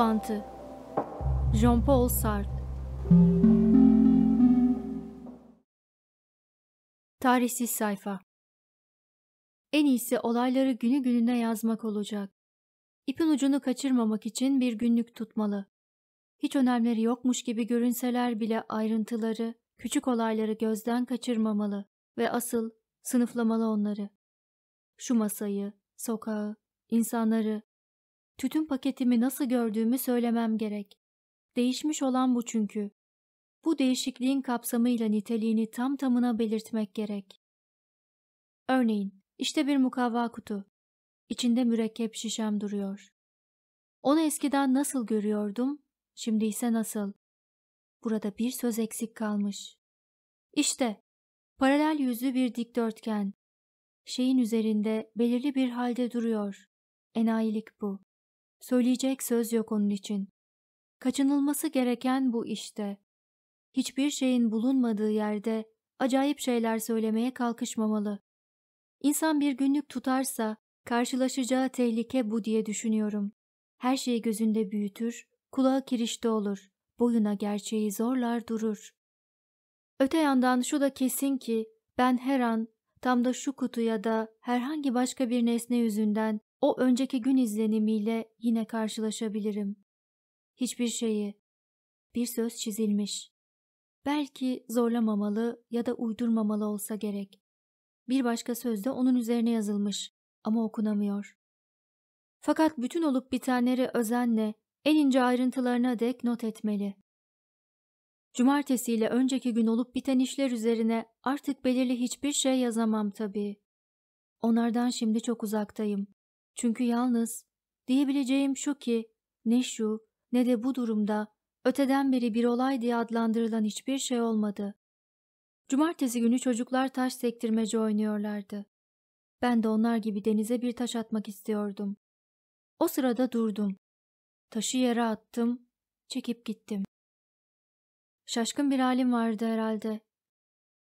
Bulantı Jean-Paul Sartre Tarihsiz sayfa En iyisi olayları günü gününe yazmak olacak. İpin ucunu kaçırmamak için bir günlük tutmalı. Hiç önemleri yokmuş gibi görünseler bile ayrıntıları, küçük olayları gözden kaçırmamalı ve asıl sınıflamalı onları. Şu masayı, sokağı, insanları, tütün paketimi nasıl gördüğümü söylemem gerek. Değişmiş olan bu çünkü. Bu değişikliğin kapsamıyla niteliğini tam tamına belirtmek gerek. Örneğin, işte bir mukavva kutu. İçinde mürekkep şişem duruyor. Onu eskiden nasıl görüyordum, şimdi ise nasıl? Burada bir söz eksik kalmış. İşte, paralel yüzlü bir dikdörtgen. Şeyin üzerinde belirli bir halde duruyor. Enayilik bu. Söyleyecek söz yok onun için. Kaçınılması gereken bu işte. Hiçbir şeyin bulunmadığı yerde acayip şeyler söylemeye kalkışmamalı. İnsan bir günlük tutarsa karşılaşacağı tehlike bu diye düşünüyorum. Her şeyi gözünde büyütür, kulağı kirişte olur, boyuna gerçeği zorlar durur. Öte yandan şu da kesin ki ben her an tam da şu kutuya da herhangi başka bir nesne yüzünden o önceki gün izlenimiyle yine karşılaşabilirim. Hiçbir şeyi, bir söz çizilmiş. Belki zorlamamalı ya da uydurmamalı olsa gerek. Bir başka söz de onun üzerine yazılmış ama okunamıyor. Fakat bütün olup bitenleri özenle en ince ayrıntılarına dek not etmeli. Cumartesiyle önceki gün olup biten işler üzerine artık belirli hiçbir şey yazamam tabii. Onlardan şimdi çok uzaktayım. Çünkü yalnız diyebileceğim şu ki ne şu ne de bu durumda öteden beri bir olay diye adlandırılan hiçbir şey olmadı. Cumartesi günü çocuklar taş sektirmece oynuyorlardı. Ben de onlar gibi denize bir taş atmak istiyordum. O sırada durdum. Taşı yere attım, çekip gittim. Şaşkın bir halim vardı herhalde.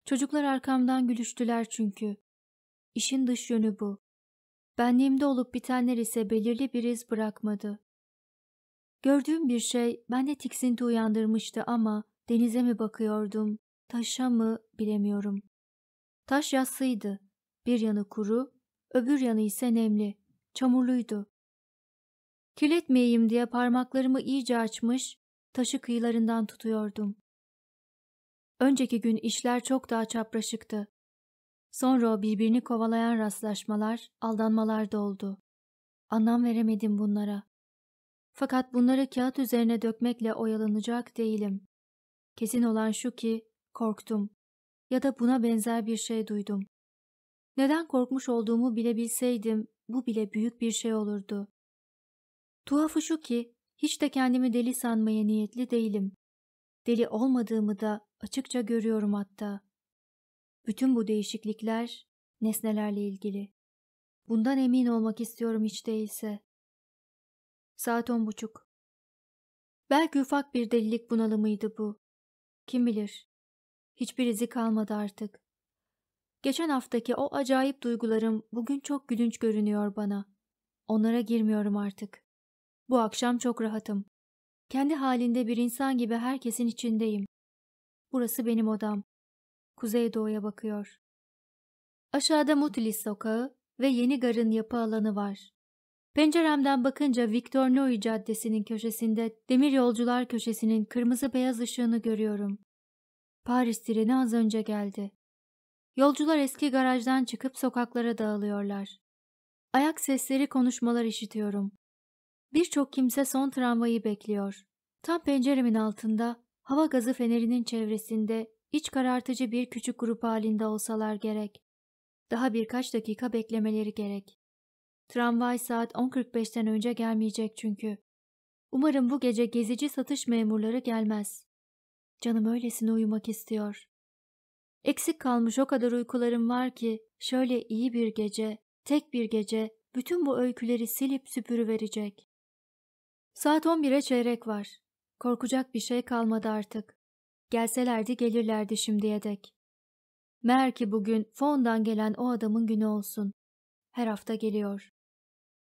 Çocuklar arkamdan gülüştüler çünkü. İşin dış yönü bu. Benliğimde olup bitenler ise belirli bir iz bırakmadı. Gördüğüm bir şey bende tiksinti uyandırmıştı ama denize mi bakıyordum, taşa mı bilemiyorum. Taş yassıydı. Bir yanı kuru, öbür yanı ise nemli, çamurluydu. Kirletmeyeyim diye parmaklarımı iyice açmış, taşı kıyılarından tutuyordum. Önceki gün işler çok daha çapraşıktı. Sonra o birbirini kovalayan rastlaşmalar, aldanmalar da oldu. Anlam veremedim bunlara. Fakat bunları kağıt üzerine dökmekle oyalanacak değilim. Kesin olan şu ki korktum ya da buna benzer bir şey duydum. Neden korkmuş olduğumu bile bilseydim bu bile büyük bir şey olurdu. Tuhafı şu ki hiç de kendimi deli sanmaya niyetli değilim. Deli olmadığımı da açıkça görüyorum hatta. Bütün bu değişiklikler nesnelerle ilgili. Bundan emin olmak istiyorum hiç değilse. Saat on buçuk. Belki ufak bir delilik bunalımıydı bu. Kim bilir. Hiçbir izi kalmadı artık. Geçen haftaki o acayip duygularım bugün çok gülünç görünüyor bana. Onlara girmiyorum artık. Bu akşam çok rahatım. Kendi halinde bir insan gibi herkesin içindeyim. Burası benim odam kuzeydoğuya bakıyor. Aşağıda Mutilis sokağı ve Yeni Gar'ın yapı alanı var. Penceremden bakınca Victor Noy Caddesi'nin köşesinde Demir Yolcular Köşesi'nin kırmızı beyaz ışığını görüyorum. Paris treni az önce geldi. Yolcular eski garajdan çıkıp sokaklara dağılıyorlar. Ayak sesleri konuşmalar işitiyorum. Birçok kimse son tramvayı bekliyor. Tam penceremin altında, hava gazı fenerinin çevresinde İç karartıcı bir küçük grup halinde olsalar gerek. Daha birkaç dakika beklemeleri gerek. Tramvay saat 10.45'ten önce gelmeyecek çünkü. Umarım bu gece gezici satış memurları gelmez. Canım öylesine uyumak istiyor. Eksik kalmış o kadar uykularım var ki şöyle iyi bir gece, tek bir gece bütün bu öyküleri silip verecek. Saat 11'e çeyrek var. Korkacak bir şey kalmadı artık. Gelselerdi gelirlerdi şimdiye dek. Meğer ki bugün fondan gelen o adamın günü olsun. Her hafta geliyor.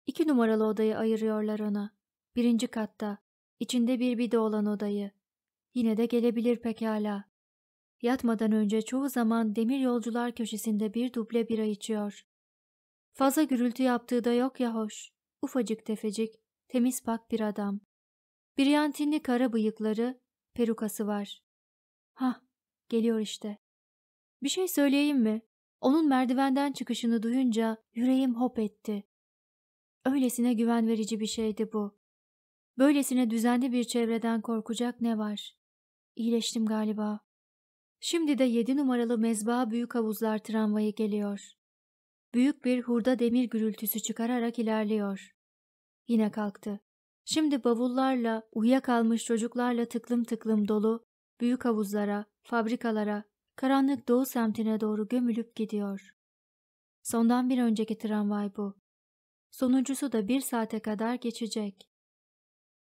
İki numaralı odayı ayırıyorlar ona. Birinci katta. İçinde bir bide olan odayı. Yine de gelebilir pekala. Yatmadan önce çoğu zaman demir yolcular köşesinde bir duble bira içiyor. Fazla gürültü yaptığı da yok ya hoş. Ufacık tefecik, temiz pak bir adam. Briyantinli kara bıyıkları, perukası var. Hah, geliyor işte. Bir şey söyleyeyim mi? Onun merdivenden çıkışını duyunca yüreğim hop etti. Öylesine güven verici bir şeydi bu. Böylesine düzenli bir çevreden korkacak ne var? İyileştim galiba. Şimdi de yedi numaralı mezba büyük havuzlar tramvayı geliyor. Büyük bir hurda demir gürültüsü çıkararak ilerliyor. Yine kalktı. Şimdi bavullarla, uyuyakalmış çocuklarla tıklım tıklım dolu, büyük havuzlara, fabrikalara, karanlık doğu semtine doğru gömülüp gidiyor. Sondan bir önceki tramvay bu. Sonuncusu da bir saate kadar geçecek.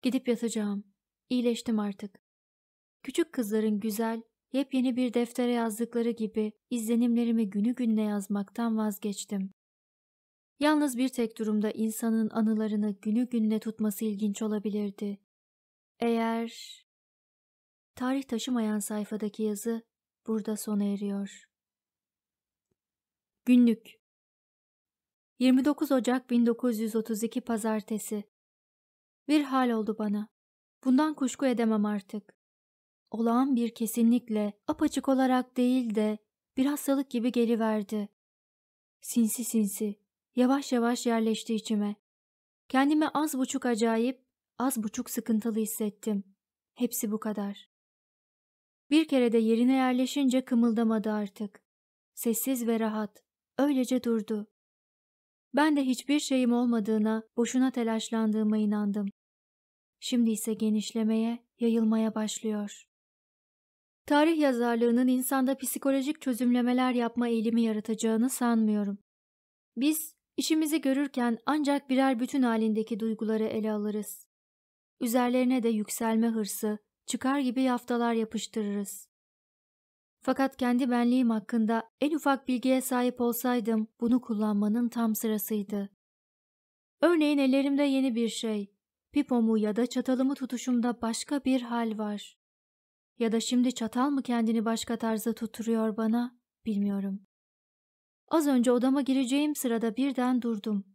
Gidip yatacağım. İyileştim artık. Küçük kızların güzel, yepyeni bir deftere yazdıkları gibi izlenimlerimi günü gününe yazmaktan vazgeçtim. Yalnız bir tek durumda insanın anılarını günü gününe tutması ilginç olabilirdi. Eğer Tarih taşımayan sayfadaki yazı burada sona eriyor. Günlük 29 Ocak 1932 Pazartesi Bir hal oldu bana. Bundan kuşku edemem artık. Olağan bir kesinlikle, apaçık olarak değil de bir hastalık gibi geliverdi. Sinsi sinsi, yavaş yavaş yerleşti içime. Kendimi az buçuk acayip, az buçuk sıkıntılı hissettim. Hepsi bu kadar. Bir kere de yerine yerleşince kımıldamadı artık. Sessiz ve rahat. Öylece durdu. Ben de hiçbir şeyim olmadığına, boşuna telaşlandığıma inandım. Şimdi ise genişlemeye, yayılmaya başlıyor. Tarih yazarlığının insanda psikolojik çözümlemeler yapma eğilimi yaratacağını sanmıyorum. Biz işimizi görürken ancak birer bütün halindeki duyguları ele alırız. Üzerlerine de yükselme hırsı, çıkar gibi yaftalar yapıştırırız. Fakat kendi benliğim hakkında en ufak bilgiye sahip olsaydım bunu kullanmanın tam sırasıydı. Örneğin ellerimde yeni bir şey, pipomu ya da çatalımı tutuşumda başka bir hal var. Ya da şimdi çatal mı kendini başka tarzda tutturuyor bana bilmiyorum. Az önce odama gireceğim sırada birden durdum.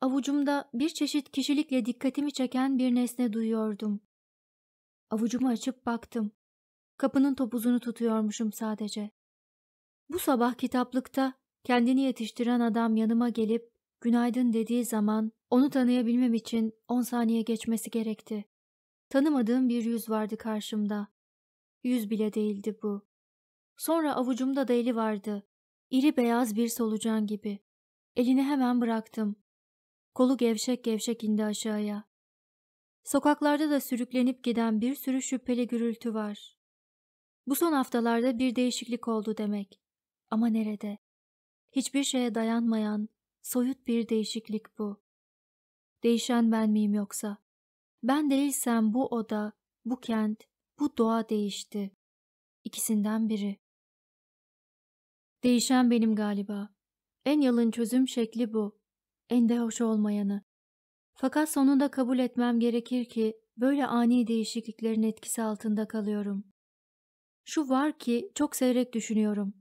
Avucumda bir çeşit kişilikle dikkatimi çeken bir nesne duyuyordum. Avucumu açıp baktım. Kapının topuzunu tutuyormuşum sadece. Bu sabah kitaplıkta kendini yetiştiren adam yanıma gelip günaydın dediği zaman onu tanıyabilmem için on saniye geçmesi gerekti. Tanımadığım bir yüz vardı karşımda. Yüz bile değildi bu. Sonra avucumda da eli vardı. İri beyaz bir solucan gibi. Elini hemen bıraktım. Kolu gevşek gevşek indi aşağıya. Sokaklarda da sürüklenip giden bir sürü şüpheli gürültü var. Bu son haftalarda bir değişiklik oldu demek. Ama nerede? Hiçbir şeye dayanmayan, soyut bir değişiklik bu. Değişen ben miyim yoksa? Ben değilsem bu oda, bu kent, bu doğa değişti. İkisinden biri. Değişen benim galiba. En yalın çözüm şekli bu. En de hoş olmayanı. Fakat sonunda kabul etmem gerekir ki böyle ani değişikliklerin etkisi altında kalıyorum. Şu var ki çok seyrek düşünüyorum.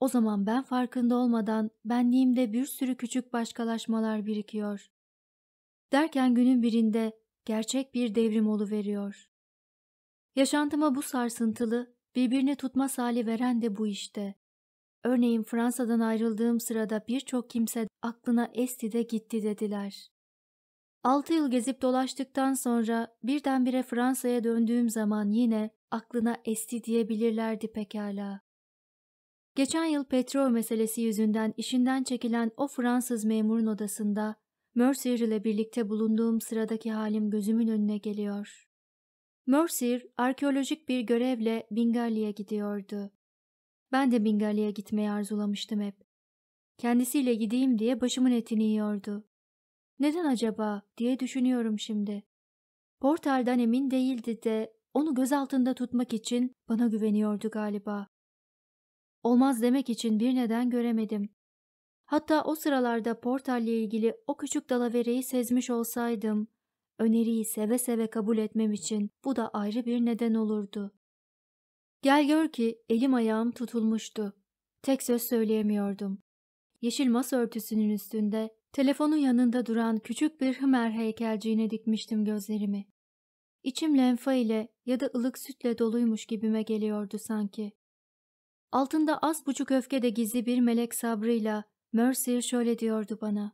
O zaman ben farkında olmadan benliğimde bir sürü küçük başkalaşmalar birikiyor. Derken günün birinde gerçek bir devrim veriyor. Yaşantıma bu sarsıntılı, birbirini tutmaz hali veren de bu işte. Örneğin Fransa'dan ayrıldığım sırada birçok kimse aklına esti de gitti dediler. Altı yıl gezip dolaştıktan sonra birdenbire Fransa'ya döndüğüm zaman yine aklına esti diyebilirlerdi pekala. Geçen yıl petrol meselesi yüzünden işinden çekilen o Fransız memurun odasında Mercier ile birlikte bulunduğum sıradaki halim gözümün önüne geliyor. Mercier arkeolojik bir görevle Bingali'ye gidiyordu. Ben de Bingali'ye gitmeyi arzulamıştım hep. Kendisiyle gideyim diye başımın etini yiyordu. Neden acaba diye düşünüyorum şimdi. Portaldan emin değildi de onu göz altında tutmak için bana güveniyordu galiba. Olmaz demek için bir neden göremedim. Hatta o sıralarda portalle ilgili o küçük dalavereyi sezmiş olsaydım, öneriyi seve seve kabul etmem için bu da ayrı bir neden olurdu. Gel gör ki elim ayağım tutulmuştu. Tek söz söyleyemiyordum. Yeşil masa örtüsünün üstünde Telefonun yanında duran küçük bir Hımer heykelciğine dikmiştim gözlerimi. İçim lenfa ile ya da ılık sütle doluymuş gibime geliyordu sanki. Altında az buçuk öfke de gizli bir melek sabrıyla Mercer şöyle diyordu bana.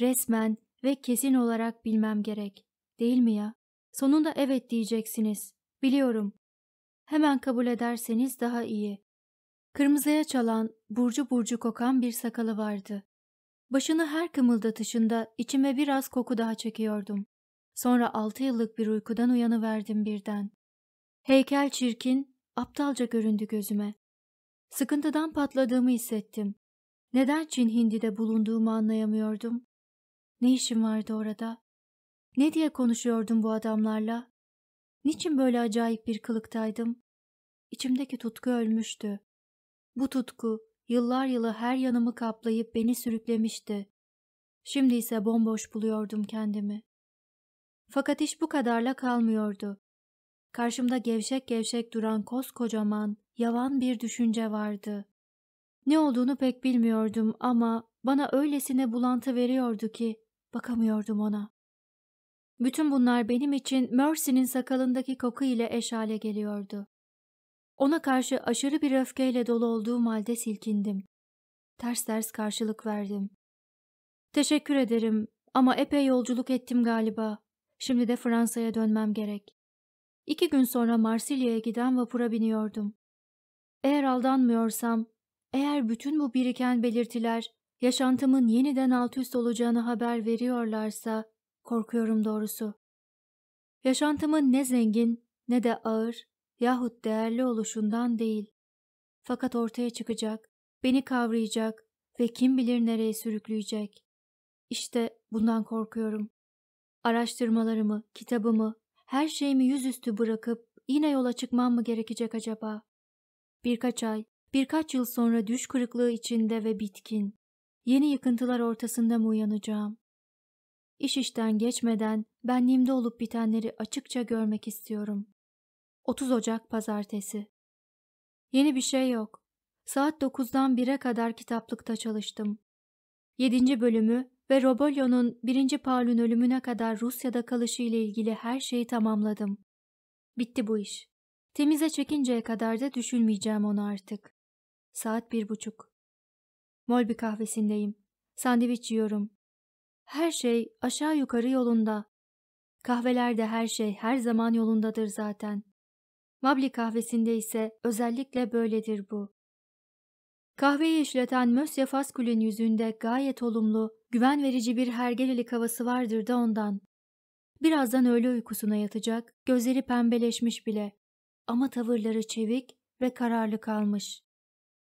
Resmen ve kesin olarak bilmem gerek. Değil mi ya? Sonunda evet diyeceksiniz. Biliyorum. Hemen kabul ederseniz daha iyi. Kırmızıya çalan, burcu burcu kokan bir sakalı vardı. Başını her kımıldatışında içime biraz koku daha çekiyordum. Sonra altı yıllık bir uykudan uyanıverdim birden. Heykel çirkin, aptalca göründü gözüme. Sıkıntıdan patladığımı hissettim. Neden Çin Hindi'de bulunduğumu anlayamıyordum. Ne işim vardı orada? Ne diye konuşuyordum bu adamlarla? Niçin böyle acayip bir kılıktaydım? İçimdeki tutku ölmüştü. Bu tutku, Yıllar yılı her yanımı kaplayıp beni sürüklemişti. Şimdi ise bomboş buluyordum kendimi. Fakat iş bu kadarla kalmıyordu. Karşımda gevşek gevşek duran koskocaman, yavan bir düşünce vardı. Ne olduğunu pek bilmiyordum ama bana öylesine bulantı veriyordu ki bakamıyordum ona. Bütün bunlar benim için Mercy'nin sakalındaki koku ile eş hale geliyordu. Ona karşı aşırı bir öfkeyle dolu olduğum halde silkindim. Ters ters karşılık verdim. Teşekkür ederim ama epey yolculuk ettim galiba. Şimdi de Fransa'ya dönmem gerek. İki gün sonra Marsilya'ya giden vapura biniyordum. Eğer aldanmıyorsam, eğer bütün bu biriken belirtiler yaşantımın yeniden alt üst olacağını haber veriyorlarsa korkuyorum doğrusu. Yaşantımın ne zengin ne de ağır yahut değerli oluşundan değil. Fakat ortaya çıkacak, beni kavrayacak ve kim bilir nereye sürükleyecek. İşte bundan korkuyorum. Araştırmalarımı, kitabımı, her şeyimi yüzüstü bırakıp yine yola çıkmam mı gerekecek acaba? Birkaç ay, birkaç yıl sonra düş kırıklığı içinde ve bitkin, yeni yıkıntılar ortasında mı uyanacağım? İş işten geçmeden benliğimde olup bitenleri açıkça görmek istiyorum. 30 Ocak Pazartesi Yeni bir şey yok. Saat 9'dan 1'e kadar kitaplıkta çalıştım. 7. bölümü ve Robolio'nun 1. Paul'un ölümüne kadar Rusya'da kalışı ile ilgili her şeyi tamamladım. Bitti bu iş. Temize çekinceye kadar da düşünmeyeceğim onu artık. Saat bir buçuk. Molbi kahvesindeyim. Sandviç yiyorum. Her şey aşağı yukarı yolunda. Kahvelerde her şey her zaman yolundadır zaten. Mabli kahvesinde ise özellikle böyledir bu. Kahveyi işleten Mösya Faskül'ün yüzünde gayet olumlu, güven verici bir hergelelik havası vardır da ondan. Birazdan öğle uykusuna yatacak, gözleri pembeleşmiş bile. Ama tavırları çevik ve kararlı kalmış.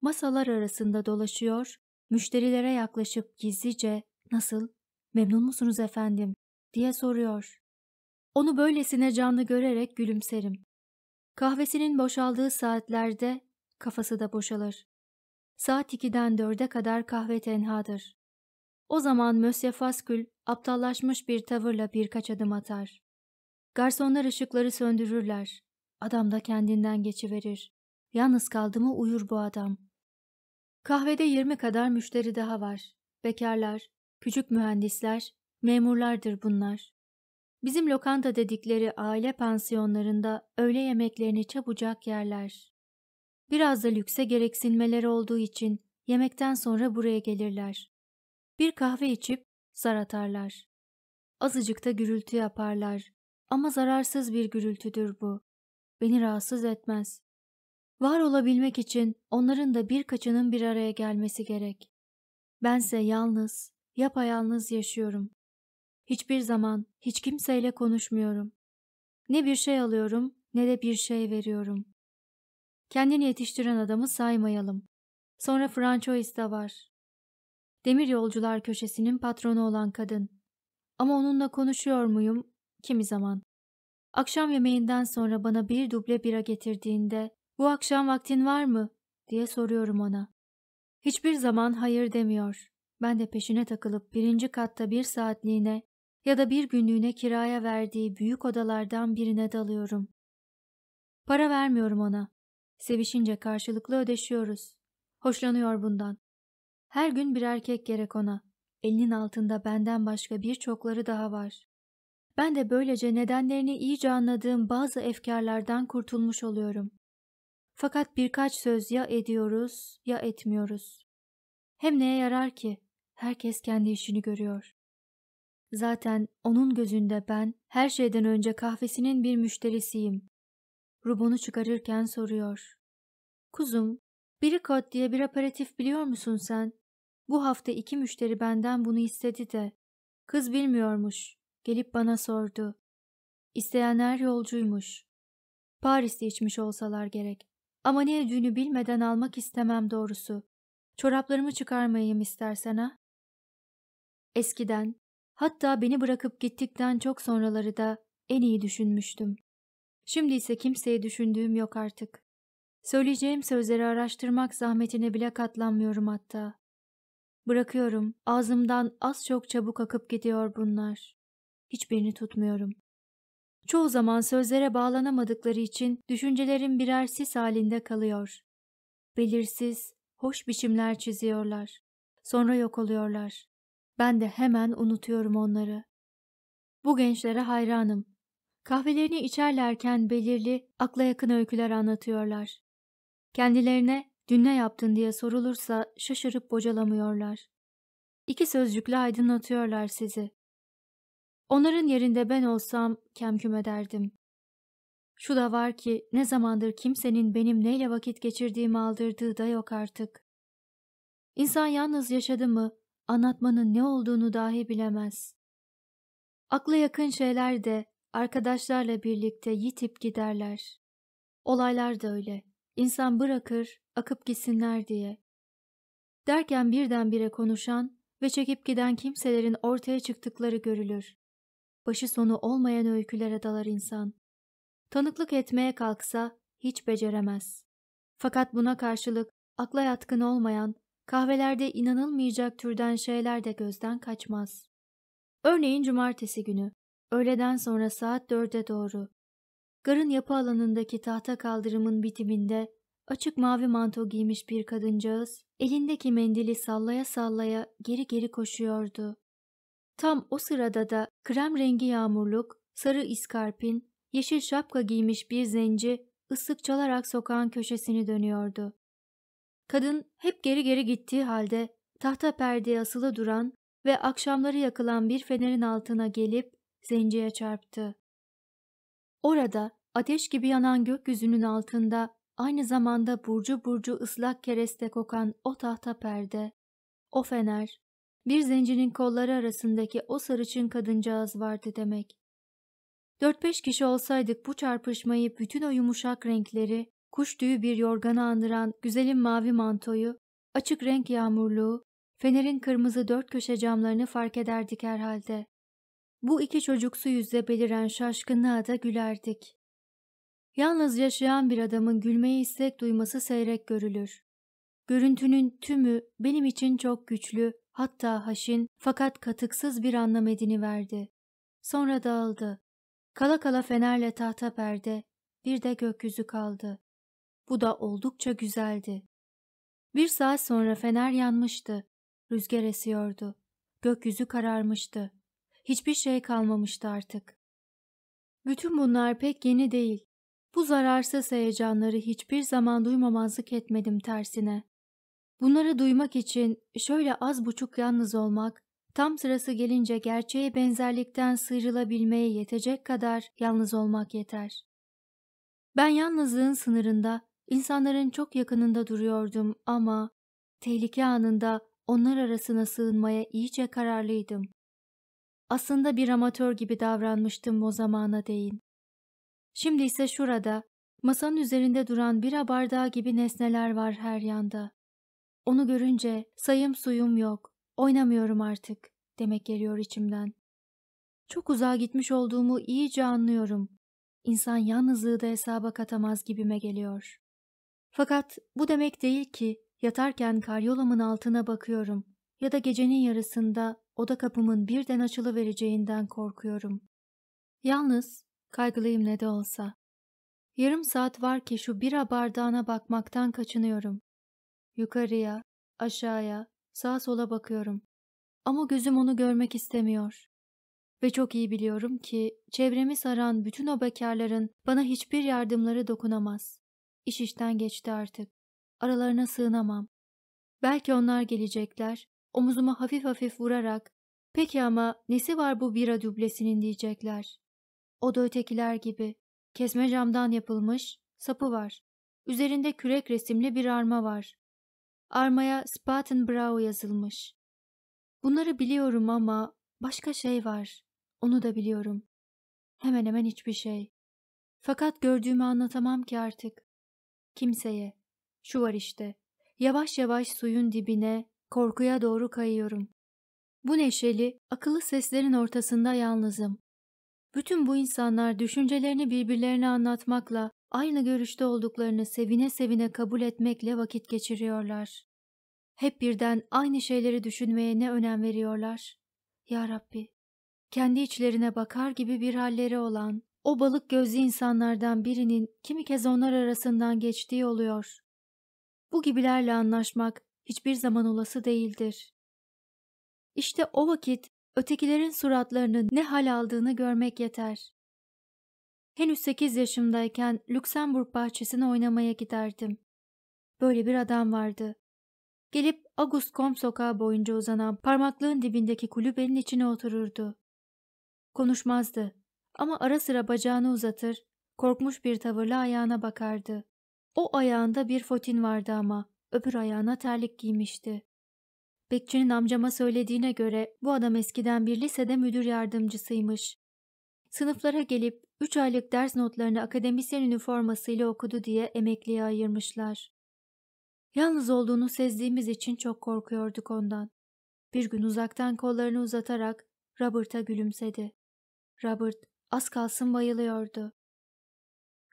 Masalar arasında dolaşıyor, müşterilere yaklaşıp gizlice ''Nasıl? Memnun musunuz efendim?'' diye soruyor. Onu böylesine canlı görerek gülümserim. Kahvesinin boşaldığı saatlerde kafası da boşalır. Saat 2'den 4'e kadar kahve tenhadır. O zaman Mösye Faskül aptallaşmış bir tavırla birkaç adım atar. Garsonlar ışıkları söndürürler. Adam da kendinden geçiverir. Yalnız kaldı mı uyur bu adam. Kahvede 20 kadar müşteri daha var. Bekarlar, küçük mühendisler, memurlardır bunlar. Bizim lokanta dedikleri aile pansiyonlarında öğle yemeklerini çabucak yerler. Biraz da lükse gereksinmeleri olduğu için yemekten sonra buraya gelirler. Bir kahve içip zar atarlar. Azıcık da gürültü yaparlar ama zararsız bir gürültüdür bu. Beni rahatsız etmez. Var olabilmek için onların da birkaçının bir araya gelmesi gerek. Bense yalnız, yapayalnız yaşıyorum. Hiçbir zaman, hiç kimseyle konuşmuyorum. Ne bir şey alıyorum, ne de bir şey veriyorum. Kendini yetiştiren adamı saymayalım. Sonra François da var. Demir Yolcular Köşesi'nin patronu olan kadın. Ama onunla konuşuyor muyum? Kimi zaman. Akşam yemeğinden sonra bana bir duble bira getirdiğinde bu akşam vaktin var mı? diye soruyorum ona. Hiçbir zaman hayır demiyor. Ben de peşine takılıp birinci katta bir saatliğine ya da bir günlüğüne kiraya verdiği büyük odalardan birine dalıyorum. Para vermiyorum ona. Sevişince karşılıklı ödeşiyoruz. Hoşlanıyor bundan. Her gün bir erkek gerek ona. Elinin altında benden başka birçokları daha var. Ben de böylece nedenlerini iyice anladığım bazı efkarlardan kurtulmuş oluyorum. Fakat birkaç söz ya ediyoruz ya etmiyoruz. Hem neye yarar ki? Herkes kendi işini görüyor. Zaten onun gözünde ben her şeyden önce kahvesinin bir müşterisiyim. Rubonu çıkarırken soruyor. Kuzum, Bricot diye bir aperatif biliyor musun sen? Bu hafta iki müşteri benden bunu istedi de. Kız bilmiyormuş. Gelip bana sordu. İsteyenler yolcuymuş. Paris'te içmiş olsalar gerek. Ama ne ödüğünü bilmeden almak istemem doğrusu. Çoraplarımı çıkarmayayım istersen ha? Eskiden Hatta beni bırakıp gittikten çok sonraları da en iyi düşünmüştüm. Şimdi ise kimseye düşündüğüm yok artık. Söyleyeceğim sözleri araştırmak zahmetine bile katlanmıyorum hatta. Bırakıyorum, ağzımdan az çok çabuk akıp gidiyor bunlar. Hiçbirini tutmuyorum. Çoğu zaman sözlere bağlanamadıkları için düşüncelerim birer sis halinde kalıyor. Belirsiz, hoş biçimler çiziyorlar. Sonra yok oluyorlar. Ben de hemen unutuyorum onları. Bu gençlere hayranım. Kahvelerini içerlerken belirli, akla yakın öyküler anlatıyorlar. Kendilerine dün ne yaptın diye sorulursa şaşırıp bocalamıyorlar. İki sözcükle aydınlatıyorlar sizi. Onların yerinde ben olsam kemküm ederdim. Şu da var ki ne zamandır kimsenin benim neyle vakit geçirdiğimi aldırdığı da yok artık. İnsan yalnız yaşadı mı anlatmanın ne olduğunu dahi bilemez. Akla yakın şeyler de arkadaşlarla birlikte yitip giderler. Olaylar da öyle. İnsan bırakır, akıp gitsinler diye. Derken birdenbire konuşan ve çekip giden kimselerin ortaya çıktıkları görülür. Başı sonu olmayan öykülere dalar insan. Tanıklık etmeye kalksa hiç beceremez. Fakat buna karşılık akla yatkın olmayan kahvelerde inanılmayacak türden şeyler de gözden kaçmaz. Örneğin cumartesi günü, öğleden sonra saat dörde doğru, garın yapı alanındaki tahta kaldırımın bitiminde açık mavi manto giymiş bir kadıncağız, elindeki mendili sallaya sallaya geri geri koşuyordu. Tam o sırada da krem rengi yağmurluk, sarı iskarpin, yeşil şapka giymiş bir zenci ıslık çalarak sokağın köşesini dönüyordu. Kadın hep geri geri gittiği halde tahta perdeye asılı duran ve akşamları yakılan bir fenerin altına gelip zenciye çarptı. Orada ateş gibi yanan gökyüzünün altında aynı zamanda burcu burcu ıslak kereste kokan o tahta perde, o fener, bir zencinin kolları arasındaki o sarıçın kadıncağız vardı demek. Dört beş kişi olsaydık bu çarpışmayı bütün o yumuşak renkleri, kuş tüyü bir yorganı andıran güzelim mavi mantoyu, açık renk yağmurluğu, fenerin kırmızı dört köşe camlarını fark ederdik herhalde. Bu iki çocuksu yüzde beliren şaşkınlığa da gülerdik. Yalnız yaşayan bir adamın gülmeyi istek duyması seyrek görülür. Görüntünün tümü benim için çok güçlü, hatta haşin fakat katıksız bir anlam edini verdi. Sonra dağıldı. Kala kala fenerle tahta perde, bir de gökyüzü kaldı. Bu da oldukça güzeldi. Bir saat sonra fener yanmıştı. Rüzgar esiyordu. Gökyüzü kararmıştı. Hiçbir şey kalmamıştı artık. Bütün bunlar pek yeni değil. Bu zararsız heyecanları hiçbir zaman duymamazlık etmedim tersine. Bunları duymak için şöyle az buçuk yalnız olmak, tam sırası gelince gerçeğe benzerlikten sıyrılabilmeye yetecek kadar yalnız olmak yeter. Ben yalnızlığın sınırında İnsanların çok yakınında duruyordum ama tehlike anında onlar arasına sığınmaya iyice kararlıydım. Aslında bir amatör gibi davranmıştım o zamana değin. Şimdi ise şurada, masanın üzerinde duran bir bardağı gibi nesneler var her yanda. Onu görünce sayım suyum yok, oynamıyorum artık demek geliyor içimden. Çok uzağa gitmiş olduğumu iyice anlıyorum. İnsan yalnızlığı da hesaba katamaz gibime geliyor. Fakat bu demek değil ki yatarken karyolamın altına bakıyorum ya da gecenin yarısında oda kapımın birden açılı vereceğinden korkuyorum. Yalnız kaygılıyım ne de olsa. Yarım saat var ki şu bira bardağına bakmaktan kaçınıyorum. Yukarıya, aşağıya, sağa sola bakıyorum. Ama gözüm onu görmek istemiyor. Ve çok iyi biliyorum ki çevremi saran bütün o bekarların bana hiçbir yardımları dokunamaz. İş işten geçti artık. Aralarına sığınamam. Belki onlar gelecekler, omuzuma hafif hafif vurarak ''Peki ama nesi var bu bira dublesinin?'' diyecekler. O da ötekiler gibi. Kesme camdan yapılmış, sapı var. Üzerinde kürek resimli bir arma var. Armaya Spaten Brau yazılmış. Bunları biliyorum ama başka şey var. Onu da biliyorum. Hemen hemen hiçbir şey. Fakat gördüğümü anlatamam ki artık. Kimseye. Şu var işte. Yavaş yavaş suyun dibine, korkuya doğru kayıyorum. Bu neşeli, akıllı seslerin ortasında yalnızım. Bütün bu insanlar düşüncelerini birbirlerine anlatmakla, aynı görüşte olduklarını sevine sevine kabul etmekle vakit geçiriyorlar. Hep birden aynı şeyleri düşünmeye ne önem veriyorlar? Ya Rabbi, kendi içlerine bakar gibi bir halleri olan, o balık gözlü insanlardan birinin kimi kez onlar arasından geçtiği oluyor. Bu gibilerle anlaşmak hiçbir zaman olası değildir. İşte o vakit ötekilerin suratlarının ne hal aldığını görmek yeter. Henüz 8 yaşımdayken Lüksemburg bahçesine oynamaya giderdim. Böyle bir adam vardı. Gelip kom sokağı boyunca uzanan parmaklığın dibindeki kulübenin içine otururdu. Konuşmazdı. Ama ara sıra bacağını uzatır, korkmuş bir tavırla ayağına bakardı. O ayağında bir fotin vardı ama öbür ayağına terlik giymişti. Bekçinin amcama söylediğine göre bu adam eskiden bir lisede müdür yardımcısıymış. Sınıflara gelip 3 aylık ders notlarını akademisyen üniformasıyla okudu diye emekliye ayırmışlar. Yalnız olduğunu sezdiğimiz için çok korkuyorduk ondan. Bir gün uzaktan kollarını uzatarak Robert'a gülümsedi. Robert az kalsın bayılıyordu.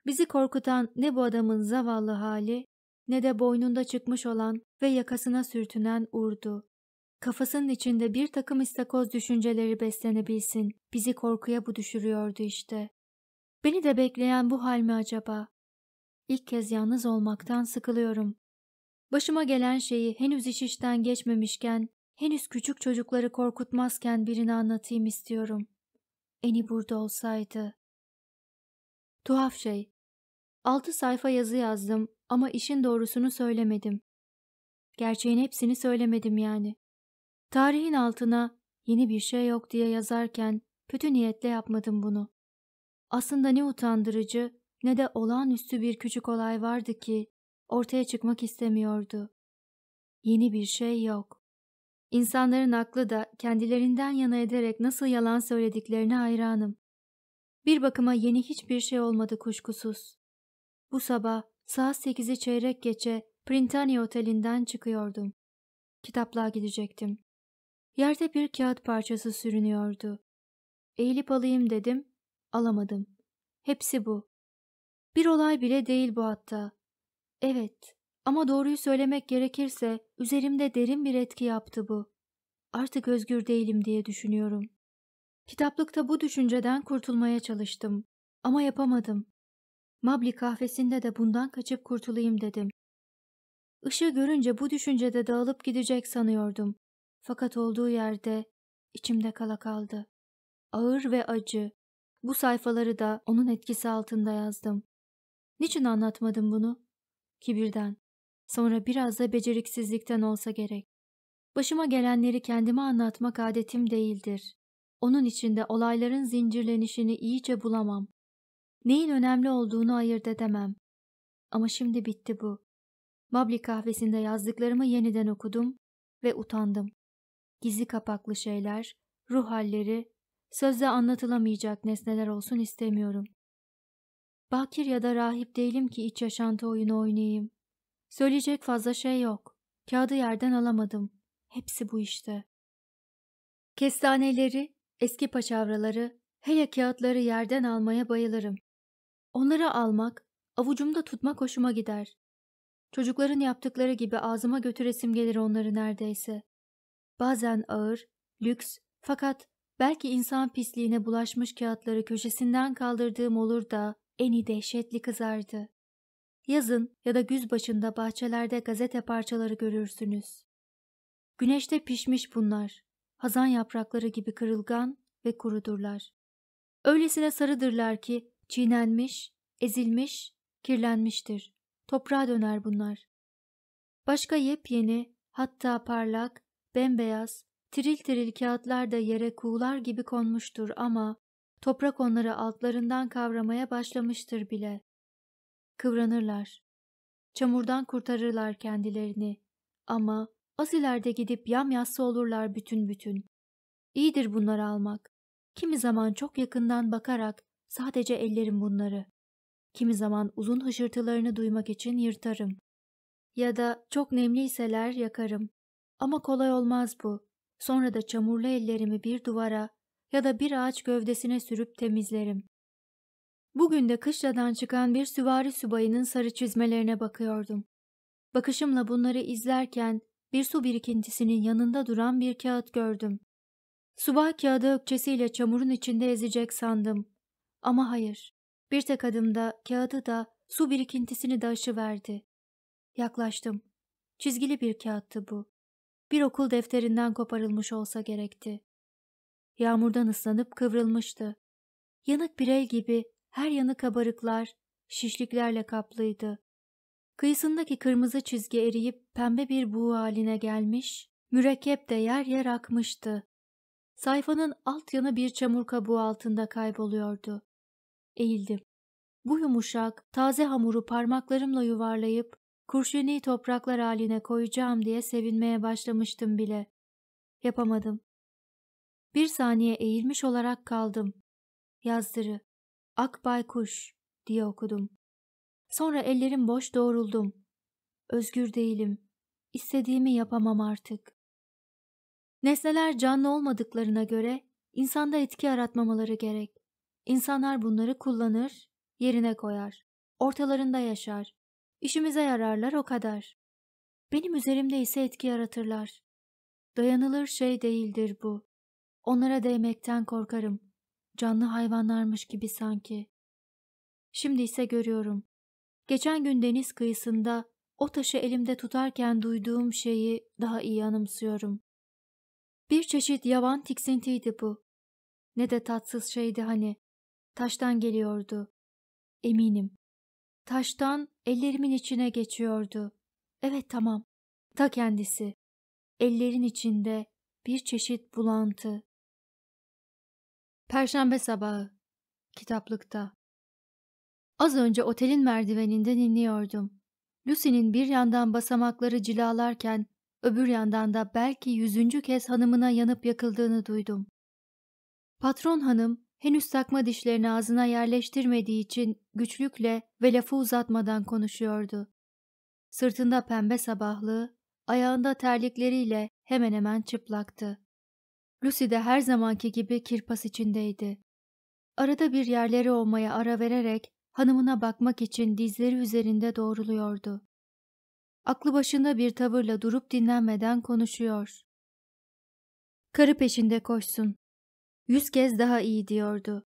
Bizi korkutan ne bu adamın zavallı hali ne de boynunda çıkmış olan ve yakasına sürtünen urdu. Kafasının içinde bir takım istakoz düşünceleri beslenebilsin. Bizi korkuya bu düşürüyordu işte. Beni de bekleyen bu hal mi acaba? İlk kez yalnız olmaktan sıkılıyorum. Başıma gelen şeyi henüz iş işten geçmemişken, henüz küçük çocukları korkutmazken birini anlatayım istiyorum. Eni burada olsaydı. Tuhaf şey. Altı sayfa yazı yazdım ama işin doğrusunu söylemedim. Gerçeğin hepsini söylemedim yani. Tarihin altına yeni bir şey yok diye yazarken kötü niyetle yapmadım bunu. Aslında ne utandırıcı ne de olağanüstü bir küçük olay vardı ki ortaya çıkmak istemiyordu. Yeni bir şey yok. İnsanların aklı da kendilerinden yana ederek nasıl yalan söylediklerine hayranım. Bir bakıma yeni hiçbir şey olmadı kuşkusuz. Bu sabah saat sekizi çeyrek geçe Printani Oteli'nden çıkıyordum. Kitaplığa gidecektim. Yerde bir kağıt parçası sürünüyordu. Eğilip alayım dedim, alamadım. Hepsi bu. Bir olay bile değil bu hatta. Evet, ama doğruyu söylemek gerekirse üzerimde derin bir etki yaptı bu. Artık özgür değilim diye düşünüyorum. Kitaplıkta bu düşünceden kurtulmaya çalıştım ama yapamadım. Mabli kahvesinde de bundan kaçıp kurtulayım dedim. Işığı görünce bu düşüncede dağılıp gidecek sanıyordum. Fakat olduğu yerde içimde kala kaldı. Ağır ve acı. Bu sayfaları da onun etkisi altında yazdım. Niçin anlatmadım bunu? Kibirden. Sonra biraz da beceriksizlikten olsa gerek. Başıma gelenleri kendime anlatmak adetim değildir. Onun içinde olayların zincirlenişini iyice bulamam. Neyin önemli olduğunu ayırt edemem. Ama şimdi bitti bu. Mabli kahvesinde yazdıklarımı yeniden okudum ve utandım. Gizli kapaklı şeyler, ruh halleri, sözle anlatılamayacak nesneler olsun istemiyorum. Bakir ya da rahip değilim ki iç yaşantı oyunu oynayayım. Söyleyecek fazla şey yok. Kağıdı yerden alamadım. Hepsi bu işte. Kestaneleri, eski paçavraları, hele kağıtları yerden almaya bayılırım. Onları almak, avucumda tutmak hoşuma gider. Çocukların yaptıkları gibi ağzıma götüresim gelir onları neredeyse. Bazen ağır, lüks fakat belki insan pisliğine bulaşmış kağıtları köşesinden kaldırdığım olur da eni dehşetli kızardı. Yazın ya da güz başında bahçelerde gazete parçaları görürsünüz. Güneşte pişmiş bunlar. Hazan yaprakları gibi kırılgan ve kurudurlar. Öylesine sarıdırlar ki çiğnenmiş, ezilmiş, kirlenmiştir. Toprağa döner bunlar. Başka yepyeni, hatta parlak, bembeyaz, tiril tiril kağıtlar da yere kuğular gibi konmuştur ama toprak onları altlarından kavramaya başlamıştır bile kıvranırlar. Çamurdan kurtarırlar kendilerini ama az ileride gidip yamyassı olurlar bütün bütün. İyidir bunları almak. Kimi zaman çok yakından bakarak sadece ellerim bunları. Kimi zaman uzun hışırtılarını duymak için yırtarım. Ya da çok nemliyseler yakarım. Ama kolay olmaz bu. Sonra da çamurlu ellerimi bir duvara ya da bir ağaç gövdesine sürüp temizlerim. Bugün de kışladan çıkan bir süvari subayının sarı çizmelerine bakıyordum. Bakışımla bunları izlerken bir su birikintisinin yanında duran bir kağıt gördüm. Subay kağıdı ökçesiyle çamurun içinde ezecek sandım. Ama hayır, bir tek adımda kağıdı da su birikintisini de aşıverdi. Yaklaştım. Çizgili bir kağıttı bu. Bir okul defterinden koparılmış olsa gerekti. Yağmurdan ıslanıp kıvrılmıştı. Yanık bir el gibi her yanı kabarıklar, şişliklerle kaplıydı. Kıyısındaki kırmızı çizgi eriyip pembe bir buğu haline gelmiş, mürekkep de yer yer akmıştı. Sayfanın alt yanı bir çamur kabuğu altında kayboluyordu. Eğildim. Bu yumuşak, taze hamuru parmaklarımla yuvarlayıp kurşuni topraklar haline koyacağım diye sevinmeye başlamıştım bile. Yapamadım. Bir saniye eğilmiş olarak kaldım. Yazdırı. Ak baykuş diye okudum. Sonra ellerim boş doğruldum. Özgür değilim. İstediğimi yapamam artık. Nesneler canlı olmadıklarına göre insanda etki yaratmamaları gerek. İnsanlar bunları kullanır, yerine koyar. Ortalarında yaşar. İşimize yararlar o kadar. Benim üzerimde ise etki yaratırlar. Dayanılır şey değildir bu. Onlara değmekten korkarım.'' Canlı hayvanlarmış gibi sanki. Şimdi ise görüyorum. Geçen gün deniz kıyısında o taşı elimde tutarken duyduğum şeyi daha iyi anımsıyorum. Bir çeşit yavan tiksintiydi bu. Ne de tatsız şeydi hani. Taştan geliyordu. Eminim. Taştan ellerimin içine geçiyordu. Evet tamam. Ta kendisi. Ellerin içinde bir çeşit bulantı. Perşembe sabahı. Kitaplıkta. Az önce otelin merdiveninden iniyordum. Lucy'nin bir yandan basamakları cilalarken öbür yandan da belki yüzüncü kez hanımına yanıp yakıldığını duydum. Patron hanım henüz takma dişlerini ağzına yerleştirmediği için güçlükle ve lafı uzatmadan konuşuyordu. Sırtında pembe sabahlığı, ayağında terlikleriyle hemen hemen çıplaktı. Lucy de her zamanki gibi kirpas içindeydi. Arada bir yerleri olmaya ara vererek hanımına bakmak için dizleri üzerinde doğruluyordu. Aklı başında bir tavırla durup dinlenmeden konuşuyor. Karı peşinde koşsun. Yüz kez daha iyi diyordu.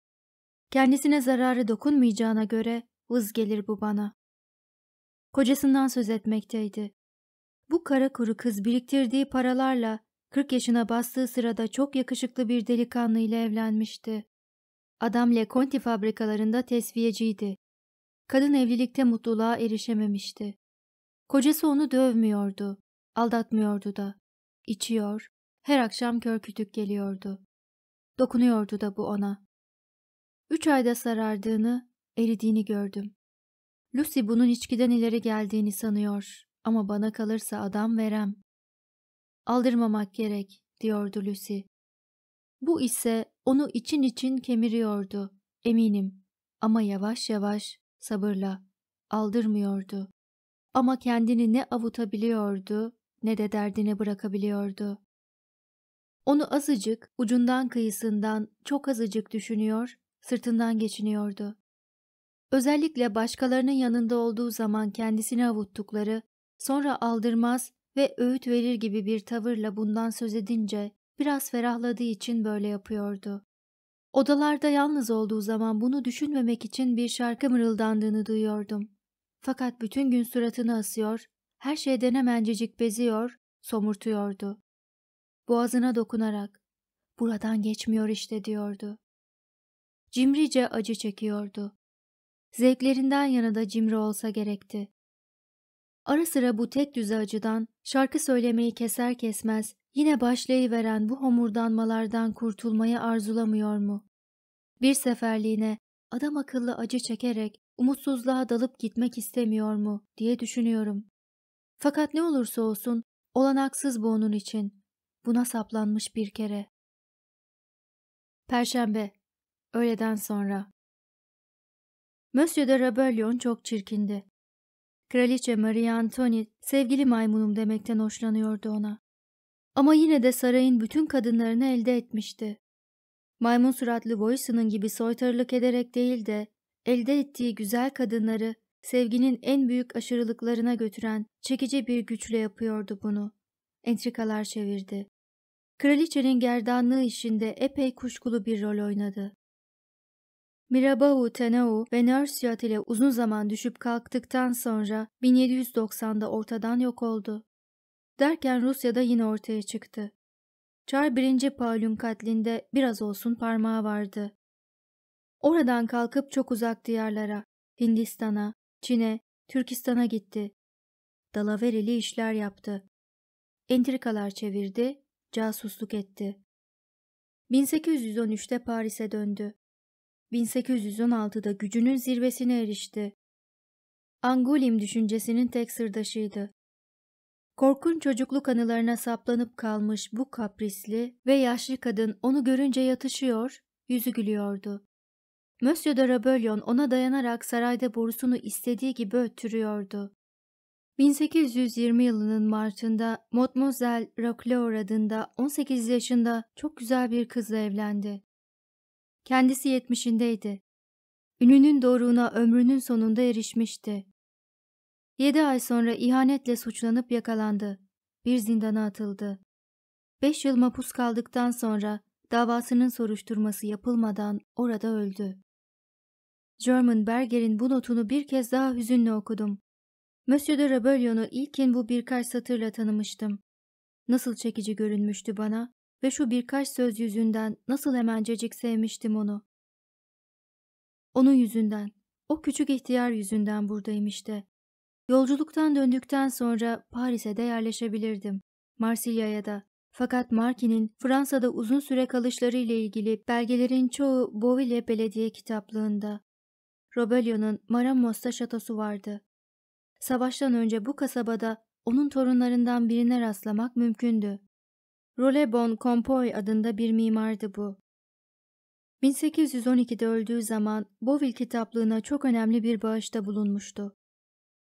Kendisine zararı dokunmayacağına göre vız gelir bu bana. Kocasından söz etmekteydi. Bu kara kuru kız biriktirdiği paralarla 40 yaşına bastığı sırada çok yakışıklı bir delikanlı ile evlenmişti. Adam Le Conti fabrikalarında tesviyeciydi. Kadın evlilikte mutluluğa erişememişti. Kocası onu dövmüyordu, aldatmıyordu da. İçiyor, her akşam kör geliyordu. Dokunuyordu da bu ona. Üç ayda sarardığını, eridiğini gördüm. Lucy bunun içkiden ileri geldiğini sanıyor ama bana kalırsa adam verem aldırmamak gerek diyordu Lucy. Bu ise onu için için kemiriyordu, eminim. Ama yavaş yavaş, sabırla, aldırmıyordu. Ama kendini ne avutabiliyordu ne de derdine bırakabiliyordu. Onu azıcık, ucundan kıyısından çok azıcık düşünüyor, sırtından geçiniyordu. Özellikle başkalarının yanında olduğu zaman kendisini avuttukları, sonra aldırmaz, ve öğüt verir gibi bir tavırla bundan söz edince biraz ferahladığı için böyle yapıyordu. Odalarda yalnız olduğu zaman bunu düşünmemek için bir şarkı mırıldandığını duyuyordum. Fakat bütün gün suratını asıyor, her şeyden hemencecik beziyor, somurtuyordu. Boğazına dokunarak, buradan geçmiyor işte diyordu. Cimrice acı çekiyordu. Zevklerinden yana da cimri olsa gerekti. Ara sıra bu tek düze acıdan, şarkı söylemeyi keser kesmez yine başlayıveren bu homurdanmalardan kurtulmayı arzulamıyor mu? Bir seferliğine adam akıllı acı çekerek umutsuzluğa dalıp gitmek istemiyor mu diye düşünüyorum. Fakat ne olursa olsun olanaksız bu onun için. Buna saplanmış bir kere. Perşembe, öğleden sonra. Monsieur de Rebellion çok çirkindi. Kraliçe Marie Antoinette sevgili maymunum demekten hoşlanıyordu ona. Ama yine de sarayın bütün kadınlarını elde etmişti. Maymun suratlı Boysun'un gibi soytarılık ederek değil de elde ettiği güzel kadınları sevginin en büyük aşırılıklarına götüren çekici bir güçle yapıyordu bunu. Entrikalar çevirdi. Kraliçenin gerdanlığı işinde epey kuşkulu bir rol oynadı. Mirabahu, Tenau ve Nörsiyat ile uzun zaman düşüp kalktıktan sonra 1790'da ortadan yok oldu. Derken Rusya'da yine ortaya çıktı. Çar 1. Paul'un katlinde biraz olsun parmağı vardı. Oradan kalkıp çok uzak diyarlara, Hindistan'a, Çin'e, Türkistan'a gitti. Dalaverili işler yaptı. Entrikalar çevirdi, casusluk etti. 1813'te Paris'e döndü. 1816'da gücünün zirvesine erişti. Angulim düşüncesinin tek sırdaşıydı. Korkun çocukluk anılarına saplanıp kalmış bu kaprisli ve yaşlı kadın onu görünce yatışıyor, yüzü gülüyordu. Monsieur de Rabellion ona dayanarak sarayda borusunu istediği gibi öttürüyordu. 1820 yılının Mart'ında Mademoiselle Roquelaure adında 18 yaşında çok güzel bir kızla evlendi. Kendisi yetmişindeydi. Ününün doğruğuna ömrünün sonunda erişmişti. Yedi ay sonra ihanetle suçlanıp yakalandı. Bir zindana atıldı. Beş yıl mapus kaldıktan sonra davasının soruşturması yapılmadan orada öldü. German Berger'in bu notunu bir kez daha hüzünle okudum. Monsieur de Rebellion'u ilkin bu birkaç satırla tanımıştım. Nasıl çekici görünmüştü bana ve şu birkaç söz yüzünden nasıl hemencecik sevmiştim onu. Onun yüzünden, o küçük ihtiyar yüzünden buradayım işte. Yolculuktan döndükten sonra Paris'e de yerleşebilirdim. Marsilya'ya da. Fakat Marki'nin Fransa'da uzun süre kalışları ile ilgili belgelerin çoğu Boville Belediye kitaplığında. Robelio'nun Maramos'ta şatosu vardı. Savaştan önce bu kasabada onun torunlarından birine rastlamak mümkündü. Rolebon Compoy adında bir mimardı bu. 1812'de öldüğü zaman Bovil kitaplığına çok önemli bir bağışta bulunmuştu.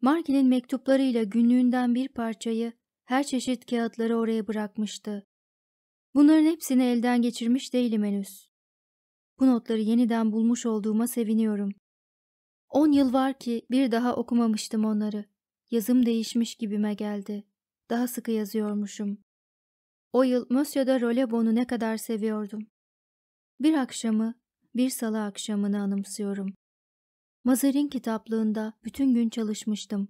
Margin'in mektuplarıyla günlüğünden bir parçayı her çeşit kağıtları oraya bırakmıştı. Bunların hepsini elden geçirmiş değilim henüz. Bu notları yeniden bulmuş olduğuma seviniyorum. On yıl var ki bir daha okumamıştım onları. Yazım değişmiş gibime geldi. Daha sıkı yazıyormuşum. O yıl Monsieur de Rolebon'u ne kadar seviyordum. Bir akşamı, bir salı akşamını anımsıyorum. Mazarin kitaplığında bütün gün çalışmıştım.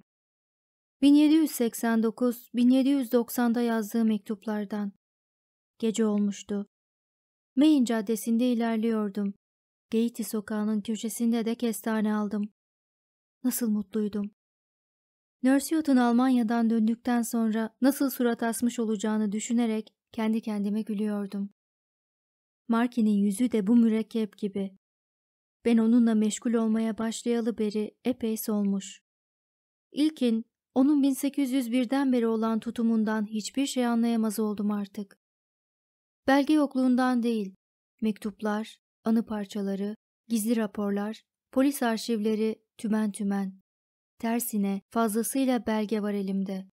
1789-1790'da yazdığı mektuplardan. Gece olmuştu. Main caddesinde ilerliyordum. Geyiti sokağının köşesinde de kestane aldım. Nasıl mutluydum. Nörsiyot'un Almanya'dan döndükten sonra nasıl surat asmış olacağını düşünerek kendi kendime gülüyordum. Marki'nin yüzü de bu mürekkep gibi. Ben onunla meşgul olmaya başlayalı beri epey solmuş. İlkin, onun 1801'den beri olan tutumundan hiçbir şey anlayamaz oldum artık. Belge yokluğundan değil, mektuplar, anı parçaları, gizli raporlar, polis arşivleri tümen tümen. Tersine fazlasıyla belge var elimde.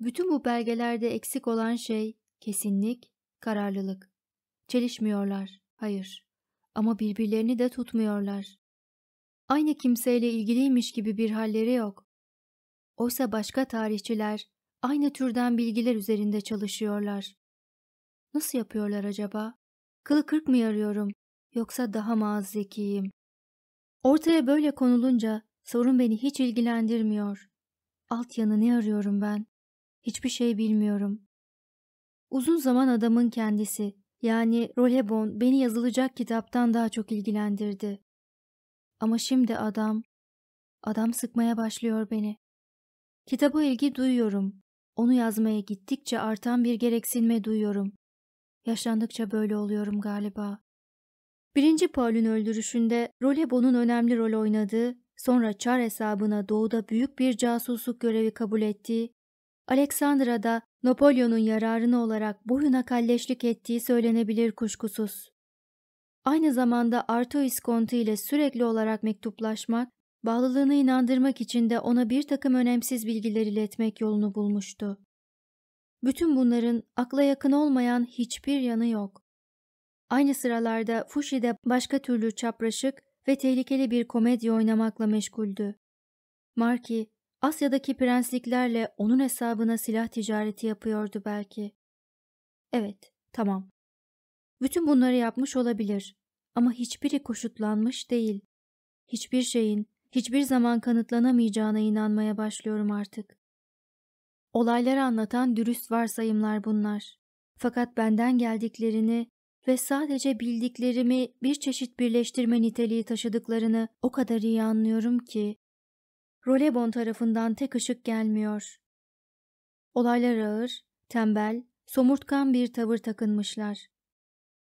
Bütün bu belgelerde eksik olan şey Kesinlik, kararlılık. Çelişmiyorlar, hayır. Ama birbirlerini de tutmuyorlar. Aynı kimseyle ilgiliymiş gibi bir halleri yok. Oysa başka tarihçiler aynı türden bilgiler üzerinde çalışıyorlar. Nasıl yapıyorlar acaba? Kılı kırk mı yarıyorum yoksa daha mı az zekiyim? Ortaya böyle konulunca sorun beni hiç ilgilendirmiyor. Alt yanı ne arıyorum ben? Hiçbir şey bilmiyorum. Uzun zaman adamın kendisi yani Rolebon beni yazılacak kitaptan daha çok ilgilendirdi. Ama şimdi adam, adam sıkmaya başlıyor beni. Kitaba ilgi duyuyorum. Onu yazmaya gittikçe artan bir gereksinme duyuyorum. Yaşlandıkça böyle oluyorum galiba. Birinci Paul'ün öldürüşünde Rolebon'un önemli rol oynadığı, sonra Çar hesabına doğuda büyük bir casusluk görevi kabul ettiği, Alexandra'da Napolyon'un yararını olarak boyuna kalleşlik ettiği söylenebilir kuşkusuz. Aynı zamanda Artois Konti ile sürekli olarak mektuplaşmak, bağlılığını inandırmak için de ona bir takım önemsiz bilgiler iletmek yolunu bulmuştu. Bütün bunların akla yakın olmayan hiçbir yanı yok. Aynı sıralarda Fuşi'de başka türlü çapraşık ve tehlikeli bir komedi oynamakla meşguldü. Marki, Asya'daki prensliklerle onun hesabına silah ticareti yapıyordu belki. Evet, tamam. Bütün bunları yapmış olabilir ama hiçbiri koşutlanmış değil. Hiçbir şeyin hiçbir zaman kanıtlanamayacağına inanmaya başlıyorum artık. Olayları anlatan dürüst varsayımlar bunlar. Fakat benden geldiklerini ve sadece bildiklerimi bir çeşit birleştirme niteliği taşıdıklarını o kadar iyi anlıyorum ki Rolebon tarafından tek ışık gelmiyor. Olaylar ağır, tembel, somurtkan bir tavır takınmışlar.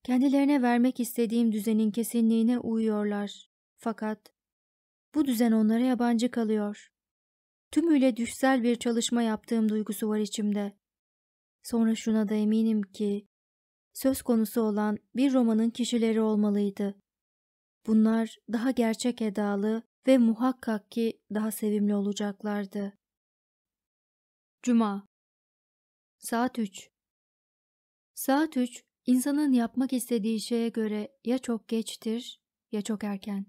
Kendilerine vermek istediğim düzenin kesinliğine uyuyorlar. Fakat bu düzen onlara yabancı kalıyor. Tümüyle düşsel bir çalışma yaptığım duygusu var içimde. Sonra şuna da eminim ki söz konusu olan bir romanın kişileri olmalıydı. Bunlar daha gerçek edalı, ve muhakkak ki daha sevimli olacaklardı. Cuma Saat 3 Saat 3, insanın yapmak istediği şeye göre ya çok geçtir ya çok erken.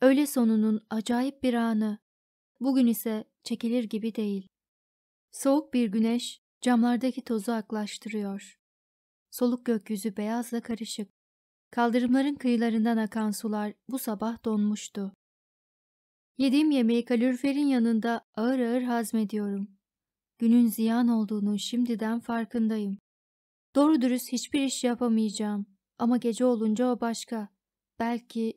Öğle sonunun acayip bir anı. Bugün ise çekilir gibi değil. Soğuk bir güneş camlardaki tozu aklaştırıyor. Soluk gökyüzü beyazla karışık. Kaldırımların kıyılarından akan sular bu sabah donmuştu. Yediğim yemeği kaloriferin yanında ağır ağır hazmediyorum. Günün ziyan olduğunu şimdiden farkındayım. Doğru dürüst hiçbir iş yapamayacağım ama gece olunca o başka. Belki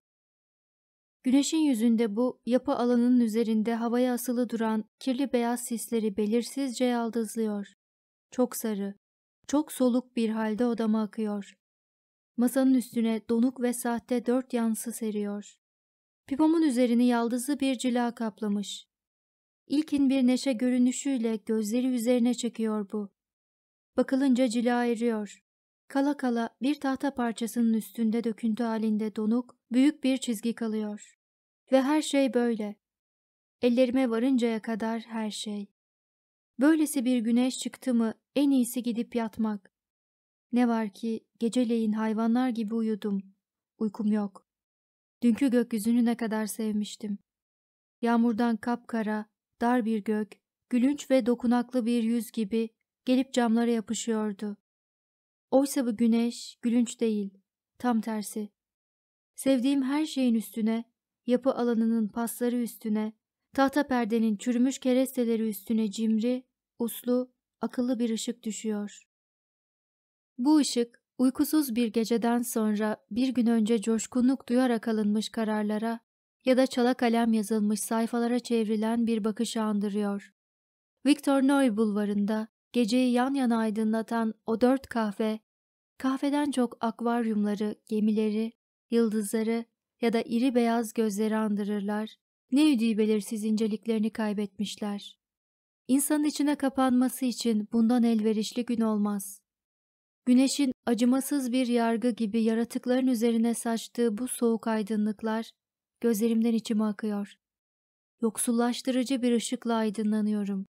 Güneşin yüzünde bu yapı alanının üzerinde havaya asılı duran kirli beyaz sisleri belirsizce yaldızlıyor. Çok sarı, çok soluk bir halde odama akıyor. Masanın üstüne donuk ve sahte dört yansı seriyor. Pipomun üzerini yaldızlı bir cila kaplamış. İlkin bir neşe görünüşüyle gözleri üzerine çekiyor bu. Bakılınca cila eriyor. Kala kala bir tahta parçasının üstünde döküntü halinde donuk, büyük bir çizgi kalıyor. Ve her şey böyle. Ellerime varıncaya kadar her şey. Böylesi bir güneş çıktı mı en iyisi gidip yatmak. Ne var ki geceleyin hayvanlar gibi uyudum. Uykum yok. Dünkü gökyüzünü ne kadar sevmiştim. Yağmurdan kapkara, dar bir gök, gülünç ve dokunaklı bir yüz gibi gelip camlara yapışıyordu. Oysa bu güneş gülünç değil, tam tersi. Sevdiğim her şeyin üstüne, yapı alanının pasları üstüne, tahta perdenin çürümüş keresteleri üstüne cimri, uslu, akıllı bir ışık düşüyor. Bu ışık Uykusuz bir geceden sonra bir gün önce coşkunluk duyarak alınmış kararlara ya da çala kalem yazılmış sayfalara çevrilen bir bakışı andırıyor. Victor Noy bulvarında geceyi yan yana aydınlatan o dört kahve, kahveden çok akvaryumları, gemileri, yıldızları ya da iri beyaz gözleri andırırlar. Ne üdüğü belirsiz inceliklerini kaybetmişler. İnsanın içine kapanması için bundan elverişli gün olmaz. Güneşin acımasız bir yargı gibi yaratıkların üzerine saçtığı bu soğuk aydınlıklar gözlerimden içime akıyor. Yoksullaştırıcı bir ışıkla aydınlanıyorum.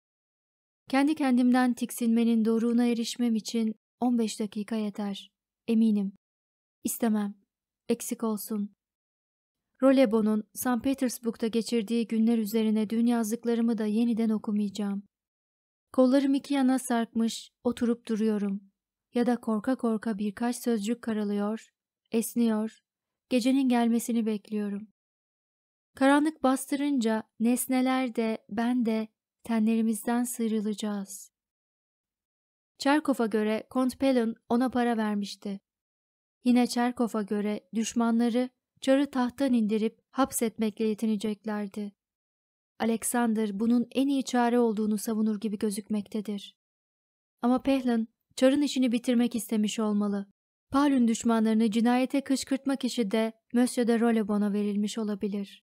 Kendi kendimden tiksinmenin doruğuna erişmem için 15 dakika yeter. Eminim. İstemem. Eksik olsun. Rolebo'nun St. Petersburg'da geçirdiği günler üzerine dün yazdıklarımı da yeniden okumayacağım. Kollarım iki yana sarkmış, oturup duruyorum ya da korka korka birkaç sözcük karalıyor, esniyor, gecenin gelmesini bekliyorum. Karanlık bastırınca nesneler de ben de tenlerimizden sıyrılacağız. Çerkov'a göre Kont Pelin ona para vermişti. Yine Çerkov'a göre düşmanları çarı tahttan indirip hapsetmekle yetineceklerdi. Alexander bunun en iyi çare olduğunu savunur gibi gözükmektedir. Ama Pehlan Çar'ın işini bitirmek istemiş olmalı. Palun düşmanlarını cinayete kışkırtmak işi de Monsieur de Rolebon'a verilmiş olabilir.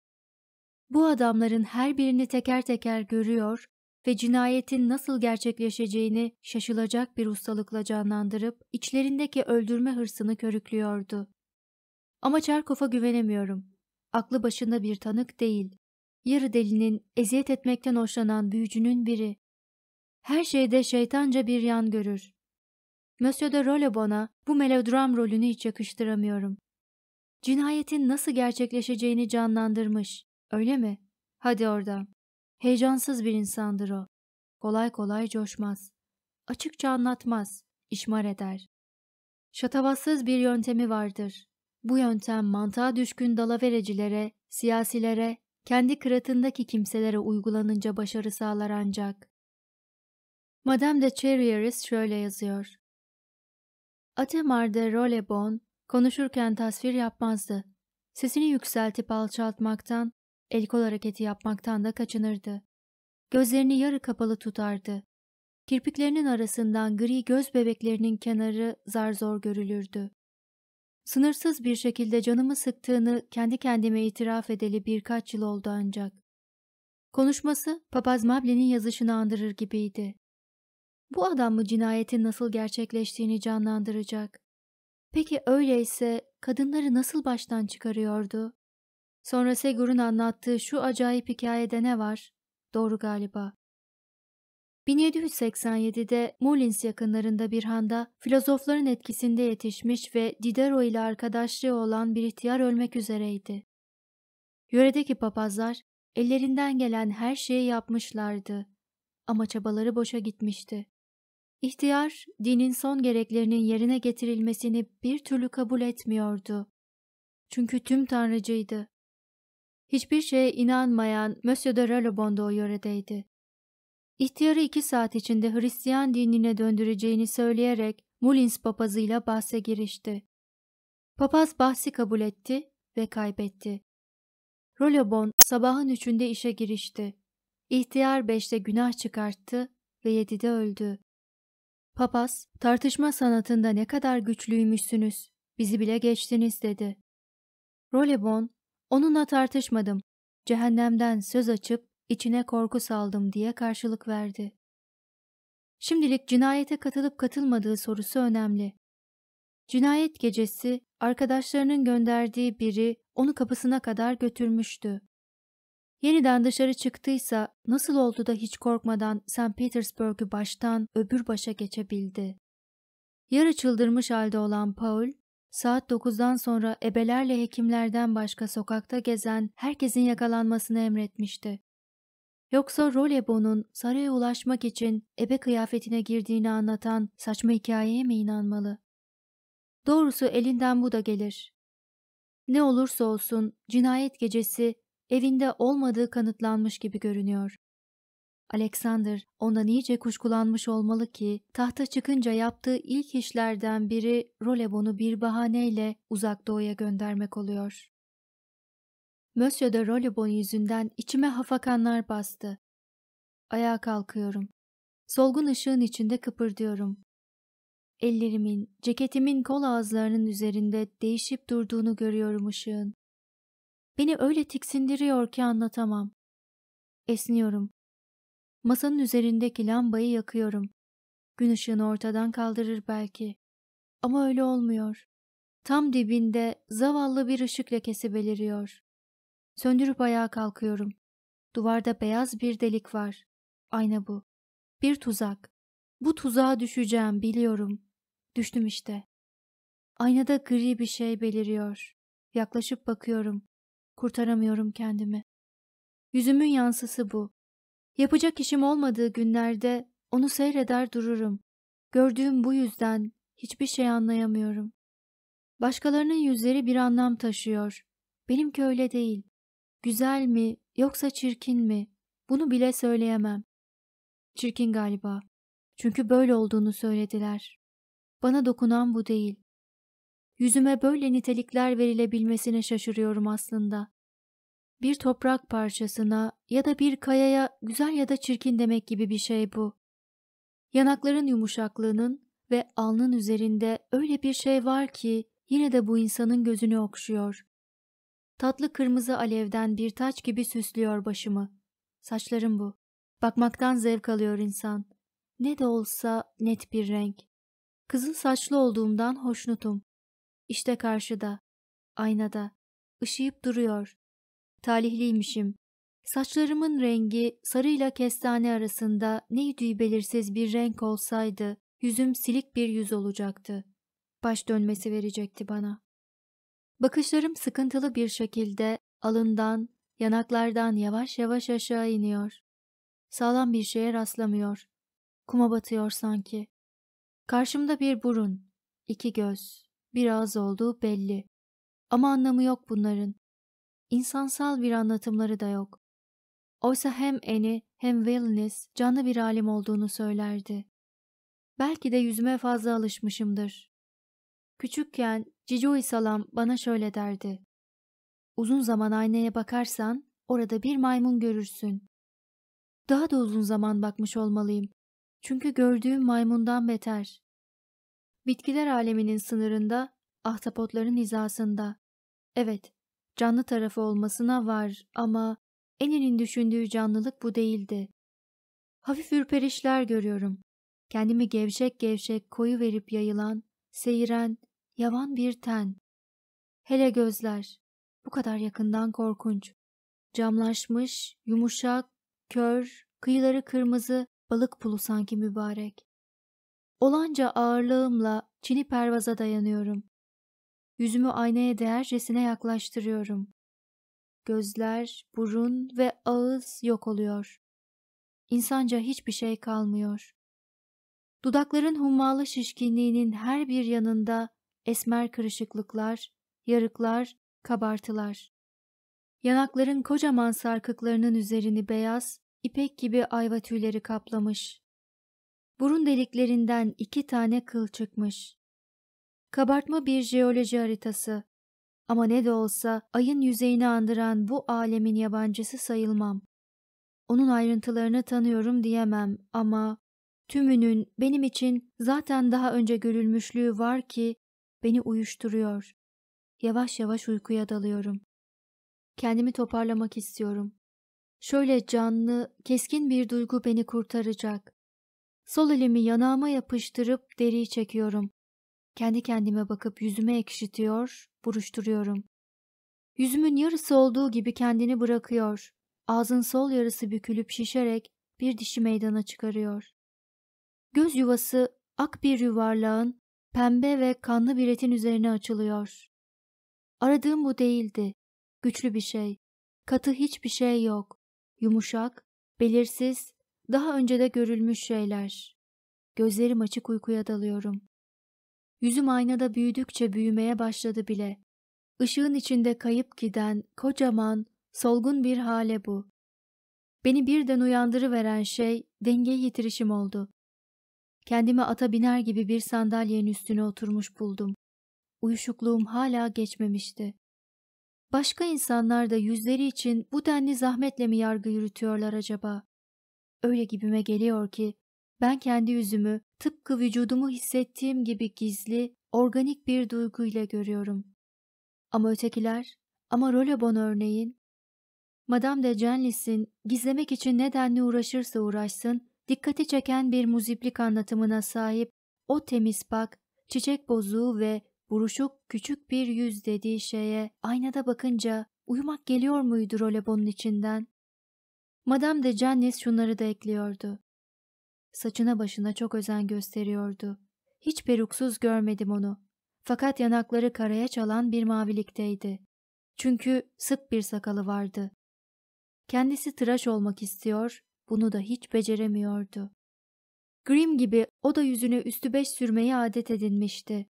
Bu adamların her birini teker teker görüyor ve cinayetin nasıl gerçekleşeceğini şaşılacak bir ustalıkla canlandırıp içlerindeki öldürme hırsını körüklüyordu. Ama Çarkofa güvenemiyorum. Aklı başında bir tanık değil. Yarı delinin, eziyet etmekten hoşlanan büyücünün biri. Her şeyde şeytanca bir yan görür. Monsieur de Rollebon'a bu melodram rolünü hiç yakıştıramıyorum. Cinayetin nasıl gerçekleşeceğini canlandırmış, öyle mi? Hadi oradan. Heyecansız bir insandır o. Kolay kolay coşmaz. Açıkça anlatmaz, işmar eder. Şatavatsız bir yöntemi vardır. Bu yöntem mantığa düşkün dalavericilere, siyasilere, kendi kıratındaki kimselere uygulanınca başarı sağlar ancak. Madame de Cherrieres şöyle yazıyor. Atemar'da Rolebon konuşurken tasvir yapmazdı. Sesini yükseltip alçaltmaktan, el kol hareketi yapmaktan da kaçınırdı. Gözlerini yarı kapalı tutardı. Kirpiklerinin arasından gri göz bebeklerinin kenarı zar zor görülürdü. Sınırsız bir şekilde canımı sıktığını kendi kendime itiraf edeli birkaç yıl oldu ancak. Konuşması Papaz Mable'nin yazışını andırır gibiydi. Bu adam mı cinayetin nasıl gerçekleştiğini canlandıracak? Peki öyleyse kadınları nasıl baştan çıkarıyordu? Sonra Segur'un anlattığı şu acayip hikayede ne var? Doğru galiba. 1787'de Moulins yakınlarında bir handa filozofların etkisinde yetişmiş ve Diderot ile arkadaşlığı olan bir ihtiyar ölmek üzereydi. Yöredeki papazlar ellerinden gelen her şeyi yapmışlardı ama çabaları boşa gitmişti. İhtiyar, dinin son gereklerinin yerine getirilmesini bir türlü kabul etmiyordu. Çünkü tüm tanrıcıydı. Hiçbir şeye inanmayan Monsieur de Ralebon o yöredeydi. İhtiyarı iki saat içinde Hristiyan dinine döndüreceğini söyleyerek Mullins papazıyla bahse girişti. Papaz bahsi kabul etti ve kaybetti. Rolobon sabahın üçünde işe girişti. İhtiyar beşte günah çıkarttı ve yedide öldü. Papaz, tartışma sanatında ne kadar güçlüymüşsünüz, bizi bile geçtiniz dedi. Rolebon, onunla tartışmadım, cehennemden söz açıp içine korku saldım diye karşılık verdi. Şimdilik cinayete katılıp katılmadığı sorusu önemli. Cinayet gecesi arkadaşlarının gönderdiği biri onu kapısına kadar götürmüştü. Yeniden dışarı çıktıysa nasıl oldu da hiç korkmadan St. Petersburg'u baştan öbür başa geçebildi? Yarı çıldırmış halde olan Paul, saat 9'dan sonra ebelerle hekimlerden başka sokakta gezen herkesin yakalanmasını emretmişti. Yoksa Rolebo'nun saraya ulaşmak için ebe kıyafetine girdiğini anlatan saçma hikayeye mi inanmalı? Doğrusu elinden bu da gelir. Ne olursa olsun cinayet gecesi evinde olmadığı kanıtlanmış gibi görünüyor. Alexander ondan iyice kuşkulanmış olmalı ki tahta çıkınca yaptığı ilk işlerden biri Rolebon'u bir bahaneyle uzak doğuya göndermek oluyor. Monsieur de Rolebon yüzünden içime hafakanlar bastı. Ayağa kalkıyorum. Solgun ışığın içinde kıpırdıyorum. Ellerimin, ceketimin kol ağızlarının üzerinde değişip durduğunu görüyorum ışığın. Beni öyle tiksindiriyor ki anlatamam. Esniyorum. Masanın üzerindeki lambayı yakıyorum. Gün ışığını ortadan kaldırır belki. Ama öyle olmuyor. Tam dibinde zavallı bir ışık lekesi beliriyor. Söndürüp ayağa kalkıyorum. Duvarda beyaz bir delik var. Ayna bu. Bir tuzak. Bu tuzağa düşeceğim biliyorum. Düştüm işte. Aynada gri bir şey beliriyor. Yaklaşıp bakıyorum kurtaramıyorum kendimi. Yüzümün yansısı bu. Yapacak işim olmadığı günlerde onu seyreder dururum. Gördüğüm bu yüzden hiçbir şey anlayamıyorum. Başkalarının yüzleri bir anlam taşıyor. Benimki öyle değil. Güzel mi yoksa çirkin mi? Bunu bile söyleyemem. Çirkin galiba. Çünkü böyle olduğunu söylediler. Bana dokunan bu değil. Yüzüme böyle nitelikler verilebilmesine şaşırıyorum aslında. Bir toprak parçasına ya da bir kayaya güzel ya da çirkin demek gibi bir şey bu. Yanakların yumuşaklığının ve alnın üzerinde öyle bir şey var ki yine de bu insanın gözünü okşuyor. Tatlı kırmızı alevden bir taç gibi süslüyor başımı. Saçlarım bu. Bakmaktan zevk alıyor insan. Ne de olsa net bir renk. Kızıl saçlı olduğumdan hoşnutum. İşte karşıda, aynada, ışıyıp duruyor talihliymişim. Saçlarımın rengi sarıyla kestane arasında neydi belirsiz bir renk olsaydı yüzüm silik bir yüz olacaktı. Baş dönmesi verecekti bana. Bakışlarım sıkıntılı bir şekilde alından, yanaklardan yavaş yavaş aşağı iniyor. Sağlam bir şeye rastlamıyor. Kuma batıyor sanki. Karşımda bir burun, iki göz, bir ağız olduğu belli. Ama anlamı yok bunların insansal bir anlatımları da yok. Oysa hem Annie hem Willness canlı bir alim olduğunu söylerdi. Belki de yüzüme fazla alışmışımdır. Küçükken Cici Oysalam bana şöyle derdi. Uzun zaman aynaya bakarsan orada bir maymun görürsün. Daha da uzun zaman bakmış olmalıyım. Çünkü gördüğüm maymundan beter. Bitkiler aleminin sınırında, ahtapotların hizasında. Evet, canlı tarafı olmasına var ama Eni'nin düşündüğü canlılık bu değildi. Hafif ürperişler görüyorum. Kendimi gevşek gevşek koyu verip yayılan, seyiren, yavan bir ten. Hele gözler. Bu kadar yakından korkunç. Camlaşmış, yumuşak, kör, kıyıları kırmızı, balık pulu sanki mübarek. Olanca ağırlığımla çini pervaza dayanıyorum. Yüzümü aynaya değercesine yaklaştırıyorum. Gözler, burun ve ağız yok oluyor. İnsanca hiçbir şey kalmıyor. Dudakların hummalı şişkinliğinin her bir yanında esmer kırışıklıklar, yarıklar, kabartılar. Yanakların kocaman sarkıklarının üzerini beyaz, ipek gibi ayva tüyleri kaplamış. Burun deliklerinden iki tane kıl çıkmış kabartma bir jeoloji haritası. Ama ne de olsa ayın yüzeyini andıran bu alemin yabancısı sayılmam. Onun ayrıntılarını tanıyorum diyemem ama tümünün benim için zaten daha önce görülmüşlüğü var ki beni uyuşturuyor. Yavaş yavaş uykuya dalıyorum. Kendimi toparlamak istiyorum. Şöyle canlı, keskin bir duygu beni kurtaracak. Sol elimi yanağıma yapıştırıp deriyi çekiyorum. Kendi kendime bakıp yüzüme ekşitiyor, buruşturuyorum. Yüzümün yarısı olduğu gibi kendini bırakıyor. Ağzın sol yarısı bükülüp şişerek bir dişi meydana çıkarıyor. Göz yuvası ak bir yuvarlağın pembe ve kanlı bir etin üzerine açılıyor. Aradığım bu değildi. Güçlü bir şey. Katı hiçbir şey yok. Yumuşak, belirsiz, daha önce de görülmüş şeyler. Gözlerim açık uykuya dalıyorum. Yüzüm aynada büyüdükçe büyümeye başladı bile. Işığın içinde kayıp giden, kocaman, solgun bir hale bu. Beni birden uyandırıveren şey dengeyi yitirişim oldu. Kendimi ata biner gibi bir sandalyenin üstüne oturmuş buldum. Uyuşukluğum hala geçmemişti. Başka insanlar da yüzleri için bu denli zahmetle mi yargı yürütüyorlar acaba? Öyle gibime geliyor ki ben kendi yüzümü tıpkı vücudumu hissettiğim gibi gizli, organik bir duyguyla görüyorum. Ama ötekiler, ama Rolebon örneğin, Madame de Genlis'in gizlemek için nedenli uğraşırsa uğraşsın, dikkati çeken bir muziplik anlatımına sahip o temiz bak, çiçek bozuğu ve buruşuk küçük bir yüz dediği şeye aynada bakınca uyumak geliyor muydu Rolebon'un içinden? Madame de Genlis şunları da ekliyordu. Saçına başına çok özen gösteriyordu. Hiç peruksuz görmedim onu. Fakat yanakları karaya çalan bir mavilikteydi. Çünkü sık bir sakalı vardı. Kendisi tıraş olmak istiyor, bunu da hiç beceremiyordu. Grim gibi o da yüzüne üstü beş sürmeyi adet edinmişti.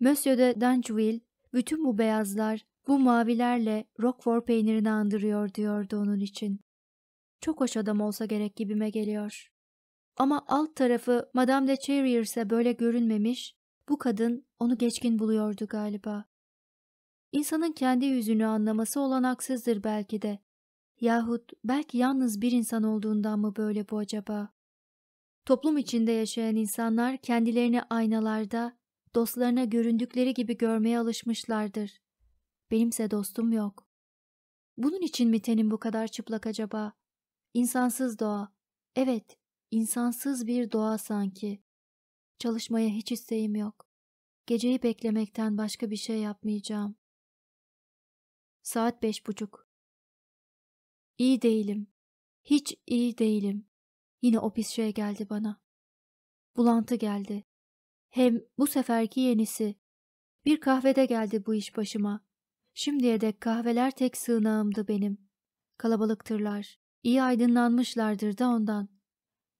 Monsieur de Dancheville, bütün bu beyazlar, bu mavilerle Rockford peynirini andırıyor diyordu onun için. Çok hoş adam olsa gerek gibime geliyor. Ama alt tarafı Madame de Cherriers'e böyle görünmemiş, bu kadın onu geçkin buluyordu galiba. İnsanın kendi yüzünü anlaması olanaksızdır belki de. Yahut belki yalnız bir insan olduğundan mı böyle bu acaba? Toplum içinde yaşayan insanlar kendilerini aynalarda, dostlarına göründükleri gibi görmeye alışmışlardır. Benimse dostum yok. Bunun için mi tenim bu kadar çıplak acaba? İnsansız doğa. Evet, insansız bir doğa sanki. Çalışmaya hiç isteğim yok. Geceyi beklemekten başka bir şey yapmayacağım. Saat beş buçuk. İyi değilim. Hiç iyi değilim. Yine o pis şey geldi bana. Bulantı geldi. Hem bu seferki yenisi. Bir kahvede geldi bu iş başıma. Şimdiye dek kahveler tek sığınağımdı benim. Kalabalıktırlar. İyi aydınlanmışlardır da ondan.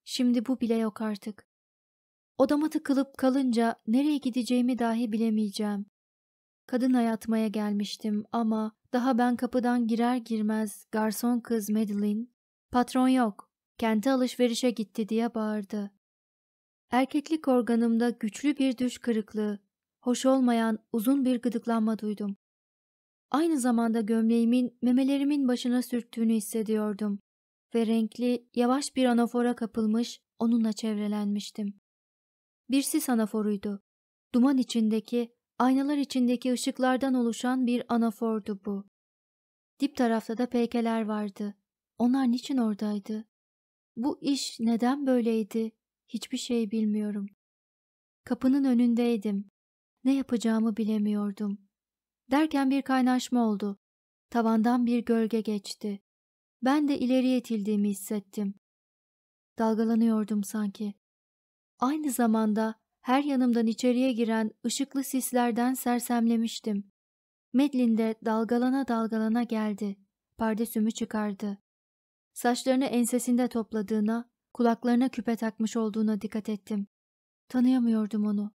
Şimdi bu bile yok artık. Odama tıkılıp kalınca nereye gideceğimi dahi bilemeyeceğim. Kadın ayatmaya gelmiştim ama daha ben kapıdan girer girmez garson kız Madeline, patron yok, kente alışverişe gitti diye bağırdı. Erkeklik organımda güçlü bir düş kırıklığı, hoş olmayan uzun bir gıdıklanma duydum. Aynı zamanda gömleğimin memelerimin başına sürttüğünü hissediyordum ve renkli, yavaş bir anafora kapılmış, onunla çevrelenmiştim. Bir sis anaforuydu. Duman içindeki, aynalar içindeki ışıklardan oluşan bir anafordu bu. Dip tarafta da peykeler vardı. Onlar niçin oradaydı? Bu iş neden böyleydi? Hiçbir şey bilmiyorum. Kapının önündeydim. Ne yapacağımı bilemiyordum. Derken bir kaynaşma oldu. Tavandan bir gölge geçti. Ben de ileriye itildiğimi hissettim. Dalgalanıyordum sanki. Aynı zamanda her yanımdan içeriye giren ışıklı sislerden sersemlemiştim. Medlin de dalgalana dalgalana geldi. Pardesümü çıkardı. Saçlarını ensesinde topladığına, kulaklarına küpe takmış olduğuna dikkat ettim. Tanıyamıyordum onu.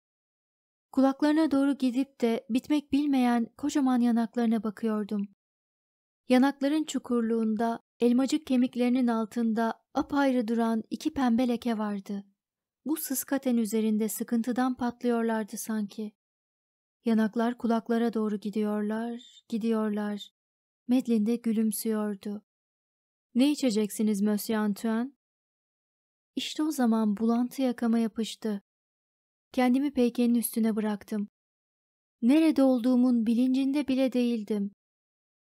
Kulaklarına doğru gidip de bitmek bilmeyen kocaman yanaklarına bakıyordum. Yanakların çukurluğunda Elmacık kemiklerinin altında apayrı duran iki pembe leke vardı. Bu sıskaten üzerinde sıkıntıdan patlıyorlardı sanki. Yanaklar kulaklara doğru gidiyorlar, gidiyorlar. Medlin de gülümsüyordu. Ne içeceksiniz Monsieur Antoine? İşte o zaman bulantı yakama yapıştı. Kendimi peykenin üstüne bıraktım. Nerede olduğumun bilincinde bile değildim.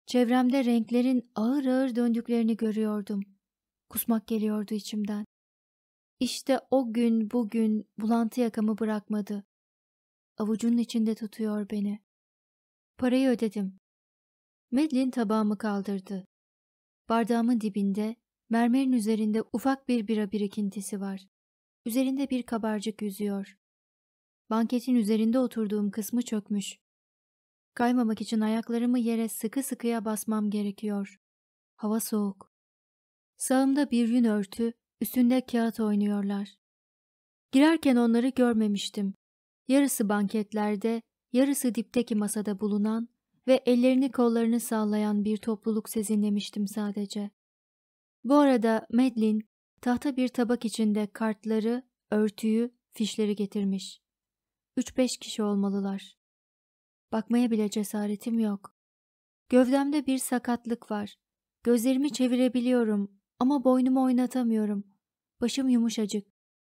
Çevremde renklerin ağır ağır döndüklerini görüyordum. Kusmak geliyordu içimden. İşte o gün bugün bulantı yakamı bırakmadı. Avucunun içinde tutuyor beni. Parayı ödedim. Medlin tabağımı kaldırdı. Bardağımın dibinde, mermerin üzerinde ufak bir bira birikintisi var. Üzerinde bir kabarcık yüzüyor. Banketin üzerinde oturduğum kısmı çökmüş. Kaymamak için ayaklarımı yere sıkı sıkıya basmam gerekiyor. Hava soğuk. Sağımda bir yün örtü, üstünde kağıt oynuyorlar. Girerken onları görmemiştim. Yarısı banketlerde, yarısı dipteki masada bulunan ve ellerini kollarını sallayan bir topluluk sezinlemiştim sadece. Bu arada Medlin tahta bir tabak içinde kartları, örtüyü, fişleri getirmiş. Üç beş kişi olmalılar. Bakmaya bile cesaretim yok. Gövdemde bir sakatlık var. Gözlerimi çevirebiliyorum ama boynumu oynatamıyorum. Başım yumuşacık,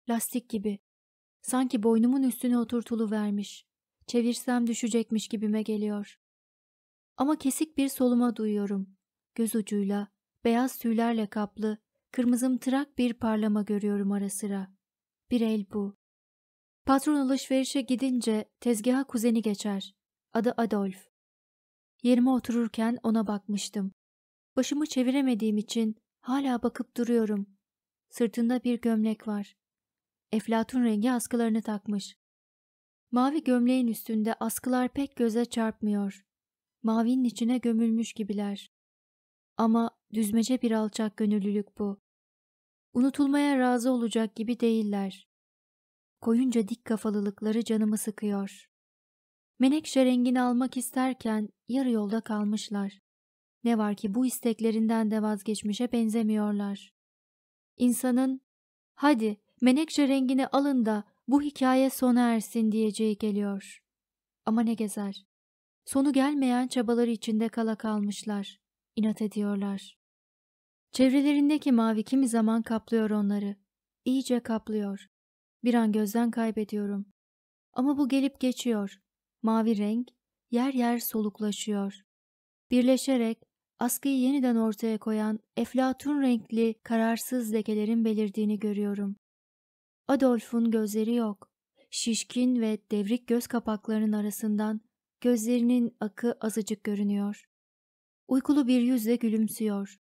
lastik gibi. Sanki boynumun üstüne oturtulu vermiş. Çevirsem düşecekmiş gibime geliyor. Ama kesik bir soluma duyuyorum. Göz ucuyla, beyaz tüylerle kaplı, kırmızımtırak bir parlama görüyorum ara sıra. Bir el bu. Patron alışverişe gidince tezgaha kuzeni geçer. Adı Adolf. Yerime otururken ona bakmıştım. Başımı çeviremediğim için hala bakıp duruyorum. Sırtında bir gömlek var. Eflatun rengi askılarını takmış. Mavi gömleğin üstünde askılar pek göze çarpmıyor. Mavinin içine gömülmüş gibiler. Ama düzmece bir alçak gönüllülük bu. Unutulmaya razı olacak gibi değiller. Koyunca dik kafalılıkları canımı sıkıyor. Menekşe rengini almak isterken yarı yolda kalmışlar. Ne var ki bu isteklerinden de vazgeçmişe benzemiyorlar. İnsanın hadi menekşe rengini alın da bu hikaye sona ersin diyeceği geliyor. Ama ne gezer. Sonu gelmeyen çabaları içinde kala kalmışlar. İnat ediyorlar. Çevrelerindeki mavi kimi zaman kaplıyor onları. İyice kaplıyor. Bir an gözden kaybediyorum. Ama bu gelip geçiyor mavi renk yer yer soluklaşıyor. Birleşerek askıyı yeniden ortaya koyan eflatun renkli kararsız lekelerin belirdiğini görüyorum. Adolf'un gözleri yok. Şişkin ve devrik göz kapaklarının arasından gözlerinin akı azıcık görünüyor. Uykulu bir yüzle gülümsüyor.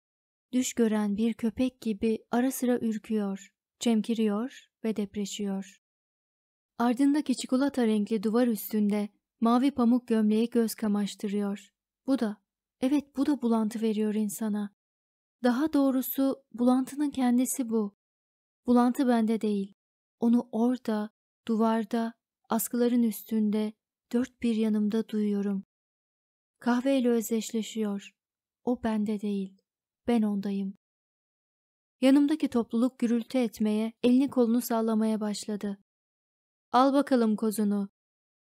Düş gören bir köpek gibi ara sıra ürküyor, çemkiriyor ve depreşiyor. Ardındaki çikolata renkli duvar üstünde Mavi pamuk gömleği göz kamaştırıyor. Bu da, evet bu da bulantı veriyor insana. Daha doğrusu bulantının kendisi bu. Bulantı bende değil. Onu orada, duvarda, askıların üstünde, dört bir yanımda duyuyorum. Kahveyle özdeşleşiyor. O bende değil. Ben ondayım. Yanımdaki topluluk gürültü etmeye, elini kolunu sallamaya başladı. Al bakalım kozunu.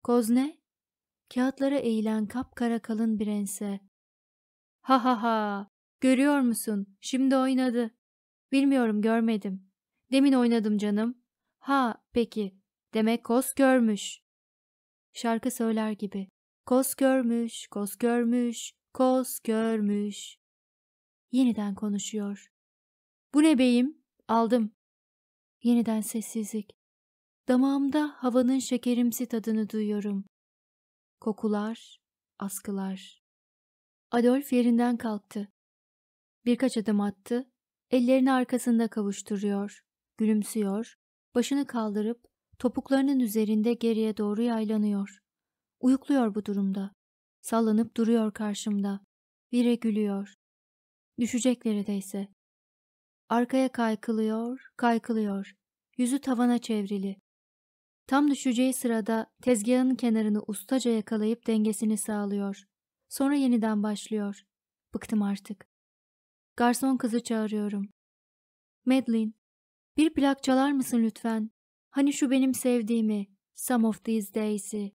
Koz ne? kağıtlara eğilen kapkara kalın bir ense. Ha ha ha! Görüyor musun? Şimdi oynadı. Bilmiyorum görmedim. Demin oynadım canım. Ha peki. Demek kos görmüş. Şarkı söyler gibi. Kos görmüş, kos görmüş, kos görmüş. Yeniden konuşuyor. Bu ne beyim? Aldım. Yeniden sessizlik. Damağımda havanın şekerimsi tadını duyuyorum kokular, askılar. Adolf yerinden kalktı. Birkaç adım attı, ellerini arkasında kavuşturuyor, gülümsüyor, başını kaldırıp topuklarının üzerinde geriye doğru yaylanıyor. Uyukluyor bu durumda. Sallanıp duruyor karşımda. Vire gülüyor. Düşecek neredeyse. Arkaya kaykılıyor, kaykılıyor. Yüzü tavana çevrili. Tam düşeceği sırada tezgahın kenarını ustaca yakalayıp dengesini sağlıyor. Sonra yeniden başlıyor. Bıktım artık. Garson kızı çağırıyorum. Madeline, bir plak çalar mısın lütfen? Hani şu benim sevdiğimi, Some of These Days'i.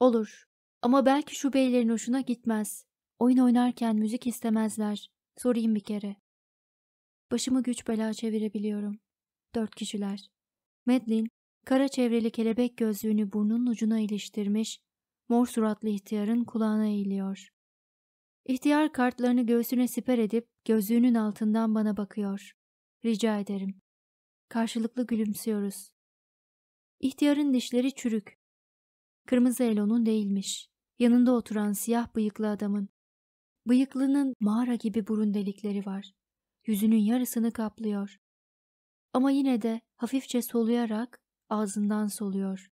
Olur ama belki şu beylerin hoşuna gitmez. Oyun oynarken müzik istemezler. Sorayım bir kere. Başımı güç bela çevirebiliyorum. Dört kişiler. Madeline Kara çevreli kelebek gözlüğünü burnunun ucuna iliştirmiş, mor suratlı ihtiyarın kulağına eğiliyor. İhtiyar kartlarını göğsüne siper edip gözlüğünün altından bana bakıyor. Rica ederim. Karşılıklı gülümsüyoruz. İhtiyarın dişleri çürük. Kırmızı el onun değilmiş. Yanında oturan siyah bıyıklı adamın. Bıyıklının mağara gibi burun delikleri var. Yüzünün yarısını kaplıyor. Ama yine de hafifçe soluyarak ağzından soluyor.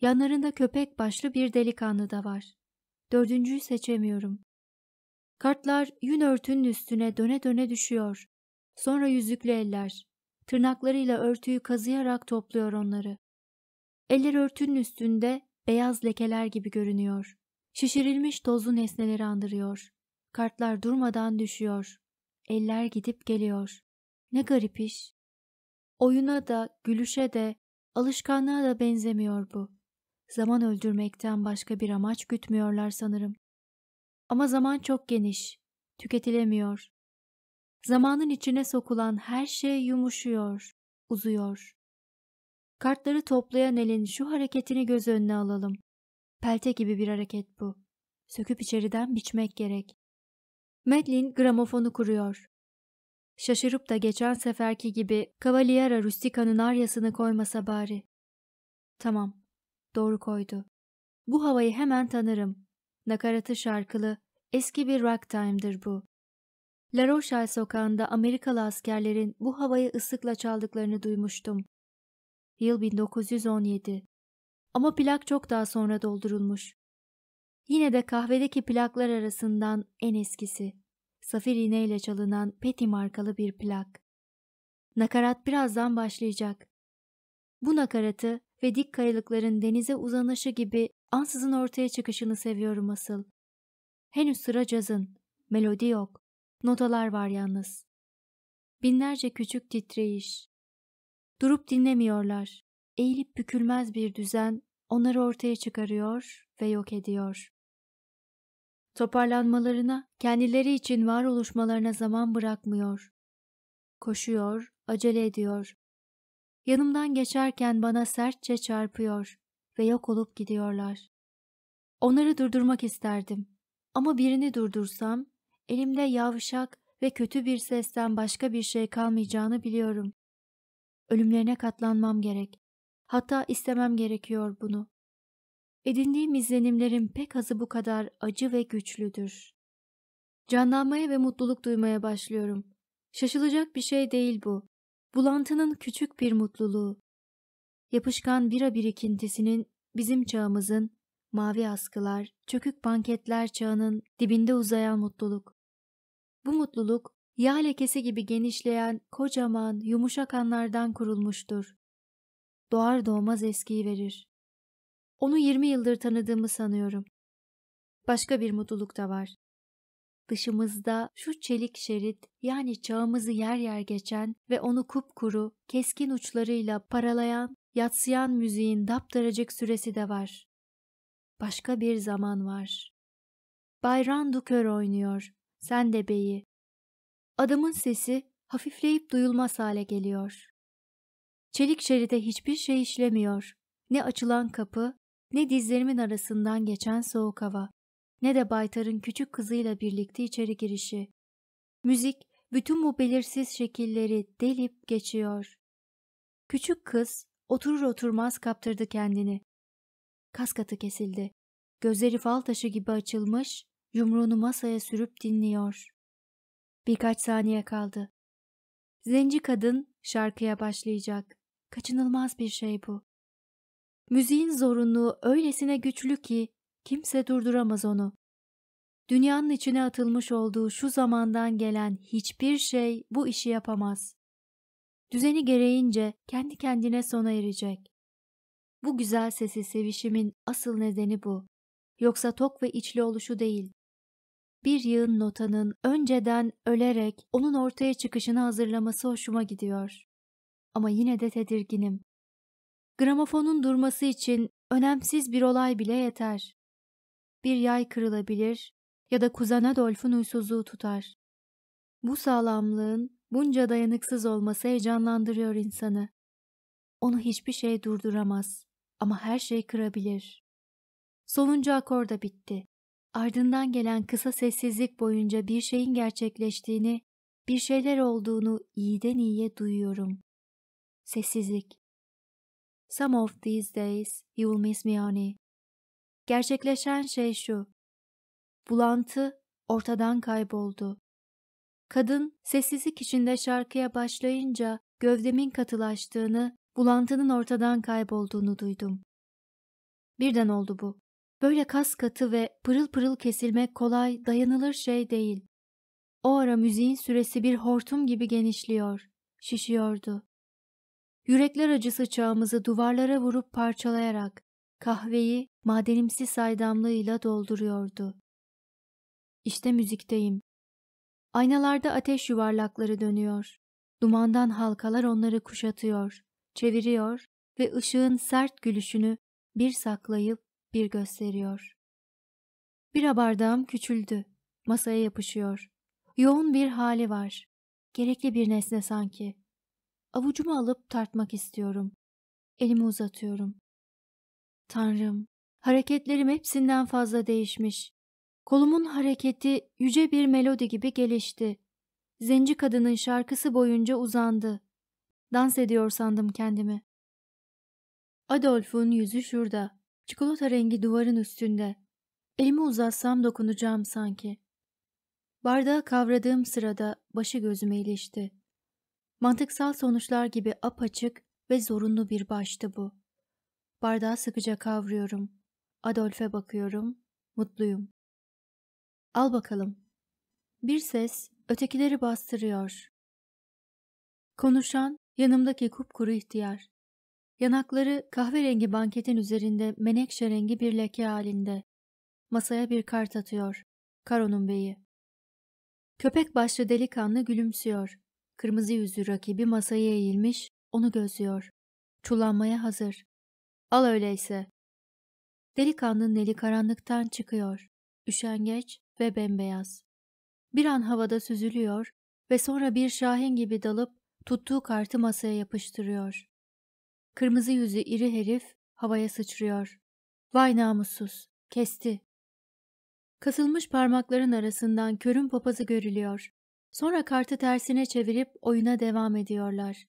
Yanlarında köpek başlı bir delikanlı da var. Dördüncüyü seçemiyorum. Kartlar yün örtünün üstüne döne döne düşüyor. Sonra yüzüklü eller. Tırnaklarıyla örtüyü kazıyarak topluyor onları. Eller örtünün üstünde beyaz lekeler gibi görünüyor. Şişirilmiş tozlu nesneleri andırıyor. Kartlar durmadan düşüyor. Eller gidip geliyor. Ne garip iş. Oyuna da, gülüşe de, Alışkanlığa da benzemiyor bu. Zaman öldürmekten başka bir amaç gütmüyorlar sanırım. Ama zaman çok geniş, tüketilemiyor. Zamanın içine sokulan her şey yumuşuyor, uzuyor. Kartları toplayan elin şu hareketini göz önüne alalım. Pelte gibi bir hareket bu. Söküp içeriden biçmek gerek. Madeline gramofonu kuruyor. Şaşırıp da geçen seferki gibi Cavaliera Rustica'nın aryasını koymasa bari. Tamam, doğru koydu. Bu havayı hemen tanırım. Nakaratı şarkılı, eski bir rock bu. La Rochelle sokağında Amerikalı askerlerin bu havayı ıslıkla çaldıklarını duymuştum. Yıl 1917. Ama plak çok daha sonra doldurulmuş. Yine de kahvedeki plaklar arasından en eskisi safir iğneyle çalınan Peti markalı bir plak. Nakarat birazdan başlayacak. Bu nakaratı ve dik kayalıkların denize uzanışı gibi ansızın ortaya çıkışını seviyorum asıl. Henüz sıra cazın, melodi yok, notalar var yalnız. Binlerce küçük titreyiş. Durup dinlemiyorlar, eğilip bükülmez bir düzen onları ortaya çıkarıyor ve yok ediyor. Toparlanmalarına, kendileri için var oluşmalarına zaman bırakmıyor. Koşuyor, acele ediyor. Yanımdan geçerken bana sertçe çarpıyor ve yok olup gidiyorlar. Onları durdurmak isterdim. Ama birini durdursam, elimde yavşak ve kötü bir sesten başka bir şey kalmayacağını biliyorum. Ölümlerine katlanmam gerek. Hatta istemem gerekiyor bunu edindiğim izlenimlerin pek azı bu kadar acı ve güçlüdür. Canlanmaya ve mutluluk duymaya başlıyorum. Şaşılacak bir şey değil bu. Bulantının küçük bir mutluluğu. Yapışkan bira birikintisinin bizim çağımızın mavi askılar, çökük banketler çağının dibinde uzayan mutluluk. Bu mutluluk yağ lekesi gibi genişleyen kocaman yumuşak anlardan kurulmuştur. Doğar doğmaz eskiyi verir. Onu 20 yıldır tanıdığımı sanıyorum. Başka bir mutluluk da var. Dışımızda şu çelik şerit yani çağımızı yer yer geçen ve onu kupkuru, keskin uçlarıyla paralayan, yatsıyan müziğin daptaracık süresi de var. Başka bir zaman var. Bayran Dukör oynuyor, sen de beyi. Adamın sesi hafifleyip duyulmaz hale geliyor. Çelik şeride hiçbir şey işlemiyor. Ne açılan kapı ne dizlerimin arasından geçen soğuk hava, ne de Baytar'ın küçük kızıyla birlikte içeri girişi. Müzik bütün bu belirsiz şekilleri delip geçiyor. Küçük kız oturur oturmaz kaptırdı kendini. Kaskatı kesildi. Gözleri fal taşı gibi açılmış, yumruğunu masaya sürüp dinliyor. Birkaç saniye kaldı. Zenci kadın şarkıya başlayacak. Kaçınılmaz bir şey bu. Müziğin zorunluğu öylesine güçlü ki kimse durduramaz onu. Dünyanın içine atılmış olduğu şu zamandan gelen hiçbir şey bu işi yapamaz. Düzeni gereğince kendi kendine sona erecek. Bu güzel sesi sevişimin asıl nedeni bu. Yoksa tok ve içli oluşu değil. Bir yığın notanın önceden ölerek onun ortaya çıkışını hazırlaması hoşuma gidiyor. Ama yine de tedirginim. Gramofonun durması için önemsiz bir olay bile yeter. Bir yay kırılabilir ya da kuzen Adolf'un uysuzluğu tutar. Bu sağlamlığın bunca dayanıksız olması heyecanlandırıyor insanı. Onu hiçbir şey durduramaz ama her şey kırabilir. Sonuncu akor da bitti. Ardından gelen kısa sessizlik boyunca bir şeyin gerçekleştiğini, bir şeyler olduğunu iyiden iyiye duyuyorum. Sessizlik. Some of these days you will miss me honey. Gerçekleşen şey şu. Bulantı ortadan kayboldu. Kadın sessizlik içinde şarkıya başlayınca gövdemin katılaştığını, bulantının ortadan kaybolduğunu duydum. Birden oldu bu. Böyle kas katı ve pırıl pırıl kesilmek kolay, dayanılır şey değil. O ara müziğin süresi bir hortum gibi genişliyor, şişiyordu. Yürekler acısı çağımızı duvarlara vurup parçalayarak kahveyi madenimsi saydamlığıyla dolduruyordu. İşte müzikteyim. Aynalarda ateş yuvarlakları dönüyor. Dumandan halkalar onları kuşatıyor, çeviriyor ve ışığın sert gülüşünü bir saklayıp bir gösteriyor. Bir abardağım küçüldü. Masaya yapışıyor. Yoğun bir hali var. Gerekli bir nesne sanki. Avucumu alıp tartmak istiyorum. Elimi uzatıyorum. Tanrım, hareketlerim hepsinden fazla değişmiş. Kolumun hareketi yüce bir melodi gibi gelişti. Zenci kadının şarkısı boyunca uzandı. Dans ediyor sandım kendimi. Adolf'un yüzü şurada. Çikolata rengi duvarın üstünde. Elimi uzatsam dokunacağım sanki. Bardağı kavradığım sırada başı gözüme ilişti. Mantıksal sonuçlar gibi apaçık ve zorunlu bir baştı bu. Bardağı sıkıca kavruyorum. Adolf'e bakıyorum. Mutluyum. Al bakalım. Bir ses ötekileri bastırıyor. Konuşan yanımdaki kupkuru ihtiyar. Yanakları kahverengi banketin üzerinde menekşe rengi bir leke halinde. Masaya bir kart atıyor. Karon'un beyi. Köpek başlı delikanlı gülümsüyor. Kırmızı yüzlü rakibi masaya eğilmiş, onu gözlüyor. Çullanmaya hazır. Al öyleyse. Delikanlının eli karanlıktan çıkıyor. Üşengeç ve bembeyaz. Bir an havada süzülüyor ve sonra bir şahin gibi dalıp tuttuğu kartı masaya yapıştırıyor. Kırmızı yüzü iri herif havaya sıçrıyor. Vay namussuz, kesti. Kasılmış parmakların arasından körün papazı görülüyor. Sonra kartı tersine çevirip oyuna devam ediyorlar.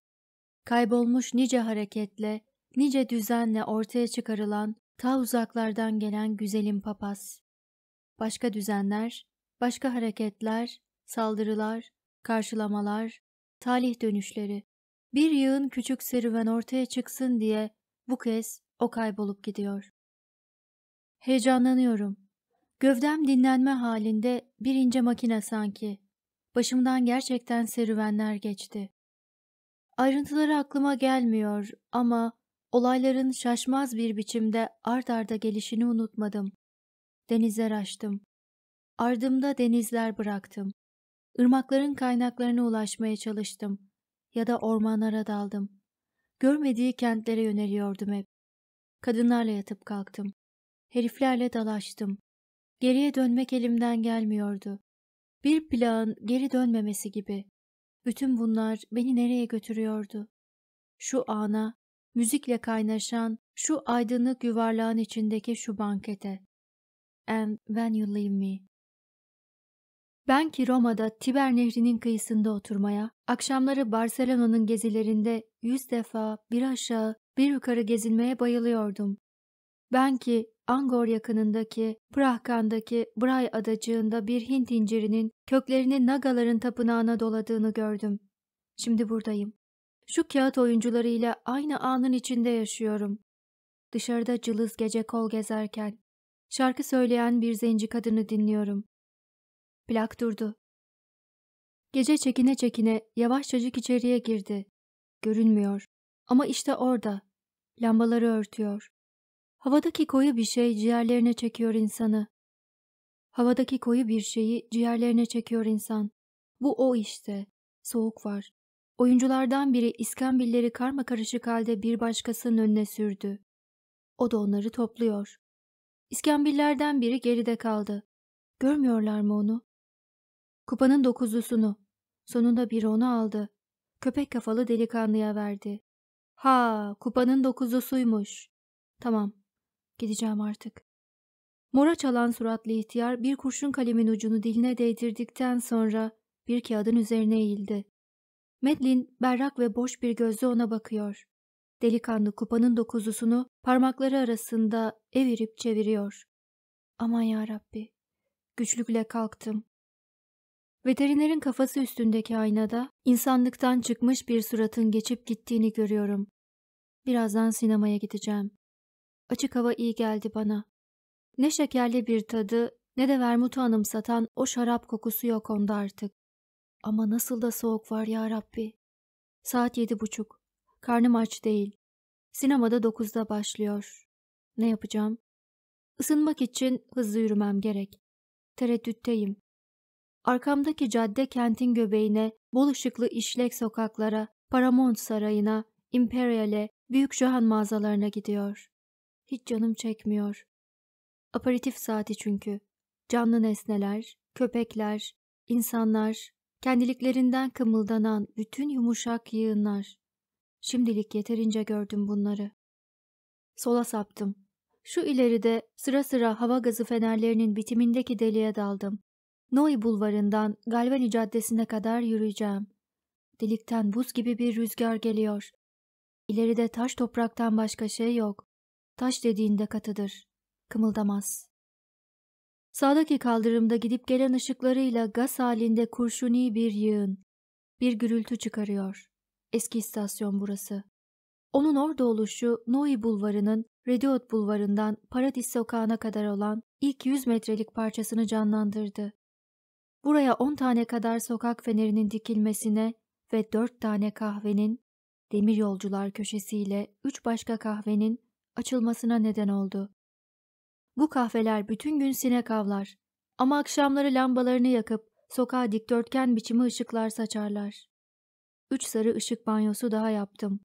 Kaybolmuş nice hareketle, nice düzenle ortaya çıkarılan, ta uzaklardan gelen güzelim papaz. Başka düzenler, başka hareketler, saldırılar, karşılamalar, talih dönüşleri. Bir yığın küçük serüven ortaya çıksın diye bu kez o kaybolup gidiyor. Heyecanlanıyorum. Gövdem dinlenme halinde bir ince makine sanki. Başımdan gerçekten serüvenler geçti. Ayrıntıları aklıma gelmiyor ama olayların şaşmaz bir biçimde ard arda gelişini unutmadım. Denizler açtım. Ardımda denizler bıraktım. Irmakların kaynaklarına ulaşmaya çalıştım ya da ormanlara daldım. Görmediği kentlere yöneliyordum hep. Kadınlarla yatıp kalktım. Heriflerle dalaştım. Geriye dönmek elimden gelmiyordu bir plağın geri dönmemesi gibi. Bütün bunlar beni nereye götürüyordu? Şu ana, müzikle kaynaşan şu aydınlık yuvarlağın içindeki şu bankete. And when you leave me. Ben ki Roma'da Tiber Nehri'nin kıyısında oturmaya, akşamları Barcelona'nın gezilerinde yüz defa bir aşağı bir yukarı gezilmeye bayılıyordum. Ben ki Angor yakınındaki Prahkan'daki Bray adacığında bir Hint incirinin köklerini Nagaların tapınağına doladığını gördüm. Şimdi buradayım. Şu kağıt oyuncularıyla aynı anın içinde yaşıyorum. Dışarıda cılız gece kol gezerken şarkı söyleyen bir zenci kadını dinliyorum. Plak durdu. Gece çekine çekine yavaşçacık içeriye girdi. Görünmüyor. Ama işte orada. Lambaları örtüyor. Havadaki koyu bir şey ciğerlerine çekiyor insanı. Havadaki koyu bir şeyi ciğerlerine çekiyor insan. Bu o işte. Soğuk var. Oyunculardan biri iskambilleri karma karışık halde bir başkasının önüne sürdü. O da onları topluyor. İskambillerden biri geride kaldı. Görmüyorlar mı onu? Kupanın dokuzlusunu. Sonunda biri onu aldı. Köpek kafalı delikanlıya verdi. Ha, kupanın dokuzlusuymuş. Tamam, gideceğim artık. Mora çalan suratlı ihtiyar bir kurşun kalemin ucunu diline değdirdikten sonra bir kağıdın üzerine eğildi. Medlin berrak ve boş bir gözle ona bakıyor. Delikanlı kupanın dokuzusunu parmakları arasında evirip çeviriyor. Aman ya Rabbi. Güçlükle kalktım. Veterinerin kafası üstündeki aynada insanlıktan çıkmış bir suratın geçip gittiğini görüyorum. Birazdan sinemaya gideceğim. Açık hava iyi geldi bana. Ne şekerli bir tadı ne de vermutu anımsatan o şarap kokusu yok onda artık. Ama nasıl da soğuk var ya Rabbi. Saat yedi buçuk. Karnım aç değil. Sinemada dokuzda başlıyor. Ne yapacağım? Isınmak için hızlı yürümem gerek. Tereddütteyim. Arkamdaki cadde kentin göbeğine, bol ışıklı işlek sokaklara, Paramount Sarayı'na, Imperial'e, Büyük Johan mağazalarına gidiyor hiç canım çekmiyor. Aperitif saati çünkü. Canlı nesneler, köpekler, insanlar, kendiliklerinden kımıldanan bütün yumuşak yığınlar. Şimdilik yeterince gördüm bunları. Sola saptım. Şu ileride sıra sıra hava gazı fenerlerinin bitimindeki deliğe daldım. Noy bulvarından Galvani caddesine kadar yürüyeceğim. Delikten buz gibi bir rüzgar geliyor. İleride taş topraktan başka şey yok. Taş dediğinde katıdır. Kımıldamaz. Sağdaki kaldırımda gidip gelen ışıklarıyla gaz halinde kurşuni bir yığın, bir gürültü çıkarıyor. Eski istasyon burası. Onun orada oluşu Noi Bulvarı'nın Rediot Bulvarı'ndan Paradis Sokağı'na kadar olan ilk 100 metrelik parçasını canlandırdı. Buraya 10 tane kadar sokak fenerinin dikilmesine ve 4 tane kahvenin, demir yolcular köşesiyle 3 başka kahvenin açılmasına neden oldu. Bu kahveler bütün gün sinek avlar ama akşamları lambalarını yakıp sokağa dikdörtgen biçimi ışıklar saçarlar. Üç sarı ışık banyosu daha yaptım.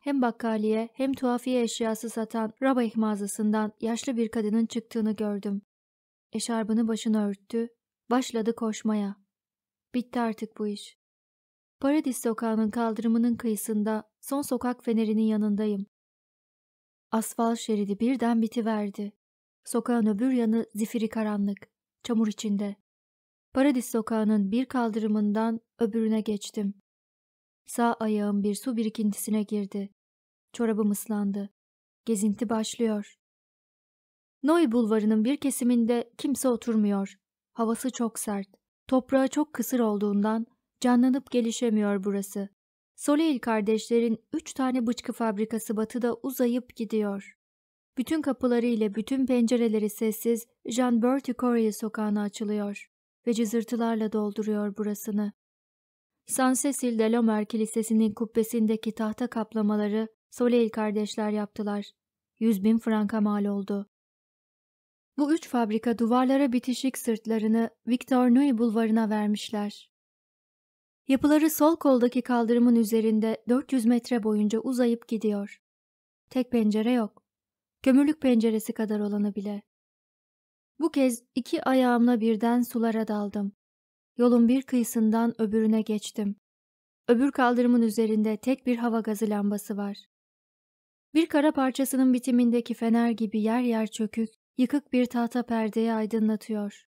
Hem bakkaliye hem tuhafiye eşyası satan Rabah mağazasından yaşlı bir kadının çıktığını gördüm. Eşarbını başına örttü, başladı koşmaya. Bitti artık bu iş. Paradis sokağının kaldırımının kıyısında son sokak fenerinin yanındayım. Asfalt şeridi birden bitiverdi. Sokağın öbür yanı zifiri karanlık, çamur içinde. Paradis sokağının bir kaldırımından öbürüne geçtim. Sağ ayağım bir su birikintisine girdi. Çorabım ıslandı. Gezinti başlıyor. Noy bulvarının bir kesiminde kimse oturmuyor. Havası çok sert. Toprağı çok kısır olduğundan canlanıp gelişemiyor burası. Soleil kardeşlerin üç tane bıçkı fabrikası batıda uzayıp gidiyor. Bütün kapıları ile bütün pencereleri sessiz Jean Berticorie sokağına açılıyor ve cızırtılarla dolduruyor burasını. San Cecil de Lomer Kilisesi'nin kubbesindeki tahta kaplamaları Soleil kardeşler yaptılar. Yüz bin franka mal oldu. Bu üç fabrika duvarlara bitişik sırtlarını Victor Nui bulvarına vermişler. Yapıları sol koldaki kaldırımın üzerinde 400 metre boyunca uzayıp gidiyor. Tek pencere yok. Kömürlük penceresi kadar olanı bile. Bu kez iki ayağımla birden sulara daldım. Yolun bir kıyısından öbürüne geçtim. Öbür kaldırımın üzerinde tek bir hava gazı lambası var. Bir kara parçasının bitimindeki fener gibi yer yer çökük, yıkık bir tahta perdeyi aydınlatıyor.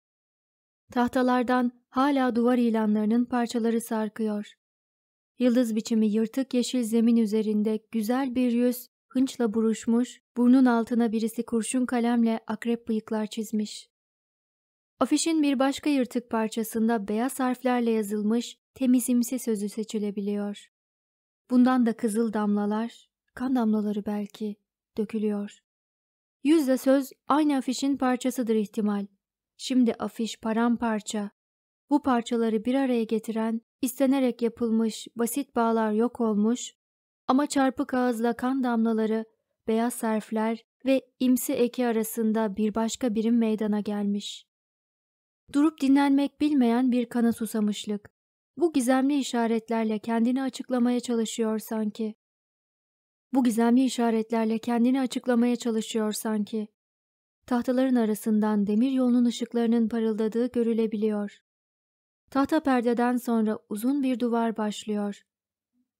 Tahtalardan hala duvar ilanlarının parçaları sarkıyor. Yıldız biçimi yırtık yeşil zemin üzerinde güzel bir yüz hınçla buruşmuş, burnun altına birisi kurşun kalemle akrep bıyıklar çizmiş. Afişin bir başka yırtık parçasında beyaz harflerle yazılmış temizimsi sözü seçilebiliyor. Bundan da kızıl damlalar, kan damlaları belki, dökülüyor. Yüzde söz aynı afişin parçasıdır ihtimal. Şimdi afiş paramparça. Bu parçaları bir araya getiren, istenerek yapılmış basit bağlar yok olmuş ama çarpık ağızla kan damlaları, beyaz serfler ve imsi eki arasında bir başka birim meydana gelmiş. Durup dinlenmek bilmeyen bir kana susamışlık. Bu gizemli işaretlerle kendini açıklamaya çalışıyor sanki. Bu gizemli işaretlerle kendini açıklamaya çalışıyor sanki tahtaların arasından demir yolunun ışıklarının parıldadığı görülebiliyor. Tahta perdeden sonra uzun bir duvar başlıyor.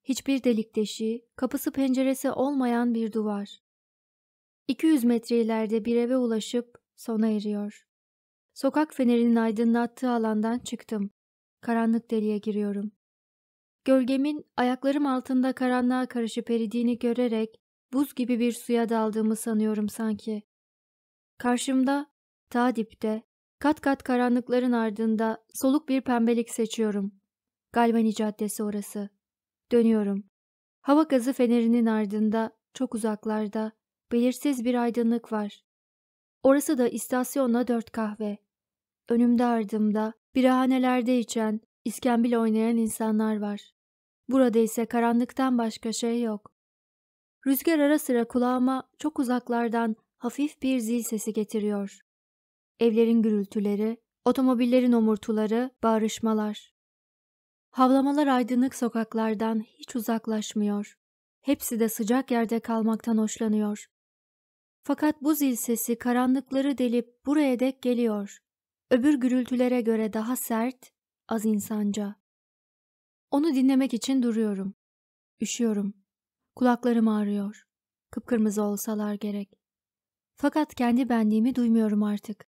Hiçbir delik deşi, kapısı penceresi olmayan bir duvar. 200 metre ileride bir eve ulaşıp sona eriyor. Sokak fenerinin aydınlattığı alandan çıktım. Karanlık deliğe giriyorum. Gölgemin ayaklarım altında karanlığa karışıp eridiğini görerek buz gibi bir suya daldığımı sanıyorum sanki. Karşımda, ta dipte, kat kat karanlıkların ardında soluk bir pembelik seçiyorum. Galvani Caddesi orası. Dönüyorum. Hava gazı fenerinin ardında, çok uzaklarda, belirsiz bir aydınlık var. Orası da istasyonla dört kahve. Önümde ardımda, birahanelerde içen, iskembil oynayan insanlar var. Burada ise karanlıktan başka şey yok. Rüzgar ara sıra kulağıma çok uzaklardan hafif bir zil sesi getiriyor. Evlerin gürültüleri, otomobillerin omurtuları, bağrışmalar. Havlamalar aydınlık sokaklardan hiç uzaklaşmıyor. Hepsi de sıcak yerde kalmaktan hoşlanıyor. Fakat bu zil sesi karanlıkları delip buraya dek geliyor. Öbür gürültülere göre daha sert, az insanca. Onu dinlemek için duruyorum. Üşüyorum. Kulaklarım ağrıyor. Kıpkırmızı olsalar gerek. Fakat kendi benliğimi duymuyorum artık.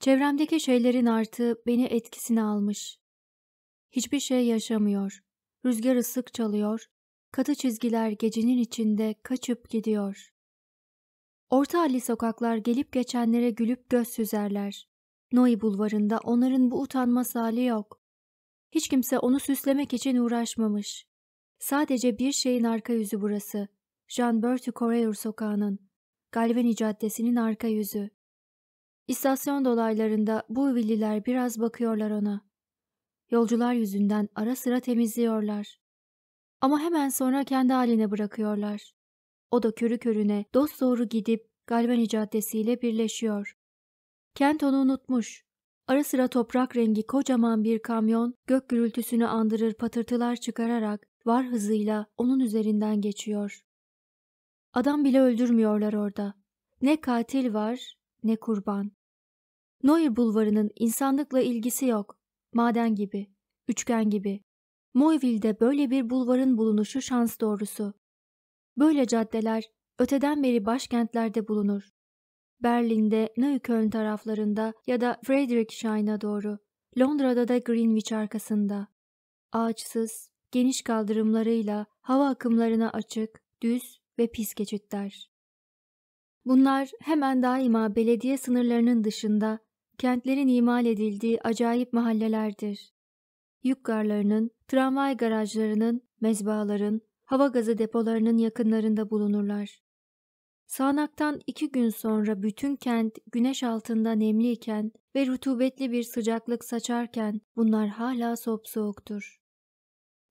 Çevremdeki şeylerin artı beni etkisine almış. Hiçbir şey yaşamıyor. Rüzgar ıslık çalıyor. Katı çizgiler gecenin içinde kaçıp gidiyor. Orta halli sokaklar gelip geçenlere gülüp göz süzerler. Noy bulvarında onların bu utanmaz hali yok. Hiç kimse onu süslemek için uğraşmamış. Sadece bir şeyin arka yüzü burası. Jean Bertu Correyer sokağının. Galveni Caddesi'nin arka yüzü. İstasyon dolaylarında bu villiler biraz bakıyorlar ona. Yolcular yüzünden ara sıra temizliyorlar. Ama hemen sonra kendi haline bırakıyorlar. O da körü körüne dost doğru gidip Galvani Caddesi ile birleşiyor. Kent onu unutmuş. Ara sıra toprak rengi kocaman bir kamyon gök gürültüsünü andırır patırtılar çıkararak var hızıyla onun üzerinden geçiyor. Adam bile öldürmüyorlar orada. Ne katil var ne kurban. Noir bulvarının insanlıkla ilgisi yok. Maden gibi, üçgen gibi. Moyville'de böyle bir bulvarın bulunuşu şans doğrusu. Böyle caddeler öteden beri başkentlerde bulunur. Berlin'de, Neukölln taraflarında ya da Friedrichshain'a doğru, Londra'da da Greenwich arkasında. Ağaçsız, geniş kaldırımlarıyla hava akımlarına açık, düz ve pis geçitler. Bunlar hemen daima belediye sınırlarının dışında kentlerin imal edildiği acayip mahallelerdir. Yük garlarının, tramvay garajlarının, mezbahaların, hava gazı depolarının yakınlarında bulunurlar. Sağanaktan iki gün sonra bütün kent güneş altında nemliyken ve rutubetli bir sıcaklık saçarken bunlar hala sopsoğuktur.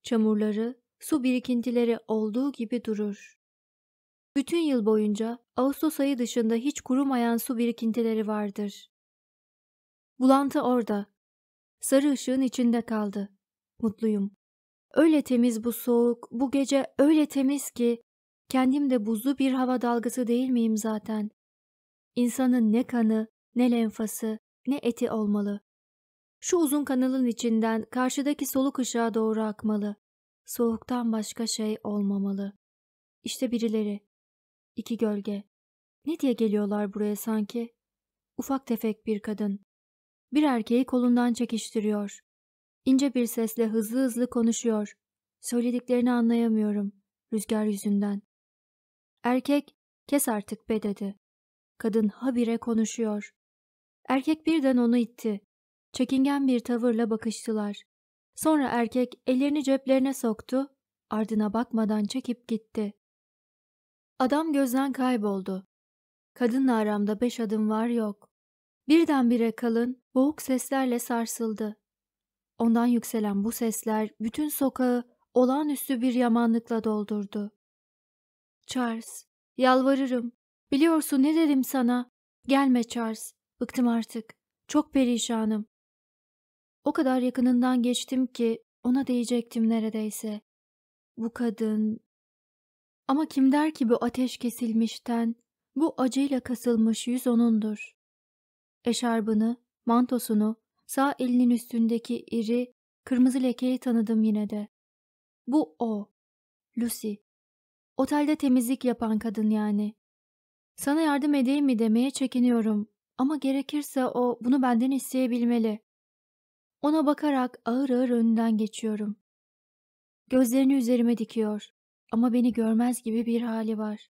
Çamurları, su birikintileri olduğu gibi durur. Bütün yıl boyunca Ağustos ayı dışında hiç kurumayan su birikintileri vardır. Bulantı orada. Sarı ışığın içinde kaldı. Mutluyum. Öyle temiz bu soğuk, bu gece öyle temiz ki kendim de buzlu bir hava dalgası değil miyim zaten? İnsanın ne kanı, ne lenfası, ne eti olmalı. Şu uzun kanalın içinden karşıdaki soluk ışığa doğru akmalı. Soğuktan başka şey olmamalı. İşte birileri iki gölge. Ne diye geliyorlar buraya sanki? Ufak tefek bir kadın. Bir erkeği kolundan çekiştiriyor. İnce bir sesle hızlı hızlı konuşuyor. Söylediklerini anlayamıyorum. Rüzgar yüzünden. Erkek, kes artık be dedi. Kadın habire konuşuyor. Erkek birden onu itti. Çekingen bir tavırla bakıştılar. Sonra erkek ellerini ceplerine soktu, ardına bakmadan çekip gitti. Adam gözden kayboldu. Kadınla aramda beş adım var yok. Birdenbire kalın, boğuk seslerle sarsıldı. Ondan yükselen bu sesler bütün sokağı olağanüstü bir yamanlıkla doldurdu. Charles, yalvarırım. Biliyorsun ne dedim sana. Gelme Charles, bıktım artık. Çok perişanım. O kadar yakınından geçtim ki ona değecektim neredeyse. Bu kadın, ama kim der ki bu ateş kesilmişten, bu acıyla kasılmış yüz onundur. Eşarbını, mantosunu, sağ elinin üstündeki iri, kırmızı lekeyi tanıdım yine de. Bu o. Lucy. Otelde temizlik yapan kadın yani. Sana yardım edeyim mi demeye çekiniyorum ama gerekirse o bunu benden isteyebilmeli. Ona bakarak ağır ağır önünden geçiyorum. Gözlerini üzerime dikiyor ama beni görmez gibi bir hali var.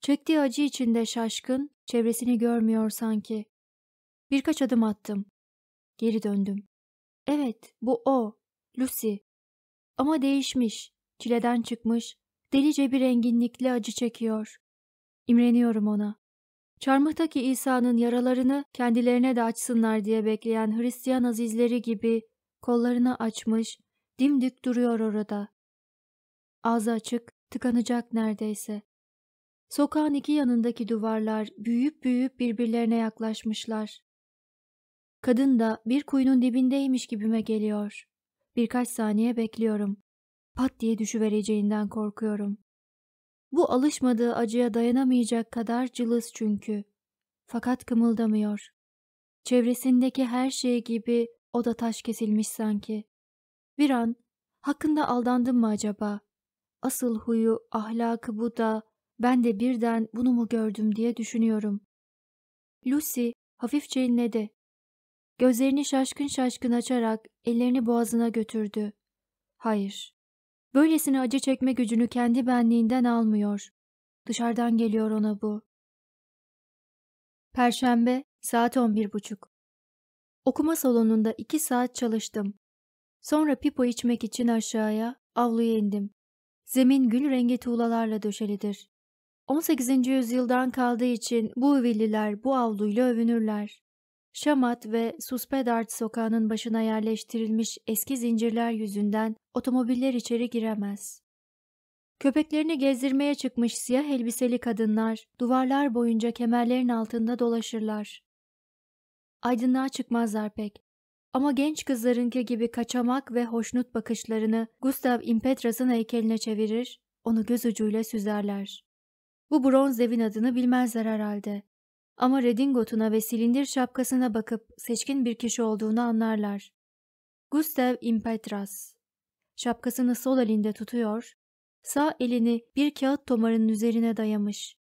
Çektiği acı içinde şaşkın, çevresini görmüyor sanki. Birkaç adım attım. Geri döndüm. Evet, bu o, Lucy. Ama değişmiş, çileden çıkmış, delice bir renginlikle acı çekiyor. İmreniyorum ona. Çarmıhtaki İsa'nın yaralarını kendilerine de açsınlar diye bekleyen Hristiyan azizleri gibi kollarını açmış, dimdik duruyor orada. Ağzı açık, tıkanacak neredeyse. Sokağın iki yanındaki duvarlar büyüyüp büyüyüp birbirlerine yaklaşmışlar. Kadın da bir kuyunun dibindeymiş gibime geliyor. Birkaç saniye bekliyorum. Pat diye düşüvereceğinden korkuyorum. Bu alışmadığı acıya dayanamayacak kadar cılız çünkü. Fakat kımıldamıyor. Çevresindeki her şey gibi o da taş kesilmiş sanki. Bir an hakkında aldandım mı acaba? asıl huyu, ahlakı bu da, ben de birden bunu mu gördüm diye düşünüyorum. Lucy hafifçe inledi. Gözlerini şaşkın şaşkın açarak ellerini boğazına götürdü. Hayır. Böylesine acı çekme gücünü kendi benliğinden almıyor. Dışarıdan geliyor ona bu. Perşembe saat on bir buçuk. Okuma salonunda iki saat çalıştım. Sonra pipo içmek için aşağıya, avluya indim. Zemin gül rengi tuğlalarla döşelidir. 18. yüzyıldan kaldığı için bu villiler bu avluyla övünürler. Şamat ve Suspedart sokağının başına yerleştirilmiş eski zincirler yüzünden otomobiller içeri giremez. Köpeklerini gezdirmeye çıkmış siyah elbiseli kadınlar duvarlar boyunca kemerlerin altında dolaşırlar. Aydınlığa çıkmazlar pek. Ama genç kızlarınki gibi kaçamak ve hoşnut bakışlarını Gustav Impetras'ın heykeline çevirir, onu göz ucuyla süzerler. Bu bronz evin adını bilmezler herhalde. Ama redingotuna ve silindir şapkasına bakıp seçkin bir kişi olduğunu anlarlar. Gustav Impetras. Şapkasını sol elinde tutuyor, sağ elini bir kağıt tomarının üzerine dayamış.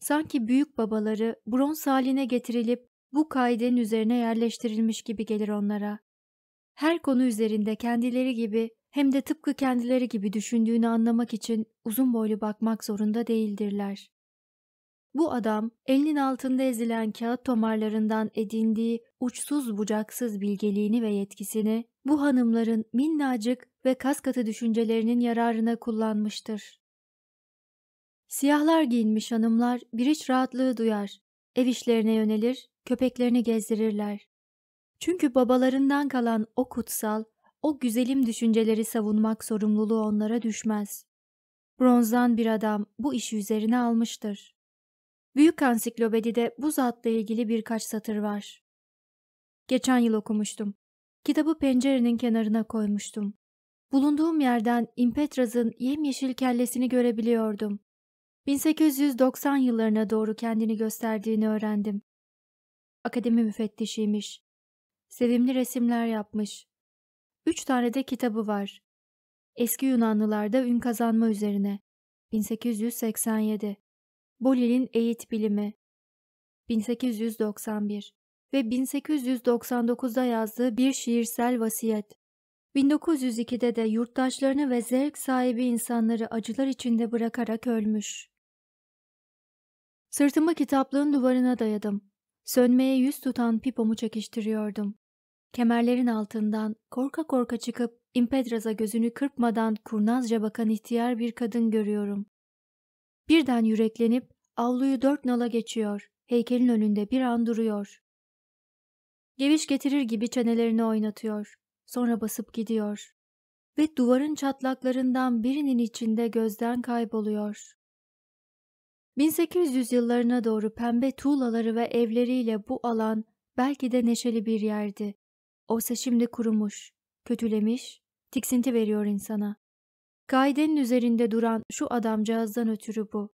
Sanki büyük babaları bronz haline getirilip bu kaidenin üzerine yerleştirilmiş gibi gelir onlara. Her konu üzerinde kendileri gibi hem de tıpkı kendileri gibi düşündüğünü anlamak için uzun boylu bakmak zorunda değildirler. Bu adam elinin altında ezilen kağıt tomarlarından edindiği uçsuz bucaksız bilgeliğini ve yetkisini bu hanımların minnacık ve kaskatı düşüncelerinin yararına kullanmıştır. Siyahlar giyinmiş hanımlar bir iç rahatlığı duyar, ev işlerine yönelir köpeklerini gezdirirler. Çünkü babalarından kalan o kutsal, o güzelim düşünceleri savunmak sorumluluğu onlara düşmez. Bronzdan bir adam bu işi üzerine almıştır. Büyük ansiklopedide bu zatla ilgili birkaç satır var. Geçen yıl okumuştum. Kitabı pencerenin kenarına koymuştum. Bulunduğum yerden Impetraz'ın yemyeşil kellesini görebiliyordum. 1890 yıllarına doğru kendini gösterdiğini öğrendim akademi müfettişiymiş. Sevimli resimler yapmış. Üç tane de kitabı var. Eski Yunanlılarda ün kazanma üzerine. 1887. Bolil'in Eğit Bilimi. 1891 ve 1899'da yazdığı bir şiirsel vasiyet. 1902'de de yurttaşlarını ve zevk sahibi insanları acılar içinde bırakarak ölmüş. Sırtımı kitaplığın duvarına dayadım. Sönmeye yüz tutan pipomu çekiştiriyordum. Kemerlerin altından korka korka çıkıp Impedraz'a gözünü kırpmadan kurnazca bakan ihtiyar bir kadın görüyorum. Birden yüreklenip avluyu dört nala geçiyor, heykelin önünde bir an duruyor. Geviş getirir gibi çenelerini oynatıyor, sonra basıp gidiyor ve duvarın çatlaklarından birinin içinde gözden kayboluyor. 1800 yıllarına doğru pembe tuğlaları ve evleriyle bu alan belki de neşeli bir yerdi. Oysa şimdi kurumuş, kötülemiş, tiksinti veriyor insana. Kaidenin üzerinde duran şu adamcağızdan ötürü bu.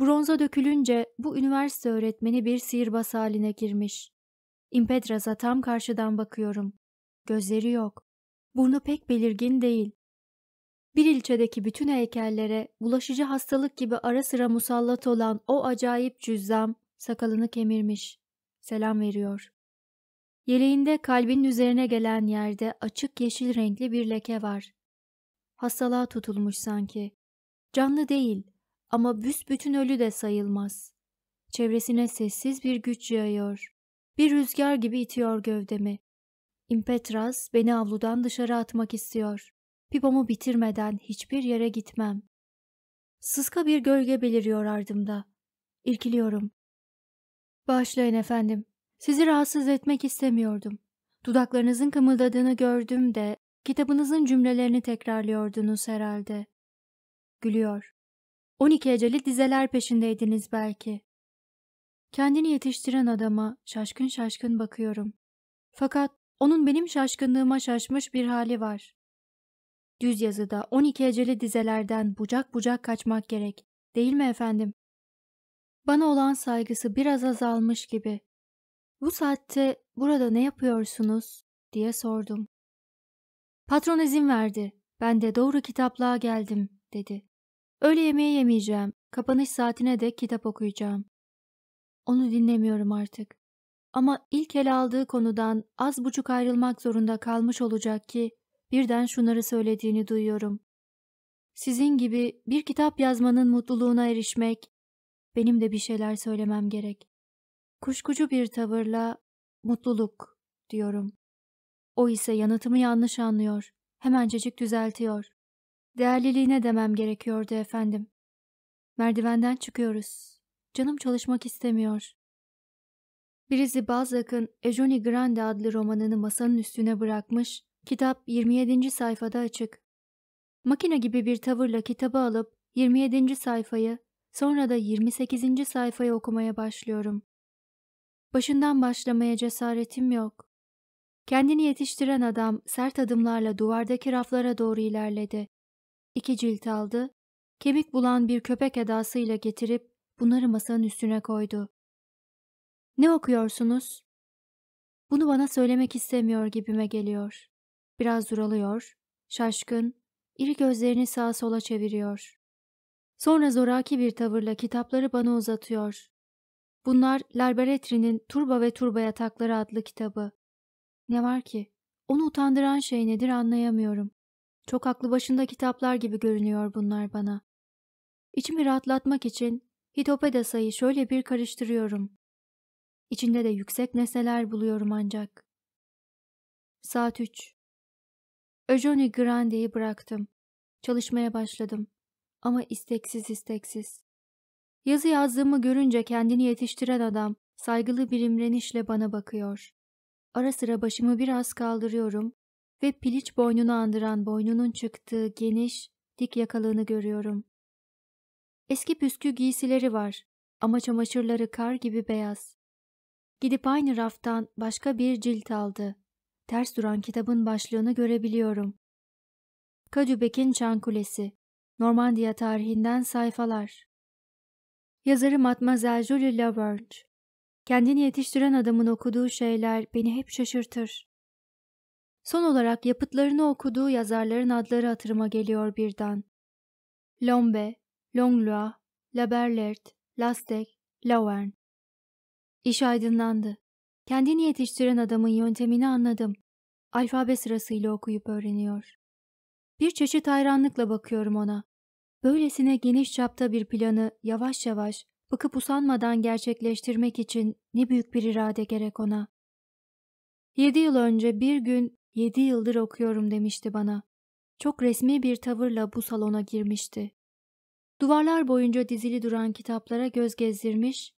Bronza dökülünce bu üniversite öğretmeni bir sihirbaz haline girmiş. İmpedra'za tam karşıdan bakıyorum. Gözleri yok. Burnu pek belirgin değil bir ilçedeki bütün heykellere bulaşıcı hastalık gibi ara sıra musallat olan o acayip cüzzam sakalını kemirmiş. Selam veriyor. Yeleğinde kalbinin üzerine gelen yerde açık yeşil renkli bir leke var. Hastalığa tutulmuş sanki. Canlı değil ama büsbütün ölü de sayılmaz. Çevresine sessiz bir güç yayıyor. Bir rüzgar gibi itiyor gövdemi. İmpetras beni avludan dışarı atmak istiyor. Pipomu bitirmeden hiçbir yere gitmem. Sıska bir gölge beliriyor ardımda. İrkiliyorum. Başlayın efendim. Sizi rahatsız etmek istemiyordum. Dudaklarınızın kımıldadığını gördüm de kitabınızın cümlelerini tekrarlıyordunuz herhalde. Gülüyor. 12 eceli dizeler peşindeydiniz belki. Kendini yetiştiren adama şaşkın şaşkın bakıyorum. Fakat onun benim şaşkınlığıma şaşmış bir hali var. Düz yazıda 12 eceli dizelerden bucak bucak kaçmak gerek. Değil mi efendim? Bana olan saygısı biraz azalmış gibi. Bu saatte burada ne yapıyorsunuz? diye sordum. Patron izin verdi. Ben de doğru kitaplığa geldim, dedi. Öğle yemeği yemeyeceğim. Kapanış saatine de kitap okuyacağım. Onu dinlemiyorum artık. Ama ilk ele aldığı konudan az buçuk ayrılmak zorunda kalmış olacak ki birden şunları söylediğini duyuyorum. Sizin gibi bir kitap yazmanın mutluluğuna erişmek, benim de bir şeyler söylemem gerek. Kuşkucu bir tavırla mutluluk diyorum. O ise yanıtımı yanlış anlıyor. Hemencecik düzeltiyor. Değerliliğine demem gerekiyordu efendim. Merdivenden çıkıyoruz. Canım çalışmak istemiyor. Birisi Balzac'ın Ejoni Grande adlı romanını masanın üstüne bırakmış Kitap 27. sayfada açık. Makine gibi bir tavırla kitabı alıp 27. sayfayı, sonra da 28. sayfayı okumaya başlıyorum. Başından başlamaya cesaretim yok. Kendini yetiştiren adam sert adımlarla duvardaki raflara doğru ilerledi. İki cilt aldı, kemik bulan bir köpek edasıyla getirip bunları masanın üstüne koydu. Ne okuyorsunuz? Bunu bana söylemek istemiyor gibime geliyor. Biraz duralıyor, şaşkın, iri gözlerini sağa sola çeviriyor. Sonra zoraki bir tavırla kitapları bana uzatıyor. Bunlar Lerberetri'nin Turba ve Turba Yatakları adlı kitabı. Ne var ki? Onu utandıran şey nedir anlayamıyorum. Çok aklı başında kitaplar gibi görünüyor bunlar bana. İçimi rahatlatmak için Hitopedasa'yı şöyle bir karıştırıyorum. İçinde de yüksek nesneler buluyorum ancak. Saat 3. Öjone Grande'yi bıraktım. Çalışmaya başladım. Ama isteksiz isteksiz. Yazı yazdığımı görünce kendini yetiştiren adam saygılı bir imrenişle bana bakıyor. Ara sıra başımı biraz kaldırıyorum ve piliç boynunu andıran boynunun çıktığı geniş, dik yakalığını görüyorum. Eski püskü giysileri var ama çamaşırları kar gibi beyaz. Gidip aynı raftan başka bir cilt aldı ters duran kitabın başlığını görebiliyorum. Kadübek'in Çan Kulesi, Normandiya tarihinden sayfalar. Yazarı Matmazel Julie Laverge. Kendini yetiştiren adamın okuduğu şeyler beni hep şaşırtır. Son olarak yapıtlarını okuduğu yazarların adları hatırıma geliyor birden. Lombe, Longlois, Laberlert, Lastek, Laverne. İş aydınlandı. Kendini yetiştiren adamın yöntemini anladım. Alfabe sırasıyla okuyup öğreniyor. Bir çeşit hayranlıkla bakıyorum ona. Böylesine geniş çapta bir planı yavaş yavaş, bıkıp usanmadan gerçekleştirmek için ne büyük bir irade gerek ona. Yedi yıl önce bir gün yedi yıldır okuyorum demişti bana. Çok resmi bir tavırla bu salona girmişti. Duvarlar boyunca dizili duran kitaplara göz gezdirmiş,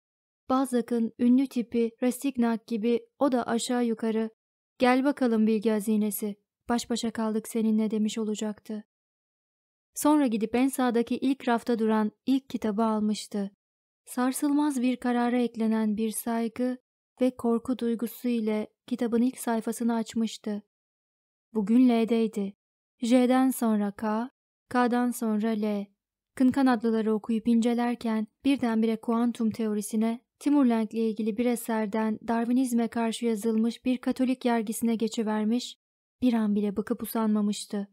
Balzac'ın ünlü tipi Rastignac gibi o da aşağı yukarı gel bakalım bilgi hazinesi baş başa kaldık seninle demiş olacaktı. Sonra gidip en sağdaki ilk rafta duran ilk kitabı almıştı. Sarsılmaz bir karara eklenen bir saygı ve korku duygusu ile kitabın ilk sayfasını açmıştı. Bugün L'deydi. J'den sonra K, K'dan sonra L. Kınkan adlıları okuyup incelerken birdenbire kuantum teorisine Timurlenk'le ilgili bir eserden Darwinizme karşı yazılmış bir Katolik yergisine geçivermiş, bir an bile bakıp usanmamıştı.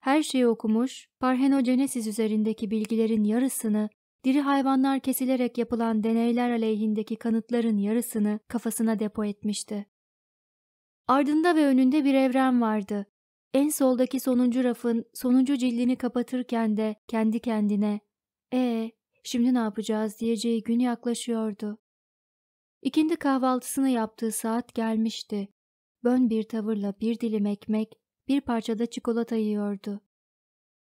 Her şeyi okumuş, parhenogenesis üzerindeki bilgilerin yarısını, diri hayvanlar kesilerek yapılan deneyler aleyhindeki kanıtların yarısını kafasına depo etmişti. Ardında ve önünde bir evren vardı. En soldaki sonuncu rafın sonuncu cildini kapatırken de kendi kendine ee, şimdi ne yapacağız?" diyeceği gün yaklaşıyordu. İkindi kahvaltısını yaptığı saat gelmişti. Bön bir tavırla bir dilim ekmek, bir parçada çikolata yiyordu.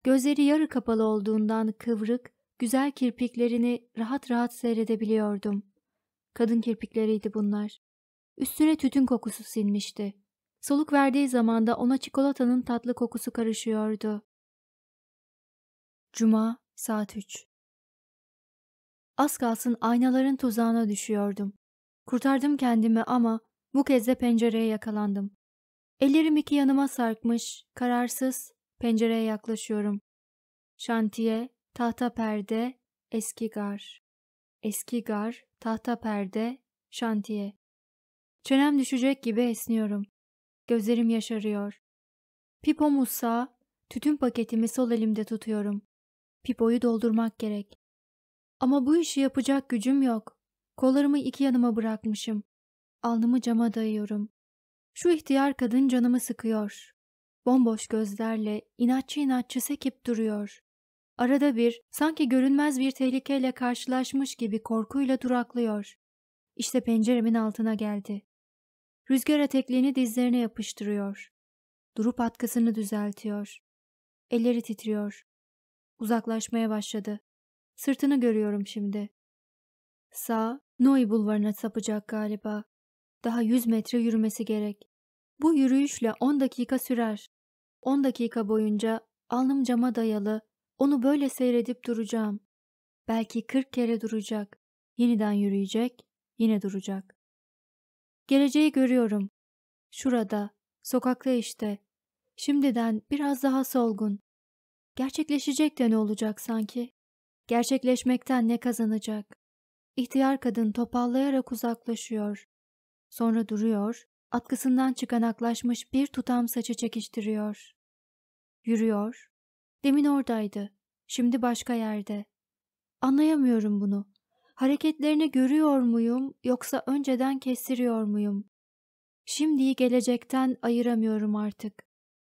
Gözleri yarı kapalı olduğundan kıvrık, güzel kirpiklerini rahat rahat seyredebiliyordum. Kadın kirpikleriydi bunlar. Üstüne tütün kokusu sinmişti. Soluk verdiği zamanda ona çikolatanın tatlı kokusu karışıyordu. Cuma saat 3 Az kalsın aynaların tuzağına düşüyordum. Kurtardım kendimi ama bu kez de pencereye yakalandım. Ellerim iki yanıma sarkmış, kararsız pencereye yaklaşıyorum. Şantiye, tahta perde, eski gar. Eski gar, tahta perde, şantiye. Çenem düşecek gibi esniyorum. Gözlerim yaşarıyor. Pipom sağ, tütün paketimi sol elimde tutuyorum. Pipoyu doldurmak gerek. Ama bu işi yapacak gücüm yok. Kollarımı iki yanıma bırakmışım. Alnımı cama dayıyorum. Şu ihtiyar kadın canımı sıkıyor. Bomboş gözlerle inatçı inatçı sekip duruyor. Arada bir sanki görünmez bir tehlikeyle karşılaşmış gibi korkuyla duraklıyor. İşte penceremin altına geldi. Rüzgar etekliğini dizlerine yapıştırıyor. Durup atkısını düzeltiyor. Elleri titriyor. Uzaklaşmaya başladı. Sırtını görüyorum şimdi. Sağ, Noy bulvarına sapacak galiba. Daha yüz metre yürümesi gerek. Bu yürüyüşle on dakika sürer. On dakika boyunca alnım cama dayalı, onu böyle seyredip duracağım. Belki kırk kere duracak. Yeniden yürüyecek, yine duracak. Geleceği görüyorum. Şurada, sokakta işte. Şimdiden biraz daha solgun. Gerçekleşecek de ne olacak sanki? Gerçekleşmekten ne kazanacak? İhtiyar kadın topallayarak uzaklaşıyor. Sonra duruyor, atkısından çıkanaklaşmış bir tutam saçı çekiştiriyor. Yürüyor. Demin oradaydı, şimdi başka yerde. Anlayamıyorum bunu. Hareketlerini görüyor muyum yoksa önceden kestiriyor muyum? Şimdiyi gelecekten ayıramıyorum artık.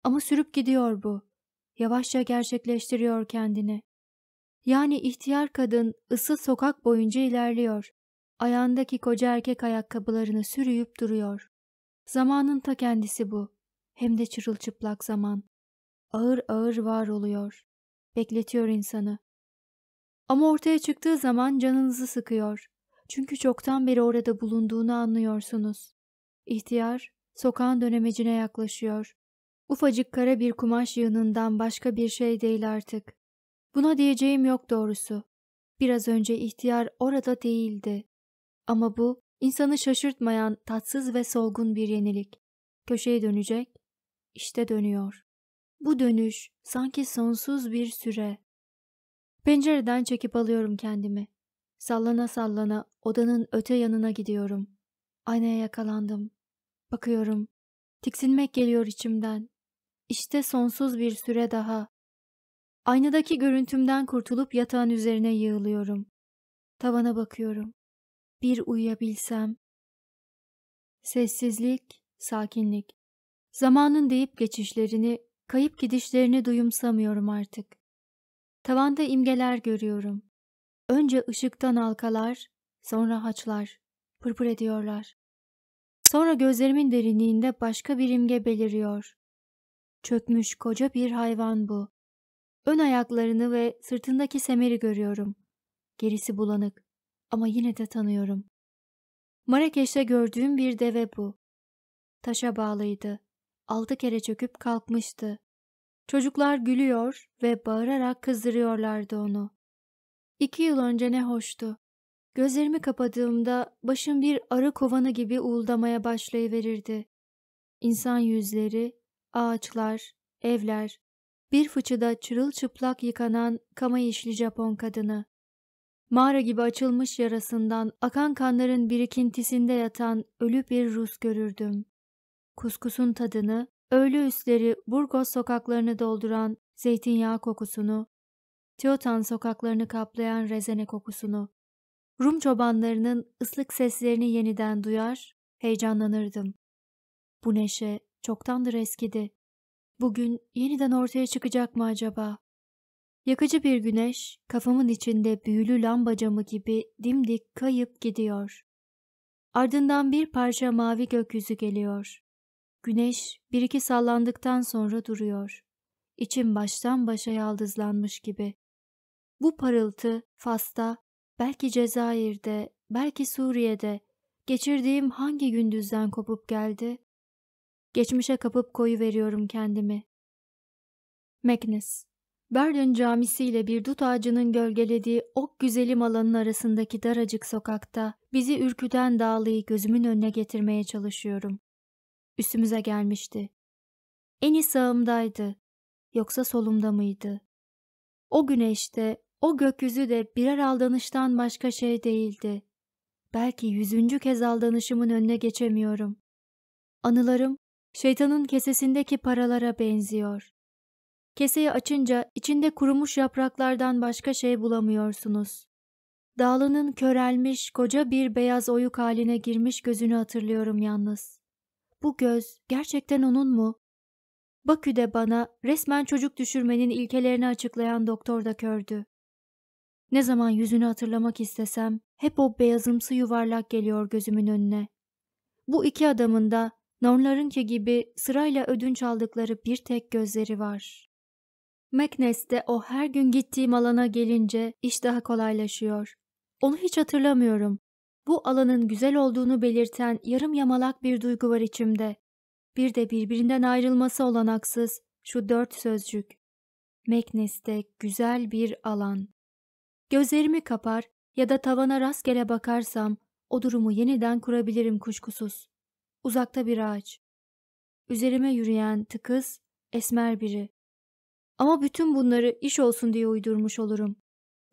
Ama sürüp gidiyor bu. Yavaşça gerçekleştiriyor kendini. Yani ihtiyar kadın ısı sokak boyunca ilerliyor. Ayağındaki koca erkek ayakkabılarını sürüyüp duruyor. Zamanın ta kendisi bu. Hem de çırılçıplak zaman. Ağır ağır var oluyor. Bekletiyor insanı. Ama ortaya çıktığı zaman canınızı sıkıyor. Çünkü çoktan beri orada bulunduğunu anlıyorsunuz. İhtiyar, sokağın dönemecine yaklaşıyor. Ufacık kara bir kumaş yığınından başka bir şey değil artık. Buna diyeceğim yok doğrusu. Biraz önce ihtiyar orada değildi. Ama bu insanı şaşırtmayan tatsız ve solgun bir yenilik. Köşeye dönecek, işte dönüyor. Bu dönüş sanki sonsuz bir süre. Pencereden çekip alıyorum kendimi. Sallana sallana odanın öte yanına gidiyorum. Aynaya yakalandım. Bakıyorum. Tiksinmek geliyor içimden. İşte sonsuz bir süre daha. Aynadaki görüntümden kurtulup yatağın üzerine yığılıyorum. Tavana bakıyorum. Bir uyuyabilsem. Sessizlik, sakinlik. Zamanın deyip geçişlerini, kayıp gidişlerini duyumsamıyorum artık. Tavanda imgeler görüyorum. Önce ışıktan halkalar, sonra haçlar, pırpır ediyorlar. Sonra gözlerimin derinliğinde başka bir imge beliriyor. Çökmüş koca bir hayvan bu. Ön ayaklarını ve sırtındaki semeri görüyorum. Gerisi bulanık ama yine de tanıyorum. Marrakeş'te gördüğüm bir deve bu. Taşa bağlıydı. Altı kere çöküp kalkmıştı. Çocuklar gülüyor ve bağırarak kızdırıyorlardı onu. İki yıl önce ne hoştu. Gözlerimi kapadığımda başım bir arı kovanı gibi uğuldamaya başlayıverirdi. İnsan yüzleri, ağaçlar, evler, bir fıçıda çırılçıplak yıkanan kamayeşli Japon kadını. Mağara gibi açılmış yarasından akan kanların birikintisinde yatan ölü bir Rus görürdüm. Kuskusun tadını, öğle üstleri Burgos sokaklarını dolduran zeytinyağı kokusunu, Tiotan sokaklarını kaplayan rezene kokusunu, Rum çobanlarının ıslık seslerini yeniden duyar, heyecanlanırdım. Bu neşe çoktandır eskidi bugün yeniden ortaya çıkacak mı acaba? Yakıcı bir güneş kafamın içinde büyülü lamba camı gibi dimdik kayıp gidiyor. Ardından bir parça mavi gökyüzü geliyor. Güneş bir iki sallandıktan sonra duruyor. İçim baştan başa yaldızlanmış gibi. Bu parıltı Fas'ta, belki Cezayir'de, belki Suriye'de geçirdiğim hangi gündüzden kopup geldi Geçmişe kapıp koyu veriyorum kendimi. Magnus Berlin camisiyle bir dut ağacının gölgelediği ok güzelim alanın arasındaki daracık sokakta bizi ürküten dağlıyı gözümün önüne getirmeye çalışıyorum. Üstümüze gelmişti. Eni sağımdaydı. Yoksa solumda mıydı? O güneşte, o gökyüzü de birer aldanıştan başka şey değildi. Belki yüzüncü kez aldanışımın önüne geçemiyorum. Anılarım Şeytanın kesesindeki paralara benziyor. Keseyi açınca içinde kurumuş yapraklardan başka şey bulamıyorsunuz. Dağlının körelmiş koca bir beyaz oyuk haline girmiş gözünü hatırlıyorum yalnız. Bu göz gerçekten onun mu? Bakü de bana resmen çocuk düşürmenin ilkelerini açıklayan doktor da kördü. Ne zaman yüzünü hatırlamak istesem hep o beyazımsı yuvarlak geliyor gözümün önüne. Bu iki adamın da Norlarınki gibi sırayla ödünç aldıkları bir tek gözleri var. Meknes'te o her gün gittiğim alana gelince iş daha kolaylaşıyor. Onu hiç hatırlamıyorum. Bu alanın güzel olduğunu belirten yarım yamalak bir duygu var içimde. Bir de birbirinden ayrılması olanaksız şu dört sözcük. Meknes'te güzel bir alan. Gözlerimi kapar ya da tavana rastgele bakarsam o durumu yeniden kurabilirim kuşkusuz. Uzakta bir ağaç. Üzerime yürüyen tıkız, esmer biri. Ama bütün bunları iş olsun diye uydurmuş olurum.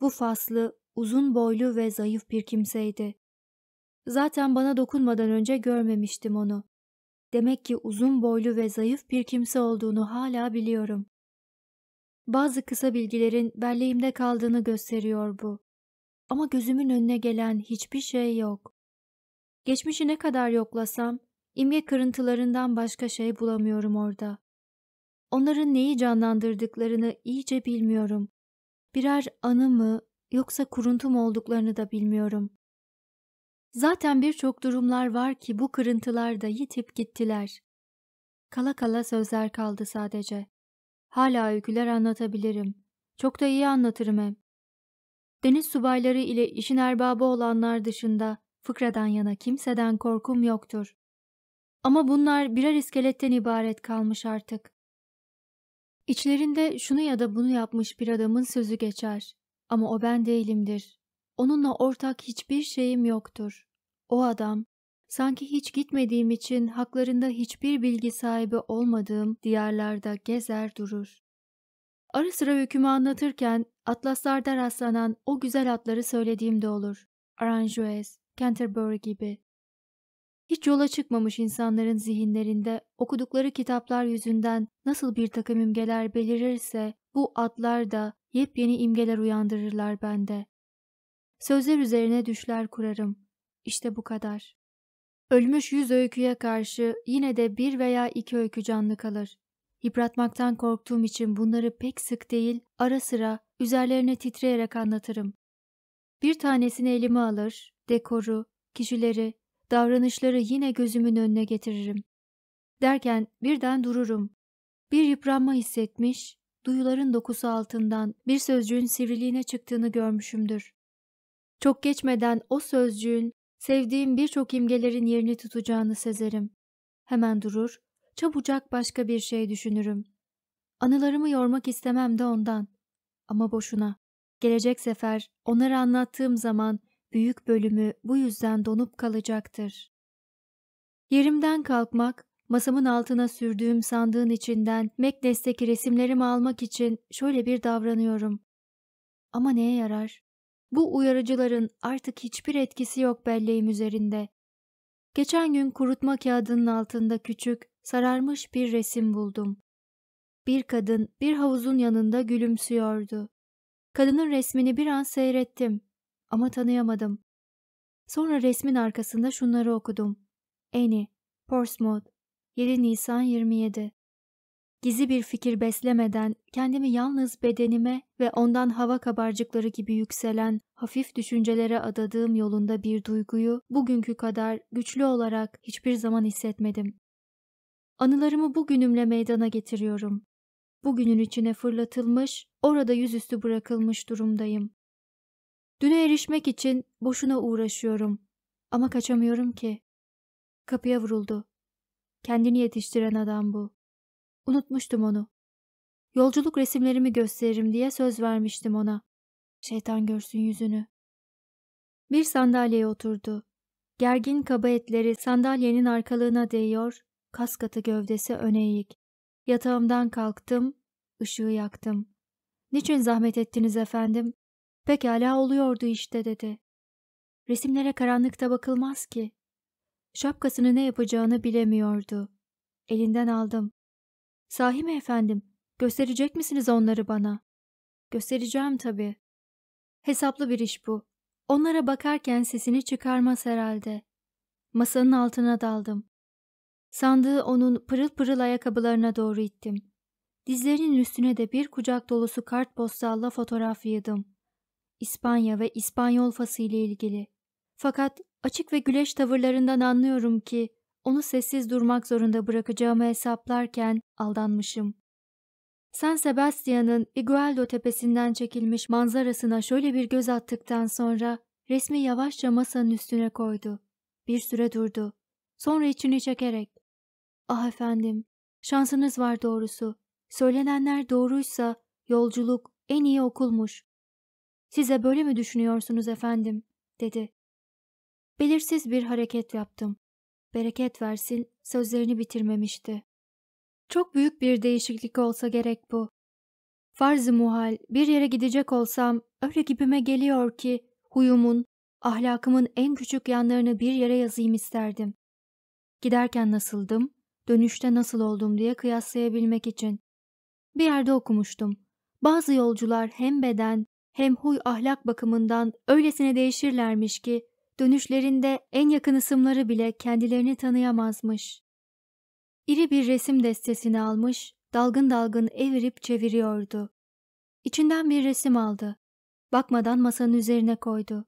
Bu faslı, uzun boylu ve zayıf bir kimseydi. Zaten bana dokunmadan önce görmemiştim onu. Demek ki uzun boylu ve zayıf bir kimse olduğunu hala biliyorum. Bazı kısa bilgilerin belleğimde kaldığını gösteriyor bu. Ama gözümün önüne gelen hiçbir şey yok. Geçmişi ne kadar yoklasam İmge kırıntılarından başka şey bulamıyorum orada. Onların neyi canlandırdıklarını iyice bilmiyorum. Birer anı mı yoksa kuruntum olduklarını da bilmiyorum. Zaten birçok durumlar var ki bu kırıntılar da yitip gittiler. Kala kala sözler kaldı sadece. Hala öyküler anlatabilirim. Çok da iyi anlatırım hem. Deniz subayları ile işin erbabı olanlar dışında fıkradan yana kimseden korkum yoktur. Ama bunlar birer iskeletten ibaret kalmış artık. İçlerinde şunu ya da bunu yapmış bir adamın sözü geçer. Ama o ben değilimdir. Onunla ortak hiçbir şeyim yoktur. O adam, sanki hiç gitmediğim için haklarında hiçbir bilgi sahibi olmadığım diyarlarda gezer durur. Ara sıra hükümü anlatırken atlaslarda rastlanan o güzel atları söylediğimde olur. Aranjuez, Canterbury gibi hiç yola çıkmamış insanların zihinlerinde okudukları kitaplar yüzünden nasıl bir takım imgeler belirirse bu adlar da yepyeni imgeler uyandırırlar bende. Sözler üzerine düşler kurarım. İşte bu kadar. Ölmüş yüz öyküye karşı yine de bir veya iki öykü canlı kalır. Yıpratmaktan korktuğum için bunları pek sık değil, ara sıra üzerlerine titreyerek anlatırım. Bir tanesini elime alır, dekoru, kişileri, davranışları yine gözümün önüne getiririm. Derken birden dururum. Bir yıpranma hissetmiş, duyuların dokusu altından bir sözcüğün sivriliğine çıktığını görmüşümdür. Çok geçmeden o sözcüğün sevdiğim birçok imgelerin yerini tutacağını sezerim. Hemen durur, çabucak başka bir şey düşünürüm. Anılarımı yormak istemem de ondan. Ama boşuna. Gelecek sefer onları anlattığım zaman büyük bölümü bu yüzden donup kalacaktır. Yerimden kalkmak, masamın altına sürdüğüm sandığın içinden Meknes'teki resimlerimi almak için şöyle bir davranıyorum. Ama neye yarar? Bu uyarıcıların artık hiçbir etkisi yok belleğim üzerinde. Geçen gün kurutma kağıdının altında küçük, sararmış bir resim buldum. Bir kadın bir havuzun yanında gülümsüyordu. Kadının resmini bir an seyrettim. Ama tanıyamadım. Sonra resmin arkasında şunları okudum. Annie, Portsmouth, 7 Nisan 27. Gizli bir fikir beslemeden kendimi yalnız bedenime ve ondan hava kabarcıkları gibi yükselen hafif düşüncelere adadığım yolunda bir duyguyu bugünkü kadar güçlü olarak hiçbir zaman hissetmedim. Anılarımı bugünümle meydana getiriyorum. Bugünün içine fırlatılmış, orada yüzüstü bırakılmış durumdayım. Düne erişmek için boşuna uğraşıyorum. Ama kaçamıyorum ki. Kapıya vuruldu. Kendini yetiştiren adam bu. Unutmuştum onu. Yolculuk resimlerimi gösteririm diye söz vermiştim ona. Şeytan görsün yüzünü. Bir sandalyeye oturdu. Gergin kaba etleri sandalyenin arkalığına değiyor, kas katı gövdesi öne eğik. Yatağımdan kalktım, ışığı yaktım. Niçin zahmet ettiniz efendim? Pekala oluyordu işte dedi. Resimlere karanlıkta bakılmaz ki. Şapkasını ne yapacağını bilemiyordu. Elinden aldım. Sahi mi efendim? Gösterecek misiniz onları bana? Göstereceğim tabii. Hesaplı bir iş bu. Onlara bakarken sesini çıkarmaz herhalde. Masanın altına daldım. Sandığı onun pırıl pırıl ayakkabılarına doğru ittim. Dizlerinin üstüne de bir kucak dolusu kartpostalla fotoğraf yığdım. İspanya ve İspanyol fası ile ilgili. Fakat açık ve güleş tavırlarından anlıyorum ki onu sessiz durmak zorunda bırakacağımı hesaplarken aldanmışım. San Sebastian'ın Igualdo tepesinden çekilmiş manzarasına şöyle bir göz attıktan sonra resmi yavaşça masanın üstüne koydu. Bir süre durdu. Sonra içini çekerek. Ah efendim, şansınız var doğrusu. Söylenenler doğruysa yolculuk en iyi okulmuş. Size böyle mi düşünüyorsunuz efendim? dedi. Belirsiz bir hareket yaptım. Bereket versin sözlerini bitirmemişti. Çok büyük bir değişiklik olsa gerek bu. Farz-ı muhal bir yere gidecek olsam öyle gibime geliyor ki huyumun, ahlakımın en küçük yanlarını bir yere yazayım isterdim. Giderken nasıldım, dönüşte nasıl oldum diye kıyaslayabilmek için. Bir yerde okumuştum. Bazı yolcular hem beden hem huy ahlak bakımından öylesine değişirlermiş ki dönüşlerinde en yakın ısımları bile kendilerini tanıyamazmış. İri bir resim destesini almış, dalgın dalgın evirip çeviriyordu. İçinden bir resim aldı. Bakmadan masanın üzerine koydu.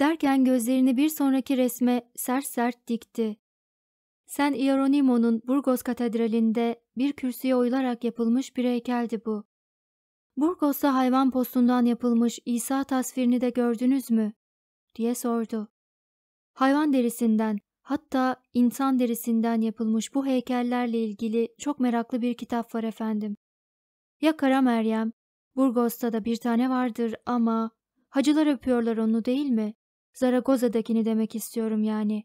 Derken gözlerini bir sonraki resme sert sert dikti. San Hieronimo'nun Burgos Katedrali'nde bir kürsüye oyularak yapılmış bir heykeldi bu. Burgos'ta hayvan postundan yapılmış İsa tasvirini de gördünüz mü? diye sordu. Hayvan derisinden hatta insan derisinden yapılmış bu heykellerle ilgili çok meraklı bir kitap var efendim. Ya Kara Meryem? Burgos'ta da bir tane vardır ama hacılar öpüyorlar onu değil mi? Zaragoza'dakini demek istiyorum yani.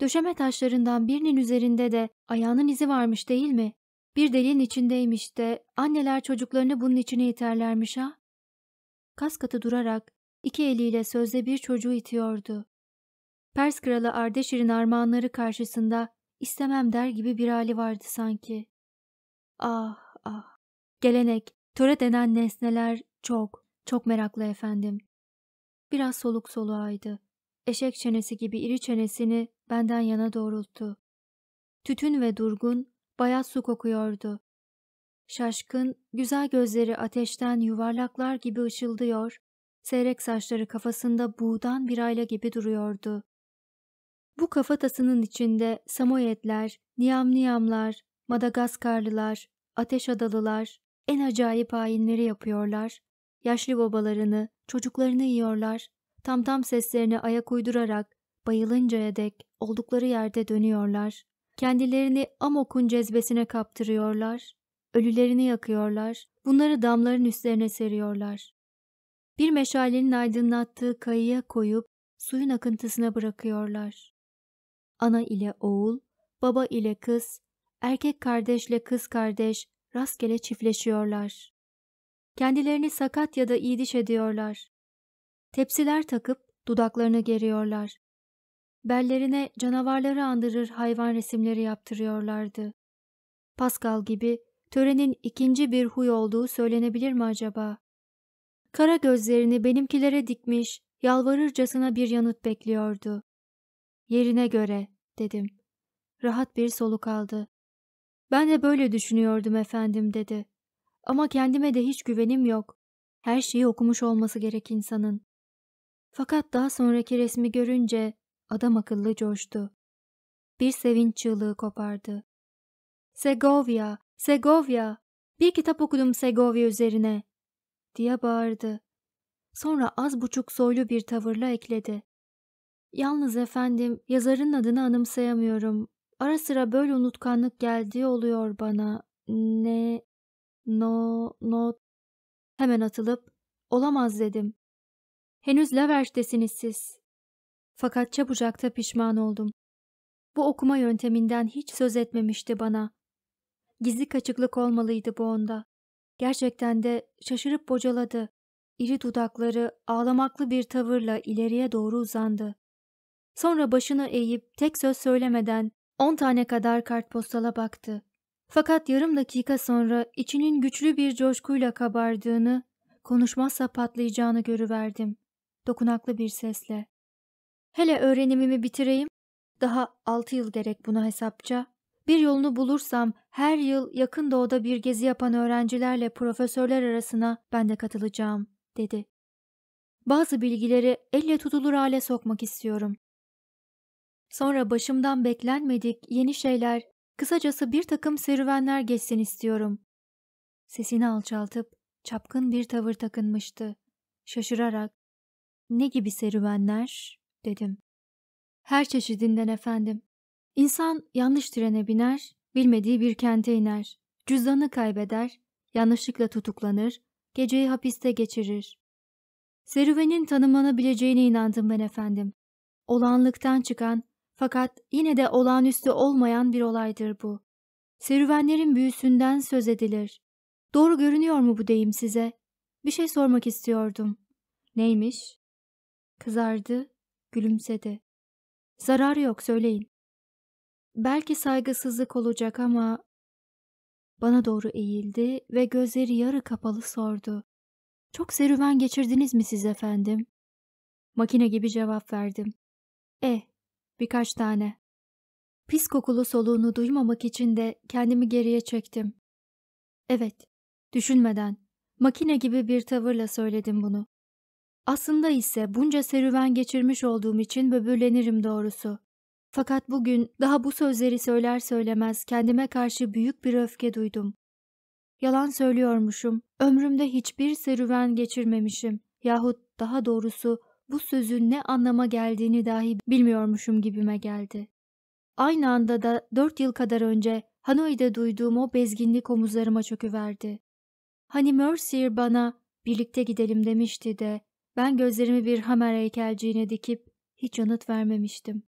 Döşeme taşlarından birinin üzerinde de ayağının izi varmış değil mi? Bir deliğin içindeymiş de anneler çocuklarını bunun içine iterlermiş ha? Kas katı durarak iki eliyle sözde bir çocuğu itiyordu. Pers kralı Ardeşir'in armağanları karşısında istemem der gibi bir hali vardı sanki. Ah ah. Gelenek, töre denen nesneler çok, çok meraklı efendim. Biraz soluk soluğaydı. Eşek çenesi gibi iri çenesini benden yana doğrulttu. Tütün ve durgun bayat su kokuyordu. Şaşkın, güzel gözleri ateşten yuvarlaklar gibi ışıldıyor, seyrek saçları kafasında buğdan bir ayla gibi duruyordu. Bu kafatasının içinde Samoyedler, Niyamniyamlar, Madagaskarlılar, Ateş Adalılar en acayip hainleri yapıyorlar. Yaşlı babalarını, çocuklarını yiyorlar. Tam tam seslerini ayak uydurarak bayılıncaya dek oldukları yerde dönüyorlar. Kendilerini Amok'un cezbesine kaptırıyorlar, ölülerini yakıyorlar, bunları damların üstlerine seriyorlar. Bir meşalenin aydınlattığı kayıya koyup suyun akıntısına bırakıyorlar. Ana ile oğul, baba ile kız, erkek kardeşle kız kardeş rastgele çiftleşiyorlar. Kendilerini sakat ya da iyi diş ediyorlar. Tepsiler takıp dudaklarını geriyorlar bellerine canavarları andırır hayvan resimleri yaptırıyorlardı. Pascal gibi törenin ikinci bir huy olduğu söylenebilir mi acaba? Kara gözlerini benimkilere dikmiş, yalvarırcasına bir yanıt bekliyordu. Yerine göre, dedim. Rahat bir soluk aldı. Ben de böyle düşünüyordum efendim, dedi. Ama kendime de hiç güvenim yok. Her şeyi okumuş olması gerek insanın. Fakat daha sonraki resmi görünce Adam akıllı coştu. Bir sevinç çığlığı kopardı. Segovia, Segovia, bir kitap okudum Segovia üzerine, diye bağırdı. Sonra az buçuk soylu bir tavırla ekledi. Yalnız efendim, yazarın adını anımsayamıyorum. Ara sıra böyle unutkanlık geldiği oluyor bana. Ne, no, no. Hemen atılıp, olamaz dedim. Henüz Laverş'tesiniz siz. Fakat çabucak da pişman oldum. Bu okuma yönteminden hiç söz etmemişti bana. Gizli kaçıklık olmalıydı bu onda. Gerçekten de şaşırıp bocaladı. İri dudakları ağlamaklı bir tavırla ileriye doğru uzandı. Sonra başını eğip tek söz söylemeden on tane kadar kartpostala baktı. Fakat yarım dakika sonra içinin güçlü bir coşkuyla kabardığını, konuşmazsa patlayacağını görüverdim. Dokunaklı bir sesle. Hele öğrenimimi bitireyim. Daha altı yıl gerek buna hesapça. Bir yolunu bulursam her yıl yakın doğuda bir gezi yapan öğrencilerle profesörler arasına ben de katılacağım, dedi. Bazı bilgileri elle tutulur hale sokmak istiyorum. Sonra başımdan beklenmedik yeni şeyler, kısacası bir takım serüvenler geçsin istiyorum. Sesini alçaltıp çapkın bir tavır takınmıştı. Şaşırarak, ne gibi serüvenler dedim. Her çeşidinden efendim. İnsan yanlış trene biner, bilmediği bir kente iner. Cüzdanı kaybeder, yanlışlıkla tutuklanır, geceyi hapiste geçirir. Serüvenin tanımlanabileceğine inandım ben efendim. Olağanlıktan çıkan fakat yine de olağanüstü olmayan bir olaydır bu. Serüvenlerin büyüsünden söz edilir. Doğru görünüyor mu bu deyim size? Bir şey sormak istiyordum. Neymiş? Kızardı gülümsedi. Zarar yok söyleyin. Belki saygısızlık olacak ama... Bana doğru eğildi ve gözleri yarı kapalı sordu. Çok serüven geçirdiniz mi siz efendim? Makine gibi cevap verdim. Eh, birkaç tane. Pis kokulu soluğunu duymamak için de kendimi geriye çektim. Evet, düşünmeden, makine gibi bir tavırla söyledim bunu. Aslında ise bunca serüven geçirmiş olduğum için böbürlenirim doğrusu. Fakat bugün daha bu sözleri söyler söylemez kendime karşı büyük bir öfke duydum. Yalan söylüyormuşum, ömrümde hiçbir serüven geçirmemişim yahut daha doğrusu bu sözün ne anlama geldiğini dahi bilmiyormuşum gibime geldi. Aynı anda da dört yıl kadar önce Hanoi'de duyduğum o bezginlik omuzlarıma çöküverdi. Hani Mercier bana birlikte gidelim demişti de ben gözlerimi bir Hamer heykelciğine dikip hiç yanıt vermemiştim.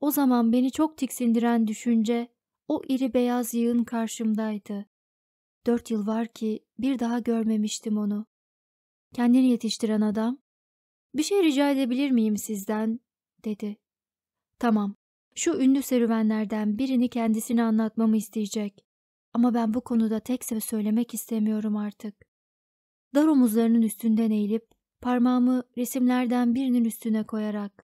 O zaman beni çok tiksindiren düşünce o iri beyaz yığın karşımdaydı. Dört yıl var ki bir daha görmemiştim onu. Kendini yetiştiren adam, ''Bir şey rica edebilir miyim sizden?'' dedi. ''Tamam, şu ünlü serüvenlerden birini kendisine anlatmamı isteyecek. Ama ben bu konuda tek söz söylemek istemiyorum artık.'' Dar omuzlarının üstünden eğilip Parmağımı resimlerden birinin üstüne koyarak.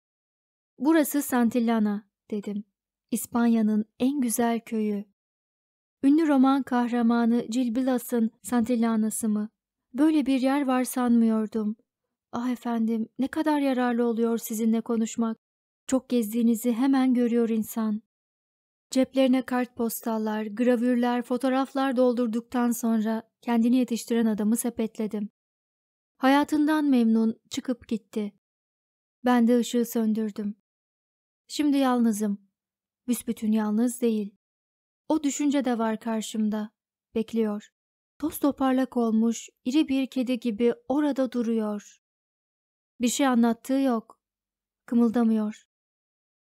Burası Santillana dedim. İspanya'nın en güzel köyü. Ünlü roman kahramanı Jill Santillana'sı mı? Böyle bir yer var sanmıyordum. Ah efendim ne kadar yararlı oluyor sizinle konuşmak. Çok gezdiğinizi hemen görüyor insan. Ceplerine kartpostallar, gravürler, fotoğraflar doldurduktan sonra kendini yetiştiren adamı sepetledim. Hayatından memnun çıkıp gitti. Ben de ışığı söndürdüm. Şimdi yalnızım. Büsbütün yalnız değil. O düşünce de var karşımda. Bekliyor. Toz toparlak olmuş, iri bir kedi gibi orada duruyor. Bir şey anlattığı yok. Kımıldamıyor.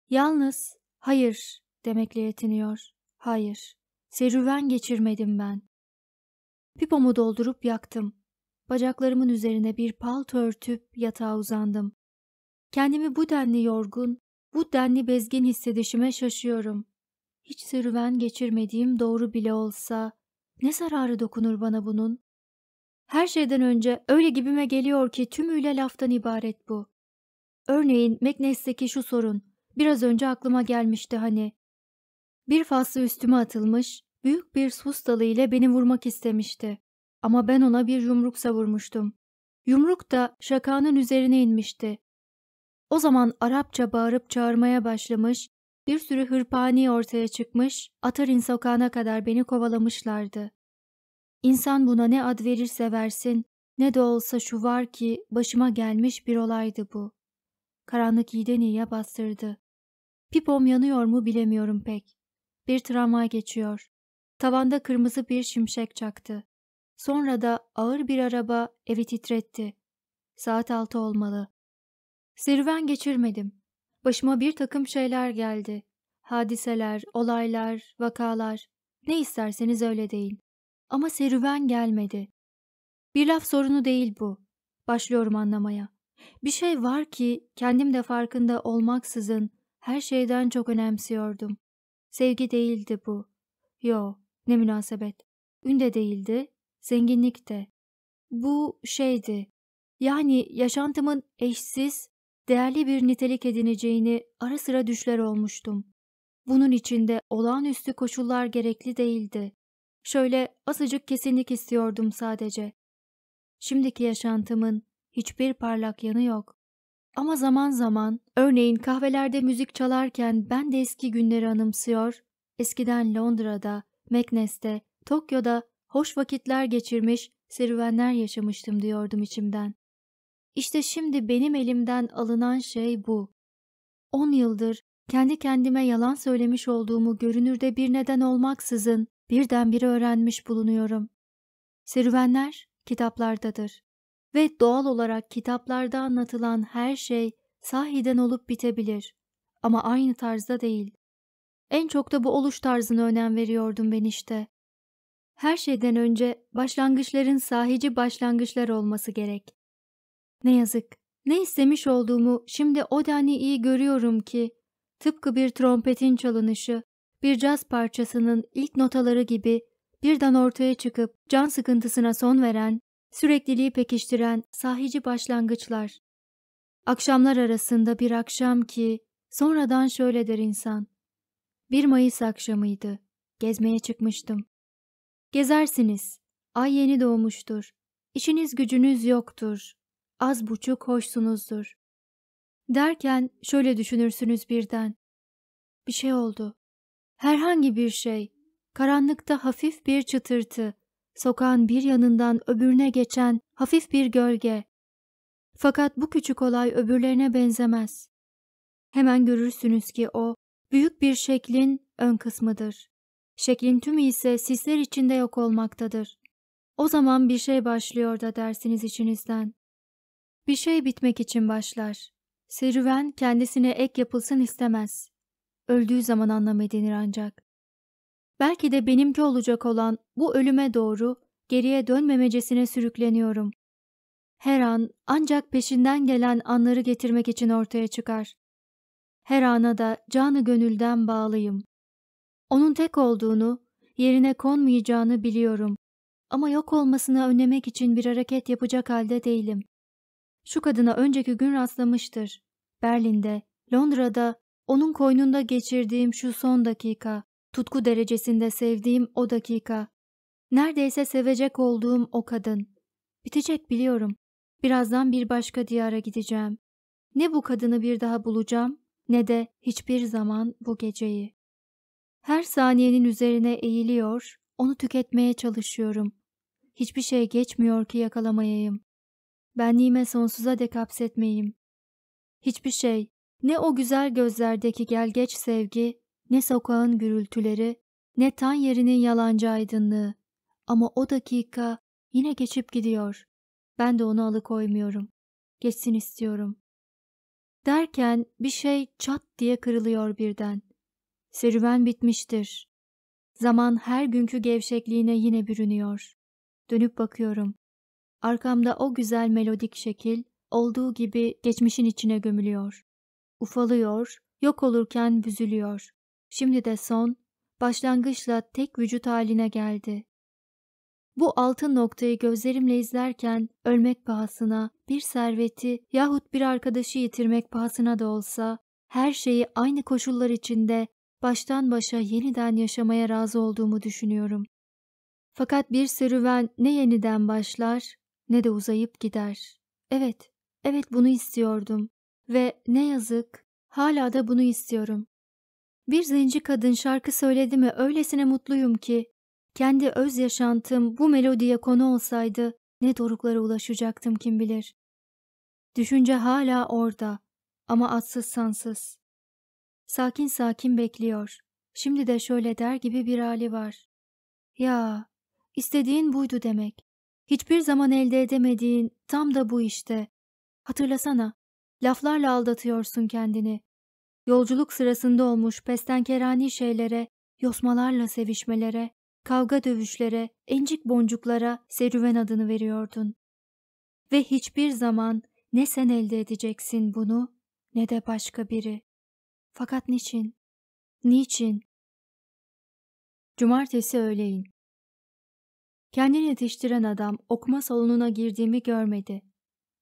Yalnız, hayır demekle yetiniyor. Hayır, serüven geçirmedim ben. Pipomu doldurup yaktım bacaklarımın üzerine bir palto örtüp yatağa uzandım. Kendimi bu denli yorgun, bu denli bezgin hissedişime şaşıyorum. Hiç serüven geçirmediğim doğru bile olsa ne zararı dokunur bana bunun? Her şeyden önce öyle gibime geliyor ki tümüyle laftan ibaret bu. Örneğin Meknes'teki şu sorun biraz önce aklıma gelmişti hani. Bir faslı üstüme atılmış, büyük bir sus dalı ile beni vurmak istemişti. Ama ben ona bir yumruk savurmuştum. Yumruk da şakanın üzerine inmişti. O zaman Arapça bağırıp çağırmaya başlamış, bir sürü hırpani ortaya çıkmış, Atarin sokağına kadar beni kovalamışlardı. İnsan buna ne ad verirse versin, ne de olsa şu var ki başıma gelmiş bir olaydı bu. Karanlık iyiden iyiye bastırdı. Pipom yanıyor mu bilemiyorum pek. Bir tramvay geçiyor. Tavanda kırmızı bir şimşek çaktı. Sonra da ağır bir araba evi titretti. Saat altı olmalı. Serüven geçirmedim. Başıma bir takım şeyler geldi. Hadiseler, olaylar, vakalar. Ne isterseniz öyle deyin. Ama serüven gelmedi. Bir laf sorunu değil bu. Başlıyorum anlamaya. Bir şey var ki kendim de farkında olmaksızın her şeyden çok önemsiyordum. Sevgi değildi bu. Yo, ne münasebet. Ün de değildi, zenginlik de. Bu şeydi. Yani yaşantımın eşsiz, değerli bir nitelik edineceğini ara sıra düşler olmuştum. Bunun içinde olağanüstü koşullar gerekli değildi. Şöyle azıcık kesinlik istiyordum sadece. Şimdiki yaşantımın hiçbir parlak yanı yok. Ama zaman zaman, örneğin kahvelerde müzik çalarken ben de eski günleri anımsıyor, eskiden Londra'da, Meknes'te, Tokyo'da hoş vakitler geçirmiş, serüvenler yaşamıştım diyordum içimden. İşte şimdi benim elimden alınan şey bu. On yıldır kendi kendime yalan söylemiş olduğumu görünürde bir neden olmaksızın birdenbire öğrenmiş bulunuyorum. Serüvenler kitaplardadır ve doğal olarak kitaplarda anlatılan her şey sahiden olup bitebilir ama aynı tarzda değil. En çok da bu oluş tarzına önem veriyordum ben işte. Her şeyden önce başlangıçların sahici başlangıçlar olması gerek. Ne yazık, ne istemiş olduğumu şimdi o denli iyi görüyorum ki, tıpkı bir trompetin çalınışı, bir caz parçasının ilk notaları gibi birden ortaya çıkıp can sıkıntısına son veren, sürekliliği pekiştiren sahici başlangıçlar. Akşamlar arasında bir akşam ki sonradan şöyle der insan. 1 Mayıs akşamıydı. Gezmeye çıkmıştım. Gezersiniz. Ay yeni doğmuştur. İşiniz gücünüz yoktur. Az buçuk hoşsunuzdur. Derken şöyle düşünürsünüz birden. Bir şey oldu. Herhangi bir şey. Karanlıkta hafif bir çıtırtı. Sokağın bir yanından öbürüne geçen hafif bir gölge. Fakat bu küçük olay öbürlerine benzemez. Hemen görürsünüz ki o, büyük bir şeklin ön kısmıdır. Şeklin tümü ise sisler içinde yok olmaktadır. O zaman bir şey başlıyor da dersiniz içinizden. Bir şey bitmek için başlar. Serüven kendisine ek yapılsın istemez. Öldüğü zaman anlam edinir ancak. Belki de benimki olacak olan bu ölüme doğru geriye dönmemecesine sürükleniyorum. Her an ancak peşinden gelen anları getirmek için ortaya çıkar. Her ana da canı gönülden bağlıyım. Onun tek olduğunu, yerine konmayacağını biliyorum. Ama yok olmasını önlemek için bir hareket yapacak halde değilim. Şu kadına önceki gün rastlamıştır. Berlin'de, Londra'da, onun koynunda geçirdiğim şu son dakika, tutku derecesinde sevdiğim o dakika. Neredeyse sevecek olduğum o kadın. Bitecek biliyorum. Birazdan bir başka diyara gideceğim. Ne bu kadını bir daha bulacağım ne de hiçbir zaman bu geceyi. Her saniyenin üzerine eğiliyor, onu tüketmeye çalışıyorum. Hiçbir şey geçmiyor ki yakalamayayım. Benliğime sonsuza dek hapsetmeyim. Hiçbir şey, ne o güzel gözlerdeki gelgeç sevgi, ne sokağın gürültüleri, ne tan yerinin yalancı aydınlığı. Ama o dakika yine geçip gidiyor. Ben de onu alıkoymuyorum. Geçsin istiyorum. Derken bir şey çat diye kırılıyor birden. Serüven bitmiştir. Zaman her günkü gevşekliğine yine bürünüyor. Dönüp bakıyorum. Arkamda o güzel melodik şekil olduğu gibi geçmişin içine gömülüyor. Ufalıyor, yok olurken büzülüyor. Şimdi de son, başlangıçla tek vücut haline geldi. Bu altın noktayı gözlerimle izlerken ölmek pahasına, bir serveti yahut bir arkadaşı yitirmek pahasına da olsa her şeyi aynı koşullar içinde baştan başa yeniden yaşamaya razı olduğumu düşünüyorum. Fakat bir serüven ne yeniden başlar ne de uzayıp gider. Evet, evet bunu istiyordum ve ne yazık hala da bunu istiyorum. Bir zenci kadın şarkı söyledi mi öylesine mutluyum ki kendi öz yaşantım bu melodiye konu olsaydı ne doruklara ulaşacaktım kim bilir. Düşünce hala orada ama atsız sansız. Sakin sakin bekliyor. Şimdi de şöyle der gibi bir hali var. Ya, istediğin buydu demek. Hiçbir zaman elde edemediğin tam da bu işte. Hatırlasana, laflarla aldatıyorsun kendini. Yolculuk sırasında olmuş pestenkerani şeylere, yosmalarla sevişmelere, kavga dövüşlere, encik boncuklara serüven adını veriyordun. Ve hiçbir zaman ne sen elde edeceksin bunu ne de başka biri. Fakat niçin? Niçin? Cumartesi öğleyin. Kendini yetiştiren adam okuma salonuna girdiğimi görmedi.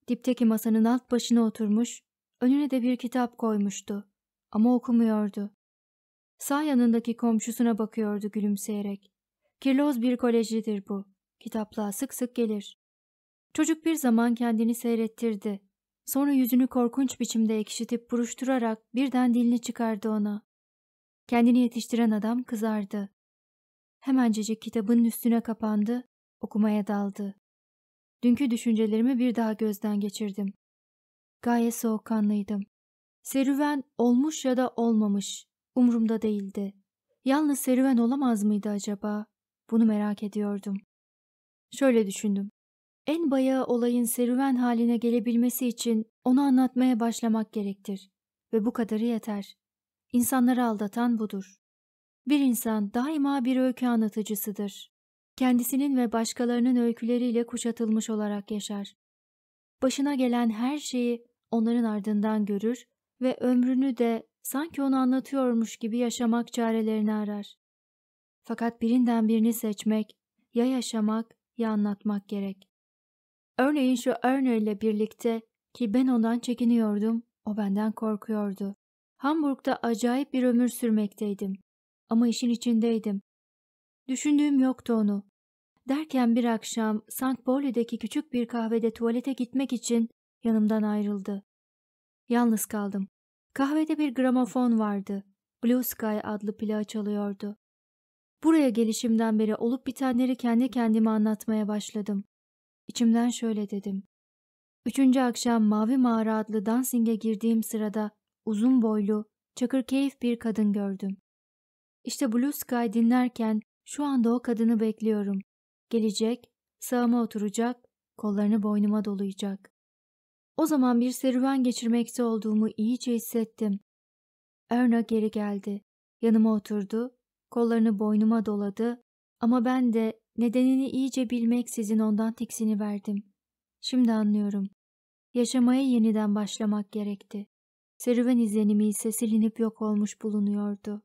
Dipteki masanın alt başına oturmuş, önüne de bir kitap koymuştu. Ama okumuyordu. Sağ yanındaki komşusuna bakıyordu gülümseyerek. Kirloz bir kolejlidir bu. Kitaplığa sık sık gelir. Çocuk bir zaman kendini seyrettirdi. Sonra yüzünü korkunç biçimde ekşitip buruşturarak birden dilini çıkardı ona. Kendini yetiştiren adam kızardı. Hemencecik kitabının üstüne kapandı, okumaya daldı. Dünkü düşüncelerimi bir daha gözden geçirdim. Gayet soğukkanlıydım. Serüven olmuş ya da olmamış, umurumda değildi. Yalnız serüven olamaz mıydı acaba? Bunu merak ediyordum. Şöyle düşündüm. En bayağı olayın serüven haline gelebilmesi için onu anlatmaya başlamak gerektir. Ve bu kadarı yeter. İnsanları aldatan budur. Bir insan daima bir öykü anlatıcısıdır. Kendisinin ve başkalarının öyküleriyle kuşatılmış olarak yaşar. Başına gelen her şeyi onların ardından görür ve ömrünü de sanki onu anlatıyormuş gibi yaşamak çarelerini arar. Fakat birinden birini seçmek, ya yaşamak ya anlatmak gerek. Örneğin şu Erner ile birlikte ki ben ondan çekiniyordum, o benden korkuyordu. Hamburg'da acayip bir ömür sürmekteydim. Ama işin içindeydim. Düşündüğüm yoktu onu. Derken bir akşam St. Pauli'deki küçük bir kahvede tuvalete gitmek için yanımdan ayrıldı. Yalnız kaldım. Kahvede bir gramofon vardı. Blue Sky adlı plağı çalıyordu. Buraya gelişimden beri olup bitenleri kendi kendime anlatmaya başladım. İçimden şöyle dedim. Üçüncü akşam Mavi Mağara adlı dansing'e girdiğim sırada uzun boylu, çakır keyif bir kadın gördüm. İşte Blue Sky dinlerken şu anda o kadını bekliyorum. Gelecek, sağıma oturacak, kollarını boynuma dolayacak. O zaman bir serüven geçirmekte olduğumu iyice hissettim. Erna geri geldi. Yanıma oturdu, kollarını boynuma doladı ama ben de Nedenini iyice bilmek sizin ondan tiksini verdim. Şimdi anlıyorum. Yaşamaya yeniden başlamak gerekti. Serüven izlenimi ise silinip yok olmuş bulunuyordu.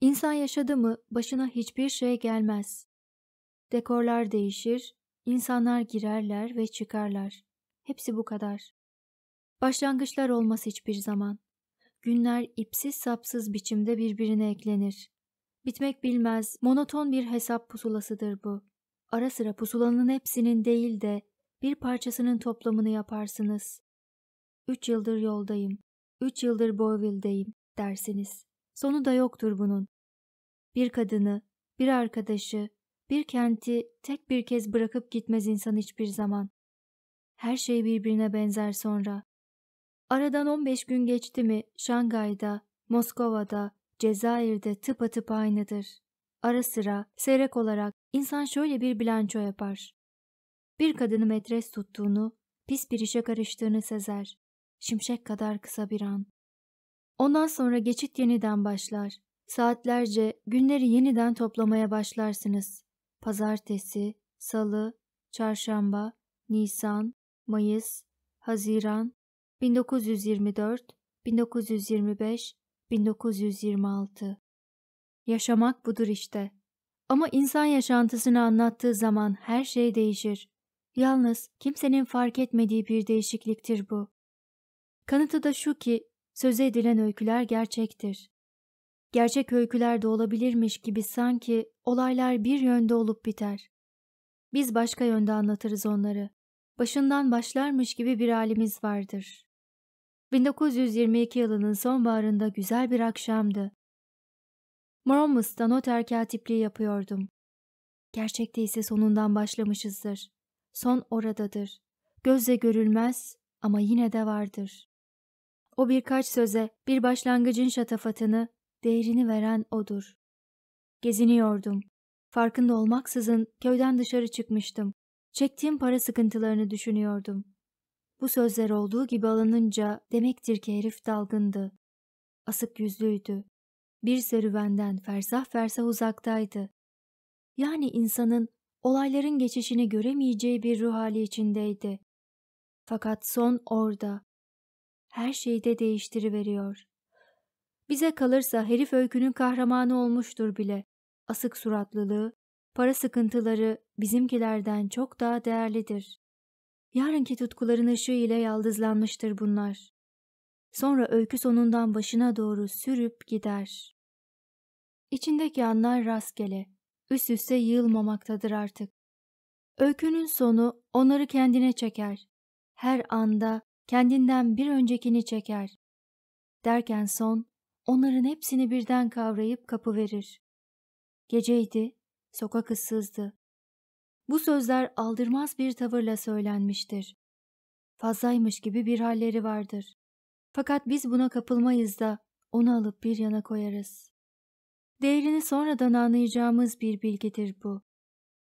İnsan yaşadı mı başına hiçbir şey gelmez. Dekorlar değişir, insanlar girerler ve çıkarlar. Hepsi bu kadar. Başlangıçlar olmaz hiçbir zaman. Günler ipsiz sapsız biçimde birbirine eklenir. Bitmek bilmez, monoton bir hesap pusulasıdır bu. Ara sıra pusulanın hepsinin değil de bir parçasının toplamını yaparsınız. Üç yıldır yoldayım, üç yıldır Boyville'deyim dersiniz. Sonu da yoktur bunun. Bir kadını, bir arkadaşı, bir kenti tek bir kez bırakıp gitmez insan hiçbir zaman. Her şey birbirine benzer sonra. Aradan 15 gün geçti mi Şangay'da, Moskova'da, Cezayir'de tıpatıp aynıdır. Ara sıra, seyrek olarak insan şöyle bir bilanço yapar. Bir kadını metres tuttuğunu, pis bir işe karıştığını sezer. Şimşek kadar kısa bir an. Ondan sonra geçit yeniden başlar. Saatlerce günleri yeniden toplamaya başlarsınız. Pazartesi, salı, çarşamba, nisan, mayıs, haziran, 1924, 1925, 1926 Yaşamak budur işte. Ama insan yaşantısını anlattığı zaman her şey değişir. Yalnız kimsenin fark etmediği bir değişikliktir bu. Kanıtı da şu ki söze edilen öyküler gerçektir. Gerçek öyküler de olabilirmiş gibi sanki olaylar bir yönde olup biter. Biz başka yönde anlatırız onları. Başından başlarmış gibi bir halimiz vardır. 1922 yılının sonbaharında güzel bir akşamdı. Monmouth'ta noter katipliği yapıyordum. Gerçekte ise sonundan başlamışızdır. Son oradadır. Gözle görülmez ama yine de vardır. O birkaç söze, bir başlangıcın şatafatını, değerini veren odur. Geziniyordum. Farkında olmaksızın köyden dışarı çıkmıştım. Çektiğim para sıkıntılarını düşünüyordum. Bu sözler olduğu gibi alınınca demektir ki herif dalgındı. Asık yüzlüydü. Bir serüvenden fersah fersah uzaktaydı. Yani insanın olayların geçişini göremeyeceği bir ruh hali içindeydi. Fakat son orada. Her şeyi de değiştiriveriyor. Bize kalırsa herif öykünün kahramanı olmuştur bile. Asık suratlılığı, para sıkıntıları bizimkilerden çok daha değerlidir. Yarınki tutkuların ışığı ile yaldızlanmıştır bunlar. Sonra öykü sonundan başına doğru sürüp gider. İçindeki anlar rastgele, üst üste yığılmamaktadır artık. Öykünün sonu onları kendine çeker. Her anda kendinden bir öncekini çeker. Derken son, onların hepsini birden kavrayıp kapı verir. Geceydi, sokak ıssızdı. Bu sözler aldırmaz bir tavırla söylenmiştir. Fazlaymış gibi bir halleri vardır. Fakat biz buna kapılmayız da onu alıp bir yana koyarız. Değerini sonradan anlayacağımız bir bilgidir bu.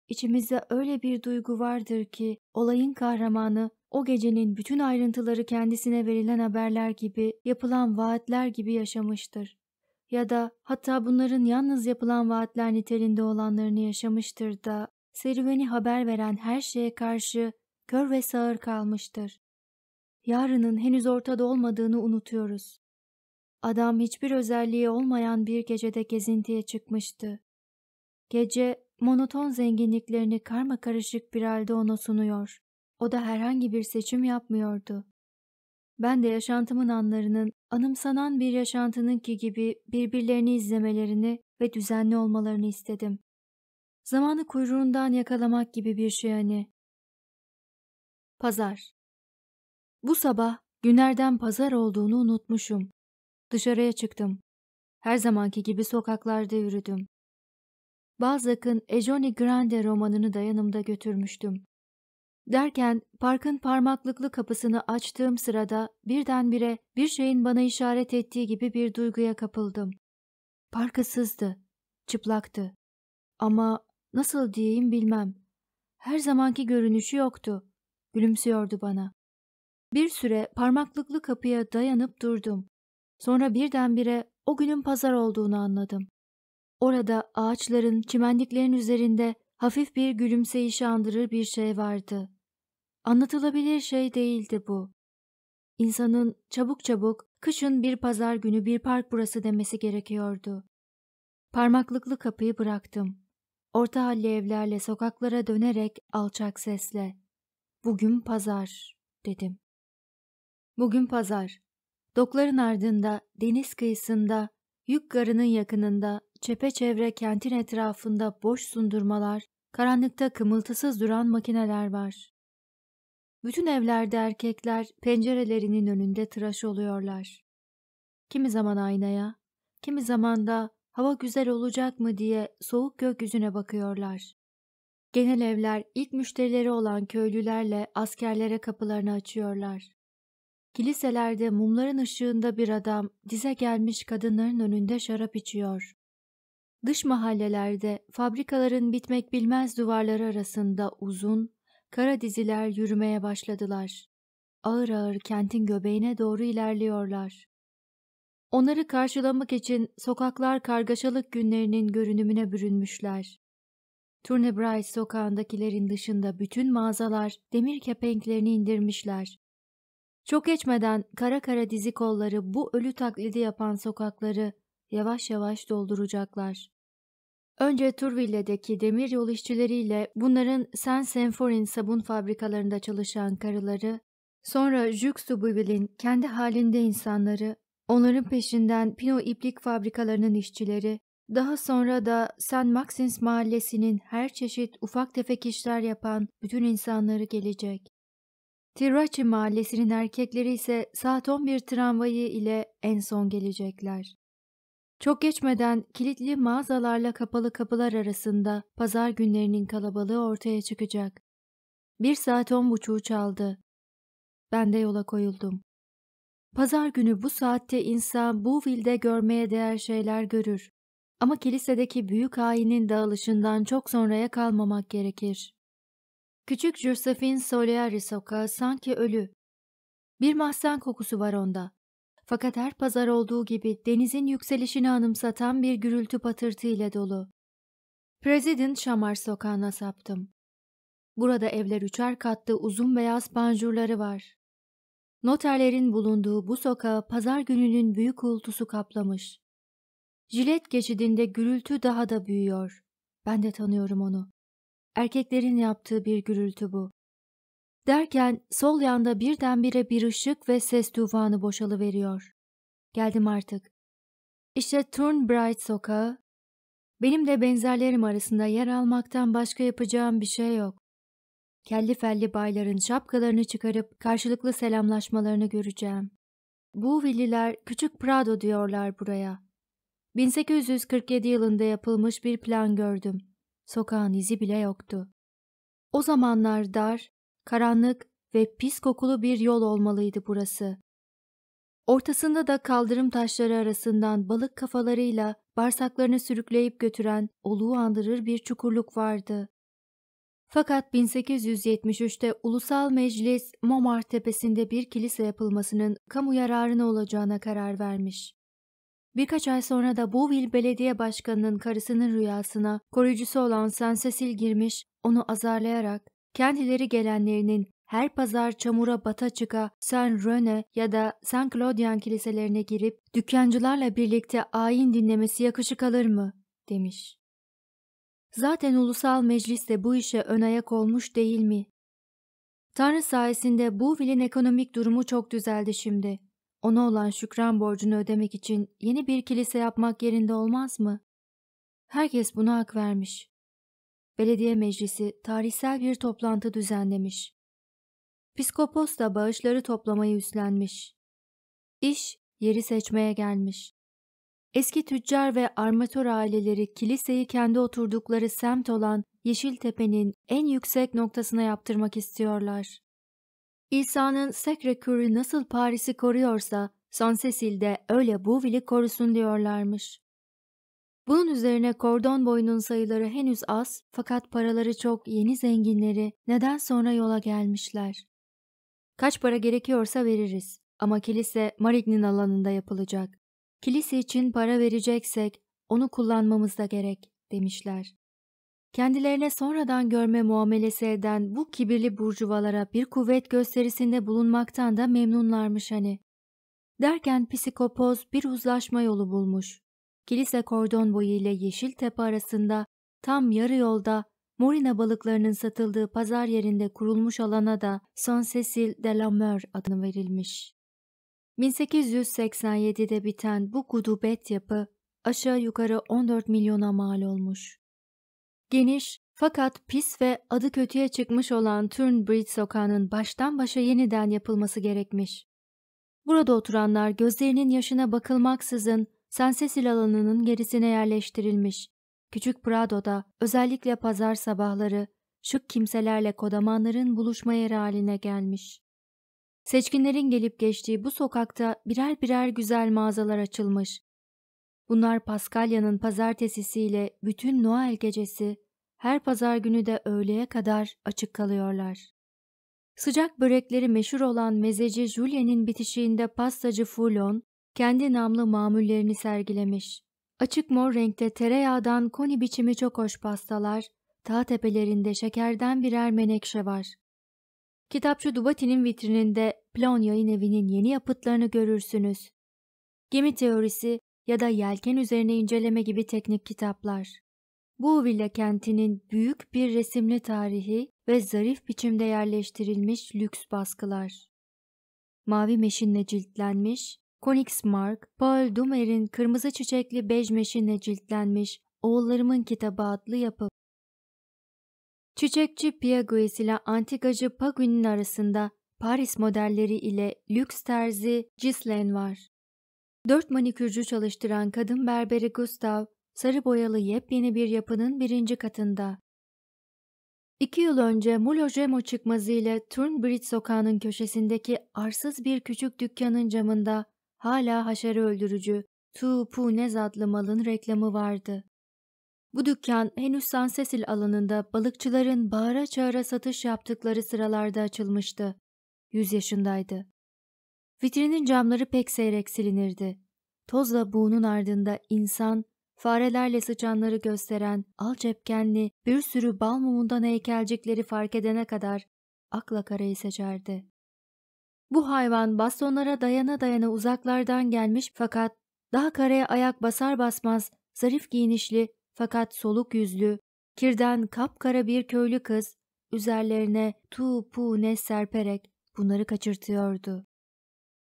İçimizde öyle bir duygu vardır ki olayın kahramanı o gecenin bütün ayrıntıları kendisine verilen haberler gibi, yapılan vaatler gibi yaşamıştır. Ya da hatta bunların yalnız yapılan vaatler niteliğinde olanlarını yaşamıştır da serüveni haber veren her şeye karşı kör ve sağır kalmıştır. Yarının henüz ortada olmadığını unutuyoruz. Adam hiçbir özelliği olmayan bir gecede gezintiye çıkmıştı. Gece monoton zenginliklerini karma karışık bir halde ona sunuyor. O da herhangi bir seçim yapmıyordu. Ben de yaşantımın anlarının anımsanan bir yaşantınınki gibi birbirlerini izlemelerini ve düzenli olmalarını istedim. Zamanı kuyruğundan yakalamak gibi bir şey hani. Pazar Bu sabah günlerden pazar olduğunu unutmuşum. Dışarıya çıktım. Her zamanki gibi sokaklarda yürüdüm. Balzac'ın Ejoni Grande romanını da yanımda götürmüştüm. Derken parkın parmaklıklı kapısını açtığım sırada birdenbire bir şeyin bana işaret ettiği gibi bir duyguya kapıldım. Parkı sızdı, çıplaktı. Ama Nasıl diyeyim bilmem. Her zamanki görünüşü yoktu. Gülümsüyordu bana. Bir süre parmaklıklı kapıya dayanıp durdum. Sonra birdenbire o günün pazar olduğunu anladım. Orada ağaçların, çimenliklerin üzerinde hafif bir gülümseyişi andırır bir şey vardı. Anlatılabilir şey değildi bu. İnsanın çabuk çabuk kışın bir pazar günü bir park burası demesi gerekiyordu. Parmaklıklı kapıyı bıraktım. Orta halli evlerle sokaklara dönerek alçak sesle ''Bugün pazar'' dedim. Bugün pazar. Dokların ardında, deniz kıyısında, yük garının yakınında, çepeçevre kentin etrafında boş sundurmalar, karanlıkta kımıltısız duran makineler var. Bütün evlerde erkekler pencerelerinin önünde tıraş oluyorlar. Kimi zaman aynaya, kimi zaman da hava güzel olacak mı diye soğuk gökyüzüne bakıyorlar. Genel evler ilk müşterileri olan köylülerle askerlere kapılarını açıyorlar. Kiliselerde mumların ışığında bir adam dize gelmiş kadınların önünde şarap içiyor. Dış mahallelerde fabrikaların bitmek bilmez duvarları arasında uzun, kara diziler yürümeye başladılar. Ağır ağır kentin göbeğine doğru ilerliyorlar. Onları karşılamak için sokaklar kargaşalık günlerinin görünümüne bürünmüşler. Turnebrice sokağındakilerin dışında bütün mağazalar demir kepenklerini indirmişler. Çok geçmeden kara kara dizi kolları bu ölü taklidi yapan sokakları yavaş yavaş dolduracaklar. Önce Turville'deki demir yol işçileriyle bunların Saint symphorin sabun fabrikalarında çalışan karıları, sonra Juk Subuvil'in kendi halinde insanları Onların peşinden Pino iplik fabrikalarının işçileri, daha sonra da San Maxins mahallesinin her çeşit ufak tefek işler yapan bütün insanları gelecek. Tirachi mahallesinin erkekleri ise saat 11 tramvayı ile en son gelecekler. Çok geçmeden kilitli mağazalarla kapalı kapılar arasında pazar günlerinin kalabalığı ortaya çıkacak. Bir saat on buçuğu çaldı. Ben de yola koyuldum. Pazar günü bu saatte insan bu vilde görmeye değer şeyler görür. Ama kilisedeki büyük hainin dağılışından çok sonraya kalmamak gerekir. Küçük Josephine Soleari sokağı sanki ölü. Bir mahzen kokusu var onda. Fakat her pazar olduğu gibi denizin yükselişini anımsatan bir gürültü patırtı ile dolu. President Şamar sokağına saptım. Burada evler üçer katlı uzun beyaz panjurları var. Noterlerin bulunduğu bu sokağı pazar gününün büyük uğultusu kaplamış. Jilet geçidinde gürültü daha da büyüyor. Ben de tanıyorum onu. Erkeklerin yaptığı bir gürültü bu. Derken sol yanda birdenbire bir ışık ve ses tufanı boşalıveriyor. Geldim artık. İşte Turnbright sokağı. Benim de benzerlerim arasında yer almaktan başka yapacağım bir şey yok kelli felli bayların şapkalarını çıkarıp karşılıklı selamlaşmalarını göreceğim. Bu villiler küçük Prado diyorlar buraya. 1847 yılında yapılmış bir plan gördüm. Sokağın izi bile yoktu. O zamanlar dar, karanlık ve pis kokulu bir yol olmalıydı burası. Ortasında da kaldırım taşları arasından balık kafalarıyla bağırsaklarını sürükleyip götüren oluğu andırır bir çukurluk vardı. Fakat 1873'te Ulusal Meclis Momar Tepesi'nde bir kilise yapılmasının kamu yararına olacağına karar vermiş. Birkaç ay sonra da Bouville Belediye Başkanı'nın karısının rüyasına koruyucusu olan Saint Sensesil girmiş, onu azarlayarak kendileri gelenlerinin her pazar çamura bata çıka Saint Rene ya da Saint Claudian kiliselerine girip dükkancılarla birlikte ayin dinlemesi yakışık alır mı demiş. Zaten ulusal meclis de bu işe ön olmuş değil mi? Tanrı sayesinde bu vilin ekonomik durumu çok düzeldi şimdi. Ona olan şükran borcunu ödemek için yeni bir kilise yapmak yerinde olmaz mı? Herkes buna hak vermiş. Belediye meclisi tarihsel bir toplantı düzenlemiş. Piskopos da bağışları toplamayı üstlenmiş. İş yeri seçmeye gelmiş. Eski tüccar ve armatör aileleri kiliseyi kendi oturdukları semt olan Yeşiltepe'nin en yüksek noktasına yaptırmak istiyorlar. İsa'nın Sacre Coeur'ü nasıl Paris'i koruyorsa Sansesil de öyle Bouville'i korusun diyorlarmış. Bunun üzerine kordon boyunun sayıları henüz az fakat paraları çok yeni zenginleri neden sonra yola gelmişler. Kaç para gerekiyorsa veririz ama kilise Marigny'nin alanında yapılacak. Kilise için para vereceksek onu kullanmamız da gerek demişler. Kendilerine sonradan görme muamelesi eden bu kibirli burcuvalara bir kuvvet gösterisinde bulunmaktan da memnunlarmış hani. Derken psikopoz bir uzlaşma yolu bulmuş. Kilise kordon boyu ile yeşil tepe arasında tam yarı yolda Morina balıklarının satıldığı pazar yerinde kurulmuş alana da Son Cecil de la Mer adını verilmiş. 1887'de biten bu gudubet yapı aşağı yukarı 14 milyona mal olmuş. Geniş fakat pis ve adı kötüye çıkmış olan Turnbridge sokağının baştan başa yeniden yapılması gerekmiş. Burada oturanlar gözlerinin yaşına bakılmaksızın Sensesil alanının gerisine yerleştirilmiş. Küçük Prado'da özellikle pazar sabahları şık kimselerle kodamanların buluşma yeri haline gelmiş. Seçkinlerin gelip geçtiği bu sokakta birer birer güzel mağazalar açılmış. Bunlar Paskalya'nın pazartesisiyle bütün Noel gecesi, her pazar günü de öğleye kadar açık kalıyorlar. Sıcak börekleri meşhur olan mezeci Julien'in bitişiğinde pastacı Fulon, kendi namlı mamullerini sergilemiş. Açık mor renkte tereyağdan koni biçimi çok hoş pastalar, ta tepelerinde şekerden birer menekşe var. Kitapçı Dubati'nin vitrininde Plon Yayın Evi'nin yeni yapıtlarını görürsünüz. Gemi teorisi ya da yelken üzerine inceleme gibi teknik kitaplar. Bu villa kentinin büyük bir resimli tarihi ve zarif biçimde yerleştirilmiş lüks baskılar. Mavi meşinle ciltlenmiş, Konix Mark, Paul Dumer'in kırmızı çiçekli bej meşinle ciltlenmiş Oğullarımın Kitabı adlı yapı Çiçekçi Piagues ile antikacı Pagu'nin arasında Paris modelleri ile lüks terzi Gislaine var. Dört manikürcü çalıştıran kadın berberi Gustav, sarı boyalı yepyeni bir yapının birinci katında. İki yıl önce Mulojemo çıkmazı ile Turnbridge sokağının köşesindeki arsız bir küçük dükkanın camında hala haşarı öldürücü Tu Punez adlı malın reklamı vardı. Bu dükkan henüz Sansesil alanında balıkçıların bağıra çağıra satış yaptıkları sıralarda açılmıştı. Yüz yaşındaydı. Vitrinin camları pek seyrek silinirdi. Tozla buğunun ardında insan, farelerle sıçanları gösteren, al cepkenli, bir sürü bal mumundan heykelcikleri fark edene kadar akla karayı seçerdi. Bu hayvan bastonlara dayana dayana uzaklardan gelmiş fakat daha karaya ayak basar basmaz zarif giyinişli fakat soluk yüzlü, kirden kapkara bir köylü kız üzerlerine tu pu ne serperek bunları kaçırtıyordu.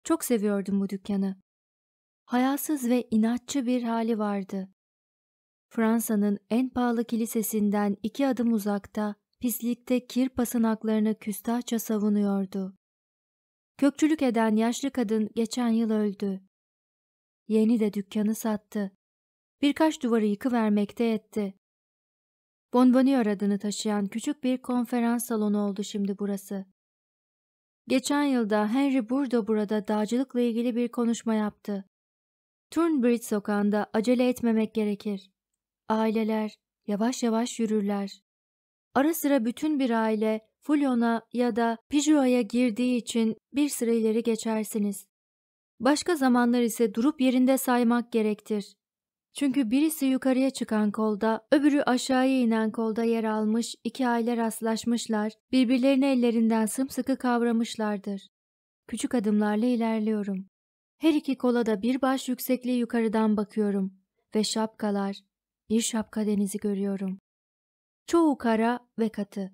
Çok seviyordum bu dükkanı. Hayasız ve inatçı bir hali vardı. Fransa'nın en pahalı kilisesinden iki adım uzakta, pislikte kir pasınaklarını küstahça savunuyordu. Kökçülük eden yaşlı kadın geçen yıl öldü. Yeni de dükkanı sattı birkaç duvarı yıkıvermekte etti. Bonbonier adını taşıyan küçük bir konferans salonu oldu şimdi burası. Geçen yılda Henry Burdo burada dağcılıkla ilgili bir konuşma yaptı. Turnbridge sokağında acele etmemek gerekir. Aileler yavaş yavaş yürürler. Ara sıra bütün bir aile Fulon'a ya da Pijua'ya girdiği için bir sıra ileri geçersiniz. Başka zamanlar ise durup yerinde saymak gerektir. Çünkü birisi yukarıya çıkan kolda, öbürü aşağıya inen kolda yer almış, iki aile rastlaşmışlar, birbirlerini ellerinden sımsıkı kavramışlardır. Küçük adımlarla ilerliyorum. Her iki kola da bir baş yüksekliği yukarıdan bakıyorum ve şapkalar, bir şapka denizi görüyorum. Çoğu kara ve katı.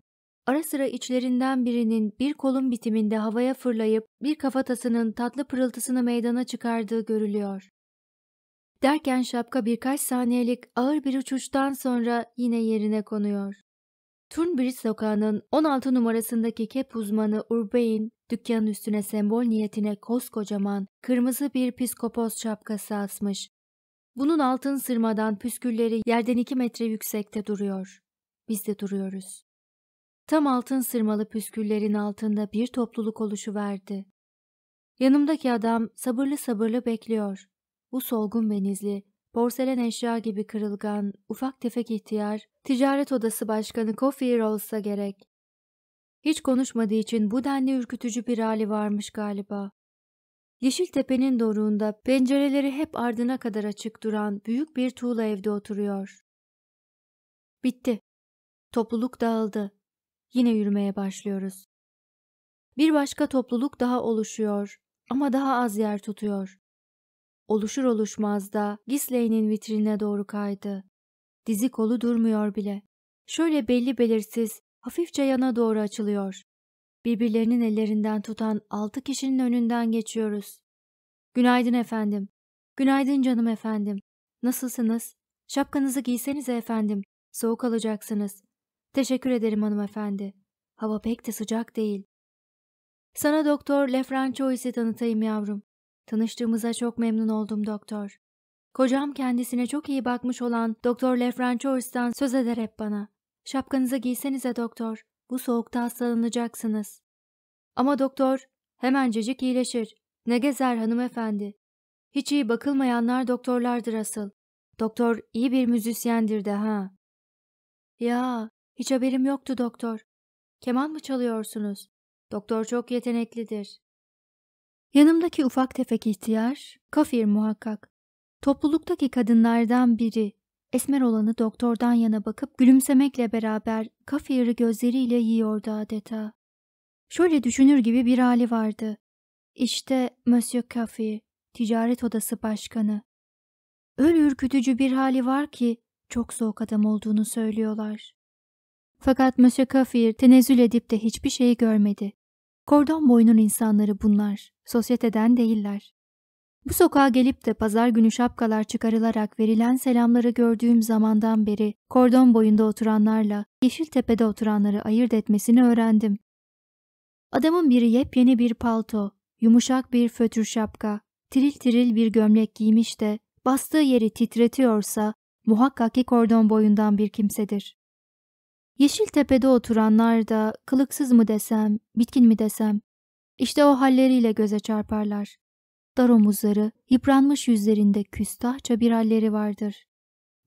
Ara sıra içlerinden birinin bir kolun bitiminde havaya fırlayıp bir kafatasının tatlı pırıltısını meydana çıkardığı görülüyor. Derken şapka birkaç saniyelik ağır bir uçuştan sonra yine yerine konuyor. Turnbridge sokağının 16 numarasındaki kep uzmanı Urbain, dükkanın üstüne sembol niyetine koskocaman kırmızı bir piskopos şapkası asmış. Bunun altın sırmadan püskülleri yerden iki metre yüksekte duruyor. Biz de duruyoruz. Tam altın sırmalı püsküllerin altında bir topluluk oluşu verdi. Yanımdaki adam sabırlı sabırlı bekliyor bu solgun benizli, porselen eşya gibi kırılgan, ufak tefek ihtiyar, ticaret odası başkanı Coffeer olsa gerek. Hiç konuşmadığı için bu denli ürkütücü bir hali varmış galiba. Yeşiltepe'nin doruğunda pencereleri hep ardına kadar açık duran büyük bir tuğla evde oturuyor. Bitti. Topluluk dağıldı. Yine yürümeye başlıyoruz. Bir başka topluluk daha oluşuyor ama daha az yer tutuyor. Oluşur oluşmaz da Gisley'nin vitrinine doğru kaydı. Dizi kolu durmuyor bile. Şöyle belli belirsiz, hafifçe yana doğru açılıyor. Birbirlerinin ellerinden tutan altı kişinin önünden geçiyoruz. Günaydın efendim. Günaydın canım efendim. Nasılsınız? Şapkanızı giysenize efendim. Soğuk alacaksınız. Teşekkür ederim hanımefendi. Hava pek de sıcak değil. Sana doktor Lefrançois'i tanıtayım yavrum. Tanıştığımıza çok memnun oldum doktor. Kocam kendisine çok iyi bakmış olan Doktor Lefranchois'tan söz eder hep bana. Şapkanızı giysenize doktor. Bu soğukta hastalanacaksınız. Ama doktor hemencecik iyileşir. Ne gezer hanımefendi. Hiç iyi bakılmayanlar doktorlardır asıl. Doktor iyi bir müzisyendir de ha. Ya hiç haberim yoktu doktor. Keman mı çalıyorsunuz? Doktor çok yeteneklidir. Yanımdaki ufak tefek ihtiyar, kafir muhakkak. Topluluktaki kadınlardan biri, esmer olanı doktordan yana bakıp gülümsemekle beraber kafiri gözleriyle yiyordu adeta. Şöyle düşünür gibi bir hali vardı. İşte Monsieur Kafir, ticaret odası başkanı. Öyle ürkütücü bir hali var ki çok soğuk adam olduğunu söylüyorlar. Fakat Monsieur Kafir tenezzül edip de hiçbir şey görmedi. Kordon boynun insanları bunlar sosyeteden değiller. Bu sokağa gelip de pazar günü şapkalar çıkarılarak verilen selamları gördüğüm zamandan beri kordon boyunda oturanlarla Yeşiltepe'de oturanları ayırt etmesini öğrendim. Adamın biri yepyeni bir palto, yumuşak bir fötür şapka, tiril tiril bir gömlek giymiş de bastığı yeri titretiyorsa muhakkak ki kordon boyundan bir kimsedir. Yeşiltepe'de oturanlar da kılıksız mı desem, bitkin mi desem, işte o halleriyle göze çarparlar. Dar omuzları, yıpranmış yüzlerinde küstahça bir halleri vardır.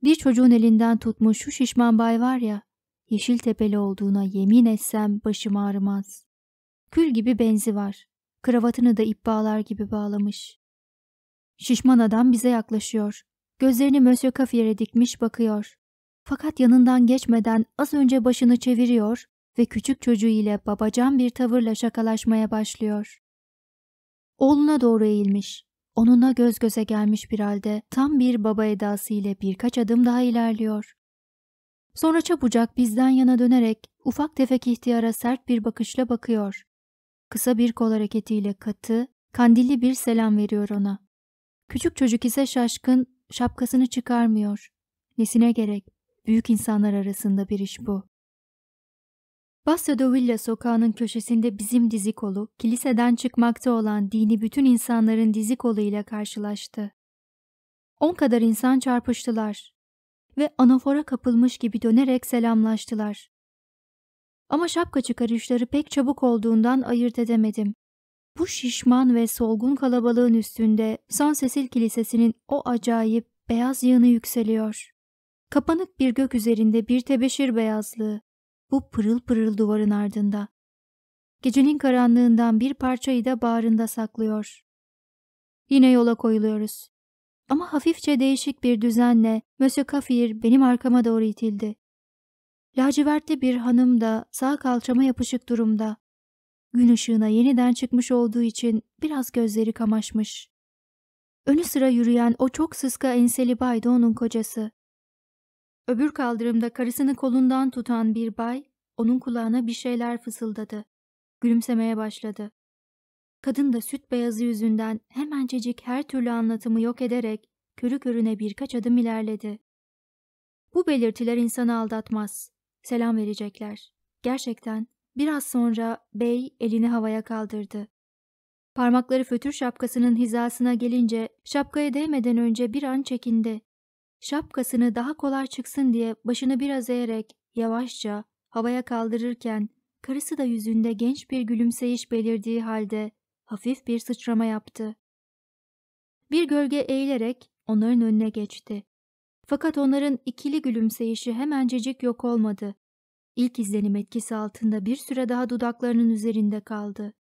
Bir çocuğun elinden tutmuş şu şişman bay var ya, yeşil tepeli olduğuna yemin etsem başım ağrımaz. Kül gibi benzi var. Kravatını da ip bağlar gibi bağlamış. Şişman adam bize yaklaşıyor. Gözlerini mösyö Kafier'e dikmiş bakıyor. Fakat yanından geçmeden az önce başını çeviriyor, ve küçük çocuğu ile babacan bir tavırla şakalaşmaya başlıyor. Oğluna doğru eğilmiş. Onunla göz göze gelmiş bir halde tam bir baba edası ile birkaç adım daha ilerliyor. Sonra çabucak bizden yana dönerek ufak tefek ihtiyara sert bir bakışla bakıyor. Kısa bir kol hareketiyle katı, kandilli bir selam veriyor ona. Küçük çocuk ise şaşkın, şapkasını çıkarmıyor. Nesine gerek? Büyük insanlar arasında bir iş bu. Basya sokağının köşesinde bizim dizi kolu, kiliseden çıkmakta olan dini bütün insanların dizi kolu ile karşılaştı. On kadar insan çarpıştılar ve anafora kapılmış gibi dönerek selamlaştılar. Ama şapka çıkarışları pek çabuk olduğundan ayırt edemedim. Bu şişman ve solgun kalabalığın üstünde San Sesil Kilisesi'nin o acayip beyaz yığını yükseliyor. Kapanık bir gök üzerinde bir tebeşir beyazlığı, bu pırıl pırıl duvarın ardında. Gecenin karanlığından bir parçayı da bağrında saklıyor. Yine yola koyuluyoruz. Ama hafifçe değişik bir düzenle Monsieur Kafir benim arkama doğru itildi. Lacivertli bir hanım da sağ kalçama yapışık durumda. Gün ışığına yeniden çıkmış olduğu için biraz gözleri kamaşmış. Önü sıra yürüyen o çok sıska enseli baydı onun kocası. Öbür kaldırımda karısını kolundan tutan bir bay, onun kulağına bir şeyler fısıldadı. Gülümsemeye başladı. Kadın da süt beyazı yüzünden hemencecik her türlü anlatımı yok ederek körü körüne birkaç adım ilerledi. Bu belirtiler insanı aldatmaz. Selam verecekler. Gerçekten biraz sonra bey elini havaya kaldırdı. Parmakları fötür şapkasının hizasına gelince şapkaya değmeden önce bir an çekindi. Şapkasını daha kolay çıksın diye başını biraz eğerek yavaşça havaya kaldırırken karısı da yüzünde genç bir gülümseyiş belirdiği halde hafif bir sıçrama yaptı. Bir gölge eğilerek onların önüne geçti. Fakat onların ikili gülümseyişi hemencecik yok olmadı. İlk izlenim etkisi altında bir süre daha dudaklarının üzerinde kaldı.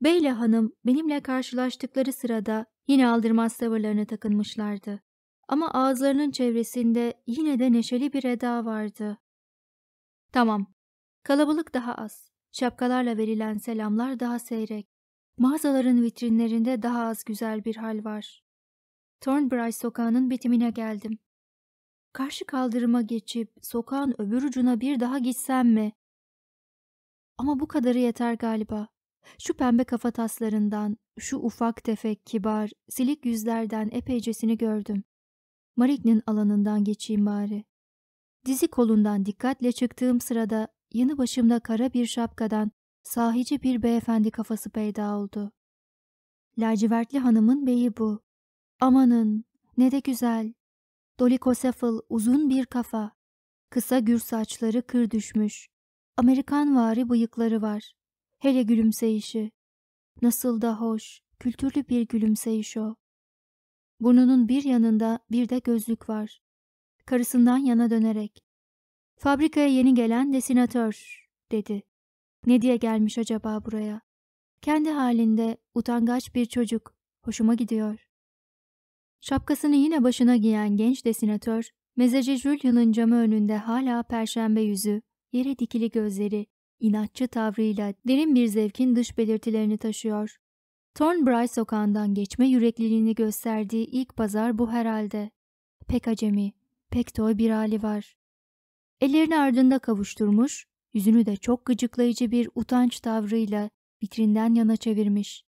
Beyle hanım benimle karşılaştıkları sırada yine aldırmaz tavırlarını takınmışlardı ama ağızlarının çevresinde yine de neşeli bir eda vardı. Tamam, kalabalık daha az, şapkalarla verilen selamlar daha seyrek, mağazaların vitrinlerinde daha az güzel bir hal var. Thornbury sokağının bitimine geldim. Karşı kaldırıma geçip sokağın öbür ucuna bir daha gitsem mi? Ama bu kadarı yeter galiba. Şu pembe kafataslarından, şu ufak tefek kibar, silik yüzlerden epeycesini gördüm. Marik'nin alanından geçeyim bari. Dizi kolundan dikkatle çıktığım sırada yanı başımda kara bir şapkadan sahici bir beyefendi kafası peyda oldu. Lacivertli hanımın beyi bu. Amanın ne de güzel. Dolikosefil uzun bir kafa. Kısa gür saçları kır düşmüş. Amerikan vari bıyıkları var. Hele gülümseyişi. Nasıl da hoş, kültürlü bir gülümseyiş o. Burnunun bir yanında bir de gözlük var. Karısından yana dönerek. Fabrikaya yeni gelen desinatör, dedi. Ne diye gelmiş acaba buraya? Kendi halinde utangaç bir çocuk. Hoşuma gidiyor. Şapkasını yine başına giyen genç desinatör, mezeci Julia'nın camı önünde hala perşembe yüzü, yere dikili gözleri, inatçı tavrıyla derin bir zevkin dış belirtilerini taşıyor. Thornbry sokağından geçme yürekliliğini gösterdiği ilk pazar bu herhalde. Pek acemi, pek toy bir hali var. Ellerini ardında kavuşturmuş, yüzünü de çok gıcıklayıcı bir utanç tavrıyla vitrinden yana çevirmiş.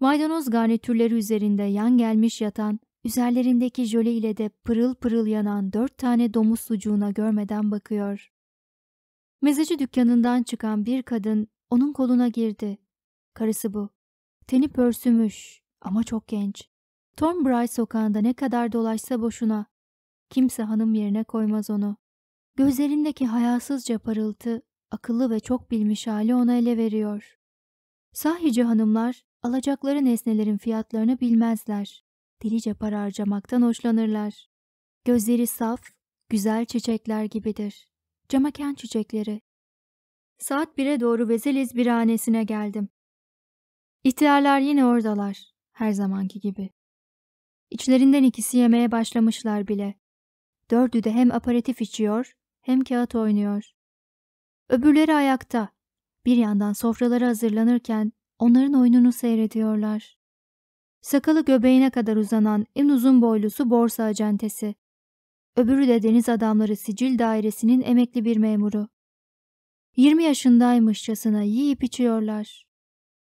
Maydanoz garnitürleri üzerinde yan gelmiş yatan, üzerlerindeki jöle ile de pırıl pırıl yanan dört tane domuz sucuğuna görmeden bakıyor. Mezeci dükkanından çıkan bir kadın onun koluna girdi. Karısı bu. Teni pörsümüş ama çok genç. Tom Bry sokağında ne kadar dolaşsa boşuna. Kimse hanım yerine koymaz onu. Gözlerindeki hayasızca parıltı, akıllı ve çok bilmiş hali ona ele veriyor. Sahici hanımlar alacakları nesnelerin fiyatlarını bilmezler. Dilice para harcamaktan hoşlanırlar. Gözleri saf, güzel çiçekler gibidir. Camaken çiçekleri. Saat 1'e doğru Vezeliz bir biranesine geldim. İhtiyarlar yine oradalar, her zamanki gibi. İçlerinden ikisi yemeye başlamışlar bile. Dördü de hem aparatif içiyor, hem kağıt oynuyor. Öbürleri ayakta. Bir yandan sofraları hazırlanırken onların oyununu seyrediyorlar. Sakalı göbeğine kadar uzanan en uzun boylusu borsa acentesi. Öbürü de deniz adamları sicil dairesinin emekli bir memuru. Yirmi yaşındaymışçasına yiyip içiyorlar.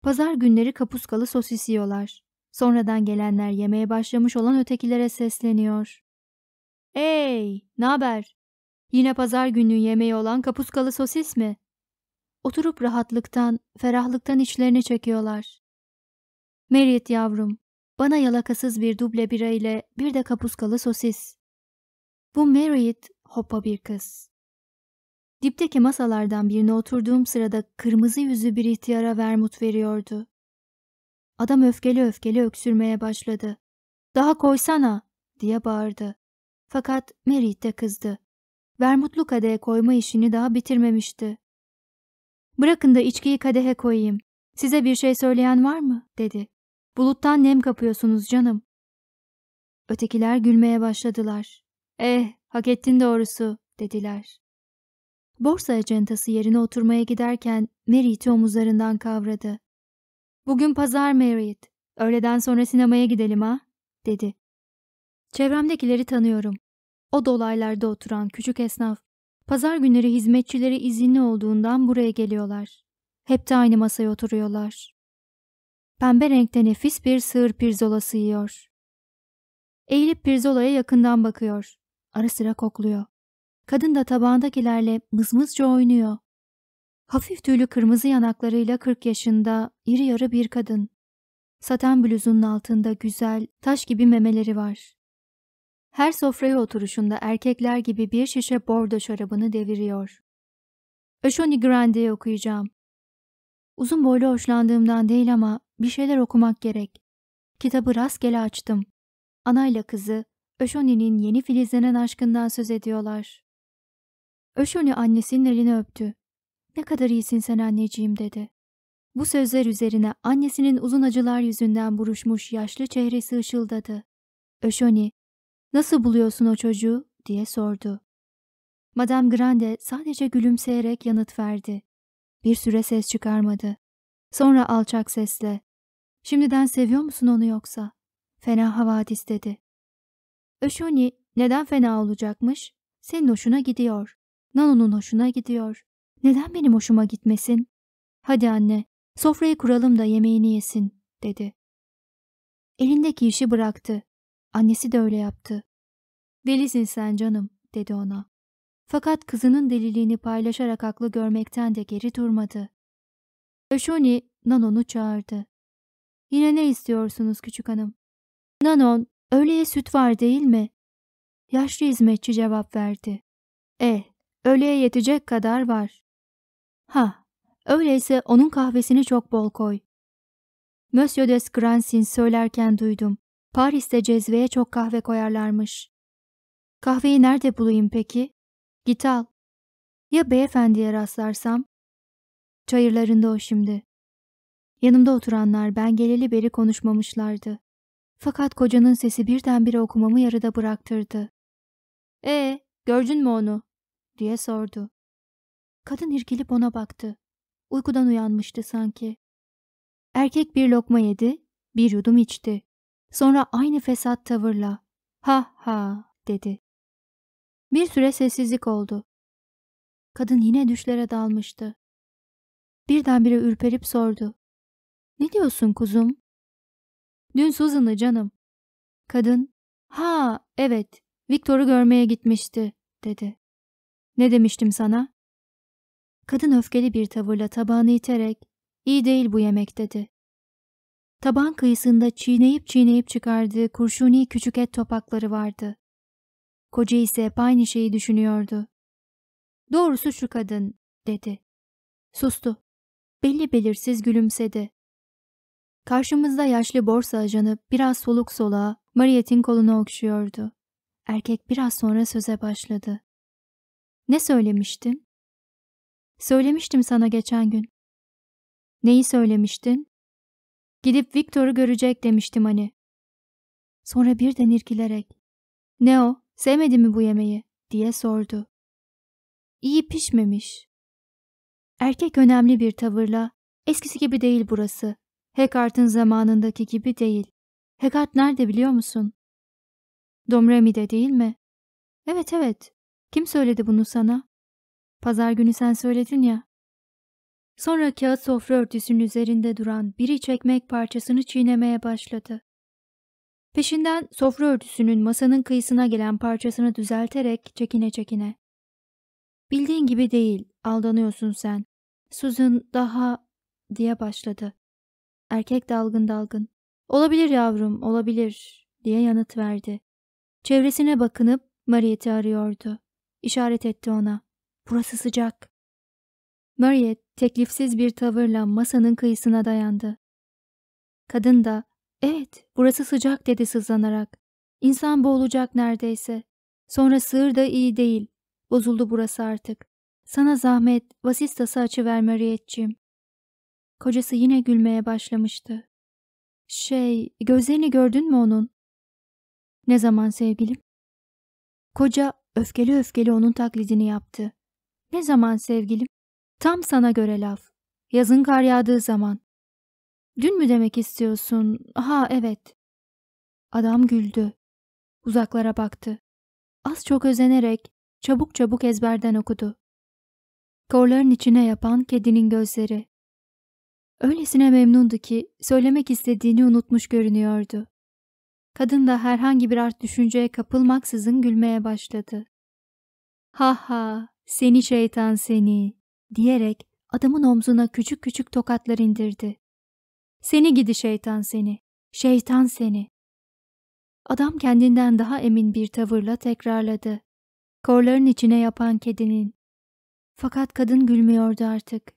Pazar günleri kapuskalı sosis yiyorlar. Sonradan gelenler yemeğe başlamış olan ötekilere sesleniyor. Ey, ne haber? Yine pazar günü yemeği olan kapuskalı sosis mi? Oturup rahatlıktan, ferahlıktan içlerini çekiyorlar. Meryet yavrum, bana yalakasız bir duble bira ile bir de kapuskalı sosis. Bu Meryet hoppa bir kız. Dipteki masalardan birine oturduğum sırada kırmızı yüzü bir ihtiyara vermut veriyordu. Adam öfkeli öfkeli öksürmeye başladı. ''Daha koysana!'' diye bağırdı. Fakat Merit de kızdı. Vermutlu kadehe koyma işini daha bitirmemişti. ''Bırakın da içkiyi kadehe koyayım. Size bir şey söyleyen var mı?'' dedi. ''Buluttan nem kapıyorsunuz canım.'' Ötekiler gülmeye başladılar. ''Eh, hak ettin doğrusu.'' dediler borsa acentası yerine oturmaya giderken Merritt'i omuzlarından kavradı. ''Bugün pazar Merit. Öğleden sonra sinemaya gidelim ha?'' dedi. Çevremdekileri tanıyorum. O dolaylarda oturan küçük esnaf. Pazar günleri hizmetçileri izinli olduğundan buraya geliyorlar. Hep de aynı masaya oturuyorlar. Pembe renkte nefis bir sığır pirzolası yiyor. Eğilip pirzolaya yakından bakıyor. Ara sıra kokluyor. Kadın da tabağındakilerle mızmızca oynuyor. Hafif tüylü kırmızı yanaklarıyla 40 yaşında, iri yarı bir kadın. Saten bluzunun altında güzel, taş gibi memeleri var. Her sofraya oturuşunda erkekler gibi bir şişe bordo şarabını deviriyor. Öşoni Grande'yi okuyacağım. Uzun boylu hoşlandığımdan değil ama bir şeyler okumak gerek. Kitabı rastgele açtım. Anayla kızı, Öşoni'nin yeni filizlenen aşkından söz ediyorlar. Öşönü annesinin elini öptü. Ne kadar iyisin sen anneciğim dedi. Bu sözler üzerine annesinin uzun acılar yüzünden buruşmuş yaşlı çehresi ışıldadı. Öşoni, nasıl buluyorsun o çocuğu diye sordu. Madame Grande sadece gülümseyerek yanıt verdi. Bir süre ses çıkarmadı. Sonra alçak sesle, şimdiden seviyor musun onu yoksa? Fena havadis dedi. Öşoni, neden fena olacakmış? Senin hoşuna gidiyor. Nano'nun hoşuna gidiyor. Neden benim hoşuma gitmesin? Hadi anne, sofrayı kuralım da yemeğini yesin, dedi. Elindeki işi bıraktı. Annesi de öyle yaptı. Delisin sen canım, dedi ona. Fakat kızının deliliğini paylaşarak aklı görmekten de geri durmadı. Öşoni, Nanon'u çağırdı. Yine ne istiyorsunuz küçük hanım? Nanon, öğleye süt var değil mi? Yaşlı hizmetçi cevap verdi. Eh, Öğleye yetecek kadar var. Ha, öyleyse onun kahvesini çok bol koy. Monsieur de Scransin söylerken duydum. Paris'te cezveye çok kahve koyarlarmış. Kahveyi nerede bulayım peki? Git al. Ya beyefendiye rastlarsam? Çayırlarında o şimdi. Yanımda oturanlar ben geleli beri konuşmamışlardı. Fakat kocanın sesi birdenbire okumamı yarıda bıraktırdı. E, gördün mü onu? diye sordu. Kadın irkilip ona baktı. Uykudan uyanmıştı sanki. Erkek bir lokma yedi, bir yudum içti. Sonra aynı fesat tavırla ha ha dedi. Bir süre sessizlik oldu. Kadın yine düşlere dalmıştı. Birdenbire ürperip sordu. Ne diyorsun kuzum? Dün Susan'ı canım. Kadın, ha evet, Victor'u görmeye gitmişti, dedi. Ne demiştim sana? Kadın öfkeli bir tavırla tabağını iterek, iyi değil bu yemek dedi. Tabağın kıyısında çiğneyip çiğneyip çıkardığı kurşuni küçük et topakları vardı. Koca ise hep aynı şeyi düşünüyordu. Doğrusu şu kadın, dedi. Sustu. Belli belirsiz gülümsedi. Karşımızda yaşlı borsa ajanı biraz soluk soluğa Mariette'in kolunu okşuyordu. Erkek biraz sonra söze başladı. Ne söylemiştin? Söylemiştim sana geçen gün. Neyi söylemiştin? Gidip Victor'u görecek demiştim hani. Sonra birden irkilerek. Ne o? Sevmedi mi bu yemeği? diye sordu. İyi pişmemiş. Erkek önemli bir tavırla eskisi gibi değil burası. Hackart'ın zamanındaki gibi değil. Hackart nerede biliyor musun? Domremi'de değil mi? Evet evet. Kim söyledi bunu sana? Pazar günü sen söyledin ya. Sonra kağıt sofra örtüsünün üzerinde duran biri iç parçasını çiğnemeye başladı. Peşinden sofra örtüsünün masanın kıyısına gelen parçasını düzelterek çekine çekine. Bildiğin gibi değil, aldanıyorsun sen. Susan daha diye başladı. Erkek dalgın dalgın. Olabilir yavrum, olabilir diye yanıt verdi. Çevresine bakınıp Mariet'i arıyordu. İşaret etti ona. Burası sıcak. Murray teklifsiz bir tavırla masanın kıyısına dayandı. Kadın da evet burası sıcak dedi sızlanarak. İnsan boğulacak neredeyse. Sonra sığır da iyi değil. Bozuldu burası artık. Sana zahmet vasistası açıver Mariet'ciğim. Kocası yine gülmeye başlamıştı. Şey, gözlerini gördün mü onun? Ne zaman sevgilim? Koca Öfkeli öfkeli onun taklidini yaptı. Ne zaman sevgilim? Tam sana göre laf. Yazın kar yağdığı zaman. Dün mü demek istiyorsun? Ha evet. Adam güldü. Uzaklara baktı. Az çok özenerek çabuk çabuk ezberden okudu. Korların içine yapan kedinin gözleri. Öylesine memnundu ki söylemek istediğini unutmuş görünüyordu. Kadın da herhangi bir art düşünceye kapılmaksızın gülmeye başladı. Ha ha, seni şeytan seni, diyerek adamın omzuna küçük küçük tokatlar indirdi. Seni gidi şeytan seni, şeytan seni. Adam kendinden daha emin bir tavırla tekrarladı. Korların içine yapan kedinin. Fakat kadın gülmüyordu artık.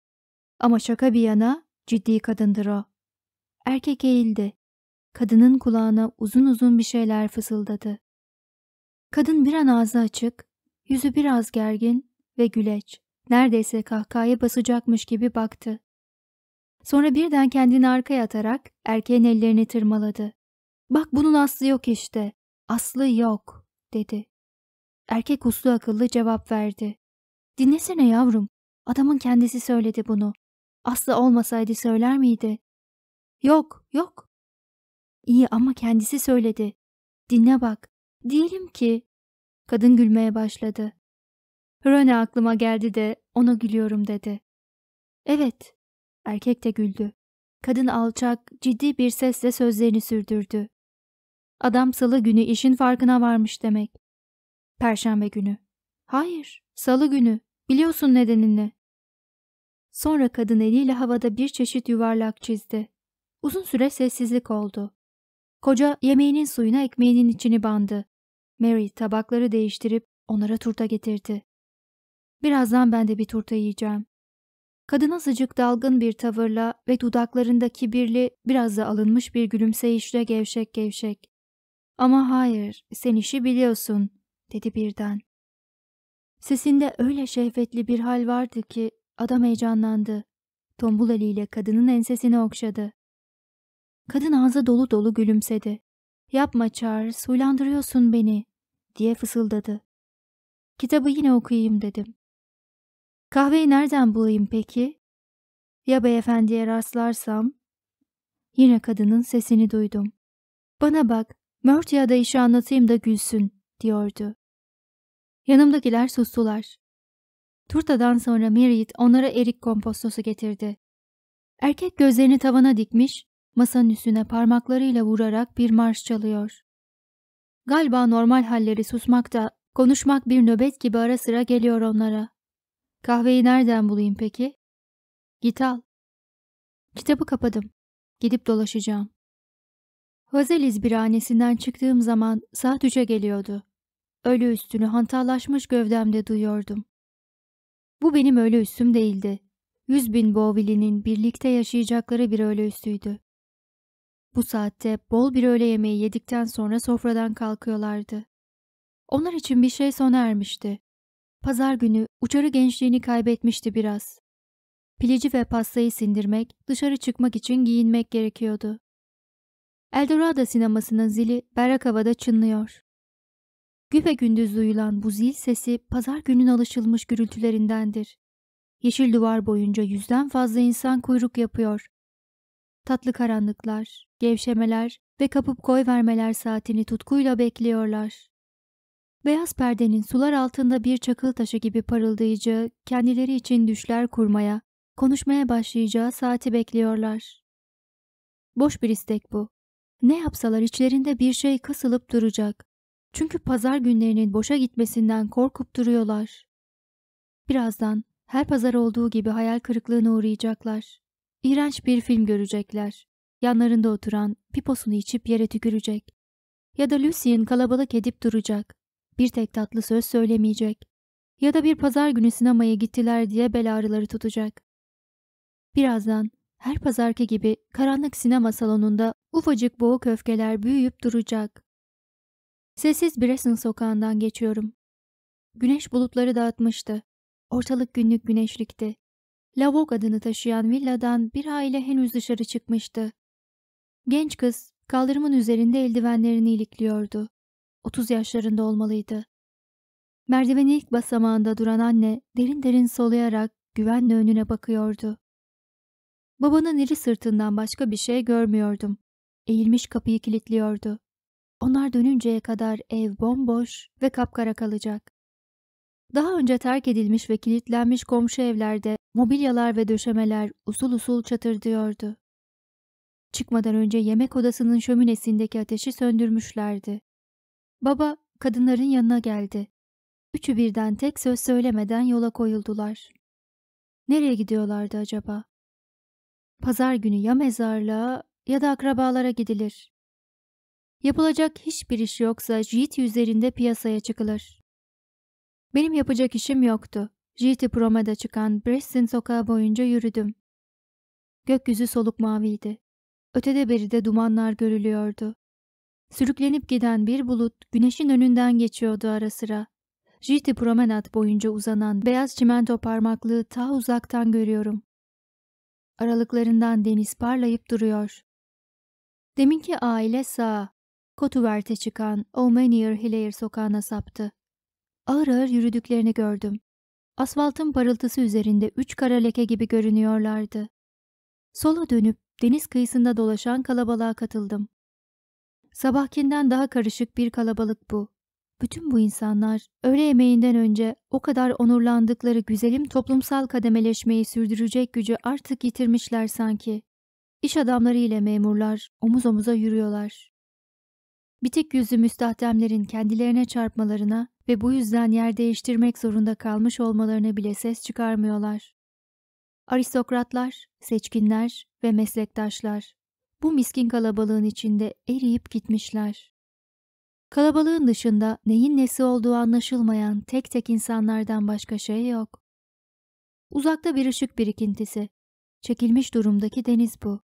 Ama şaka bir yana ciddi kadındır o. Erkek eğildi kadının kulağına uzun uzun bir şeyler fısıldadı. Kadın bir an ağzı açık, yüzü biraz gergin ve güleç, neredeyse kahkahaya basacakmış gibi baktı. Sonra birden kendini arkaya atarak erkeğin ellerini tırmaladı. Bak bunun aslı yok işte. Aslı yok, dedi. Erkek uslu akıllı cevap verdi. Dinlesene yavrum. Adamın kendisi söyledi bunu. Aslı olmasaydı söyler miydi? Yok, yok, İyi ama kendisi söyledi. Dinle bak. Diyelim ki... Kadın gülmeye başladı. Röne aklıma geldi de ona gülüyorum dedi. Evet. Erkek de güldü. Kadın alçak, ciddi bir sesle sözlerini sürdürdü. Adam salı günü işin farkına varmış demek. Perşembe günü. Hayır, salı günü. Biliyorsun nedenini. Sonra kadın eliyle havada bir çeşit yuvarlak çizdi. Uzun süre sessizlik oldu. Koca yemeğinin suyuna ekmeğinin içini bandı. Mary tabakları değiştirip onlara turta getirdi. Birazdan ben de bir turta yiyeceğim. Kadın azıcık dalgın bir tavırla ve dudaklarında kibirli, biraz da alınmış bir gülümseyişle gevşek gevşek. Ama hayır, sen işi biliyorsun, dedi birden. Sesinde öyle şehvetli bir hal vardı ki adam heyecanlandı. Tombul eliyle kadının ensesini okşadı. Kadın ağzı dolu dolu gülümsedi. Yapma Charles, huylandırıyorsun beni diye fısıldadı. Kitabı yine okuyayım dedim. Kahveyi nereden bulayım peki? Ya beyefendiye rastlarsam? Yine kadının sesini duydum. Bana bak, Mörtya'da işi anlatayım da gülsün, diyordu. Yanımdakiler sustular. Turtadan sonra Merit onlara erik kompostosu getirdi. Erkek gözlerini tavana dikmiş, masanın üstüne parmaklarıyla vurarak bir marş çalıyor. Galiba normal halleri susmak da, konuşmak bir nöbet gibi ara sıra geliyor onlara. Kahveyi nereden bulayım peki? Git al. Kitabı kapadım. Gidip dolaşacağım. Hazeliz anesinden çıktığım zaman saat üçe geliyordu. Ölü üstünü hantallaşmış gövdemde duyuyordum. Bu benim ölü üstüm değildi. Yüz bin Bovilli'nin birlikte yaşayacakları bir ölü üstüydü. Bu saatte bol bir öğle yemeği yedikten sonra sofradan kalkıyorlardı. Onlar için bir şey sona ermişti. Pazar günü uçarı gençliğini kaybetmişti biraz. Pilici ve pastayı sindirmek, dışarı çıkmak için giyinmek gerekiyordu. Eldorado sinemasının zili berrak havada çınlıyor. Güpe gündüz duyulan bu zil sesi pazar günün alışılmış gürültülerindendir. Yeşil duvar boyunca yüzden fazla insan kuyruk yapıyor tatlı karanlıklar, gevşemeler ve kapıp koy vermeler saatini tutkuyla bekliyorlar. Beyaz perdenin sular altında bir çakıl taşı gibi parıldayacağı, kendileri için düşler kurmaya, konuşmaya başlayacağı saati bekliyorlar. Boş bir istek bu. Ne yapsalar içlerinde bir şey kasılıp duracak. Çünkü pazar günlerinin boşa gitmesinden korkup duruyorlar. Birazdan her pazar olduğu gibi hayal kırıklığına uğrayacaklar. İğrenç bir film görecekler. Yanlarında oturan piposunu içip yere tükürecek. Ya da Lucien kalabalık edip duracak. Bir tek tatlı söz söylemeyecek. Ya da bir pazar günü sinemaya gittiler diye bel ağrıları tutacak. Birazdan her pazarki gibi karanlık sinema salonunda ufacık boğuk öfkeler büyüyüp duracak. Sessiz Bresson sokağından geçiyorum. Güneş bulutları dağıtmıştı. Ortalık günlük güneşlikti. Lavok adını taşıyan villadan bir aile henüz dışarı çıkmıştı. Genç kız kaldırımın üzerinde eldivenlerini ilikliyordu. 30 yaşlarında olmalıydı. Merdivenin ilk basamağında duran anne derin derin soluyarak güvenle önüne bakıyordu. Babanın iri sırtından başka bir şey görmüyordum. Eğilmiş kapıyı kilitliyordu. Onlar dönünceye kadar ev bomboş ve kapkara kalacak. Daha önce terk edilmiş ve kilitlenmiş komşu evlerde mobilyalar ve döşemeler usul usul çatırdıyordu. Çıkmadan önce yemek odasının şöminesindeki ateşi söndürmüşlerdi. Baba kadınların yanına geldi. Üçü birden tek söz söylemeden yola koyuldular. Nereye gidiyorlardı acaba? Pazar günü ya mezarlığa ya da akrabalara gidilir. Yapılacak hiçbir iş yoksa JIT üzerinde piyasaya çıkılır. Benim yapacak işim yoktu. JT Proma'da çıkan Bressin sokağı boyunca yürüdüm. Gökyüzü soluk maviydi. Ötede beride dumanlar görülüyordu. Sürüklenip giden bir bulut güneşin önünden geçiyordu ara sıra. JT Promenad boyunca uzanan beyaz çimento parmaklığı ta uzaktan görüyorum. Aralıklarından deniz parlayıp duruyor. Deminki aile sağa, Kotuverte çıkan Omenier Hilaire sokağına saptı. Ağır ağır yürüdüklerini gördüm. Asfaltın parıltısı üzerinde üç kara leke gibi görünüyorlardı. Sola dönüp deniz kıyısında dolaşan kalabalığa katıldım. Sabahkinden daha karışık bir kalabalık bu. Bütün bu insanlar öğle yemeğinden önce o kadar onurlandıkları güzelim toplumsal kademeleşmeyi sürdürecek gücü artık yitirmişler sanki. İş adamları ile memurlar omuz omuza yürüyorlar. Bitik yüzlü müstahdemlerin kendilerine çarpmalarına ve bu yüzden yer değiştirmek zorunda kalmış olmalarına bile ses çıkarmıyorlar. Aristokratlar, seçkinler ve meslektaşlar bu miskin kalabalığın içinde eriyip gitmişler. Kalabalığın dışında neyin nesi olduğu anlaşılmayan tek tek insanlardan başka şey yok. Uzakta bir ışık birikintisi, çekilmiş durumdaki deniz bu.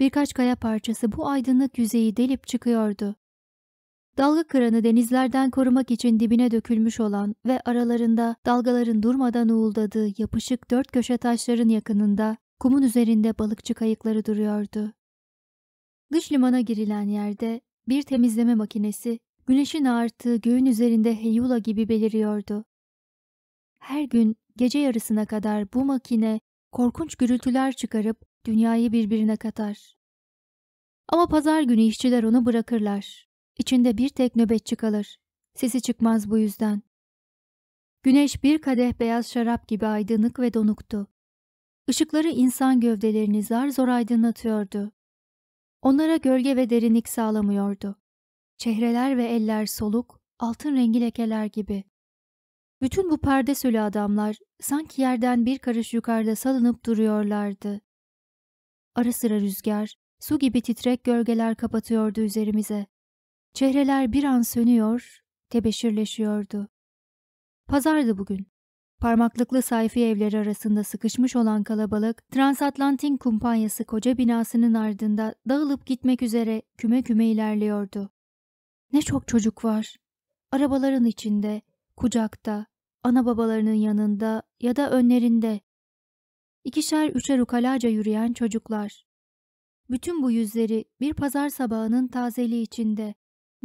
Birkaç kaya parçası bu aydınlık yüzeyi delip çıkıyordu. Dalga kıranı denizlerden korumak için dibine dökülmüş olan ve aralarında dalgaların durmadan uğuldadığı yapışık dört köşe taşların yakınında kumun üzerinde balıkçı kayıkları duruyordu. Dış limana girilen yerde bir temizleme makinesi güneşin arttığı göğün üzerinde heyula gibi beliriyordu. Her gün gece yarısına kadar bu makine korkunç gürültüler çıkarıp dünyayı birbirine katar. Ama pazar günü işçiler onu bırakırlar. İçinde bir tek nöbetçi kalır. Sesi çıkmaz bu yüzden. Güneş bir kadeh beyaz şarap gibi aydınlık ve donuktu. Işıkları insan gövdelerini zar zor aydınlatıyordu. Onlara gölge ve derinlik sağlamıyordu. Çehreler ve eller soluk, altın rengi lekeler gibi. Bütün bu pardesülü adamlar sanki yerden bir karış yukarıda salınıp duruyorlardı. Ara sıra rüzgar, su gibi titrek gölgeler kapatıyordu üzerimize. Çehreler bir an sönüyor, tebeşirleşiyordu. Pazardı bugün. Parmaklıklı sayfi evleri arasında sıkışmış olan kalabalık, transatlantik Kumpanyası koca binasının ardında dağılıp gitmek üzere küme küme ilerliyordu. Ne çok çocuk var. Arabaların içinde, kucakta, ana babalarının yanında ya da önlerinde. İkişer üçer ukalaca yürüyen çocuklar. Bütün bu yüzleri bir pazar sabahının tazeliği içinde.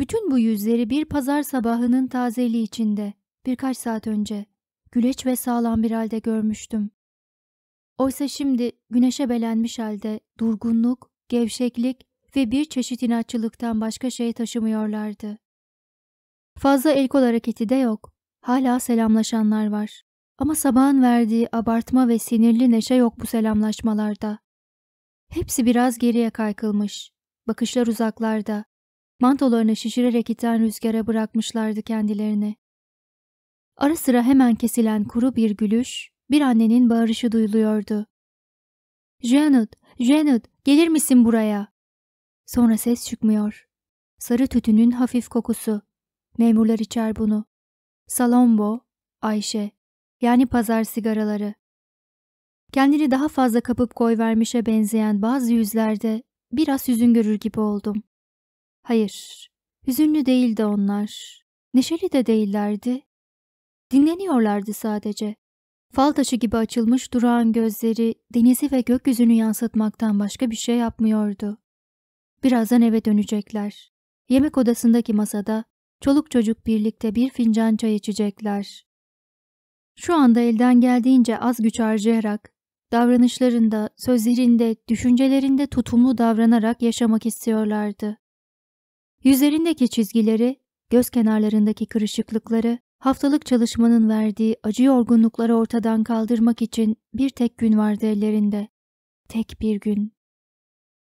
Bütün bu yüzleri bir pazar sabahının tazeliği içinde birkaç saat önce güleç ve sağlam bir halde görmüştüm. Oysa şimdi güneşe belenmiş halde durgunluk, gevşeklik ve bir çeşit inatçılıktan başka şey taşımıyorlardı. Fazla el kol hareketi de yok. Hala selamlaşanlar var. Ama sabahın verdiği abartma ve sinirli neşe yok bu selamlaşmalarda. Hepsi biraz geriye kaykılmış. Bakışlar uzaklarda. Mantolarını şişirerek iten rüzgara bırakmışlardı kendilerini. Ara sıra hemen kesilen kuru bir gülüş, bir annenin bağırışı duyuluyordu. ''Janet, Janet, gelir misin buraya?'' Sonra ses çıkmıyor. Sarı tütünün hafif kokusu. Memurlar içer bunu. Salombo, Ayşe. Yani pazar sigaraları. Kendini daha fazla kapıp koy vermişe benzeyen bazı yüzlerde biraz yüzün görür gibi oldum. Hayır, hüzünlü değildi onlar. Neşeli de değillerdi. Dinleniyorlardı sadece. Fal taşı gibi açılmış durağan gözleri denizi ve gökyüzünü yansıtmaktan başka bir şey yapmıyordu. Birazdan eve dönecekler. Yemek odasındaki masada çoluk çocuk birlikte bir fincan çay içecekler. Şu anda elden geldiğince az güç harcayarak, davranışlarında, sözlerinde, düşüncelerinde tutumlu davranarak yaşamak istiyorlardı. Yüzlerindeki çizgileri, göz kenarlarındaki kırışıklıkları, haftalık çalışmanın verdiği acı yorgunlukları ortadan kaldırmak için bir tek gün vardı ellerinde. Tek bir gün.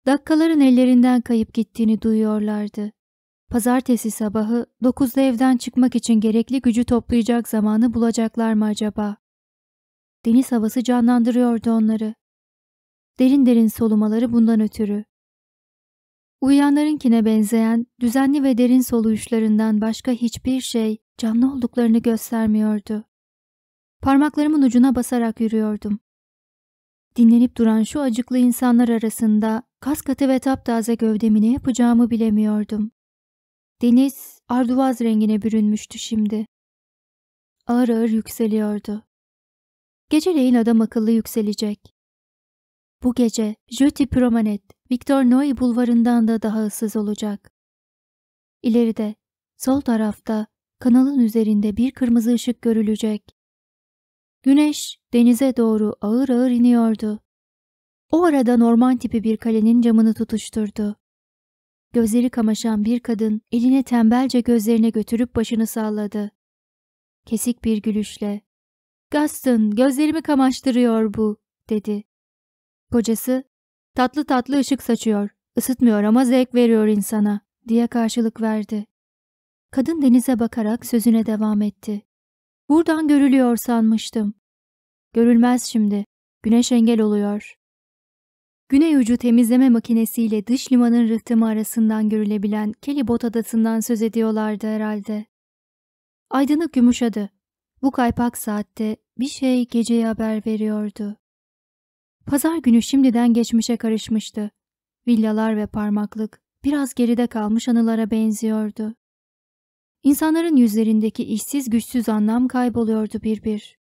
Dakikaların ellerinden kayıp gittiğini duyuyorlardı. Pazartesi sabahı 9'da evden çıkmak için gerekli gücü toplayacak zamanı bulacaklar mı acaba? Deniz havası canlandırıyordu onları. Derin derin solumaları bundan ötürü. Uyuyanlarınkine benzeyen düzenli ve derin soluyuşlarından başka hiçbir şey canlı olduklarını göstermiyordu. Parmaklarımın ucuna basarak yürüyordum. Dinlenip duran şu acıklı insanlar arasında kas katı ve taptaze gövdemi ne yapacağımı bilemiyordum. Deniz arduvaz rengine bürünmüştü şimdi. Ağır ağır yükseliyordu. Geceleyin adam akıllı yükselecek. Bu gece Jöti Promanet Victor Noy bulvarından da daha ıssız olacak. İleride, sol tarafta, kanalın üzerinde bir kırmızı ışık görülecek. Güneş denize doğru ağır ağır iniyordu. O arada Norman tipi bir kalenin camını tutuşturdu. Gözleri kamaşan bir kadın elini tembelce gözlerine götürüp başını salladı. Kesik bir gülüşle, ''Gaston, gözlerimi kamaştırıyor bu.'' dedi. Kocası, Tatlı tatlı ışık saçıyor. Isıtmıyor ama zevk veriyor insana diye karşılık verdi. Kadın denize bakarak sözüne devam etti. Buradan görülüyor sanmıştım. Görülmez şimdi. Güneş engel oluyor. Güney ucu temizleme makinesiyle dış limanın rıhtımı arasından görülebilen Kelibot adasından söz ediyorlardı herhalde. Aydınlık yumuşadı. Bu kaypak saatte bir şey geceye haber veriyordu. Pazar günü şimdiden geçmişe karışmıştı. Villalar ve parmaklık biraz geride kalmış anılara benziyordu. İnsanların yüzlerindeki işsiz güçsüz anlam kayboluyordu bir bir.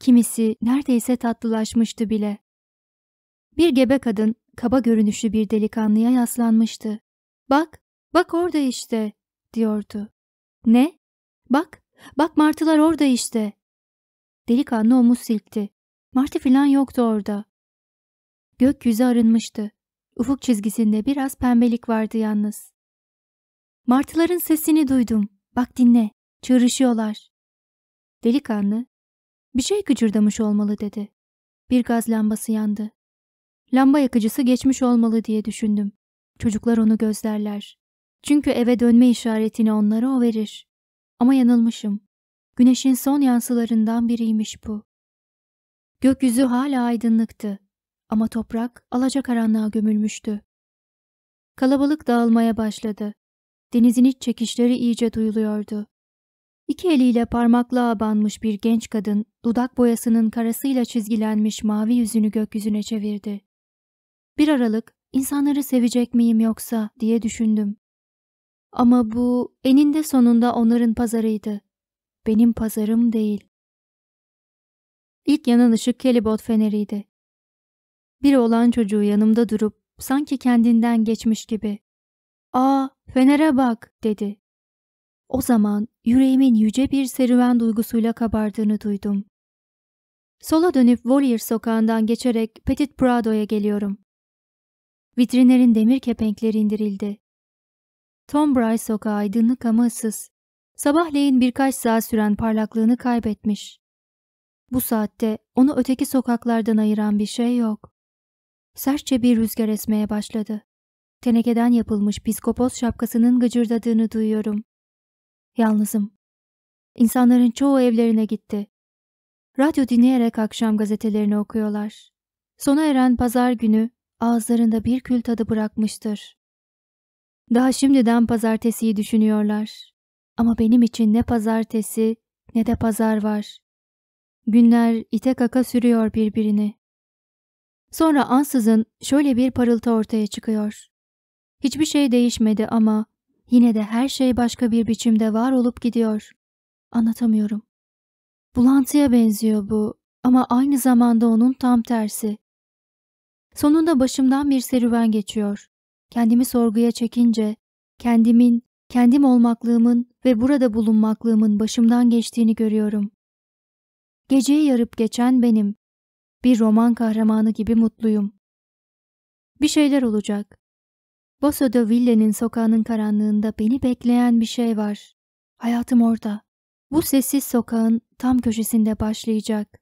Kimisi neredeyse tatlılaşmıştı bile. Bir gebe kadın kaba görünüşlü bir delikanlıya yaslanmıştı. Bak, bak orada işte, diyordu. Ne? Bak, bak martılar orada işte. Delikanlı omuz silkti. Martı filan yoktu orada. Gökyüzü arınmıştı. Ufuk çizgisinde biraz pembelik vardı yalnız. Martıların sesini duydum. Bak dinle. Çığırışıyorlar. Delikanlı, bir şey gıcırdamış olmalı dedi. Bir gaz lambası yandı. Lamba yakıcısı geçmiş olmalı diye düşündüm. Çocuklar onu gözlerler. Çünkü eve dönme işaretini onlara o verir. Ama yanılmışım. Güneşin son yansılarından biriymiş bu. Gökyüzü hala aydınlıktı. Ama toprak alacakaranlığa gömülmüştü. Kalabalık dağılmaya başladı. Denizin iç çekişleri iyice duyuluyordu. İki eliyle parmaklığa abanmış bir genç kadın, dudak boyasının karasıyla çizgilenmiş mavi yüzünü gökyüzüne çevirdi. Bir aralık, insanları sevecek miyim yoksa diye düşündüm. Ama bu eninde sonunda onların pazarıydı. Benim pazarım değil. İlk yanan ışık kelibot feneriydi. Bir olan çocuğu yanımda durup sanki kendinden geçmiş gibi ''Aa Fener'e bak'' dedi. O zaman yüreğimin yüce bir serüven duygusuyla kabardığını duydum. Sola dönüp Warrior sokağından geçerek Petit Prado'ya geliyorum. Vitrinlerin demir kepenkleri indirildi. Tom Bryce sokağı aydınlık ama ıssız. Sabahleyin birkaç saat süren parlaklığını kaybetmiş. Bu saatte onu öteki sokaklardan ayıran bir şey yok sertçe bir rüzgar esmeye başladı. Tenekeden yapılmış piskopos şapkasının gıcırdadığını duyuyorum. Yalnızım. İnsanların çoğu evlerine gitti. Radyo dinleyerek akşam gazetelerini okuyorlar. Sona eren pazar günü ağızlarında bir kül tadı bırakmıştır. Daha şimdiden pazartesiyi düşünüyorlar. Ama benim için ne pazartesi ne de pazar var. Günler ite kaka sürüyor birbirini. Sonra ansızın şöyle bir parıltı ortaya çıkıyor. Hiçbir şey değişmedi ama yine de her şey başka bir biçimde var olup gidiyor. Anlatamıyorum. Bulantıya benziyor bu ama aynı zamanda onun tam tersi. Sonunda başımdan bir serüven geçiyor. Kendimi sorguya çekince, kendimin, kendim olmaklığımın ve burada bulunmaklığımın başımdan geçtiğini görüyorum. Geceyi yarıp geçen benim, bir roman kahramanı gibi mutluyum. Bir şeyler olacak. Bosso de Ville'nin sokağının karanlığında beni bekleyen bir şey var. Hayatım orada. Bu sessiz sokağın tam köşesinde başlayacak.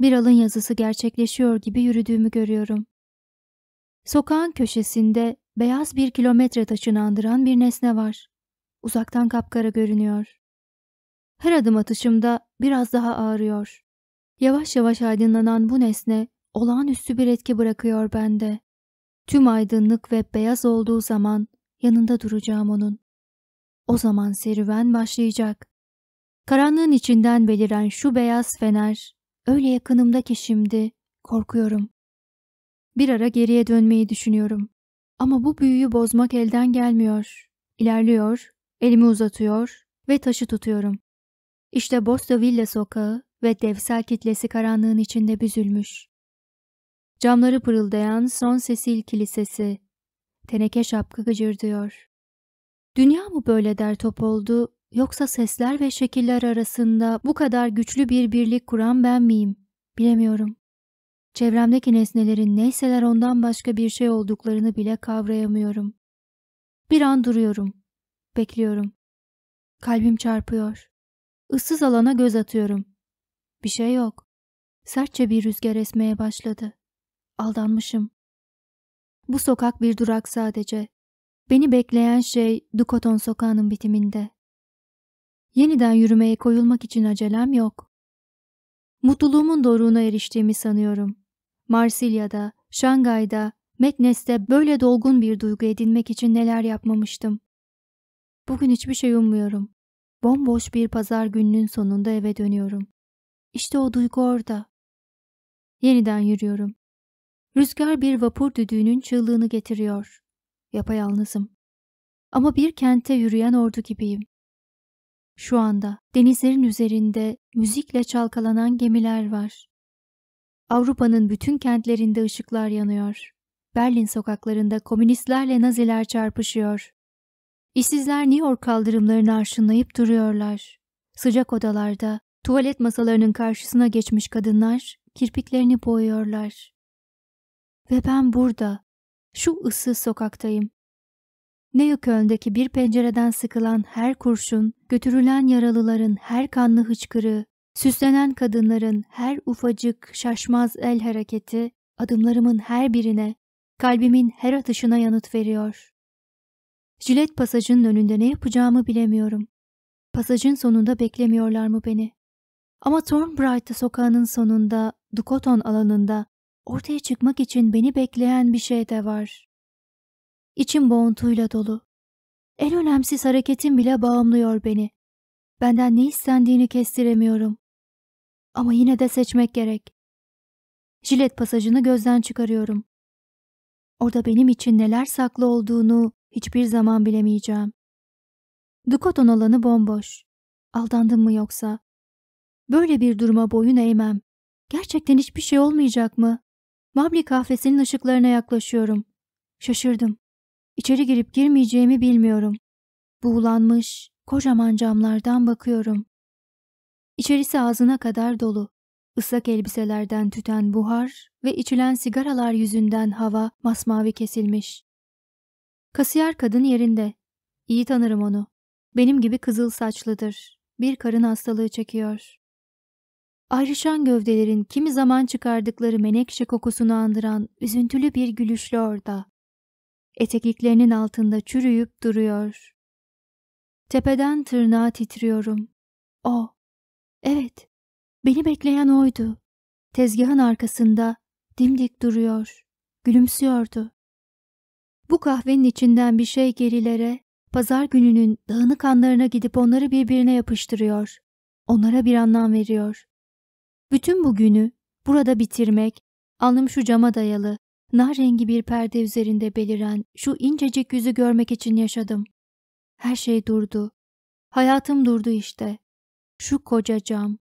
Bir alın yazısı gerçekleşiyor gibi yürüdüğümü görüyorum. Sokağın köşesinde beyaz bir kilometre taşını andıran bir nesne var. Uzaktan kapkara görünüyor. Her adım atışımda biraz daha ağrıyor. Yavaş yavaş aydınlanan bu nesne olağanüstü bir etki bırakıyor bende. Tüm aydınlık ve beyaz olduğu zaman yanında duracağım onun. O zaman serüven başlayacak. Karanlığın içinden beliren şu beyaz fener öyle yakınımda ki şimdi korkuyorum. Bir ara geriye dönmeyi düşünüyorum. Ama bu büyüyü bozmak elden gelmiyor. İlerliyor, elimi uzatıyor ve taşı tutuyorum. İşte Bosta Villa sokağı ve devsel kitlesi karanlığın içinde büzülmüş. Camları pırıldayan son sesil kilisesi, teneke şapkı gıcırdıyor. Dünya mı böyle der top oldu, yoksa sesler ve şekiller arasında bu kadar güçlü bir birlik kuran ben miyim? Bilemiyorum. Çevremdeki nesnelerin neyseler ondan başka bir şey olduklarını bile kavrayamıyorum. Bir an duruyorum. Bekliyorum. Kalbim çarpıyor. Issız alana göz atıyorum bir şey yok. Sertçe bir rüzgar esmeye başladı. Aldanmışım. Bu sokak bir durak sadece. Beni bekleyen şey Dukoton sokağının bitiminde. Yeniden yürümeye koyulmak için acelem yok. Mutluluğumun doruğuna eriştiğimi sanıyorum. Marsilya'da, Şangay'da, Meknes'te böyle dolgun bir duygu edinmek için neler yapmamıştım. Bugün hiçbir şey ummuyorum. Bomboş bir pazar gününün sonunda eve dönüyorum. İşte o duygu orada. Yeniden yürüyorum. Rüzgar bir vapur düdüğünün çığlığını getiriyor. Yapayalnızım. Ama bir kente yürüyen ordu gibiyim. Şu anda denizlerin üzerinde müzikle çalkalanan gemiler var. Avrupa'nın bütün kentlerinde ışıklar yanıyor. Berlin sokaklarında komünistlerle naziler çarpışıyor. İşsizler New York kaldırımlarını arşınlayıp duruyorlar. Sıcak odalarda Tuvalet masalarının karşısına geçmiş kadınlar kirpiklerini boyuyorlar. Ve ben burada, şu ıssız sokaktayım. Neyük öndeki bir pencereden sıkılan her kurşun, götürülen yaralıların her kanlı hıçkırığı, süslenen kadınların her ufacık, şaşmaz el hareketi, adımlarımın her birine, kalbimin her atışına yanıt veriyor. Jilet pasajının önünde ne yapacağımı bilemiyorum. Pasajın sonunda beklemiyorlar mı beni? Ama Thornbright sokağının sonunda, Dukoton alanında ortaya çıkmak için beni bekleyen bir şey de var. İçim boğuntuyla dolu. En önemsiz hareketim bile bağımlıyor beni. Benden ne istendiğini kestiremiyorum. Ama yine de seçmek gerek. Jilet pasajını gözden çıkarıyorum. Orada benim için neler saklı olduğunu hiçbir zaman bilemeyeceğim. Dukoton alanı bomboş. Aldandım mı yoksa? Böyle bir duruma boyun eğmem. Gerçekten hiçbir şey olmayacak mı? Mabli kahvesinin ışıklarına yaklaşıyorum. Şaşırdım. İçeri girip girmeyeceğimi bilmiyorum. Buğulanmış, kocaman camlardan bakıyorum. İçerisi ağzına kadar dolu. Islak elbiselerden tüten buhar ve içilen sigaralar yüzünden hava masmavi kesilmiş. Kasiyer kadın yerinde. İyi tanırım onu. Benim gibi kızıl saçlıdır. Bir karın hastalığı çekiyor. Ayrışan gövdelerin kimi zaman çıkardıkları menekşe kokusunu andıran üzüntülü bir gülüşle orada. Etekliklerinin altında çürüyüp duruyor. Tepeden tırnağa titriyorum. O. Evet. Beni bekleyen oydu. Tezgahın arkasında dimdik duruyor. Gülümsüyordu. Bu kahvenin içinden bir şey gerilere, pazar gününün dağınık anlarına gidip onları birbirine yapıştırıyor. Onlara bir anlam veriyor. Bütün bu günü burada bitirmek, alnım şu cama dayalı, nar rengi bir perde üzerinde beliren şu incecik yüzü görmek için yaşadım. Her şey durdu. Hayatım durdu işte. Şu koca cam,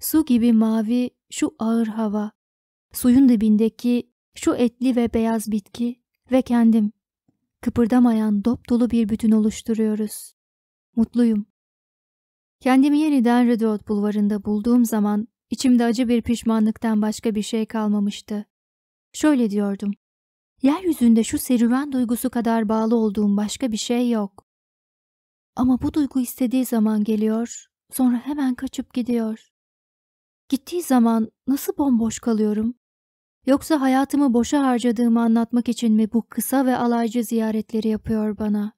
su gibi mavi şu ağır hava, suyun dibindeki şu etli ve beyaz bitki ve kendim. Kıpırdamayan dop dolu bir bütün oluşturuyoruz. Mutluyum. Kendimi yeniden Redwood bulvarında bulduğum zaman İçimde acı bir pişmanlıktan başka bir şey kalmamıştı. Şöyle diyordum. Yeryüzünde şu serüven duygusu kadar bağlı olduğum başka bir şey yok. Ama bu duygu istediği zaman geliyor, sonra hemen kaçıp gidiyor. Gittiği zaman nasıl bomboş kalıyorum? Yoksa hayatımı boşa harcadığımı anlatmak için mi bu kısa ve alaycı ziyaretleri yapıyor bana?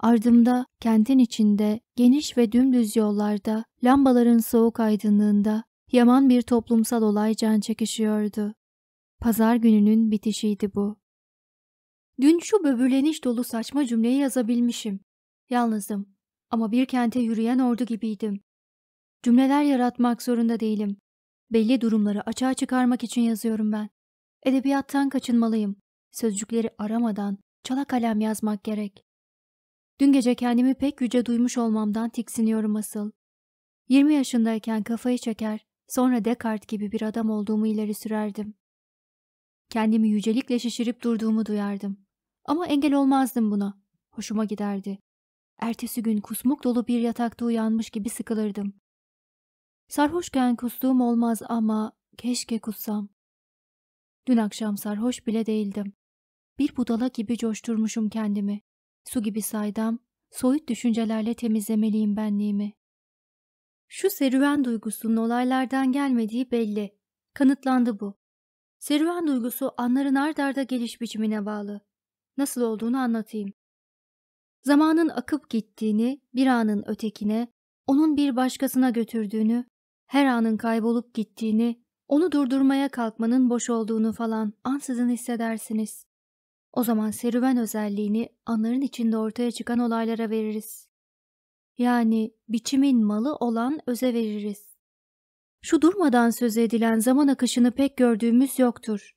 Ardımda kentin içinde geniş ve dümdüz yollarda lambaların soğuk aydınlığında yaman bir toplumsal olay can çekişiyordu. Pazar gününün bitişiydi bu. Dün şu böbürleniş dolu saçma cümleyi yazabilmişim. Yalnızdım ama bir kente yürüyen ordu gibiydim. Cümleler yaratmak zorunda değilim. Belli durumları açığa çıkarmak için yazıyorum ben. Edebiyattan kaçınmalıyım. Sözcükleri aramadan çala kalem yazmak gerek. Dün gece kendimi pek yüce duymuş olmamdan tiksiniyorum asıl. 20 yaşındayken kafayı çeker, sonra Descartes gibi bir adam olduğumu ileri sürerdim. Kendimi yücelikle şişirip durduğumu duyardım. Ama engel olmazdım buna. Hoşuma giderdi. Ertesi gün kusmuk dolu bir yatakta uyanmış gibi sıkılırdım. Sarhoşken kustuğum olmaz ama keşke kussam. Dün akşam sarhoş bile değildim. Bir budala gibi coşturmuşum kendimi. Su gibi saydam, soyut düşüncelerle temizlemeliyim benliğimi. Şu serüven duygusunun olaylardan gelmediği belli. Kanıtlandı bu. Serüven duygusu anların ard arda geliş biçimine bağlı. Nasıl olduğunu anlatayım. Zamanın akıp gittiğini, bir anın ötekine, onun bir başkasına götürdüğünü, her anın kaybolup gittiğini, onu durdurmaya kalkmanın boş olduğunu falan ansızın hissedersiniz. O zaman serüven özelliğini anların içinde ortaya çıkan olaylara veririz. Yani biçimin malı olan öze veririz. Şu durmadan söz edilen zaman akışını pek gördüğümüz yoktur.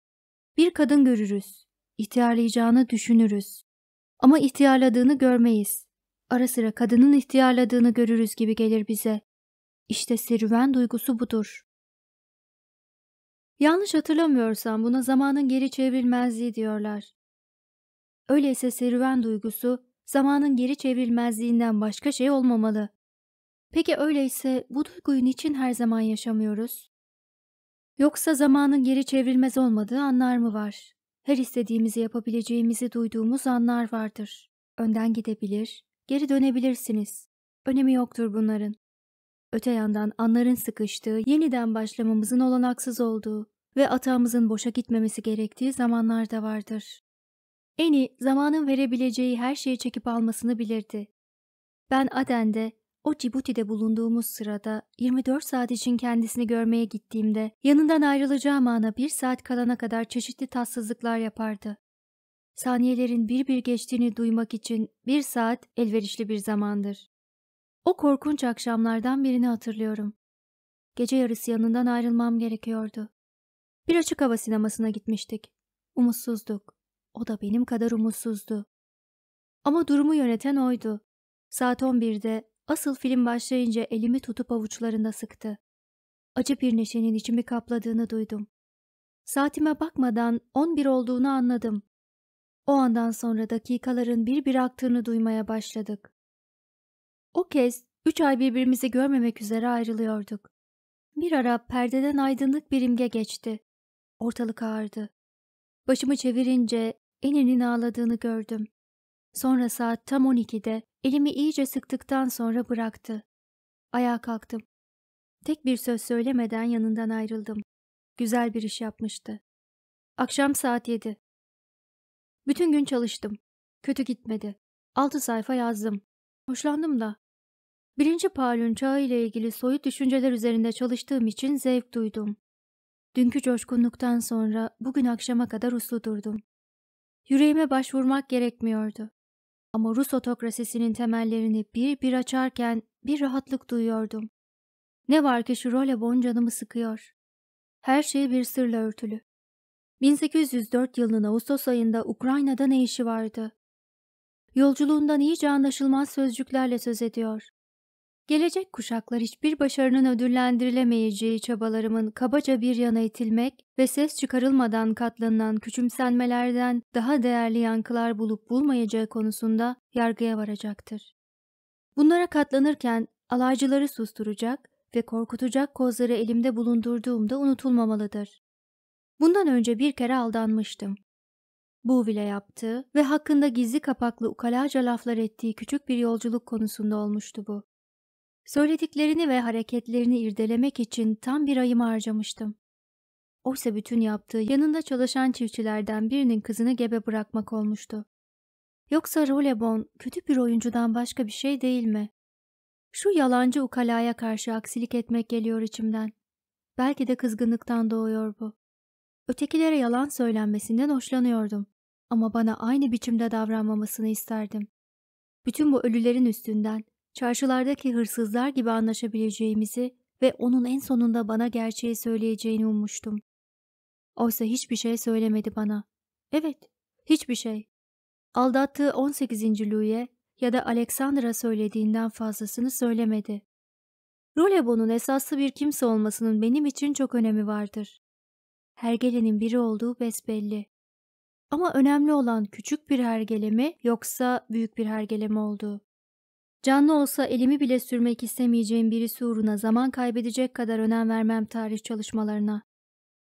Bir kadın görürüz, ihtiyarlayacağını düşünürüz. Ama ihtiyarladığını görmeyiz. Ara sıra kadının ihtiyarladığını görürüz gibi gelir bize. İşte serüven duygusu budur. Yanlış hatırlamıyorsam buna zamanın geri çevrilmezliği diyorlar. Öyleyse serüven duygusu zamanın geri çevrilmezliğinden başka şey olmamalı. Peki öyleyse bu duyguyu için her zaman yaşamıyoruz? Yoksa zamanın geri çevrilmez olmadığı anlar mı var? Her istediğimizi yapabileceğimizi duyduğumuz anlar vardır. Önden gidebilir, geri dönebilirsiniz. Önemi yoktur bunların. Öte yandan anların sıkıştığı, yeniden başlamamızın olanaksız olduğu ve atağımızın boşa gitmemesi gerektiği zamanlar da vardır. Eni zamanın verebileceği her şeyi çekip almasını bilirdi. Ben Aden'de, o Cibuti'de bulunduğumuz sırada 24 saat için kendisini görmeye gittiğimde yanından ayrılacağım ana bir saat kalana kadar çeşitli tatsızlıklar yapardı. Saniyelerin bir bir geçtiğini duymak için bir saat elverişli bir zamandır. O korkunç akşamlardan birini hatırlıyorum. Gece yarısı yanından ayrılmam gerekiyordu. Bir açık hava sinemasına gitmiştik. Umutsuzduk. O da benim kadar umutsuzdu. Ama durumu yöneten oydu. Saat 11'de asıl film başlayınca elimi tutup avuçlarında sıktı. Acı bir neşenin içimi kapladığını duydum. Saatime bakmadan 11 olduğunu anladım. O andan sonra dakikaların bir bir aktığını duymaya başladık. O kez üç ay birbirimizi görmemek üzere ayrılıyorduk. Bir ara perdeden aydınlık bir imge geçti. Ortalık ağırdı. Başımı çevirince eninin ağladığını gördüm. Sonra saat tam 12'de elimi iyice sıktıktan sonra bıraktı. Ayağa kalktım. Tek bir söz söylemeden yanından ayrıldım. Güzel bir iş yapmıştı. Akşam saat 7. Bütün gün çalıştım. Kötü gitmedi. Altı sayfa yazdım. Hoşlandım da. Birinci Palün çağı ile ilgili soyut düşünceler üzerinde çalıştığım için zevk duydum. Dünkü coşkunluktan sonra bugün akşama kadar uslu durdum. Yüreğime başvurmak gerekmiyordu. Ama Rus otokrasisinin temellerini bir bir açarken bir rahatlık duyuyordum. Ne var ki şu role boncanımı sıkıyor. Her şey bir sırla örtülü. 1804 yılının Ağustos ayında Ukrayna'da ne işi vardı? Yolculuğundan iyice anlaşılmaz sözcüklerle söz ediyor. Gelecek kuşaklar hiçbir başarının ödüllendirilemeyeceği çabalarımın kabaca bir yana itilmek ve ses çıkarılmadan katlanılan küçümsenmelerden daha değerli yankılar bulup bulmayacağı konusunda yargıya varacaktır. Bunlara katlanırken alaycıları susturacak ve korkutacak kozları elimde bulundurduğumda unutulmamalıdır. Bundan önce bir kere aldanmıştım. Bu bile yaptığı ve hakkında gizli kapaklı ukalaca laflar ettiği küçük bir yolculuk konusunda olmuştu bu. Söylediklerini ve hareketlerini irdelemek için tam bir ayımı harcamıştım. Oysa bütün yaptığı yanında çalışan çiftçilerden birinin kızını gebe bırakmak olmuştu. Yoksa Rolebon kötü bir oyuncudan başka bir şey değil mi? Şu yalancı ukalaya karşı aksilik etmek geliyor içimden. Belki de kızgınlıktan doğuyor bu. Ötekilere yalan söylenmesinden hoşlanıyordum. Ama bana aynı biçimde davranmamasını isterdim. Bütün bu ölülerin üstünden, Çarşılardaki hırsızlar gibi anlaşabileceğimizi ve onun en sonunda bana gerçeği söyleyeceğini ummuştum. Oysa hiçbir şey söylemedi bana. Evet, hiçbir şey. Aldattığı 18. Louis'e ya da Alexander'a söylediğinden fazlasını söylemedi. Rulebo'nun esaslı bir kimse olmasının benim için çok önemi vardır. Hergelenin biri olduğu besbelli. Ama önemli olan küçük bir hergele mi yoksa büyük bir hergele mi olduğu. Canlı olsa elimi bile sürmek istemeyeceğim birisi uğruna zaman kaybedecek kadar önem vermem tarih çalışmalarına.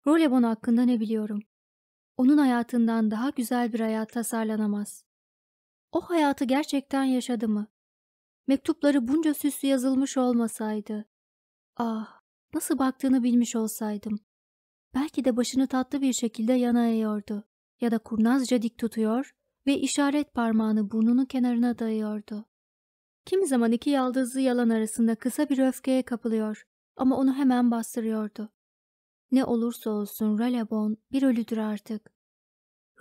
Rolebon hakkında ne biliyorum? Onun hayatından daha güzel bir hayat tasarlanamaz. O hayatı gerçekten yaşadı mı? Mektupları bunca süslü yazılmış olmasaydı. Ah, nasıl baktığını bilmiş olsaydım. Belki de başını tatlı bir şekilde yana eğiyordu ya da kurnazca dik tutuyor ve işaret parmağını burnunun kenarına dayıyordu. Kimi zaman iki yaldızlı yalan arasında kısa bir öfkeye kapılıyor ama onu hemen bastırıyordu. Ne olursa olsun Ralebon bir ölüdür artık.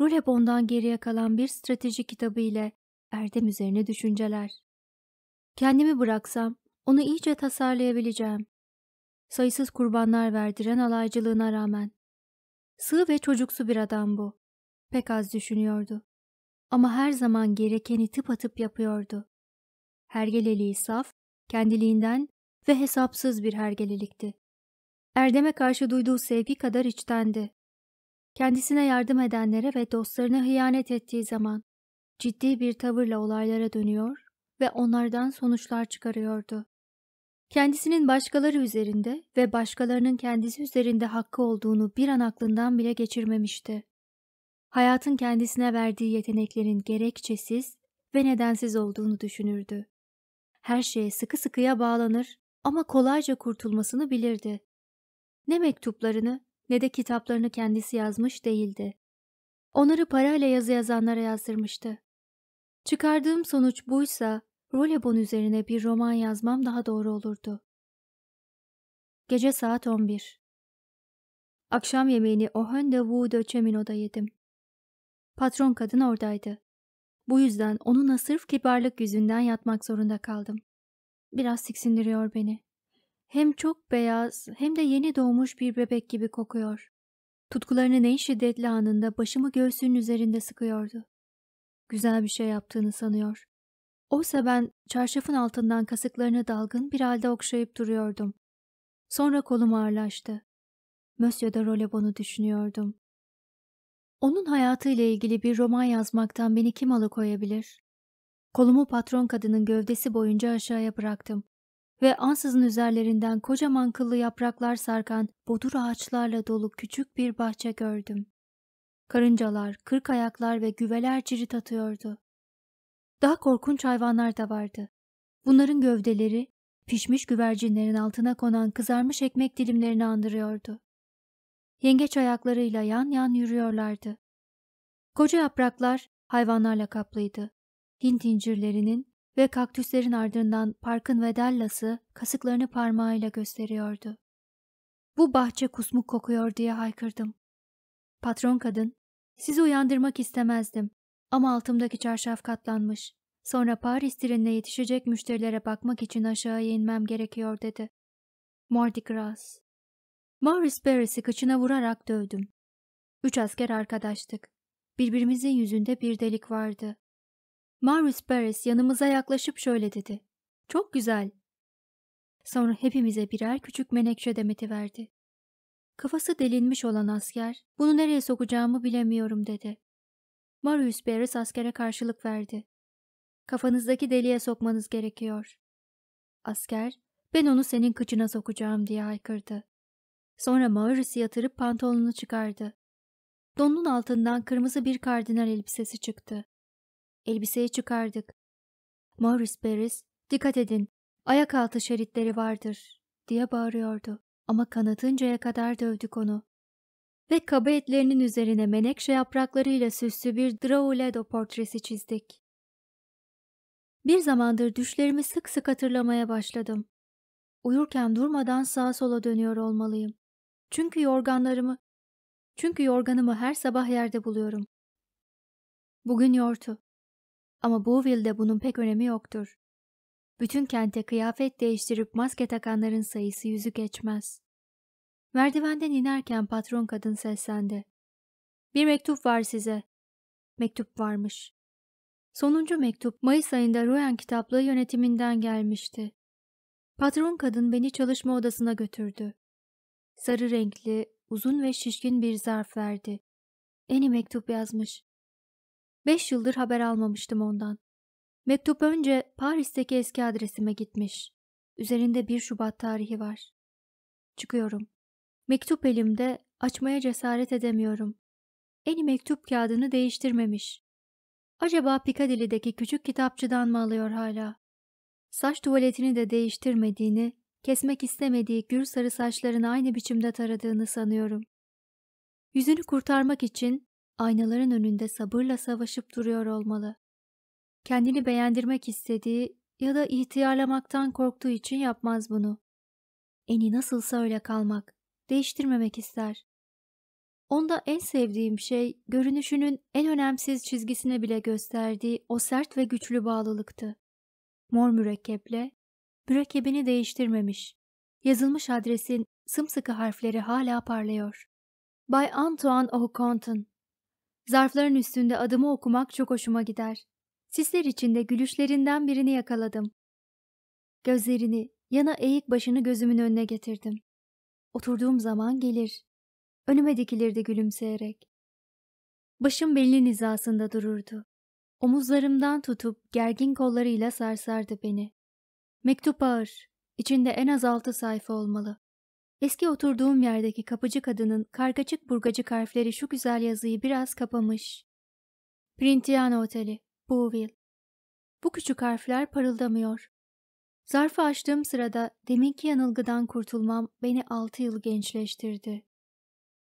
Rulebon'dan geriye kalan bir strateji kitabı ile Erdem üzerine düşünceler. Kendimi bıraksam onu iyice tasarlayabileceğim. Sayısız kurbanlar verdiren alaycılığına rağmen. Sığ ve çocuksu bir adam bu. Pek az düşünüyordu. Ama her zaman gerekeni tıpatıp yapıyordu hergeleliği saf, kendiliğinden ve hesapsız bir hergelilikti. Erdem'e karşı duyduğu sevgi kadar içtendi. Kendisine yardım edenlere ve dostlarına hıyanet ettiği zaman ciddi bir tavırla olaylara dönüyor ve onlardan sonuçlar çıkarıyordu. Kendisinin başkaları üzerinde ve başkalarının kendisi üzerinde hakkı olduğunu bir an aklından bile geçirmemişti. Hayatın kendisine verdiği yeteneklerin gerekçesiz ve nedensiz olduğunu düşünürdü. Her şeye sıkı sıkıya bağlanır ama kolayca kurtulmasını bilirdi. Ne mektuplarını ne de kitaplarını kendisi yazmış değildi. Onları parayla yazı yazanlara yazdırmıştı. Çıkardığım sonuç buysa Rolebon üzerine bir roman yazmam daha doğru olurdu. Gece saat 11. Akşam yemeğini Ohende Wu de Chemino'da yedim. Patron kadın oradaydı. Bu yüzden onunla sırf kibarlık yüzünden yatmak zorunda kaldım. Biraz tiksindiriyor beni. Hem çok beyaz hem de yeni doğmuş bir bebek gibi kokuyor. Tutkularının en şiddetli anında başımı göğsünün üzerinde sıkıyordu. Güzel bir şey yaptığını sanıyor. Oysa ben çarşafın altından kasıklarını dalgın bir halde okşayıp duruyordum. Sonra kolum ağırlaştı. Monsieur de Rolebon'u düşünüyordum. Onun hayatıyla ilgili bir roman yazmaktan beni kim alıkoyabilir? Kolumu patron kadının gövdesi boyunca aşağıya bıraktım ve ansızın üzerlerinden kocaman kıllı yapraklar sarkan bodur ağaçlarla dolu küçük bir bahçe gördüm. Karıncalar, kırk ayaklar ve güveler cirit atıyordu. Daha korkunç hayvanlar da vardı. Bunların gövdeleri, pişmiş güvercinlerin altına konan kızarmış ekmek dilimlerini andırıyordu yengeç ayaklarıyla yan yan yürüyorlardı. Koca yapraklar hayvanlarla kaplıydı. Hint incirlerinin ve kaktüslerin ardından parkın vedellası kasıklarını parmağıyla gösteriyordu. Bu bahçe kusmuk kokuyor diye haykırdım. Patron kadın, sizi uyandırmak istemezdim ama altımdaki çarşaf katlanmış. Sonra Paris trenine yetişecek müşterilere bakmak için aşağıya inmem gerekiyor dedi. Mardi Gras. Morris Barris'i kıçına vurarak dövdüm. Üç asker arkadaştık. Birbirimizin yüzünde bir delik vardı. Morris Barris yanımıza yaklaşıp şöyle dedi. Çok güzel. Sonra hepimize birer küçük menekşe demeti verdi. Kafası delinmiş olan asker, bunu nereye sokacağımı bilemiyorum dedi. Marius Beres askere karşılık verdi. Kafanızdaki deliğe sokmanız gerekiyor. Asker, ben onu senin kıçına sokacağım diye haykırdı. Sonra Maurice'i yatırıp pantolonunu çıkardı. Donun altından kırmızı bir kardinal elbisesi çıktı. Elbiseyi çıkardık. Maurice beris, dikkat edin, ayak altı şeritleri vardır, diye bağırıyordu. Ama kanatıncaya kadar dövdük onu. Ve kaba etlerinin üzerine menekşe yapraklarıyla süslü bir Drauledo portresi çizdik. Bir zamandır düşlerimi sık sık hatırlamaya başladım. Uyurken durmadan sağa sola dönüyor olmalıyım. Çünkü yorganlarımı, çünkü yorganımı her sabah yerde buluyorum. Bugün yortu. Ama Bouville'de bunun pek önemi yoktur. Bütün kente kıyafet değiştirip maske takanların sayısı yüzü geçmez. Merdivenden inerken patron kadın seslendi. Bir mektup var size. Mektup varmış. Sonuncu mektup Mayıs ayında Rouen kitaplığı yönetiminden gelmişti. Patron kadın beni çalışma odasına götürdü. Sarı renkli, uzun ve şişkin bir zarf verdi. Eni mektup yazmış. Beş yıldır haber almamıştım ondan. Mektup önce Paris'teki eski adresime gitmiş. Üzerinde 1 Şubat tarihi var. Çıkıyorum. Mektup elimde, açmaya cesaret edemiyorum. Eni mektup kağıdını değiştirmemiş. Acaba Piccadilly'deki küçük kitapçıdan mı alıyor hala? Saç tuvaletini de değiştirmediğini kesmek istemediği gür sarı saçlarını aynı biçimde taradığını sanıyorum. Yüzünü kurtarmak için aynaların önünde sabırla savaşıp duruyor olmalı. Kendini beğendirmek istediği ya da ihtiyarlamaktan korktuğu için yapmaz bunu. Eni nasılsa öyle kalmak, değiştirmemek ister. Onda en sevdiğim şey görünüşünün en önemsiz çizgisine bile gösterdiği o sert ve güçlü bağlılıktı. Mor mürekkeple mürekkebini değiştirmemiş. Yazılmış adresin sımsıkı harfleri hala parlıyor. Bay Antoine O'Conton. Zarfların üstünde adımı okumak çok hoşuma gider. Sisler içinde gülüşlerinden birini yakaladım. Gözlerini, yana eğik başını gözümün önüne getirdim. Oturduğum zaman gelir. Önüme dikilirdi gülümseyerek. Başım belli nizasında dururdu. Omuzlarımdan tutup gergin kollarıyla sarsardı beni. Mektup ağır. İçinde en az altı sayfa olmalı. Eski oturduğum yerdeki kapıcı kadının kargaçık burgacık harfleri şu güzel yazıyı biraz kapamış. Printiana Oteli, Bouville. Bu küçük harfler parıldamıyor. Zarfı açtığım sırada deminki yanılgıdan kurtulmam beni altı yıl gençleştirdi.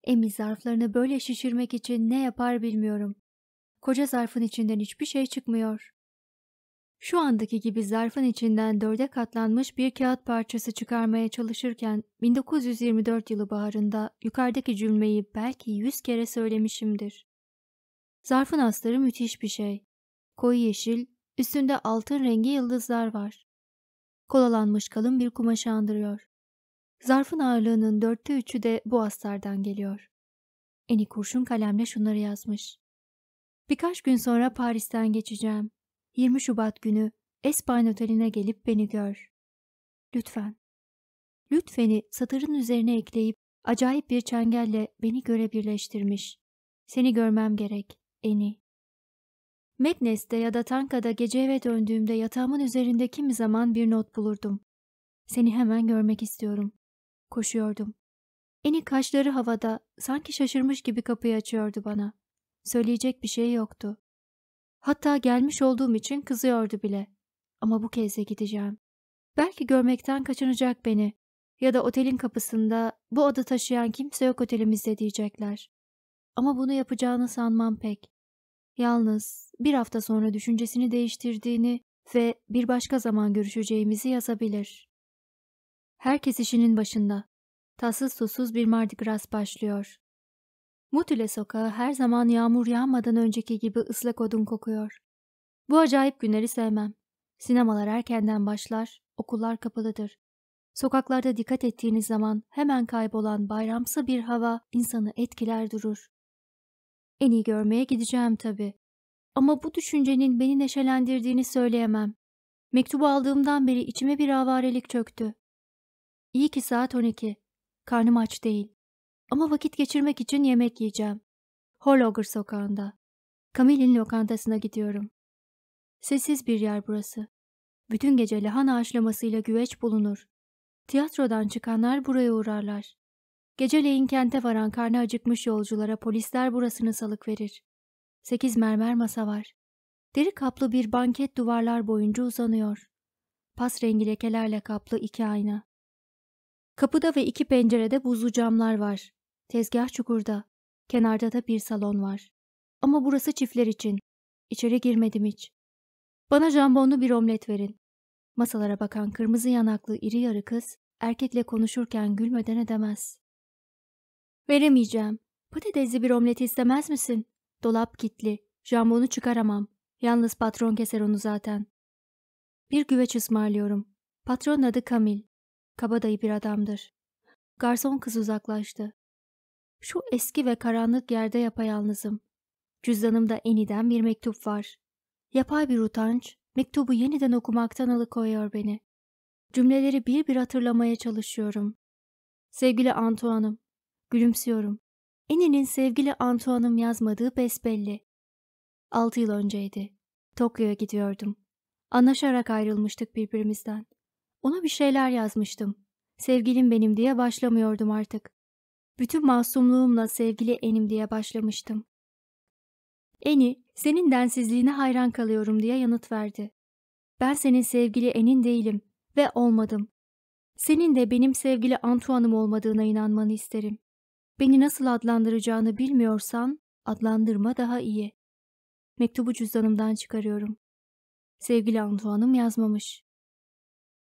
Emi zarflarını böyle şişirmek için ne yapar bilmiyorum. Koca zarfın içinden hiçbir şey çıkmıyor. Şu andaki gibi zarfın içinden dörde katlanmış bir kağıt parçası çıkarmaya çalışırken 1924 yılı baharında yukarıdaki cümleyi belki yüz kere söylemişimdir. Zarfın astarı müthiş bir şey. Koyu yeşil, üstünde altın rengi yıldızlar var. Kolalanmış kalın bir kumaşı andırıyor. Zarfın ağırlığının dörtte üçü de bu astardan geliyor. Eni kurşun kalemle şunları yazmış. Birkaç gün sonra Paris'ten geçeceğim. 20 Şubat günü Espine Oteli'ne gelip beni gör. Lütfen. Lütfeni satırın üzerine ekleyip acayip bir çengelle beni göre birleştirmiş. Seni görmem gerek, Eni. Meknes'te ya da Tanka'da gece eve döndüğümde yatağımın üzerinde kimi zaman bir not bulurdum. Seni hemen görmek istiyorum. Koşuyordum. Eni kaşları havada sanki şaşırmış gibi kapıyı açıyordu bana. Söyleyecek bir şey yoktu. Hatta gelmiş olduğum için kızıyordu bile. Ama bu kez de gideceğim. Belki görmekten kaçınacak beni. Ya da otelin kapısında bu adı taşıyan kimse yok otelimizde diyecekler. Ama bunu yapacağını sanmam pek. Yalnız bir hafta sonra düşüncesini değiştirdiğini ve bir başka zaman görüşeceğimizi yazabilir. Herkes işinin başında. Tatsız susuz bir Mardi Gras başlıyor. Mutile sokağı her zaman yağmur yağmadan önceki gibi ıslak odun kokuyor. Bu acayip günleri sevmem. Sinemalar erkenden başlar, okullar kapalıdır. Sokaklarda dikkat ettiğiniz zaman hemen kaybolan bayramsı bir hava insanı etkiler durur. En iyi görmeye gideceğim tabii. Ama bu düşüncenin beni neşelendirdiğini söyleyemem. Mektubu aldığımdan beri içime bir avarelik çöktü. İyi ki saat 12. Karnım aç değil. Ama vakit geçirmek için yemek yiyeceğim. Horloger sokağında. Camille'in lokantasına gidiyorum. Sessiz bir yer burası. Bütün gece lahana haşlamasıyla güveç bulunur. Tiyatrodan çıkanlar buraya uğrarlar. Geceleyin kente varan karnı acıkmış yolculara polisler burasını salık verir. Sekiz mermer masa var. Deri kaplı bir banket duvarlar boyunca uzanıyor. Pas rengi lekelerle kaplı iki ayna. Kapıda ve iki pencerede buzlu camlar var. Tezgah çukurda. Kenarda da bir salon var. Ama burası çiftler için. İçeri girmedim hiç. Bana jambonlu bir omlet verin. Masalara bakan kırmızı yanaklı iri yarı kız erkekle konuşurken gülmeden edemez. Veremeyeceğim. Patatesli bir omlet istemez misin? Dolap kilitli. Jambonu çıkaramam. Yalnız patron keser onu zaten. Bir güveç ısmarlıyorum. Patronun adı Kamil. Kabadayı bir adamdır. Garson kız uzaklaştı. Şu eski ve karanlık yerde yapayalnızım. Cüzdanımda eniden bir mektup var. Yapay bir utanç, mektubu yeniden okumaktan alıkoyuyor beni. Cümleleri bir bir hatırlamaya çalışıyorum. Sevgili Antoine'ım, gülümsüyorum. Eni'nin sevgili Antoine'ım yazmadığı besbelli. Altı yıl önceydi. Tokyo'ya gidiyordum. Anlaşarak ayrılmıştık birbirimizden. Ona bir şeyler yazmıştım. Sevgilim benim diye başlamıyordum artık bütün masumluğumla sevgili enim diye başlamıştım. Eni, senin densizliğine hayran kalıyorum diye yanıt verdi. Ben senin sevgili enin değilim ve olmadım. Senin de benim sevgili Antuanım olmadığına inanmanı isterim. Beni nasıl adlandıracağını bilmiyorsan adlandırma daha iyi. Mektubu cüzdanımdan çıkarıyorum. Sevgili Antuanım yazmamış.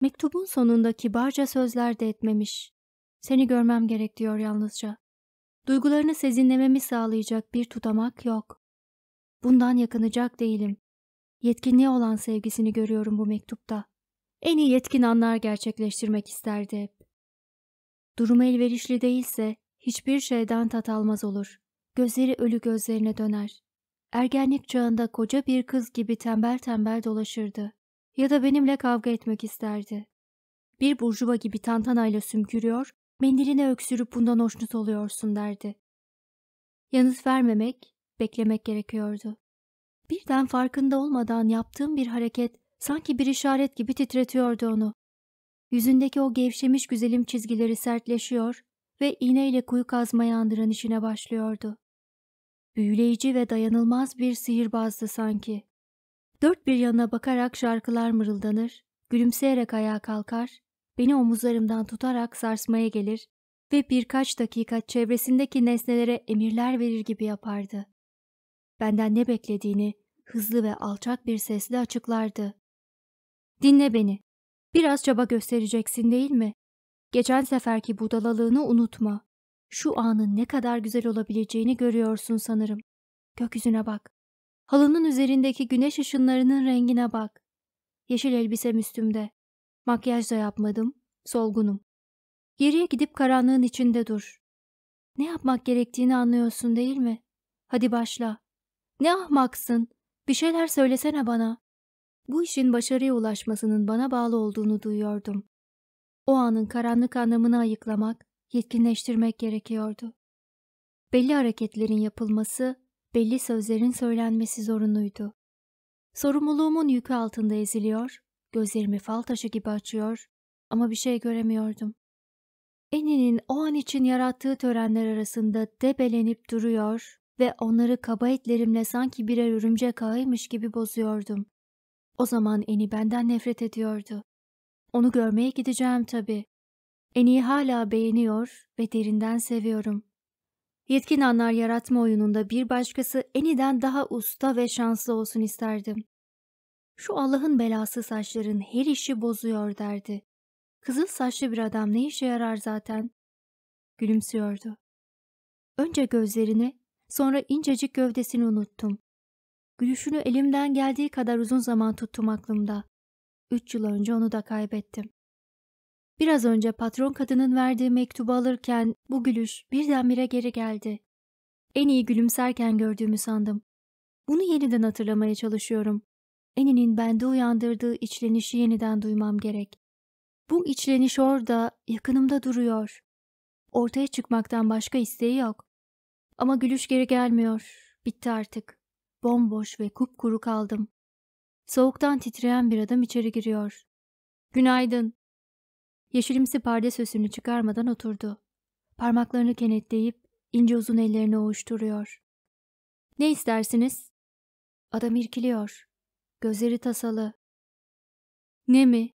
Mektubun sonunda kibarca sözler de etmemiş. Seni görmem gerek diyor yalnızca. Duygularını sezinlememi sağlayacak bir tutamak yok. Bundan yakınacak değilim. Yetkinliği olan sevgisini görüyorum bu mektupta. En iyi yetkin anlar gerçekleştirmek isterdi hep. Durumu elverişli değilse hiçbir şeyden tat almaz olur. Gözleri ölü gözlerine döner. Ergenlik çağında koca bir kız gibi tembel tembel dolaşırdı. Ya da benimle kavga etmek isterdi. Bir burjuva gibi tantanayla sümkürüyor, mendiline öksürüp bundan hoşnut oluyorsun derdi. Yanıt vermemek, beklemek gerekiyordu. Birden farkında olmadan yaptığım bir hareket sanki bir işaret gibi titretiyordu onu. Yüzündeki o gevşemiş güzelim çizgileri sertleşiyor ve iğneyle kuyu kazmaya andıran işine başlıyordu. Büyüleyici ve dayanılmaz bir sihirbazdı sanki. Dört bir yana bakarak şarkılar mırıldanır, gülümseyerek ayağa kalkar, beni omuzlarımdan tutarak sarsmaya gelir ve birkaç dakika çevresindeki nesnelere emirler verir gibi yapardı. Benden ne beklediğini hızlı ve alçak bir sesle açıklardı. Dinle beni. Biraz çaba göstereceksin değil mi? Geçen seferki budalalığını unutma. Şu anın ne kadar güzel olabileceğini görüyorsun sanırım. Gökyüzüne bak. Halının üzerindeki güneş ışınlarının rengine bak. Yeşil elbisem üstümde. Makyaj da yapmadım. Solgunum. Geriye gidip karanlığın içinde dur. Ne yapmak gerektiğini anlıyorsun değil mi? Hadi başla. Ne ahmaksın. Bir şeyler söylesene bana. Bu işin başarıya ulaşmasının bana bağlı olduğunu duyuyordum. O anın karanlık anlamını ayıklamak, yetkinleştirmek gerekiyordu. Belli hareketlerin yapılması, belli sözlerin söylenmesi zorunluydu. Sorumluluğumun yükü altında eziliyor, Gözlerimi fal taşı gibi açıyor ama bir şey göremiyordum. Eni'nin o an için yarattığı törenler arasında debelenip duruyor ve onları kaba etlerimle sanki birer örümcek ağıymış gibi bozuyordum. O zaman Eni benden nefret ediyordu. Onu görmeye gideceğim tabii. Eni'yi hala beğeniyor ve derinden seviyorum. Yetkin anlar yaratma oyununda bir başkası Eni'den daha usta ve şanslı olsun isterdim. Şu Allah'ın belası saçların her işi bozuyor derdi. Kızıl saçlı bir adam ne işe yarar zaten? Gülümsüyordu. Önce gözlerini, sonra incecik gövdesini unuttum. Gülüşünü elimden geldiği kadar uzun zaman tuttum aklımda. Üç yıl önce onu da kaybettim. Biraz önce patron kadının verdiği mektubu alırken bu gülüş birdenbire geri geldi. En iyi gülümserken gördüğümü sandım. Bunu yeniden hatırlamaya çalışıyorum. Eni'nin bende uyandırdığı içlenişi yeniden duymam gerek. Bu içleniş orada, yakınımda duruyor. Ortaya çıkmaktan başka isteği yok. Ama gülüş geri gelmiyor. Bitti artık. Bomboş ve kupkuru kaldım. Soğuktan titreyen bir adam içeri giriyor. Günaydın. Yeşilimsi pardesösünü çıkarmadan oturdu. Parmaklarını kenetleyip ince uzun ellerini ovuşturuyor. Ne istersiniz? Adam irkiliyor. Gözleri tasalı. Ne mi?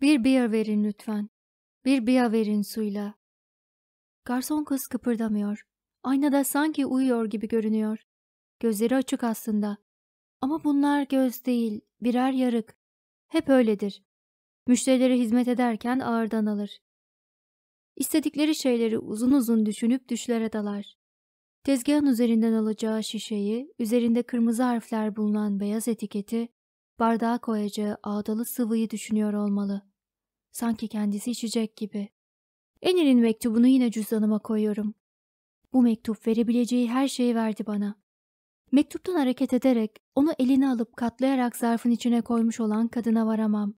Bir bira verin lütfen. Bir bira verin suyla. Garson kız kıpırdamıyor. Aynada sanki uyuyor gibi görünüyor. Gözleri açık aslında. Ama bunlar göz değil, birer yarık. Hep öyledir. Müşterilere hizmet ederken ağırdan alır. İstedikleri şeyleri uzun uzun düşünüp düşlere dalar. Tezgahın üzerinden alacağı şişeyi, üzerinde kırmızı harfler bulunan beyaz etiketi bardağa koyacağı ağdalı sıvıyı düşünüyor olmalı. Sanki kendisi içecek gibi. Enil'in mektubunu yine cüzdanıma koyuyorum. Bu mektup verebileceği her şeyi verdi bana. Mektuptan hareket ederek onu eline alıp katlayarak zarfın içine koymuş olan kadına varamam.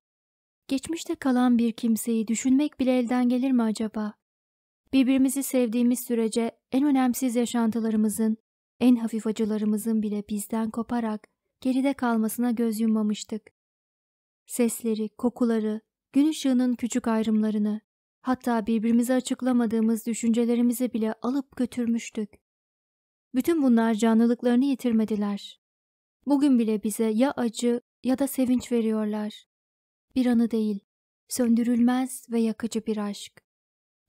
Geçmişte kalan bir kimseyi düşünmek bile elden gelir mi acaba? Birbirimizi sevdiğimiz sürece en önemsiz yaşantılarımızın, en hafif acılarımızın bile bizden koparak geride kalmasına göz yummamıştık. Sesleri, kokuları, gün ışığının küçük ayrımlarını, hatta birbirimize açıklamadığımız düşüncelerimizi bile alıp götürmüştük. Bütün bunlar canlılıklarını yitirmediler. Bugün bile bize ya acı ya da sevinç veriyorlar. Bir anı değil, söndürülmez ve yakıcı bir aşk.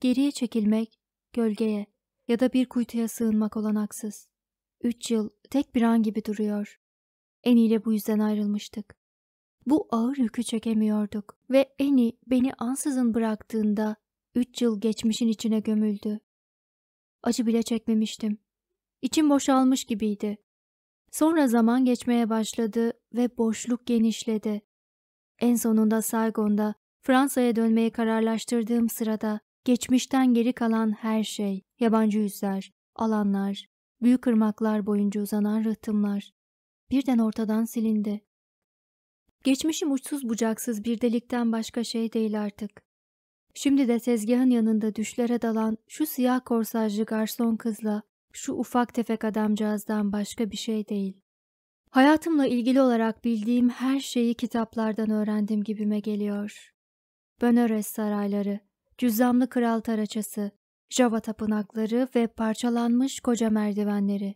Geriye çekilmek, gölgeye ya da bir kuytuya sığınmak olanaksız. Üç yıl tek bir an gibi duruyor. Eni ile bu yüzden ayrılmıştık. Bu ağır yükü çekemiyorduk ve Eni beni ansızın bıraktığında üç yıl geçmişin içine gömüldü. Acı bile çekmemiştim. İçim boşalmış gibiydi. Sonra zaman geçmeye başladı ve boşluk genişledi. En sonunda Saigon'da Fransa'ya dönmeye kararlaştırdığım sırada geçmişten geri kalan her şey, yabancı yüzler, alanlar, büyük ırmaklar boyunca uzanan rıhtımlar, birden ortadan silindi. Geçmişim uçsuz bucaksız bir delikten başka şey değil artık. Şimdi de sezgahın yanında düşlere dalan şu siyah korsajlı garson kızla şu ufak tefek adamcağızdan başka bir şey değil. Hayatımla ilgili olarak bildiğim her şeyi kitaplardan öğrendim gibime geliyor. Bönöres sarayları, cüzzamlı kral taraçası, Java tapınakları ve parçalanmış koca merdivenleri.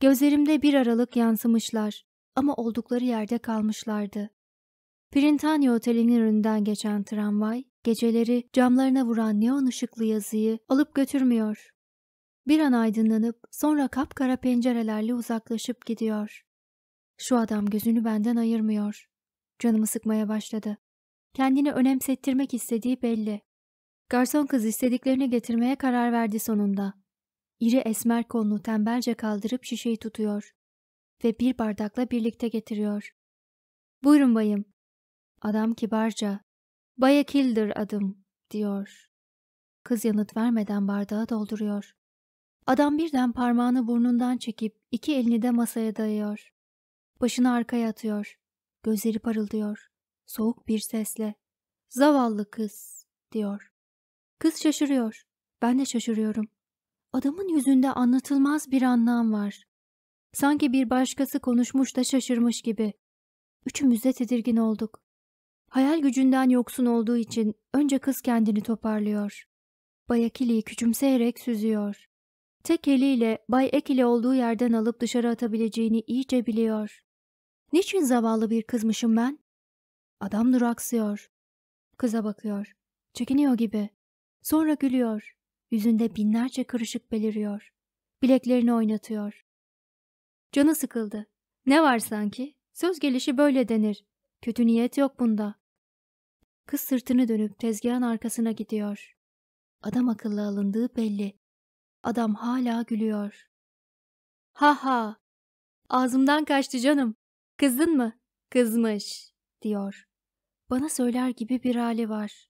Gözlerimde bir aralık yansımışlar ama oldukları yerde kalmışlardı. Printania Oteli'nin önünden geçen tramvay, geceleri camlarına vuran neon ışıklı yazıyı alıp götürmüyor. Bir an aydınlanıp sonra kapkara pencerelerle uzaklaşıp gidiyor. Şu adam gözünü benden ayırmıyor. Canımı sıkmaya başladı. Kendini önemsettirmek istediği belli. Garson kız istediklerini getirmeye karar verdi sonunda. İri esmer kolunu tembelce kaldırıp şişeyi tutuyor ve bir bardakla birlikte getiriyor. Buyurun bayım. Adam kibarca. Baya Kildir adım, diyor. Kız yanıt vermeden bardağı dolduruyor. Adam birden parmağını burnundan çekip iki elini de masaya dayıyor. Başını arkaya atıyor. Gözleri parıldıyor. Soğuk bir sesle. Zavallı kız, diyor. Kız şaşırıyor. Ben de şaşırıyorum. Adamın yüzünde anlatılmaz bir anlam var. Sanki bir başkası konuşmuş da şaşırmış gibi. Üçümüz de tedirgin olduk. Hayal gücünden yoksun olduğu için önce kız kendini toparlıyor. Bay Akili'yi küçümseyerek süzüyor. Tek eliyle Bay Ekili olduğu yerden alıp dışarı atabileceğini iyice biliyor. Niçin zavallı bir kızmışım ben? Adam duraksıyor. Kıza bakıyor. Çekiniyor gibi. Sonra gülüyor. Yüzünde binlerce kırışık beliriyor. Bileklerini oynatıyor. Canı sıkıldı. Ne var sanki? Söz gelişi böyle denir. Kötü niyet yok bunda. Kız sırtını dönüp tezgahın arkasına gidiyor. Adam akıllı alındığı belli. Adam hala gülüyor. Ha ha! Ağzımdan kaçtı canım. Kızdın mı? Kızmış, diyor. Bana söyler gibi bir hali var.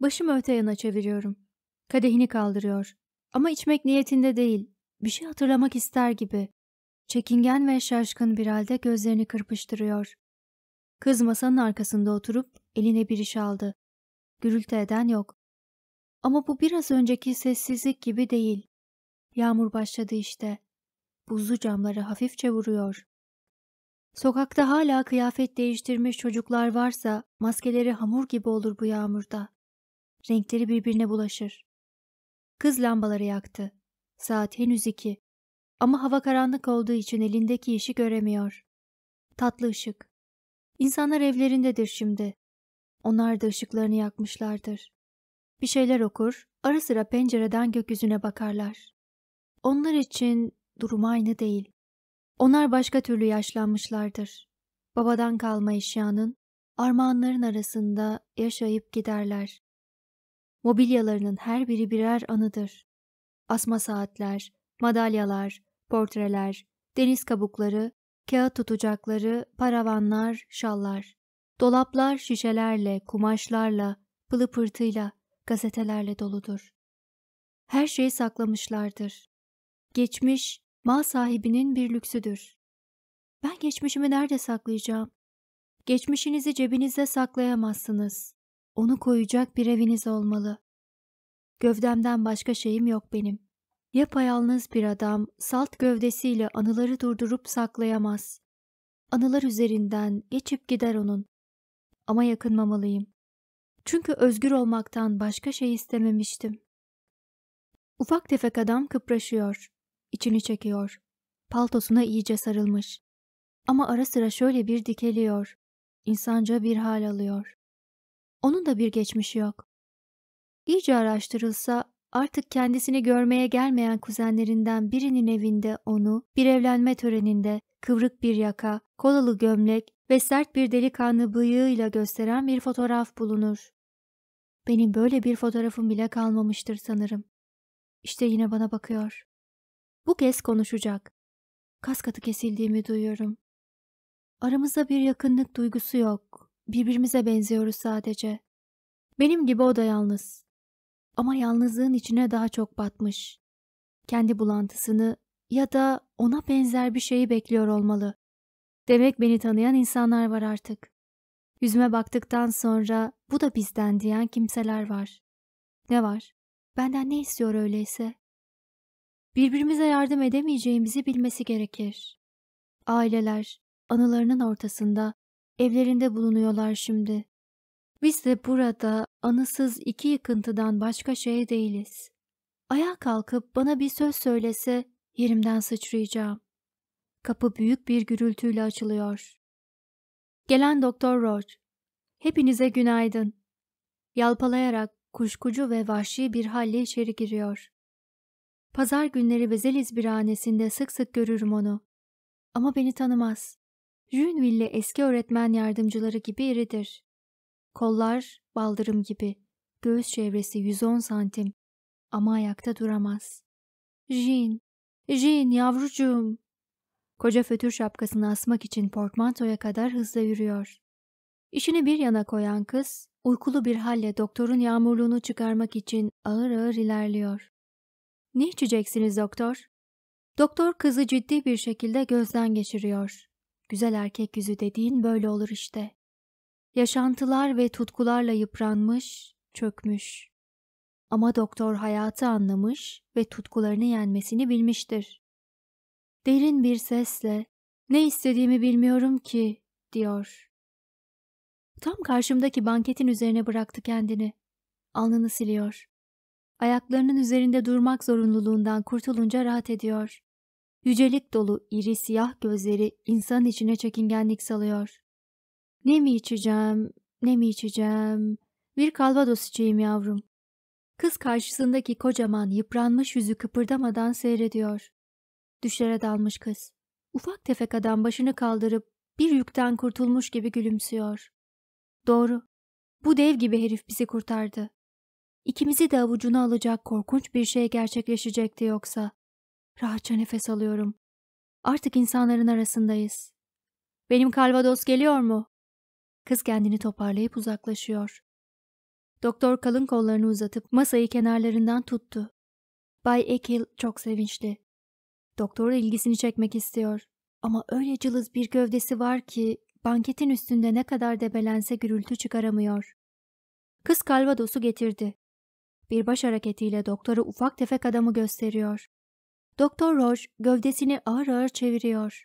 Başımı öte yana çeviriyorum. Kadehini kaldırıyor. Ama içmek niyetinde değil. Bir şey hatırlamak ister gibi. Çekingen ve şaşkın bir halde gözlerini kırpıştırıyor. Kız masanın arkasında oturup eline bir iş aldı. Gürültü eden yok. Ama bu biraz önceki sessizlik gibi değil. Yağmur başladı işte. Buzlu camları hafifçe vuruyor. Sokakta hala kıyafet değiştirmiş çocuklar varsa maskeleri hamur gibi olur bu yağmurda. Renkleri birbirine bulaşır. Kız lambaları yaktı. Saat henüz iki. Ama hava karanlık olduğu için elindeki işi göremiyor. Tatlı ışık. İnsanlar evlerindedir şimdi. Onlar da ışıklarını yakmışlardır. Bir şeyler okur, ara sıra pencereden gökyüzüne bakarlar. Onlar için durum aynı değil. Onlar başka türlü yaşlanmışlardır. Babadan kalma eşyanın, armağanların arasında yaşayıp giderler. Mobilyalarının her biri birer anıdır. Asma saatler, madalyalar, portreler, deniz kabukları, kağıt tutacakları, paravanlar, şallar. Dolaplar şişelerle, kumaşlarla, pılı pırtıyla, gazetelerle doludur. Her şeyi saklamışlardır. Geçmiş, mal sahibinin bir lüksüdür. Ben geçmişimi nerede saklayacağım? Geçmişinizi cebinizde saklayamazsınız. Onu koyacak bir eviniz olmalı. Gövdemden başka şeyim yok benim. Yapayalnız bir adam salt gövdesiyle anıları durdurup saklayamaz. Anılar üzerinden geçip gider onun. Ama yakınmamalıyım. Çünkü özgür olmaktan başka şey istememiştim. Ufak tefek adam kıpraşıyor. İçini çekiyor. Paltosuna iyice sarılmış. Ama ara sıra şöyle bir dikeliyor. İnsanca bir hal alıyor. Onun da bir geçmişi yok. İyice araştırılsa artık kendisini görmeye gelmeyen kuzenlerinden birinin evinde onu bir evlenme töreninde kıvrık bir yaka, kolalı gömlek ve sert bir delikanlı bıyığıyla gösteren bir fotoğraf bulunur. Benim böyle bir fotoğrafım bile kalmamıştır sanırım. İşte yine bana bakıyor. Bu kez konuşacak. Kaskatı kesildiğimi duyuyorum. Aramızda bir yakınlık duygusu yok Birbirimize benziyoruz sadece. Benim gibi o da yalnız. Ama yalnızlığın içine daha çok batmış. Kendi bulantısını ya da ona benzer bir şeyi bekliyor olmalı. Demek beni tanıyan insanlar var artık. Yüzüme baktıktan sonra bu da bizden diyen kimseler var. Ne var? Benden ne istiyor öyleyse? Birbirimize yardım edemeyeceğimizi bilmesi gerekir. Aileler, anılarının ortasında evlerinde bulunuyorlar şimdi. Biz de burada anısız iki yıkıntıdan başka şey değiliz. Ayağa kalkıp bana bir söz söylese yerimden sıçrayacağım. Kapı büyük bir gürültüyle açılıyor. Gelen Doktor Roach, hepinize günaydın. Yalpalayarak kuşkucu ve vahşi bir halle içeri giriyor. Pazar günleri Bezeliz bir anesinde sık sık görürüm onu. Ama beni tanımaz. Juneville eski öğretmen yardımcıları gibi iridir. Kollar baldırım gibi, göğüs çevresi 110 santim ama ayakta duramaz. Jean, Jean yavrucuğum. Koca fötür şapkasını asmak için portmantoya kadar hızla yürüyor. İşini bir yana koyan kız, uykulu bir halle doktorun yağmurluğunu çıkarmak için ağır ağır ilerliyor. Ne içeceksiniz doktor? Doktor kızı ciddi bir şekilde gözden geçiriyor. Güzel erkek yüzü dediğin böyle olur işte. Yaşantılar ve tutkularla yıpranmış, çökmüş. Ama doktor hayatı anlamış ve tutkularını yenmesini bilmiştir. Derin bir sesle, ne istediğimi bilmiyorum ki, diyor. Tam karşımdaki banketin üzerine bıraktı kendini. Alnını siliyor. Ayaklarının üzerinde durmak zorunluluğundan kurtulunca rahat ediyor. Yücelik dolu iri siyah gözleri insan içine çekingenlik salıyor. Ne mi içeceğim, ne mi içeceğim? Bir kalvados içeyim yavrum. Kız karşısındaki kocaman yıpranmış yüzü kıpırdamadan seyrediyor. Düşlere dalmış kız. Ufak tefek adam başını kaldırıp bir yükten kurtulmuş gibi gülümsüyor. Doğru. Bu dev gibi herif bizi kurtardı. İkimizi de avucuna alacak korkunç bir şey gerçekleşecekti yoksa. Rahatça nefes alıyorum. Artık insanların arasındayız. Benim Kalvados geliyor mu? Kız kendini toparlayıp uzaklaşıyor. Doktor kalın kollarını uzatıp masayı kenarlarından tuttu. Bay Ekil çok sevinçli. Doktora ilgisini çekmek istiyor. Ama öyle cılız bir gövdesi var ki banketin üstünde ne kadar debelense gürültü çıkaramıyor. Kız Kalvadosu getirdi. Bir baş hareketiyle doktora ufak tefek adamı gösteriyor. Doktor Roche gövdesini ağır ağır çeviriyor.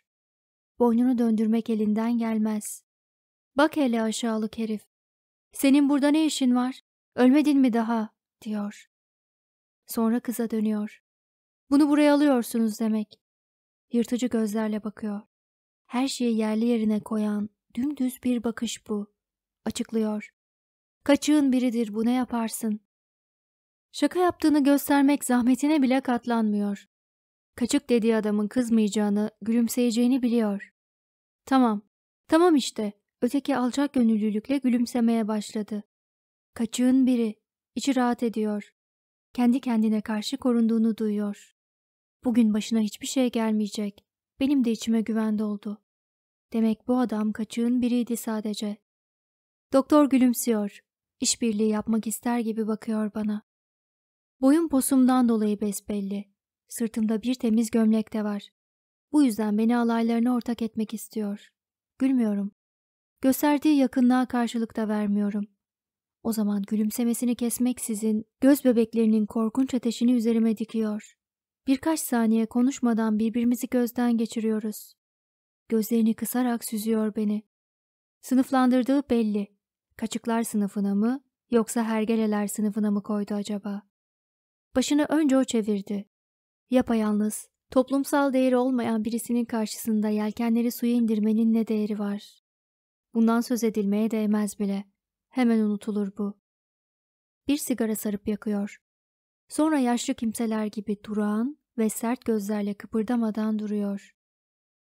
Boynunu döndürmek elinden gelmez. Bak hele aşağılık herif. Senin burada ne işin var? Ölmedin mi daha? diyor. Sonra kıza dönüyor. Bunu buraya alıyorsunuz demek. Yırtıcı gözlerle bakıyor. Her şeyi yerli yerine koyan dümdüz bir bakış bu. Açıklıyor. Kaçığın biridir bu ne yaparsın? Şaka yaptığını göstermek zahmetine bile katlanmıyor. Kaçık dediği adamın kızmayacağını, gülümseyeceğini biliyor. Tamam, tamam işte. Öteki alçak gönüllülükle gülümsemeye başladı. Kaçığın biri, içi rahat ediyor. Kendi kendine karşı korunduğunu duyuyor. Bugün başına hiçbir şey gelmeyecek. Benim de içime güven doldu. Demek bu adam kaçığın biriydi sadece. Doktor gülümsüyor. İşbirliği yapmak ister gibi bakıyor bana. Boyun posumdan dolayı besbelli. Sırtımda bir temiz gömlek de var. Bu yüzden beni alaylarına ortak etmek istiyor. Gülmüyorum. Gösterdiği yakınlığa karşılık da vermiyorum. O zaman gülümsemesini kesmeksizin göz bebeklerinin korkunç ateşini üzerime dikiyor. Birkaç saniye konuşmadan birbirimizi gözden geçiriyoruz. Gözlerini kısarak süzüyor beni. Sınıflandırdığı belli. Kaçıklar sınıfına mı yoksa hergeleler sınıfına mı koydu acaba? Başını önce o çevirdi. Yapayalnız, toplumsal değeri olmayan birisinin karşısında yelkenleri suya indirmenin ne değeri var? Bundan söz edilmeye değmez bile. Hemen unutulur bu. Bir sigara sarıp yakıyor. Sonra yaşlı kimseler gibi durağan ve sert gözlerle kıpırdamadan duruyor.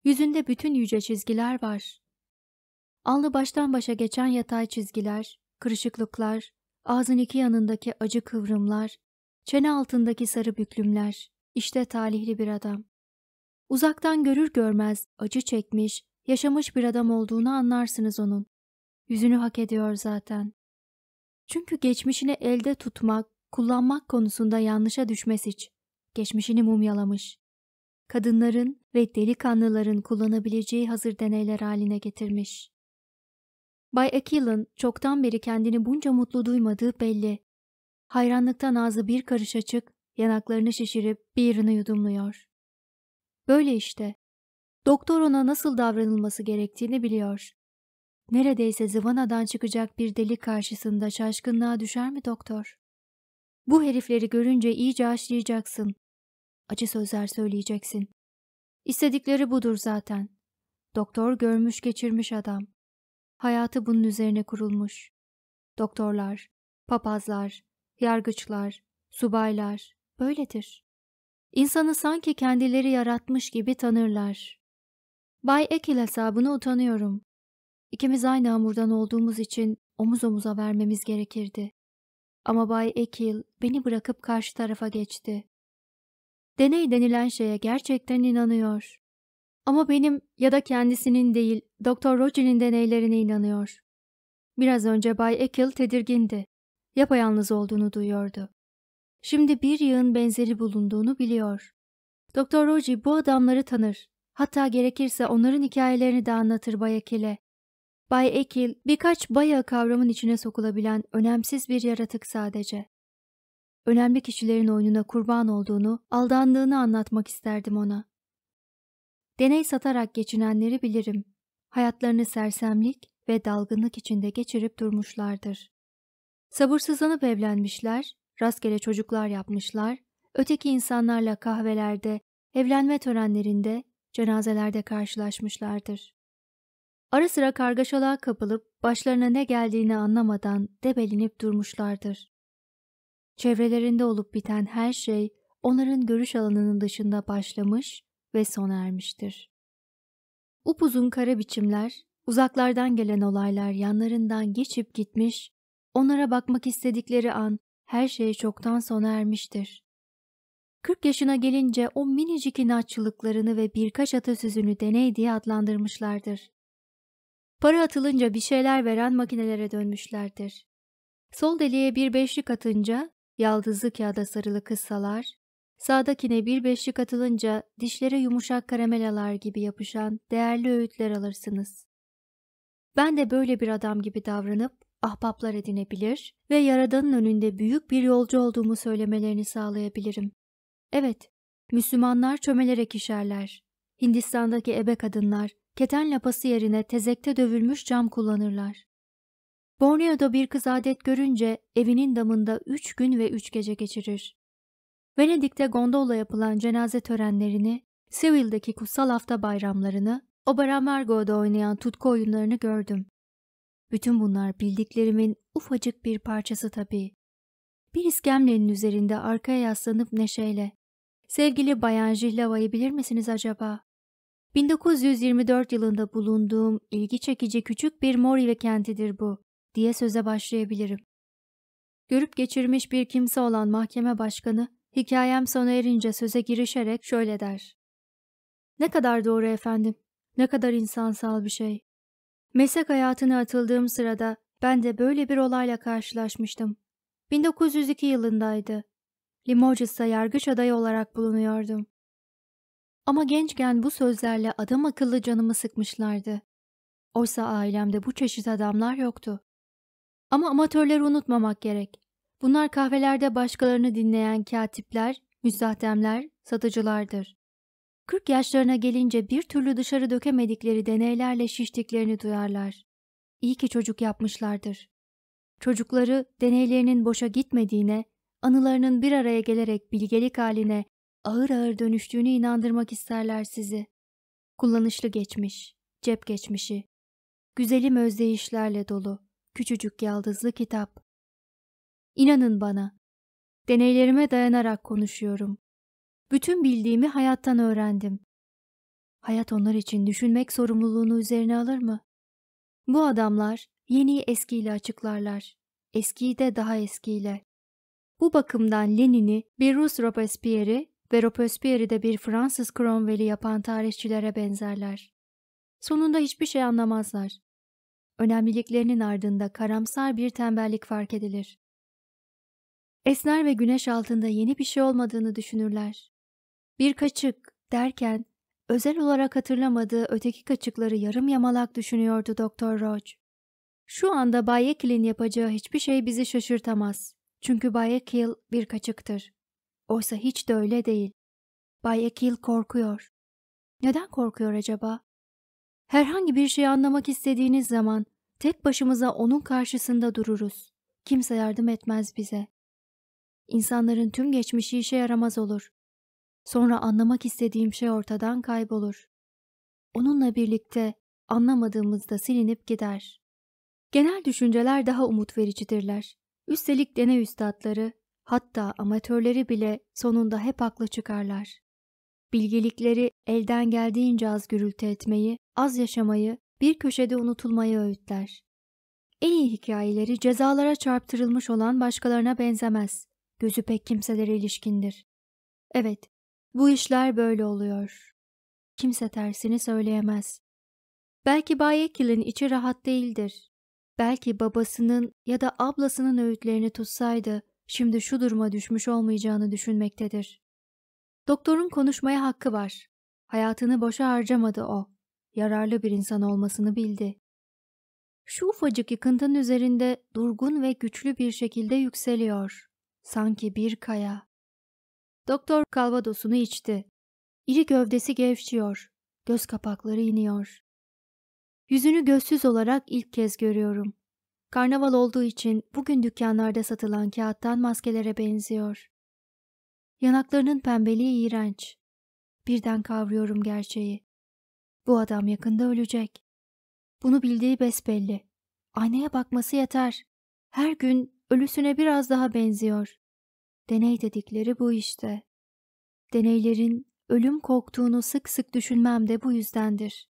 Yüzünde bütün yüce çizgiler var. Alnı baştan başa geçen yatay çizgiler, kırışıklıklar, ağzın iki yanındaki acı kıvrımlar, çene altındaki sarı büklümler, işte talihli bir adam. Uzaktan görür görmez acı çekmiş, yaşamış bir adam olduğunu anlarsınız onun. Yüzünü hak ediyor zaten. Çünkü geçmişini elde tutmak, kullanmak konusunda yanlışa düşmez hiç. Geçmişini mumyalamış. Kadınların ve delikanlıların kullanabileceği hazır deneyler haline getirmiş. Bay Akil'in çoktan beri kendini bunca mutlu duymadığı belli. Hayranlıktan ağzı bir karış açık, yanaklarını şişirip birini yudumluyor. Böyle işte. Doktor ona nasıl davranılması gerektiğini biliyor. Neredeyse zıvanadan çıkacak bir delik karşısında şaşkınlığa düşer mi doktor? Bu herifleri görünce iyice aşlayacaksın. Acı sözler söyleyeceksin. İstedikleri budur zaten. Doktor görmüş geçirmiş adam. Hayatı bunun üzerine kurulmuş. Doktorlar, papazlar, yargıçlar, subaylar, böyledir. İnsanı sanki kendileri yaratmış gibi tanırlar. Bay Ekil hesabını utanıyorum. İkimiz aynı hamurdan olduğumuz için omuz omuza vermemiz gerekirdi. Ama Bay Ekil beni bırakıp karşı tarafa geçti. Deney denilen şeye gerçekten inanıyor. Ama benim ya da kendisinin değil, Doktor Roger'in deneylerine inanıyor. Biraz önce Bay Ekil tedirgindi. Yapayalnız olduğunu duyuyordu. Şimdi bir yığın benzeri bulunduğunu biliyor. Doktor Roji bu adamları tanır. Hatta gerekirse onların hikayelerini de anlatır Bay Ekil'e. Bay Ekil birkaç baya kavramın içine sokulabilen önemsiz bir yaratık sadece. Önemli kişilerin oyununa kurban olduğunu, aldandığını anlatmak isterdim ona. Deney satarak geçinenleri bilirim. Hayatlarını sersemlik ve dalgınlık içinde geçirip durmuşlardır. Sabırsızlanıp evlenmişler, Rastgele çocuklar yapmışlar, öteki insanlarla kahvelerde, evlenme törenlerinde, cenazelerde karşılaşmışlardır. Ara sıra kargaşalığa kapılıp başlarına ne geldiğini anlamadan debelinip durmuşlardır. Çevrelerinde olup biten her şey onların görüş alanının dışında başlamış ve sona ermiştir. Upuzun kara biçimler, uzaklardan gelen olaylar yanlarından geçip gitmiş, onlara bakmak istedikleri an her şey çoktan sona ermiştir. 40 yaşına gelince o minicik inatçılıklarını ve birkaç atasözünü deney diye adlandırmışlardır. Para atılınca bir şeyler veren makinelere dönmüşlerdir. Sol deliğe bir beşlik atınca yaldızlı kağıda sarılı kıssalar, sağdakine bir beşlik atılınca dişlere yumuşak karamelalar gibi yapışan değerli öğütler alırsınız. Ben de böyle bir adam gibi davranıp ahbaplar edinebilir ve Yaradan'ın önünde büyük bir yolcu olduğumu söylemelerini sağlayabilirim. Evet, Müslümanlar çömelerek işerler. Hindistan'daki ebe kadınlar keten lapası yerine tezekte dövülmüş cam kullanırlar. Borneo'da bir kız adet görünce evinin damında üç gün ve üç gece geçirir. Venedik'te gondola yapılan cenaze törenlerini, Seville'deki kutsal hafta bayramlarını, Oberamergo'da oynayan tutku oyunlarını gördüm. Bütün bunlar bildiklerimin ufacık bir parçası tabii. Bir iskemlenin üzerinde arkaya yaslanıp neşeyle. Sevgili Bayan Jihlava'yı bilir misiniz acaba? 1924 yılında bulunduğum ilgi çekici küçük bir Morive kentidir bu diye söze başlayabilirim. Görüp geçirmiş bir kimse olan mahkeme başkanı hikayem sona erince söze girişerek şöyle der. Ne kadar doğru efendim, ne kadar insansal bir şey. Meslek hayatına atıldığım sırada ben de böyle bir olayla karşılaşmıştım. 1902 yılındaydı. Limoges'ta yargıç adayı olarak bulunuyordum. Ama gençken bu sözlerle adam akıllı canımı sıkmışlardı. Oysa ailemde bu çeşit adamlar yoktu. Ama amatörleri unutmamak gerek. Bunlar kahvelerde başkalarını dinleyen katipler, müstahdemler, satıcılardır. 40 yaşlarına gelince bir türlü dışarı dökemedikleri deneylerle şiştiklerini duyarlar. İyi ki çocuk yapmışlardır. Çocukları deneylerinin boşa gitmediğine, anılarının bir araya gelerek bilgelik haline ağır ağır dönüştüğünü inandırmak isterler sizi. Kullanışlı geçmiş, cep geçmişi. Güzelim özdeyişlerle dolu, küçücük yaldızlı kitap. İnanın bana, deneylerime dayanarak konuşuyorum. Bütün bildiğimi hayattan öğrendim. Hayat onlar için düşünmek sorumluluğunu üzerine alır mı? Bu adamlar yeniyi eskiyle açıklarlar. Eskiyi de daha eskiyle. Bu bakımdan Lenin'i bir Rus Robespierre'i ve Robespierre'i de bir Fransız Cromwell'i yapan tarihçilere benzerler. Sonunda hiçbir şey anlamazlar. Önemliliklerinin ardında karamsar bir tembellik fark edilir. Esner ve güneş altında yeni bir şey olmadığını düşünürler. Bir kaçık derken özel olarak hatırlamadığı öteki kaçıkları yarım yamalak düşünüyordu Doktor Roach. Şu anda Bay Eklin yapacağı hiçbir şey bizi şaşırtamaz. Çünkü Bay Ekil bir kaçıktır. Oysa hiç de öyle değil. Bay Ekil korkuyor. Neden korkuyor acaba? Herhangi bir şey anlamak istediğiniz zaman tek başımıza onun karşısında dururuz. Kimse yardım etmez bize. İnsanların tüm geçmişi işe yaramaz olur. Sonra anlamak istediğim şey ortadan kaybolur. Onunla birlikte anlamadığımız da silinip gider. Genel düşünceler daha umut vericidirler. Üstelik deney üstadları, hatta amatörleri bile sonunda hep haklı çıkarlar. Bilgelikleri elden geldiğince az gürültü etmeyi, az yaşamayı, bir köşede unutulmayı öğütler. En iyi hikayeleri cezalara çarptırılmış olan başkalarına benzemez. Gözü pek kimselere ilişkindir. Evet, bu işler böyle oluyor. Kimse tersini söyleyemez. Belki Bay Ekil'in içi rahat değildir. Belki babasının ya da ablasının öğütlerini tutsaydı şimdi şu duruma düşmüş olmayacağını düşünmektedir. Doktorun konuşmaya hakkı var. Hayatını boşa harcamadı o. Yararlı bir insan olmasını bildi. Şu ufacık yıkıntının üzerinde durgun ve güçlü bir şekilde yükseliyor. Sanki bir kaya. Doktor kalvadosunu içti. İri gövdesi gevşiyor. Göz kapakları iniyor. Yüzünü gözsüz olarak ilk kez görüyorum. Karnaval olduğu için bugün dükkanlarda satılan kağıttan maskelere benziyor. Yanaklarının pembeliği iğrenç. Birden kavruyorum gerçeği. Bu adam yakında ölecek. Bunu bildiği besbelli. Aynaya bakması yeter. Her gün ölüsüne biraz daha benziyor. Deney dedikleri bu işte. Deneylerin ölüm korktuğunu sık sık düşünmem de bu yüzdendir.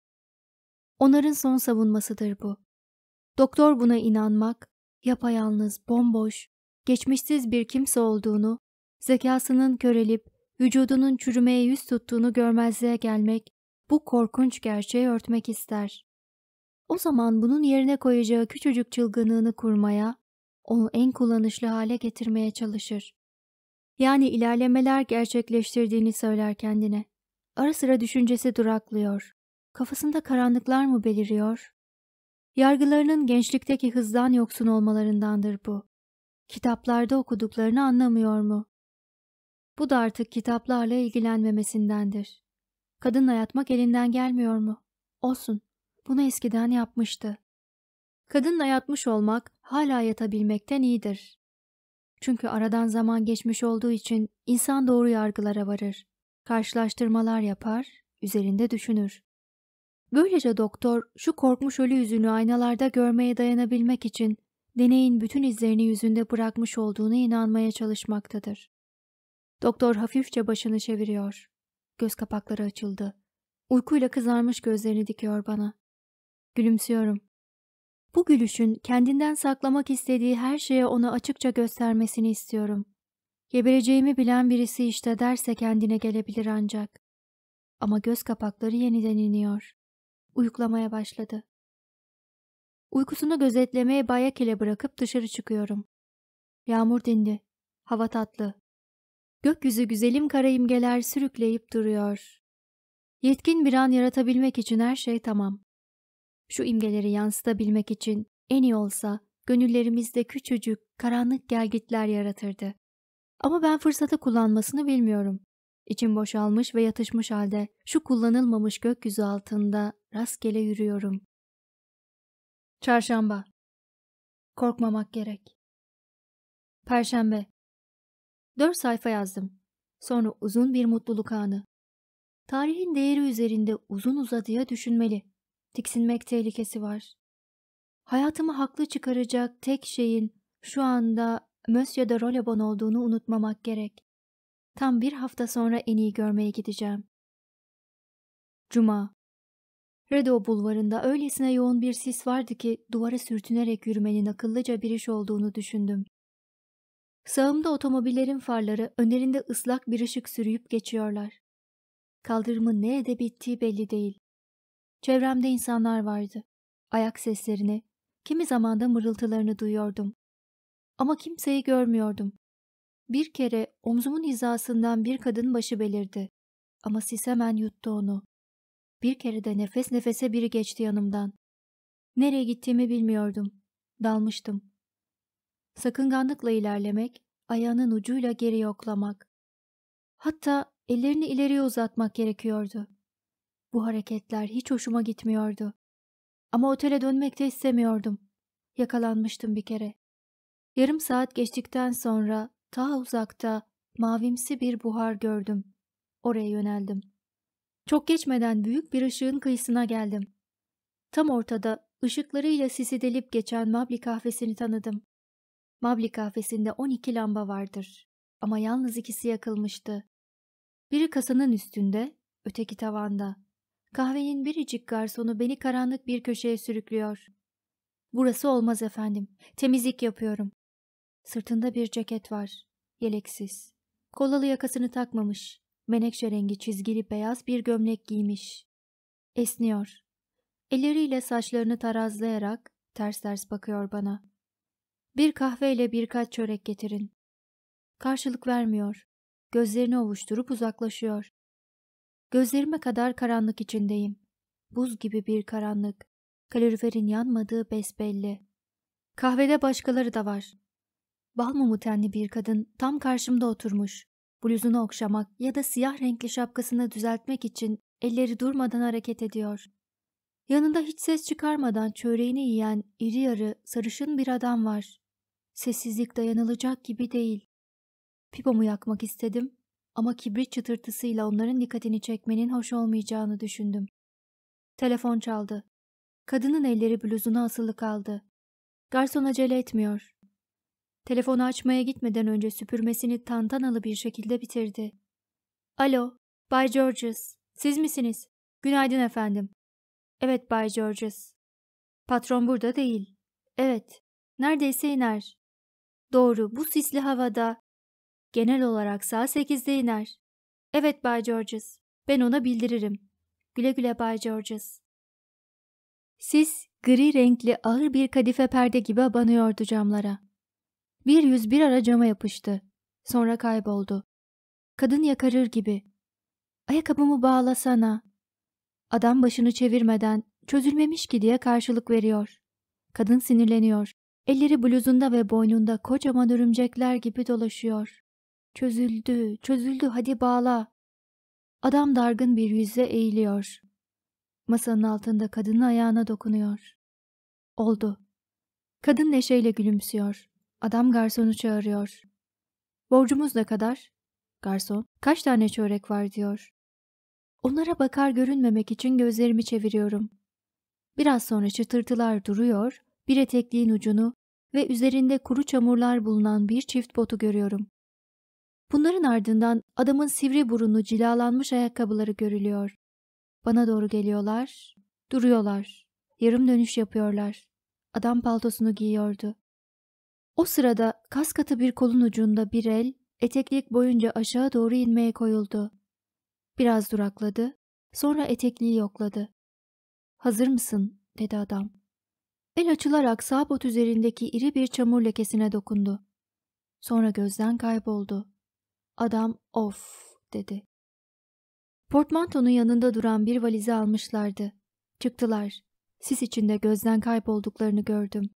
Onların son savunmasıdır bu. Doktor buna inanmak, yapayalnız, bomboş, geçmişsiz bir kimse olduğunu, zekasının körelip vücudunun çürümeye yüz tuttuğunu görmezliğe gelmek, bu korkunç gerçeği örtmek ister. O zaman bunun yerine koyacağı küçücük çılgınlığını kurmaya, onu en kullanışlı hale getirmeye çalışır. Yani ilerlemeler gerçekleştirdiğini söyler kendine. Ara sıra düşüncesi duraklıyor. Kafasında karanlıklar mı beliriyor? Yargılarının gençlikteki hızdan yoksun olmalarındandır bu. Kitaplarda okuduklarını anlamıyor mu? Bu da artık kitaplarla ilgilenmemesindendir. Kadınla yatmak elinden gelmiyor mu? Olsun, bunu eskiden yapmıştı. Kadınla yatmış olmak hala yatabilmekten iyidir. Çünkü aradan zaman geçmiş olduğu için insan doğru yargılara varır. Karşılaştırmalar yapar, üzerinde düşünür. Böylece doktor şu korkmuş ölü yüzünü aynalarda görmeye dayanabilmek için deneyin bütün izlerini yüzünde bırakmış olduğunu inanmaya çalışmaktadır. Doktor hafifçe başını çeviriyor. Göz kapakları açıldı. Uykuyla kızarmış gözlerini dikiyor bana. Gülümsüyorum. Bu gülüşün kendinden saklamak istediği her şeye ona açıkça göstermesini istiyorum. Gebereceğimi bilen birisi işte derse kendine gelebilir ancak. Ama göz kapakları yeniden iniyor. Uyuklamaya başladı. Uykusunu gözetlemeye bayak ile bırakıp dışarı çıkıyorum. Yağmur dindi. Hava tatlı. Gökyüzü güzelim kara imgeler sürükleyip duruyor. Yetkin bir an yaratabilmek için her şey tamam şu imgeleri yansıtabilmek için en iyi olsa gönüllerimizde küçücük, karanlık gelgitler yaratırdı. Ama ben fırsatı kullanmasını bilmiyorum. İçim boşalmış ve yatışmış halde şu kullanılmamış gökyüzü altında rastgele yürüyorum. Çarşamba. Korkmamak gerek. Perşembe. Dört sayfa yazdım. Sonra uzun bir mutluluk anı. Tarihin değeri üzerinde uzun uzadıya düşünmeli. Tiksinmek tehlikesi var. Hayatımı haklı çıkaracak tek şeyin şu anda Monsieur de Rolebon olduğunu unutmamak gerek. Tam bir hafta sonra en iyi görmeye gideceğim. Cuma Redo bulvarında öylesine yoğun bir sis vardı ki duvara sürtünerek yürümenin akıllıca bir iş olduğunu düşündüm. Sağımda otomobillerin farları önlerinde ıslak bir ışık sürüyüp geçiyorlar. Kaldırımın nerede bittiği belli değil. Çevremde insanlar vardı. Ayak seslerini, kimi zaman da mırıltılarını duyuyordum. Ama kimseyi görmüyordum. Bir kere omzumun hizasından bir kadın başı belirdi. Ama sis hemen yuttu onu. Bir kere de nefes nefese biri geçti yanımdan. Nereye gittiğimi bilmiyordum. Dalmıştım. Sakınganlıkla ilerlemek, ayağının ucuyla geri yoklamak. Hatta ellerini ileriye uzatmak gerekiyordu. Bu hareketler hiç hoşuma gitmiyordu. Ama otele dönmek de istemiyordum. Yakalanmıştım bir kere. Yarım saat geçtikten sonra ta uzakta mavimsi bir buhar gördüm. Oraya yöneldim. Çok geçmeden büyük bir ışığın kıyısına geldim. Tam ortada ışıklarıyla sisidelip geçen Mabli kahvesini tanıdım. Mabli kahvesinde 12 lamba vardır ama yalnız ikisi yakılmıştı. Biri kasanın üstünde, öteki tavanda. Kahvenin biricik garsonu beni karanlık bir köşeye sürüklüyor. Burası olmaz efendim. Temizlik yapıyorum. Sırtında bir ceket var. Yeleksiz. Kolalı yakasını takmamış. Menekşe rengi çizgili beyaz bir gömlek giymiş. Esniyor. Elleriyle saçlarını tarazlayarak ters ters bakıyor bana. Bir kahveyle birkaç çörek getirin. Karşılık vermiyor. Gözlerini ovuşturup uzaklaşıyor. Gözlerime kadar karanlık içindeyim. Buz gibi bir karanlık. Kaloriferin yanmadığı besbelli. Kahvede başkaları da var. Bal mumu tenli bir kadın tam karşımda oturmuş. Bluzunu okşamak ya da siyah renkli şapkasını düzeltmek için elleri durmadan hareket ediyor. Yanında hiç ses çıkarmadan çöreğini yiyen iri yarı sarışın bir adam var. Sessizlik dayanılacak gibi değil. Pipomu yakmak istedim ama kibrit çıtırtısıyla onların dikkatini çekmenin hoş olmayacağını düşündüm. Telefon çaldı. Kadının elleri bluzuna asılı kaldı. Garson acele etmiyor. Telefonu açmaya gitmeden önce süpürmesini tantanalı bir şekilde bitirdi. Alo, Bay Georges, siz misiniz? Günaydın efendim. Evet Bay Georges. Patron burada değil. Evet, neredeyse iner. Doğru, bu sisli havada Genel olarak sağ 8'de iner. Evet Bay Georges. Ben ona bildiririm. Güle güle Bay Georges. Sis, gri renkli ağır bir kadife perde gibi abanıyordu camlara. Bir yüz bir ara cama yapıştı. Sonra kayboldu. Kadın yakarır gibi. Ayakkabımı bağlasana. Adam başını çevirmeden çözülmemiş ki diye karşılık veriyor. Kadın sinirleniyor. Elleri bluzunda ve boynunda kocaman örümcekler gibi dolaşıyor. Çözüldü, çözüldü hadi bağla. Adam dargın bir yüzle eğiliyor. Masanın altında kadının ayağına dokunuyor. Oldu. Kadın neşeyle gülümsüyor. Adam garsonu çağırıyor. Borcumuz ne kadar? Garson, kaç tane çörek var diyor. Onlara bakar görünmemek için gözlerimi çeviriyorum. Biraz sonra çıtırtılar duruyor, bir etekliğin ucunu ve üzerinde kuru çamurlar bulunan bir çift botu görüyorum. Bunların ardından adamın sivri burunlu cilalanmış ayakkabıları görülüyor. Bana doğru geliyorlar, duruyorlar, yarım dönüş yapıyorlar. Adam paltosunu giyiyordu. O sırada kas katı bir kolun ucunda bir el, eteklik boyunca aşağı doğru inmeye koyuldu. Biraz durakladı, sonra etekliği yokladı. ''Hazır mısın?'' dedi adam. El açılarak sağ bot üzerindeki iri bir çamur lekesine dokundu. Sonra gözden kayboldu. Adam of dedi. Portmantonun yanında duran bir valizi almışlardı. Çıktılar. Sis içinde gözden kaybolduklarını gördüm.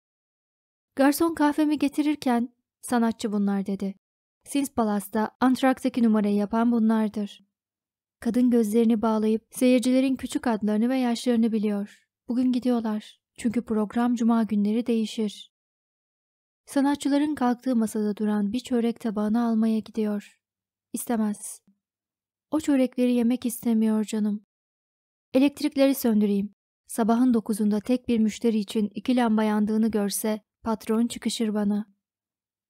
Garson kahvemi getirirken sanatçı bunlar dedi. Sins Palas'ta Antraks'taki numarayı yapan bunlardır. Kadın gözlerini bağlayıp seyircilerin küçük adlarını ve yaşlarını biliyor. Bugün gidiyorlar. Çünkü program cuma günleri değişir. Sanatçıların kalktığı masada duran bir çörek tabağını almaya gidiyor. İstemez. O çörekleri yemek istemiyor canım. Elektrikleri söndüreyim. Sabahın dokuzunda tek bir müşteri için iki lamba yandığını görse patron çıkışır bana.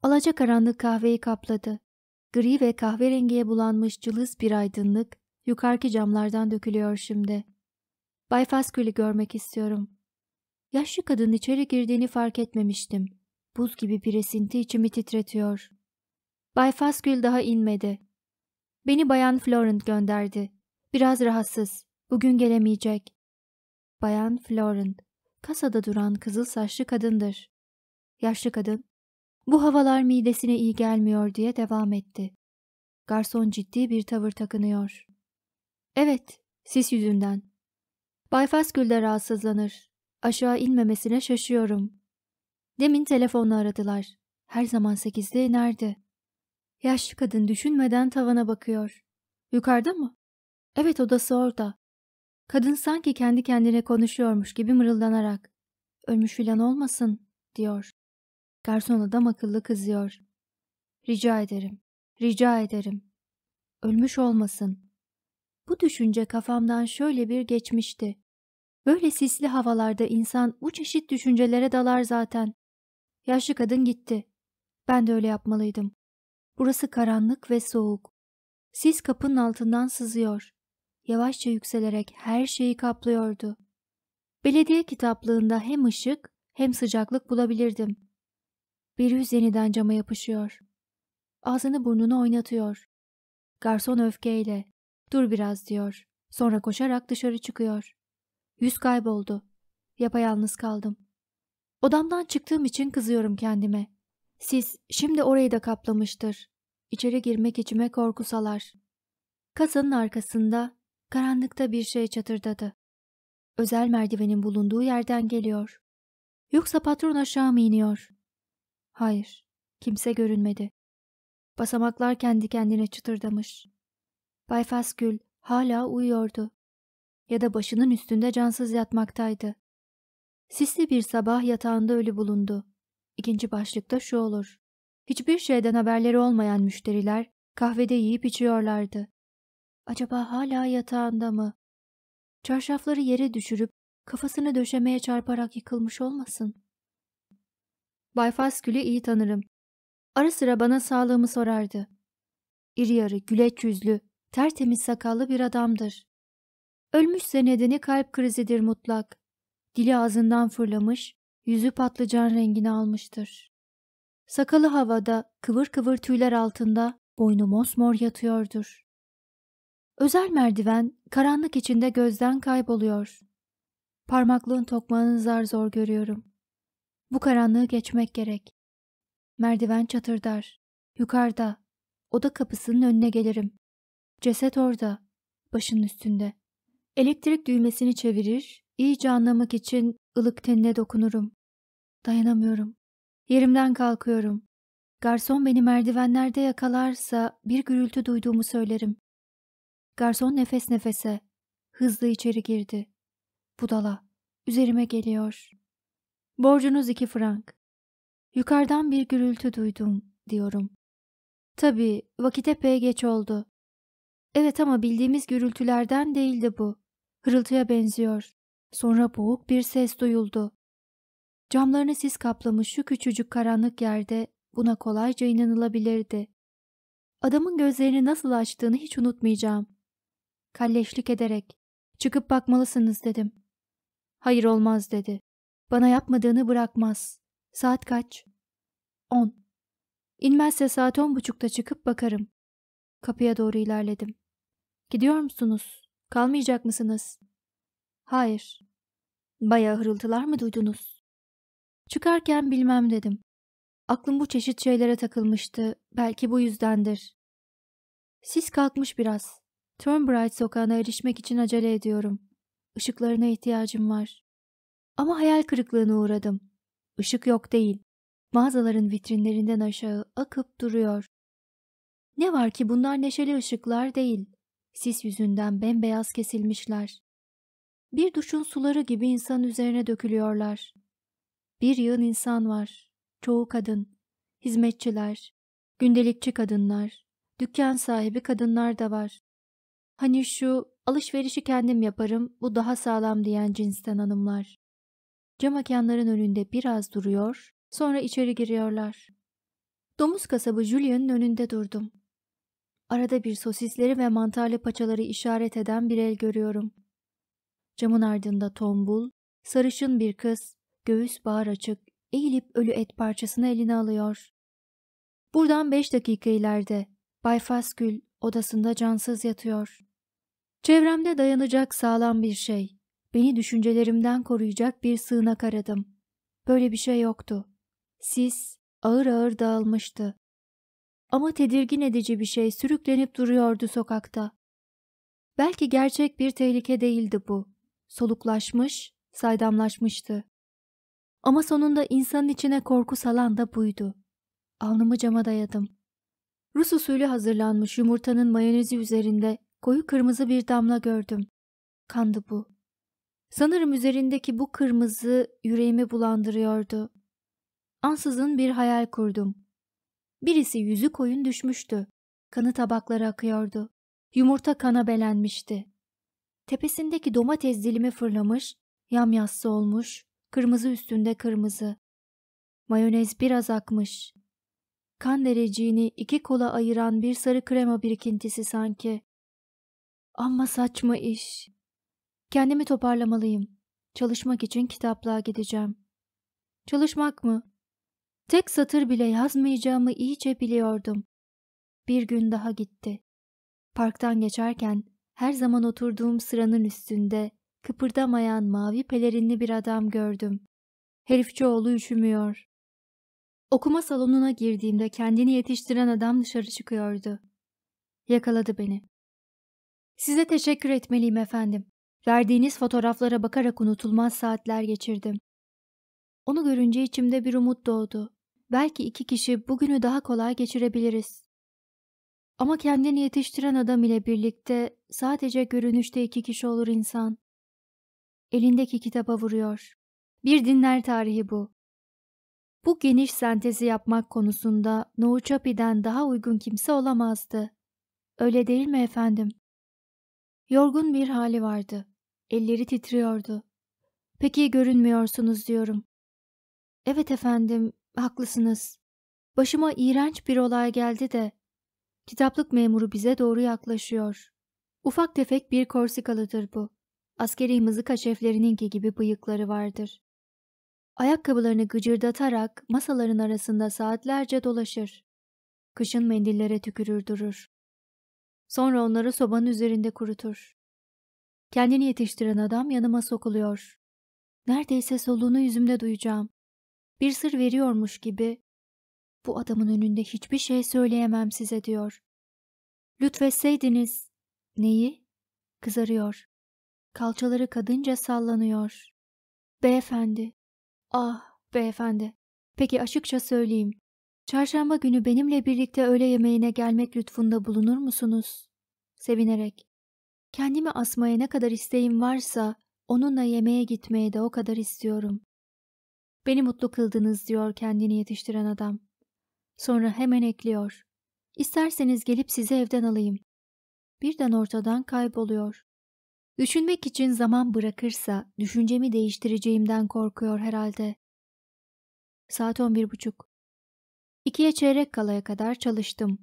Alaca karanlık kahveyi kapladı. Gri ve kahverengiye bulanmış cılız bir aydınlık yukarıki camlardan dökülüyor şimdi. Bay Faskül'ü görmek istiyorum. Yaşlı kadın içeri girdiğini fark etmemiştim. Buz gibi bir esinti içimi titretiyor. Bay Faskül daha inmedi. Beni Bayan Florent gönderdi. Biraz rahatsız. Bugün gelemeyecek. Bayan Florent, kasada duran kızıl saçlı kadındır. Yaşlı kadın, bu havalar midesine iyi gelmiyor diye devam etti. Garson ciddi bir tavır takınıyor. Evet, sis yüzünden. Bay Faskül de rahatsızlanır. Aşağı inmemesine şaşıyorum. Demin telefonla aradılar. Her zaman sekizde inerdi. Yaşlı kadın düşünmeden tavana bakıyor. Yukarıda mı? Evet odası orada. Kadın sanki kendi kendine konuşuyormuş gibi mırıldanarak. Ölmüş filan olmasın diyor. Garson adam akıllı kızıyor. Rica ederim. Rica ederim. Ölmüş olmasın. Bu düşünce kafamdan şöyle bir geçmişti. Böyle sisli havalarda insan bu çeşit düşüncelere dalar zaten. Yaşlı kadın gitti. Ben de öyle yapmalıydım. Burası karanlık ve soğuk. Sis kapının altından sızıyor. Yavaşça yükselerek her şeyi kaplıyordu. Belediye kitaplığında hem ışık hem sıcaklık bulabilirdim. Bir yüz yeniden cama yapışıyor. Ağzını burnunu oynatıyor. Garson öfkeyle, dur biraz diyor. Sonra koşarak dışarı çıkıyor. Yüz kayboldu. Yapayalnız kaldım. Odamdan çıktığım için kızıyorum kendime. Siz şimdi orayı da kaplamıştır. İçeri girmek içime korkusalar. Kasanın arkasında karanlıkta bir şey çatırdadı. Özel merdivenin bulunduğu yerden geliyor. Yoksa patron aşağı mı iniyor? Hayır, kimse görünmedi. Basamaklar kendi kendine çıtırdamış. Bay Fasgül hala uyuyordu. Ya da başının üstünde cansız yatmaktaydı. Sisli bir sabah yatağında ölü bulundu. İkinci başlıkta şu olur. Hiçbir şeyden haberleri olmayan müşteriler kahvede yiyip içiyorlardı. Acaba hala yatağında mı? Çarşafları yere düşürüp kafasını döşemeye çarparak yıkılmış olmasın? Bay Faskül'ü iyi tanırım. Ara sıra bana sağlığımı sorardı. İri yarı, güleç yüzlü, tertemiz sakallı bir adamdır. Ölmüşse nedeni kalp krizidir mutlak. Dili ağzından fırlamış, Yüzü patlıcan rengini almıştır. Sakalı havada, kıvır kıvır tüyler altında, boynu mosmor yatıyordur. Özel merdiven karanlık içinde gözden kayboluyor. Parmaklığın tokmağını zar zor görüyorum. Bu karanlığı geçmek gerek. Merdiven çatırdar. Yukarıda. Oda kapısının önüne gelirim. Ceset orada. Başının üstünde. Elektrik düğmesini çevirir, iyice anlamak için ılık tenine dokunurum. Dayanamıyorum. Yerimden kalkıyorum. Garson beni merdivenlerde yakalarsa bir gürültü duyduğumu söylerim. Garson nefes nefese. Hızlı içeri girdi. Budala. Üzerime geliyor. Borcunuz iki frank. Yukarıdan bir gürültü duydum, diyorum. Tabii, vakit epey geç oldu. Evet ama bildiğimiz gürültülerden değildi bu. Hırıltıya benziyor. Sonra boğuk bir ses duyuldu. Camlarını sis kaplamış şu küçücük karanlık yerde buna kolayca inanılabilirdi. Adamın gözlerini nasıl açtığını hiç unutmayacağım. Kalleşlik ederek, çıkıp bakmalısınız dedim. Hayır olmaz dedi. Bana yapmadığını bırakmaz. Saat kaç? On. İnmezse saat on buçukta çıkıp bakarım. Kapıya doğru ilerledim. Gidiyor musunuz? Kalmayacak mısınız? Hayır. Bayağı hırıltılar mı duydunuz? Çıkarken bilmem dedim. Aklım bu çeşit şeylere takılmıştı. Belki bu yüzdendir. Sis kalkmış biraz. Turnbright sokağına erişmek için acele ediyorum. Işıklarına ihtiyacım var. Ama hayal kırıklığına uğradım. Işık yok değil. Mağazaların vitrinlerinden aşağı akıp duruyor. Ne var ki bunlar neşeli ışıklar değil. Sis yüzünden bembeyaz kesilmişler. Bir duşun suları gibi insan üzerine dökülüyorlar. Bir yığın insan var. Çoğu kadın. Hizmetçiler, gündelikçi kadınlar, dükkan sahibi kadınlar da var. Hani şu alışverişi kendim yaparım bu daha sağlam diyen cinsten hanımlar. Cam akanların önünde biraz duruyor, sonra içeri giriyorlar. Domuz kasabı Julia'nın önünde durdum. Arada bir sosisleri ve mantarlı paçaları işaret eden bir el görüyorum. Camın ardında tombul, sarışın bir kız göğüs bağır açık, eğilip ölü et parçasını eline alıyor. Buradan beş dakika ileride Bay Fasgül odasında cansız yatıyor. Çevremde dayanacak sağlam bir şey, beni düşüncelerimden koruyacak bir sığınak aradım. Böyle bir şey yoktu. Sis ağır ağır dağılmıştı. Ama tedirgin edici bir şey sürüklenip duruyordu sokakta. Belki gerçek bir tehlike değildi bu. Soluklaşmış, saydamlaşmıştı. Ama sonunda insanın içine korku salan da buydu. Alnımı cama dayadım. Rus usulü hazırlanmış yumurtanın mayonezi üzerinde koyu kırmızı bir damla gördüm. Kandı bu. Sanırım üzerindeki bu kırmızı yüreğimi bulandırıyordu. Ansızın bir hayal kurdum. Birisi yüzü koyun düşmüştü. Kanı tabaklara akıyordu. Yumurta kana belenmişti. Tepesindeki domates dilimi fırlamış, yamyassı olmuş, Kırmızı üstünde kırmızı. Mayonez biraz akmış. Kan dereciğini iki kola ayıran bir sarı krema birikintisi sanki. Ama saçma iş. Kendimi toparlamalıyım. Çalışmak için kitaplığa gideceğim. Çalışmak mı? Tek satır bile yazmayacağımı iyice biliyordum. Bir gün daha gitti. Parktan geçerken her zaman oturduğum sıranın üstünde kıpırdamayan mavi pelerinli bir adam gördüm. Herifçioğlu üşümüyor. Okuma salonuna girdiğimde kendini yetiştiren adam dışarı çıkıyordu. Yakaladı beni. Size teşekkür etmeliyim efendim. Verdiğiniz fotoğraflara bakarak unutulmaz saatler geçirdim. Onu görünce içimde bir umut doğdu. Belki iki kişi bugünü daha kolay geçirebiliriz. Ama kendini yetiştiren adam ile birlikte sadece görünüşte iki kişi olur insan elindeki kitaba vuruyor. Bir dinler tarihi bu. Bu geniş sentezi yapmak konusunda Noah daha uygun kimse olamazdı. Öyle değil mi efendim? Yorgun bir hali vardı. Elleri titriyordu. Peki görünmüyorsunuz diyorum. Evet efendim, haklısınız. Başıma iğrenç bir olay geldi de. Kitaplık memuru bize doğru yaklaşıyor. Ufak tefek bir Korsikalıdır bu. Askeri mızıka şeflerininki gibi bıyıkları vardır. Ayakkabılarını gıcırdatarak masaların arasında saatlerce dolaşır. Kışın mendillere tükürür durur. Sonra onları sobanın üzerinde kurutur. Kendini yetiştiren adam yanıma sokuluyor. Neredeyse soluğunu yüzümde duyacağım. Bir sır veriyormuş gibi. Bu adamın önünde hiçbir şey söyleyemem size diyor. Lütfetseydiniz. Neyi? Kızarıyor kalçaları kadınca sallanıyor. Beyefendi, ah beyefendi, peki açıkça söyleyeyim. Çarşamba günü benimle birlikte öğle yemeğine gelmek lütfunda bulunur musunuz? Sevinerek. Kendimi asmaya ne kadar isteğim varsa onunla yemeğe gitmeye de o kadar istiyorum. Beni mutlu kıldınız diyor kendini yetiştiren adam. Sonra hemen ekliyor. İsterseniz gelip sizi evden alayım. Birden ortadan kayboluyor. Düşünmek için zaman bırakırsa düşüncemi değiştireceğimden korkuyor herhalde. Saat on bir buçuk. İkiye çeyrek kalaya kadar çalıştım.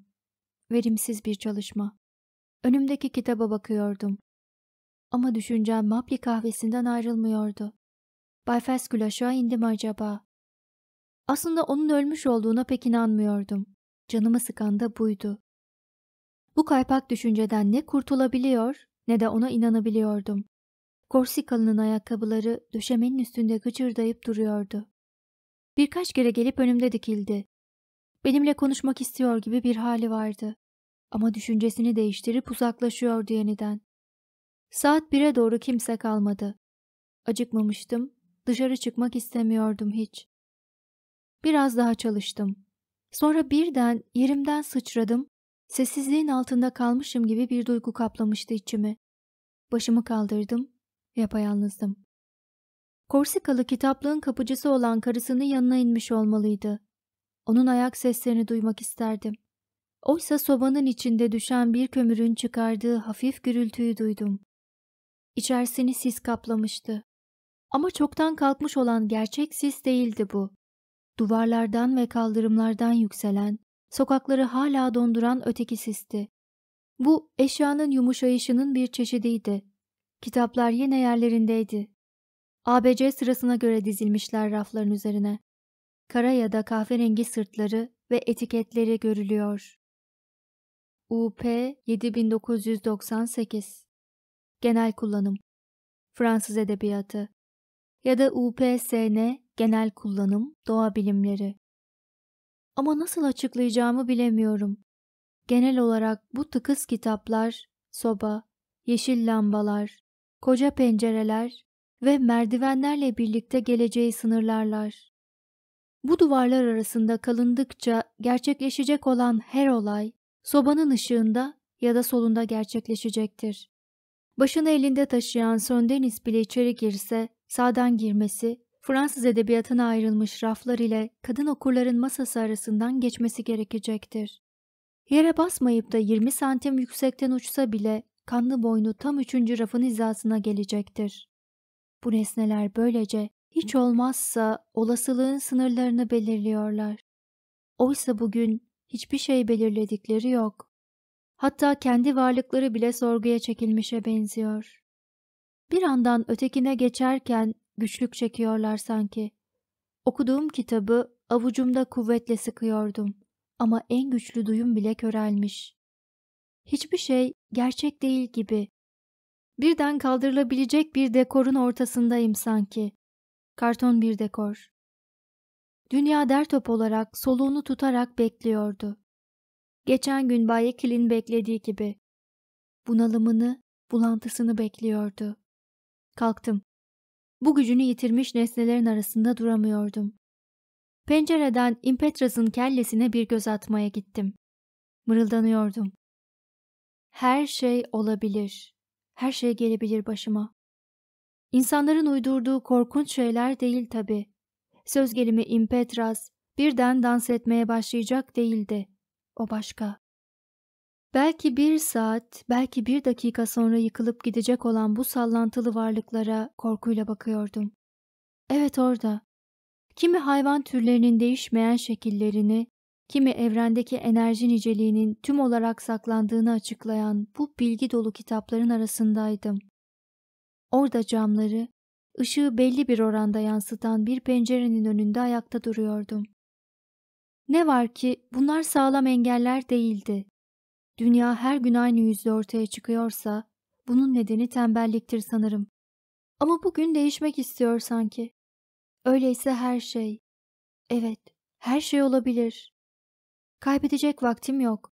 Verimsiz bir çalışma. Önümdeki kitaba bakıyordum. Ama düşüncem Mapli kahvesinden ayrılmıyordu. Bay Feskül aşağı indi mi acaba? Aslında onun ölmüş olduğuna pek inanmıyordum. Canımı sıkan da buydu. Bu kaypak düşünceden ne kurtulabiliyor ne de ona inanabiliyordum. Korsikalı'nın ayakkabıları döşemenin üstünde gıcırdayıp duruyordu. Birkaç kere gelip önümde dikildi. Benimle konuşmak istiyor gibi bir hali vardı. Ama düşüncesini değiştirip uzaklaşıyordu yeniden. Saat bire doğru kimse kalmadı. Acıkmamıştım, dışarı çıkmak istemiyordum hiç. Biraz daha çalıştım. Sonra birden yerimden sıçradım Sessizliğin altında kalmışım gibi bir duygu kaplamıştı içimi. Başımı kaldırdım, yapayalnızdım. Korsikalı kitaplığın kapıcısı olan karısının yanına inmiş olmalıydı. Onun ayak seslerini duymak isterdim. Oysa sobanın içinde düşen bir kömürün çıkardığı hafif gürültüyü duydum. İçerisini sis kaplamıştı. Ama çoktan kalkmış olan gerçek sis değildi bu. Duvarlardan ve kaldırımlardan yükselen, Sokakları hala donduran öteki sisti. Bu eşyanın yumuşayışının bir çeşidiydi. Kitaplar yine yerlerindeydi. ABC sırasına göre dizilmişler rafların üzerine. Kara ya da kahverengi sırtları ve etiketleri görülüyor. UP 7998 Genel kullanım Fransız edebiyatı ya da UPSN Genel kullanım Doğa bilimleri ama nasıl açıklayacağımı bilemiyorum. Genel olarak bu tıkız kitaplar, soba, yeşil lambalar, koca pencereler ve merdivenlerle birlikte geleceği sınırlarlar. Bu duvarlar arasında kalındıkça gerçekleşecek olan her olay sobanın ışığında ya da solunda gerçekleşecektir. Başını elinde taşıyan Söndenis bile içeri girse sağdan girmesi, Fransız edebiyatına ayrılmış raflar ile kadın okurların masası arasından geçmesi gerekecektir. Yere basmayıp da 20 santim yüksekten uçsa bile kanlı boynu tam üçüncü rafın hizasına gelecektir. Bu nesneler böylece hiç olmazsa olasılığın sınırlarını belirliyorlar. Oysa bugün hiçbir şey belirledikleri yok. Hatta kendi varlıkları bile sorguya çekilmişe benziyor. Bir andan ötekine geçerken Güçlük çekiyorlar sanki. Okuduğum kitabı avucumda kuvvetle sıkıyordum ama en güçlü duyum bile körelmiş. Hiçbir şey gerçek değil gibi. Birden kaldırılabilecek bir dekorun ortasındayım sanki. Karton bir dekor. Dünya top olarak soluğunu tutarak bekliyordu. Geçen gün Bay Kil'in beklediği gibi. Bunalımını, bulantısını bekliyordu. Kalktım. Bu gücünü yitirmiş nesnelerin arasında duramıyordum. Pencereden Impetras'ın kellesine bir göz atmaya gittim. Mırıldanıyordum. Her şey olabilir. Her şey gelebilir başıma. İnsanların uydurduğu korkunç şeyler değil tabii. Söz gelimi Impetras birden dans etmeye başlayacak değildi. O başka. Belki bir saat, belki bir dakika sonra yıkılıp gidecek olan bu sallantılı varlıklara korkuyla bakıyordum. Evet orada. Kimi hayvan türlerinin değişmeyen şekillerini, kimi evrendeki enerji niceliğinin tüm olarak saklandığını açıklayan bu bilgi dolu kitapların arasındaydım. Orada camları, ışığı belli bir oranda yansıtan bir pencerenin önünde ayakta duruyordum. Ne var ki bunlar sağlam engeller değildi. Dünya her gün aynı yüzle ortaya çıkıyorsa bunun nedeni tembelliktir sanırım. Ama bugün değişmek istiyor sanki. Öyleyse her şey. Evet, her şey olabilir. Kaybedecek vaktim yok.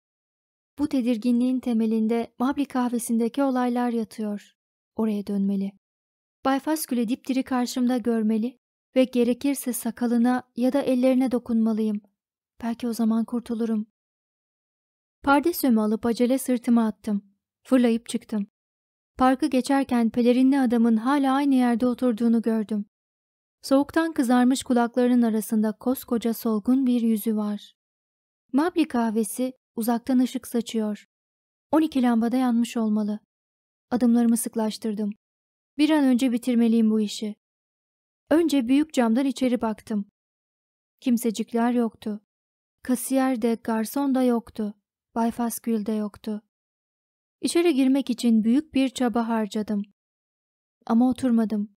Bu tedirginliğin temelinde Mabli kahvesindeki olaylar yatıyor. Oraya dönmeli. Bay Faskül'e dipdiri karşımda görmeli ve gerekirse sakalına ya da ellerine dokunmalıyım. Belki o zaman kurtulurum. Pardesümü alıp acele sırtıma attım. Fırlayıp çıktım. Parkı geçerken pelerinli adamın hala aynı yerde oturduğunu gördüm. Soğuktan kızarmış kulaklarının arasında koskoca solgun bir yüzü var. Mabli kahvesi uzaktan ışık saçıyor. 12 lambada yanmış olmalı. Adımlarımı sıklaştırdım. Bir an önce bitirmeliyim bu işi. Önce büyük camdan içeri baktım. Kimsecikler yoktu. Kasiyer de garson da yoktu. Bay Faskül'de yoktu. İçeri girmek için büyük bir çaba harcadım. Ama oturmadım.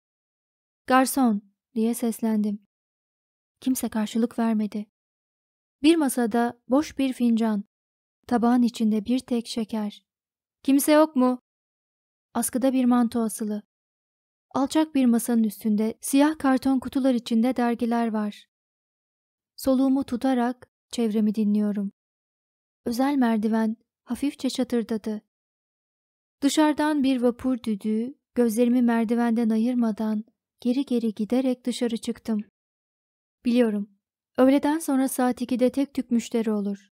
Garson diye seslendim. Kimse karşılık vermedi. Bir masada boş bir fincan, tabağın içinde bir tek şeker. Kimse yok mu? Askıda bir manto asılı. Alçak bir masanın üstünde siyah karton kutular içinde dergiler var. Soluğumu tutarak çevremi dinliyorum özel merdiven hafifçe çatırdadı. Dışarıdan bir vapur düdüğü gözlerimi merdivenden ayırmadan geri geri giderek dışarı çıktım. Biliyorum, öğleden sonra saat 2'de tek tük müşteri olur.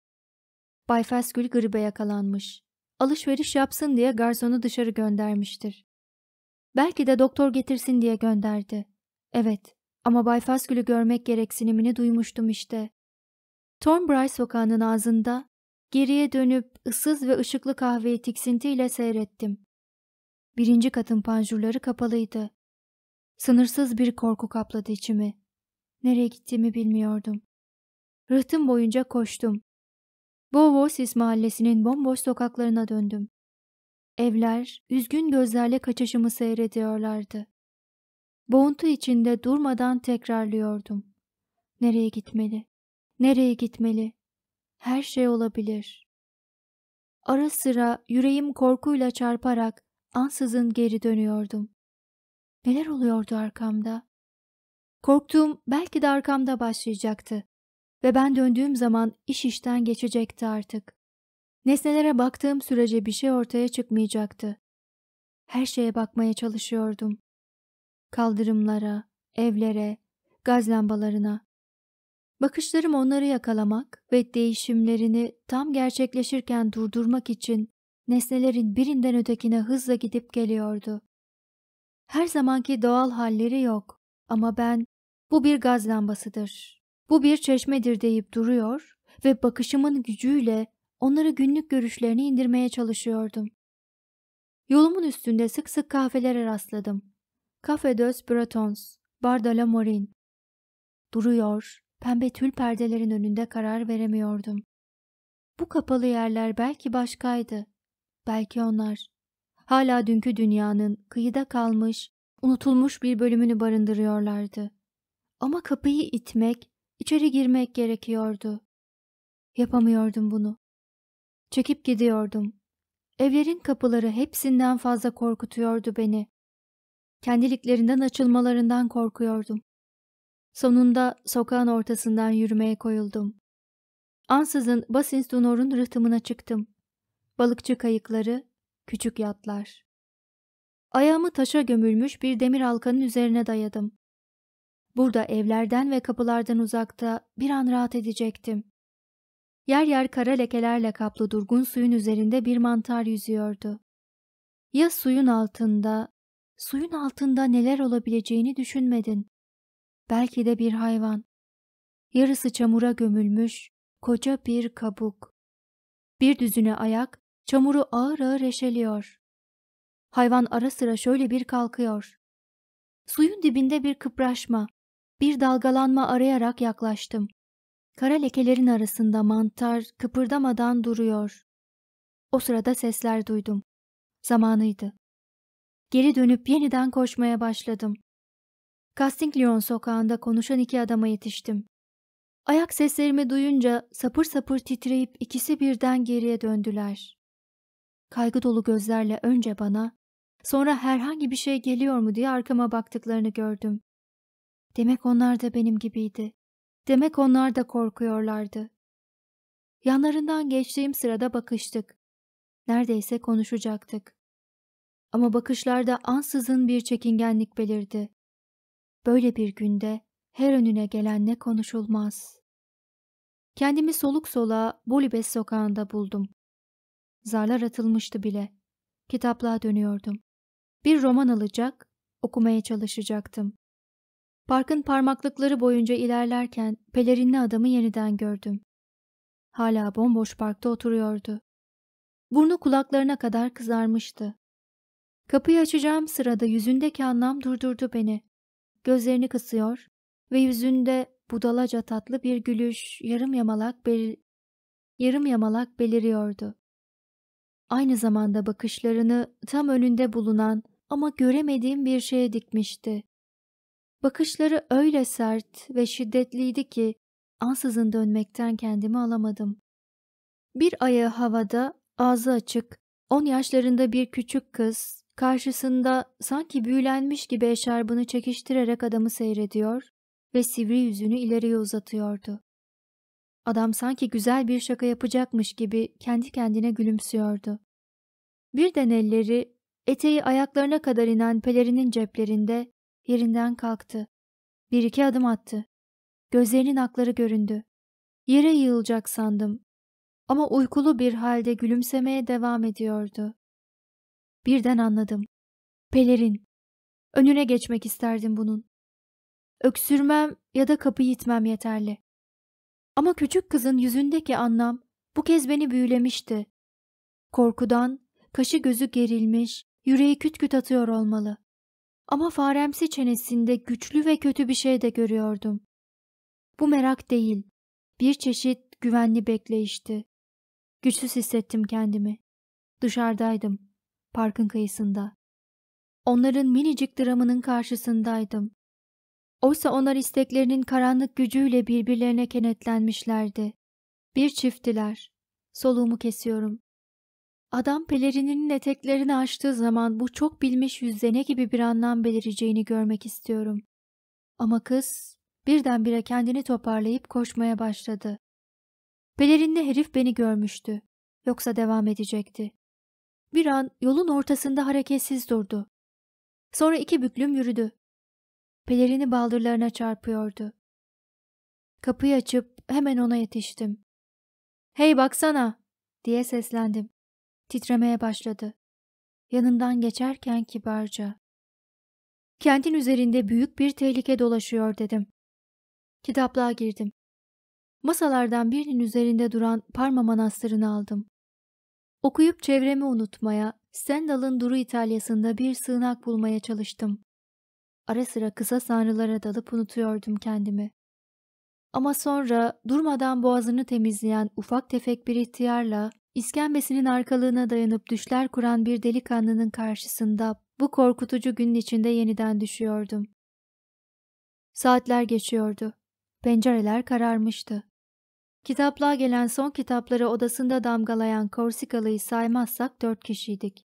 Bay Fesgül gribe yakalanmış. Alışveriş yapsın diye garsonu dışarı göndermiştir. Belki de doktor getirsin diye gönderdi. Evet, ama Bay Fesgül'ü görmek gereksinimini duymuştum işte. Thornbury sokağının ağzında Geriye dönüp ıssız ve ışıklı kahveyi tiksintiyle seyrettim. Birinci katın panjurları kapalıydı. Sınırsız bir korku kapladı içimi. Nereye gittiğimi bilmiyordum. Rıhtım boyunca koştum. Bovorsis mahallesinin bomboş sokaklarına döndüm. Evler üzgün gözlerle kaçışımı seyrediyorlardı. Boğuntu içinde durmadan tekrarlıyordum. Nereye gitmeli? Nereye gitmeli? her şey olabilir. Ara sıra yüreğim korkuyla çarparak ansızın geri dönüyordum. Neler oluyordu arkamda? Korktuğum belki de arkamda başlayacaktı ve ben döndüğüm zaman iş işten geçecekti artık. Nesnelere baktığım sürece bir şey ortaya çıkmayacaktı. Her şeye bakmaya çalışıyordum. Kaldırımlara, evlere, gaz lambalarına. Bakışlarım onları yakalamak ve değişimlerini tam gerçekleşirken durdurmak için nesnelerin birinden ötekine hızla gidip geliyordu. Her zamanki doğal halleri yok ama ben bu bir gaz lambasıdır, bu bir çeşmedir deyip duruyor ve bakışımın gücüyle onları günlük görüşlerini indirmeye çalışıyordum. Yolumun üstünde sık sık kahvelere rastladım. Cafe des Bretons, Bar de la Morin. Duruyor, Pembe tül perdelerin önünde karar veremiyordum. Bu kapalı yerler belki başkaydı. Belki onlar. Hala dünkü dünyanın kıyıda kalmış, unutulmuş bir bölümünü barındırıyorlardı. Ama kapıyı itmek, içeri girmek gerekiyordu. Yapamıyordum bunu. Çekip gidiyordum. Evlerin kapıları hepsinden fazla korkutuyordu beni. Kendiliklerinden açılmalarından korkuyordum. Sonunda sokağın ortasından yürümeye koyuldum. Ansızın Dunorun rıhtımına çıktım. Balıkçı kayıkları, küçük yatlar. Ayağımı taşa gömülmüş bir demir halkanın üzerine dayadım. Burada evlerden ve kapılardan uzakta bir an rahat edecektim. Yer yer kara lekelerle kaplı durgun suyun üzerinde bir mantar yüzüyordu. Ya suyun altında, suyun altında neler olabileceğini düşünmedin belki de bir hayvan. Yarısı çamura gömülmüş koca bir kabuk. Bir düzüne ayak çamuru ağır ağır eşeliyor. Hayvan ara sıra şöyle bir kalkıyor. Suyun dibinde bir kıpraşma, bir dalgalanma arayarak yaklaştım. Kara lekelerin arasında mantar kıpırdamadan duruyor. O sırada sesler duydum. Zamanıydı. Geri dönüp yeniden koşmaya başladım. Lyon sokağında konuşan iki adama yetiştim. Ayak seslerimi duyunca sapır sapır titreyip ikisi birden geriye döndüler. Kaygı dolu gözlerle önce bana, sonra herhangi bir şey geliyor mu diye arkama baktıklarını gördüm. Demek onlar da benim gibiydi. Demek onlar da korkuyorlardı. Yanlarından geçtiğim sırada bakıştık. Neredeyse konuşacaktık. Ama bakışlarda ansızın bir çekingenlik belirdi. Böyle bir günde her önüne gelen ne konuşulmaz. Kendimi soluk sola Bolibes sokağında buldum. Zarlar atılmıştı bile. Kitaplığa dönüyordum. Bir roman alacak, okumaya çalışacaktım. Parkın parmaklıkları boyunca ilerlerken pelerinli adamı yeniden gördüm. Hala bomboş parkta oturuyordu. Burnu kulaklarına kadar kızarmıştı. Kapıyı açacağım sırada yüzündeki anlam durdurdu beni. Gözlerini kısıyor ve yüzünde budalaca tatlı bir gülüş yarım yamalak, bel yarım yamalak beliriyordu. Aynı zamanda bakışlarını tam önünde bulunan ama göremediğim bir şeye dikmişti. Bakışları öyle sert ve şiddetliydi ki ansızın dönmekten kendimi alamadım. Bir ayağı havada, ağzı açık, on yaşlarında bir küçük kız Karşısında sanki büyülenmiş gibi eşarbını çekiştirerek adamı seyrediyor ve sivri yüzünü ileriye uzatıyordu. Adam sanki güzel bir şaka yapacakmış gibi kendi kendine gülümsüyordu. Birden elleri eteği ayaklarına kadar inen pelerinin ceplerinde yerinden kalktı. Bir iki adım attı. Gözlerinin akları göründü. Yere yığılacak sandım. Ama uykulu bir halde gülümsemeye devam ediyordu. Birden anladım. Pelerin. Önüne geçmek isterdim bunun. Öksürmem ya da kapı itmem yeterli. Ama küçük kızın yüzündeki anlam bu kez beni büyülemişti. Korkudan kaşı gözü gerilmiş, yüreği küt küt atıyor olmalı. Ama faremsi çenesinde güçlü ve kötü bir şey de görüyordum. Bu merak değil, bir çeşit güvenli bekleyişti. Güçsüz hissettim kendimi. Dışarıdaydım parkın kıyısında. Onların minicik dramının karşısındaydım. Oysa onlar isteklerinin karanlık gücüyle birbirlerine kenetlenmişlerdi. Bir çifttiler. Soluğumu kesiyorum. Adam pelerininin eteklerini açtığı zaman bu çok bilmiş yüzde ne gibi bir anlam belireceğini görmek istiyorum. Ama kız birdenbire kendini toparlayıp koşmaya başladı. Pelerinli herif beni görmüştü. Yoksa devam edecekti. Bir an yolun ortasında hareketsiz durdu. Sonra iki büklüm yürüdü. Pelerini baldırlarına çarpıyordu. Kapıyı açıp hemen ona yetiştim. ''Hey baksana!'' diye seslendim. Titremeye başladı. Yanından geçerken kibarca. Kentin üzerinde büyük bir tehlike dolaşıyor dedim. Kitaplığa girdim. Masalardan birinin üzerinde duran Parma Manastırı'nı aldım. Okuyup çevremi unutmaya, Stendhal'ın Duru İtalya'sında bir sığınak bulmaya çalıştım. Ara sıra kısa sanrılara dalıp unutuyordum kendimi. Ama sonra durmadan boğazını temizleyen ufak tefek bir ihtiyarla iskembesinin arkalığına dayanıp düşler kuran bir delikanlının karşısında bu korkutucu günün içinde yeniden düşüyordum. Saatler geçiyordu. Pencereler kararmıştı. Kitaplığa gelen son kitapları odasında damgalayan Korsikalıyı saymazsak dört kişiydik.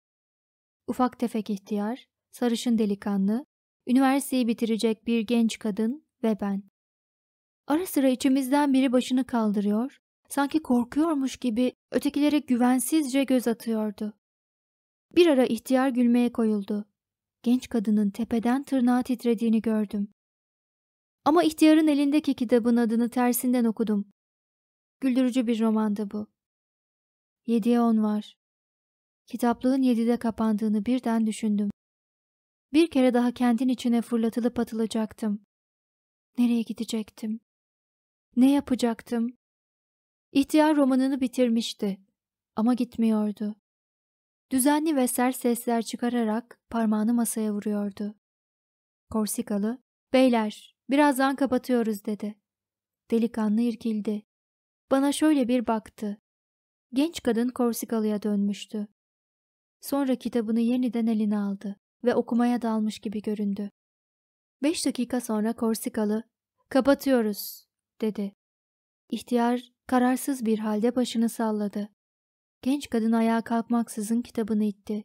Ufak tefek ihtiyar, sarışın delikanlı, üniversiteyi bitirecek bir genç kadın ve ben. Ara sıra içimizden biri başını kaldırıyor, sanki korkuyormuş gibi ötekilere güvensizce göz atıyordu. Bir ara ihtiyar gülmeye koyuldu. Genç kadının tepeden tırnağa titrediğini gördüm. Ama ihtiyarın elindeki kitabın adını tersinden okudum. Güldürücü bir romandı bu. Yediye on var. Kitaplığın yedide kapandığını birden düşündüm. Bir kere daha kentin içine fırlatılıp atılacaktım. Nereye gidecektim? Ne yapacaktım? İhtiyar romanını bitirmişti ama gitmiyordu. Düzenli ve sert sesler çıkararak parmağını masaya vuruyordu. Korsikalı, ''Beyler, birazdan kapatıyoruz.'' dedi. Delikanlı irkildi. Bana şöyle bir baktı. Genç kadın Korsikalı'ya dönmüştü. Sonra kitabını yeniden eline aldı ve okumaya dalmış gibi göründü. Beş dakika sonra Korsikalı, kapatıyoruz, dedi. İhtiyar kararsız bir halde başını salladı. Genç kadın ayağa kalkmaksızın kitabını itti.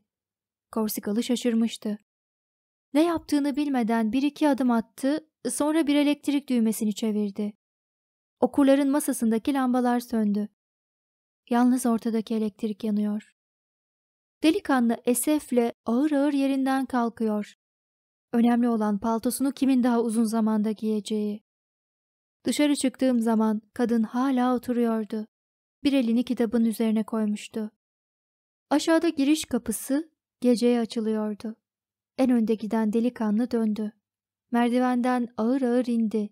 Korsikalı şaşırmıştı. Ne yaptığını bilmeden bir iki adım attı, sonra bir elektrik düğmesini çevirdi. Okurların masasındaki lambalar söndü. Yalnız ortadaki elektrik yanıyor. Delikanlı esefle ağır ağır yerinden kalkıyor. Önemli olan paltosunu kimin daha uzun zamanda giyeceği. Dışarı çıktığım zaman kadın hala oturuyordu. Bir elini kitabın üzerine koymuştu. Aşağıda giriş kapısı geceye açılıyordu. En önde giden delikanlı döndü. Merdivenden ağır ağır indi.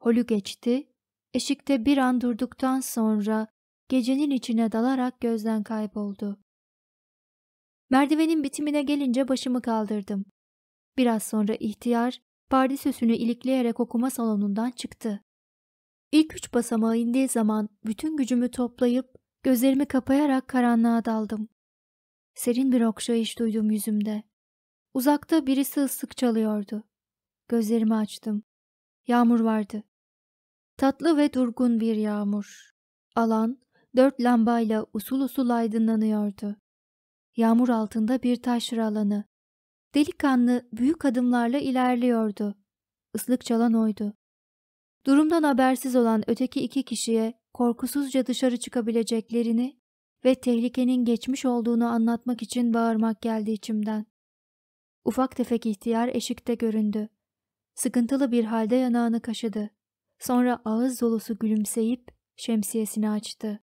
Holü geçti, Eşikte bir an durduktan sonra gecenin içine dalarak gözden kayboldu. Merdivenin bitimine gelince başımı kaldırdım. Biraz sonra ihtiyar pardesüsünü ilikleyerek okuma salonundan çıktı. İlk üç basamağı indiği zaman bütün gücümü toplayıp gözlerimi kapayarak karanlığa daldım. Serin bir okşayış duydum yüzümde. Uzakta birisi ıslık çalıyordu. Gözlerimi açtım. Yağmur vardı. Tatlı ve durgun bir yağmur. Alan dört lambayla usul usul aydınlanıyordu. Yağmur altında bir taşra alanı. Delikanlı büyük adımlarla ilerliyordu. Islık çalan oydu. Durumdan habersiz olan öteki iki kişiye korkusuzca dışarı çıkabileceklerini ve tehlikenin geçmiş olduğunu anlatmak için bağırmak geldi içimden. Ufak tefek ihtiyar eşikte göründü. Sıkıntılı bir halde yanağını kaşıdı. Sonra ağız dolusu gülümseyip şemsiyesini açtı.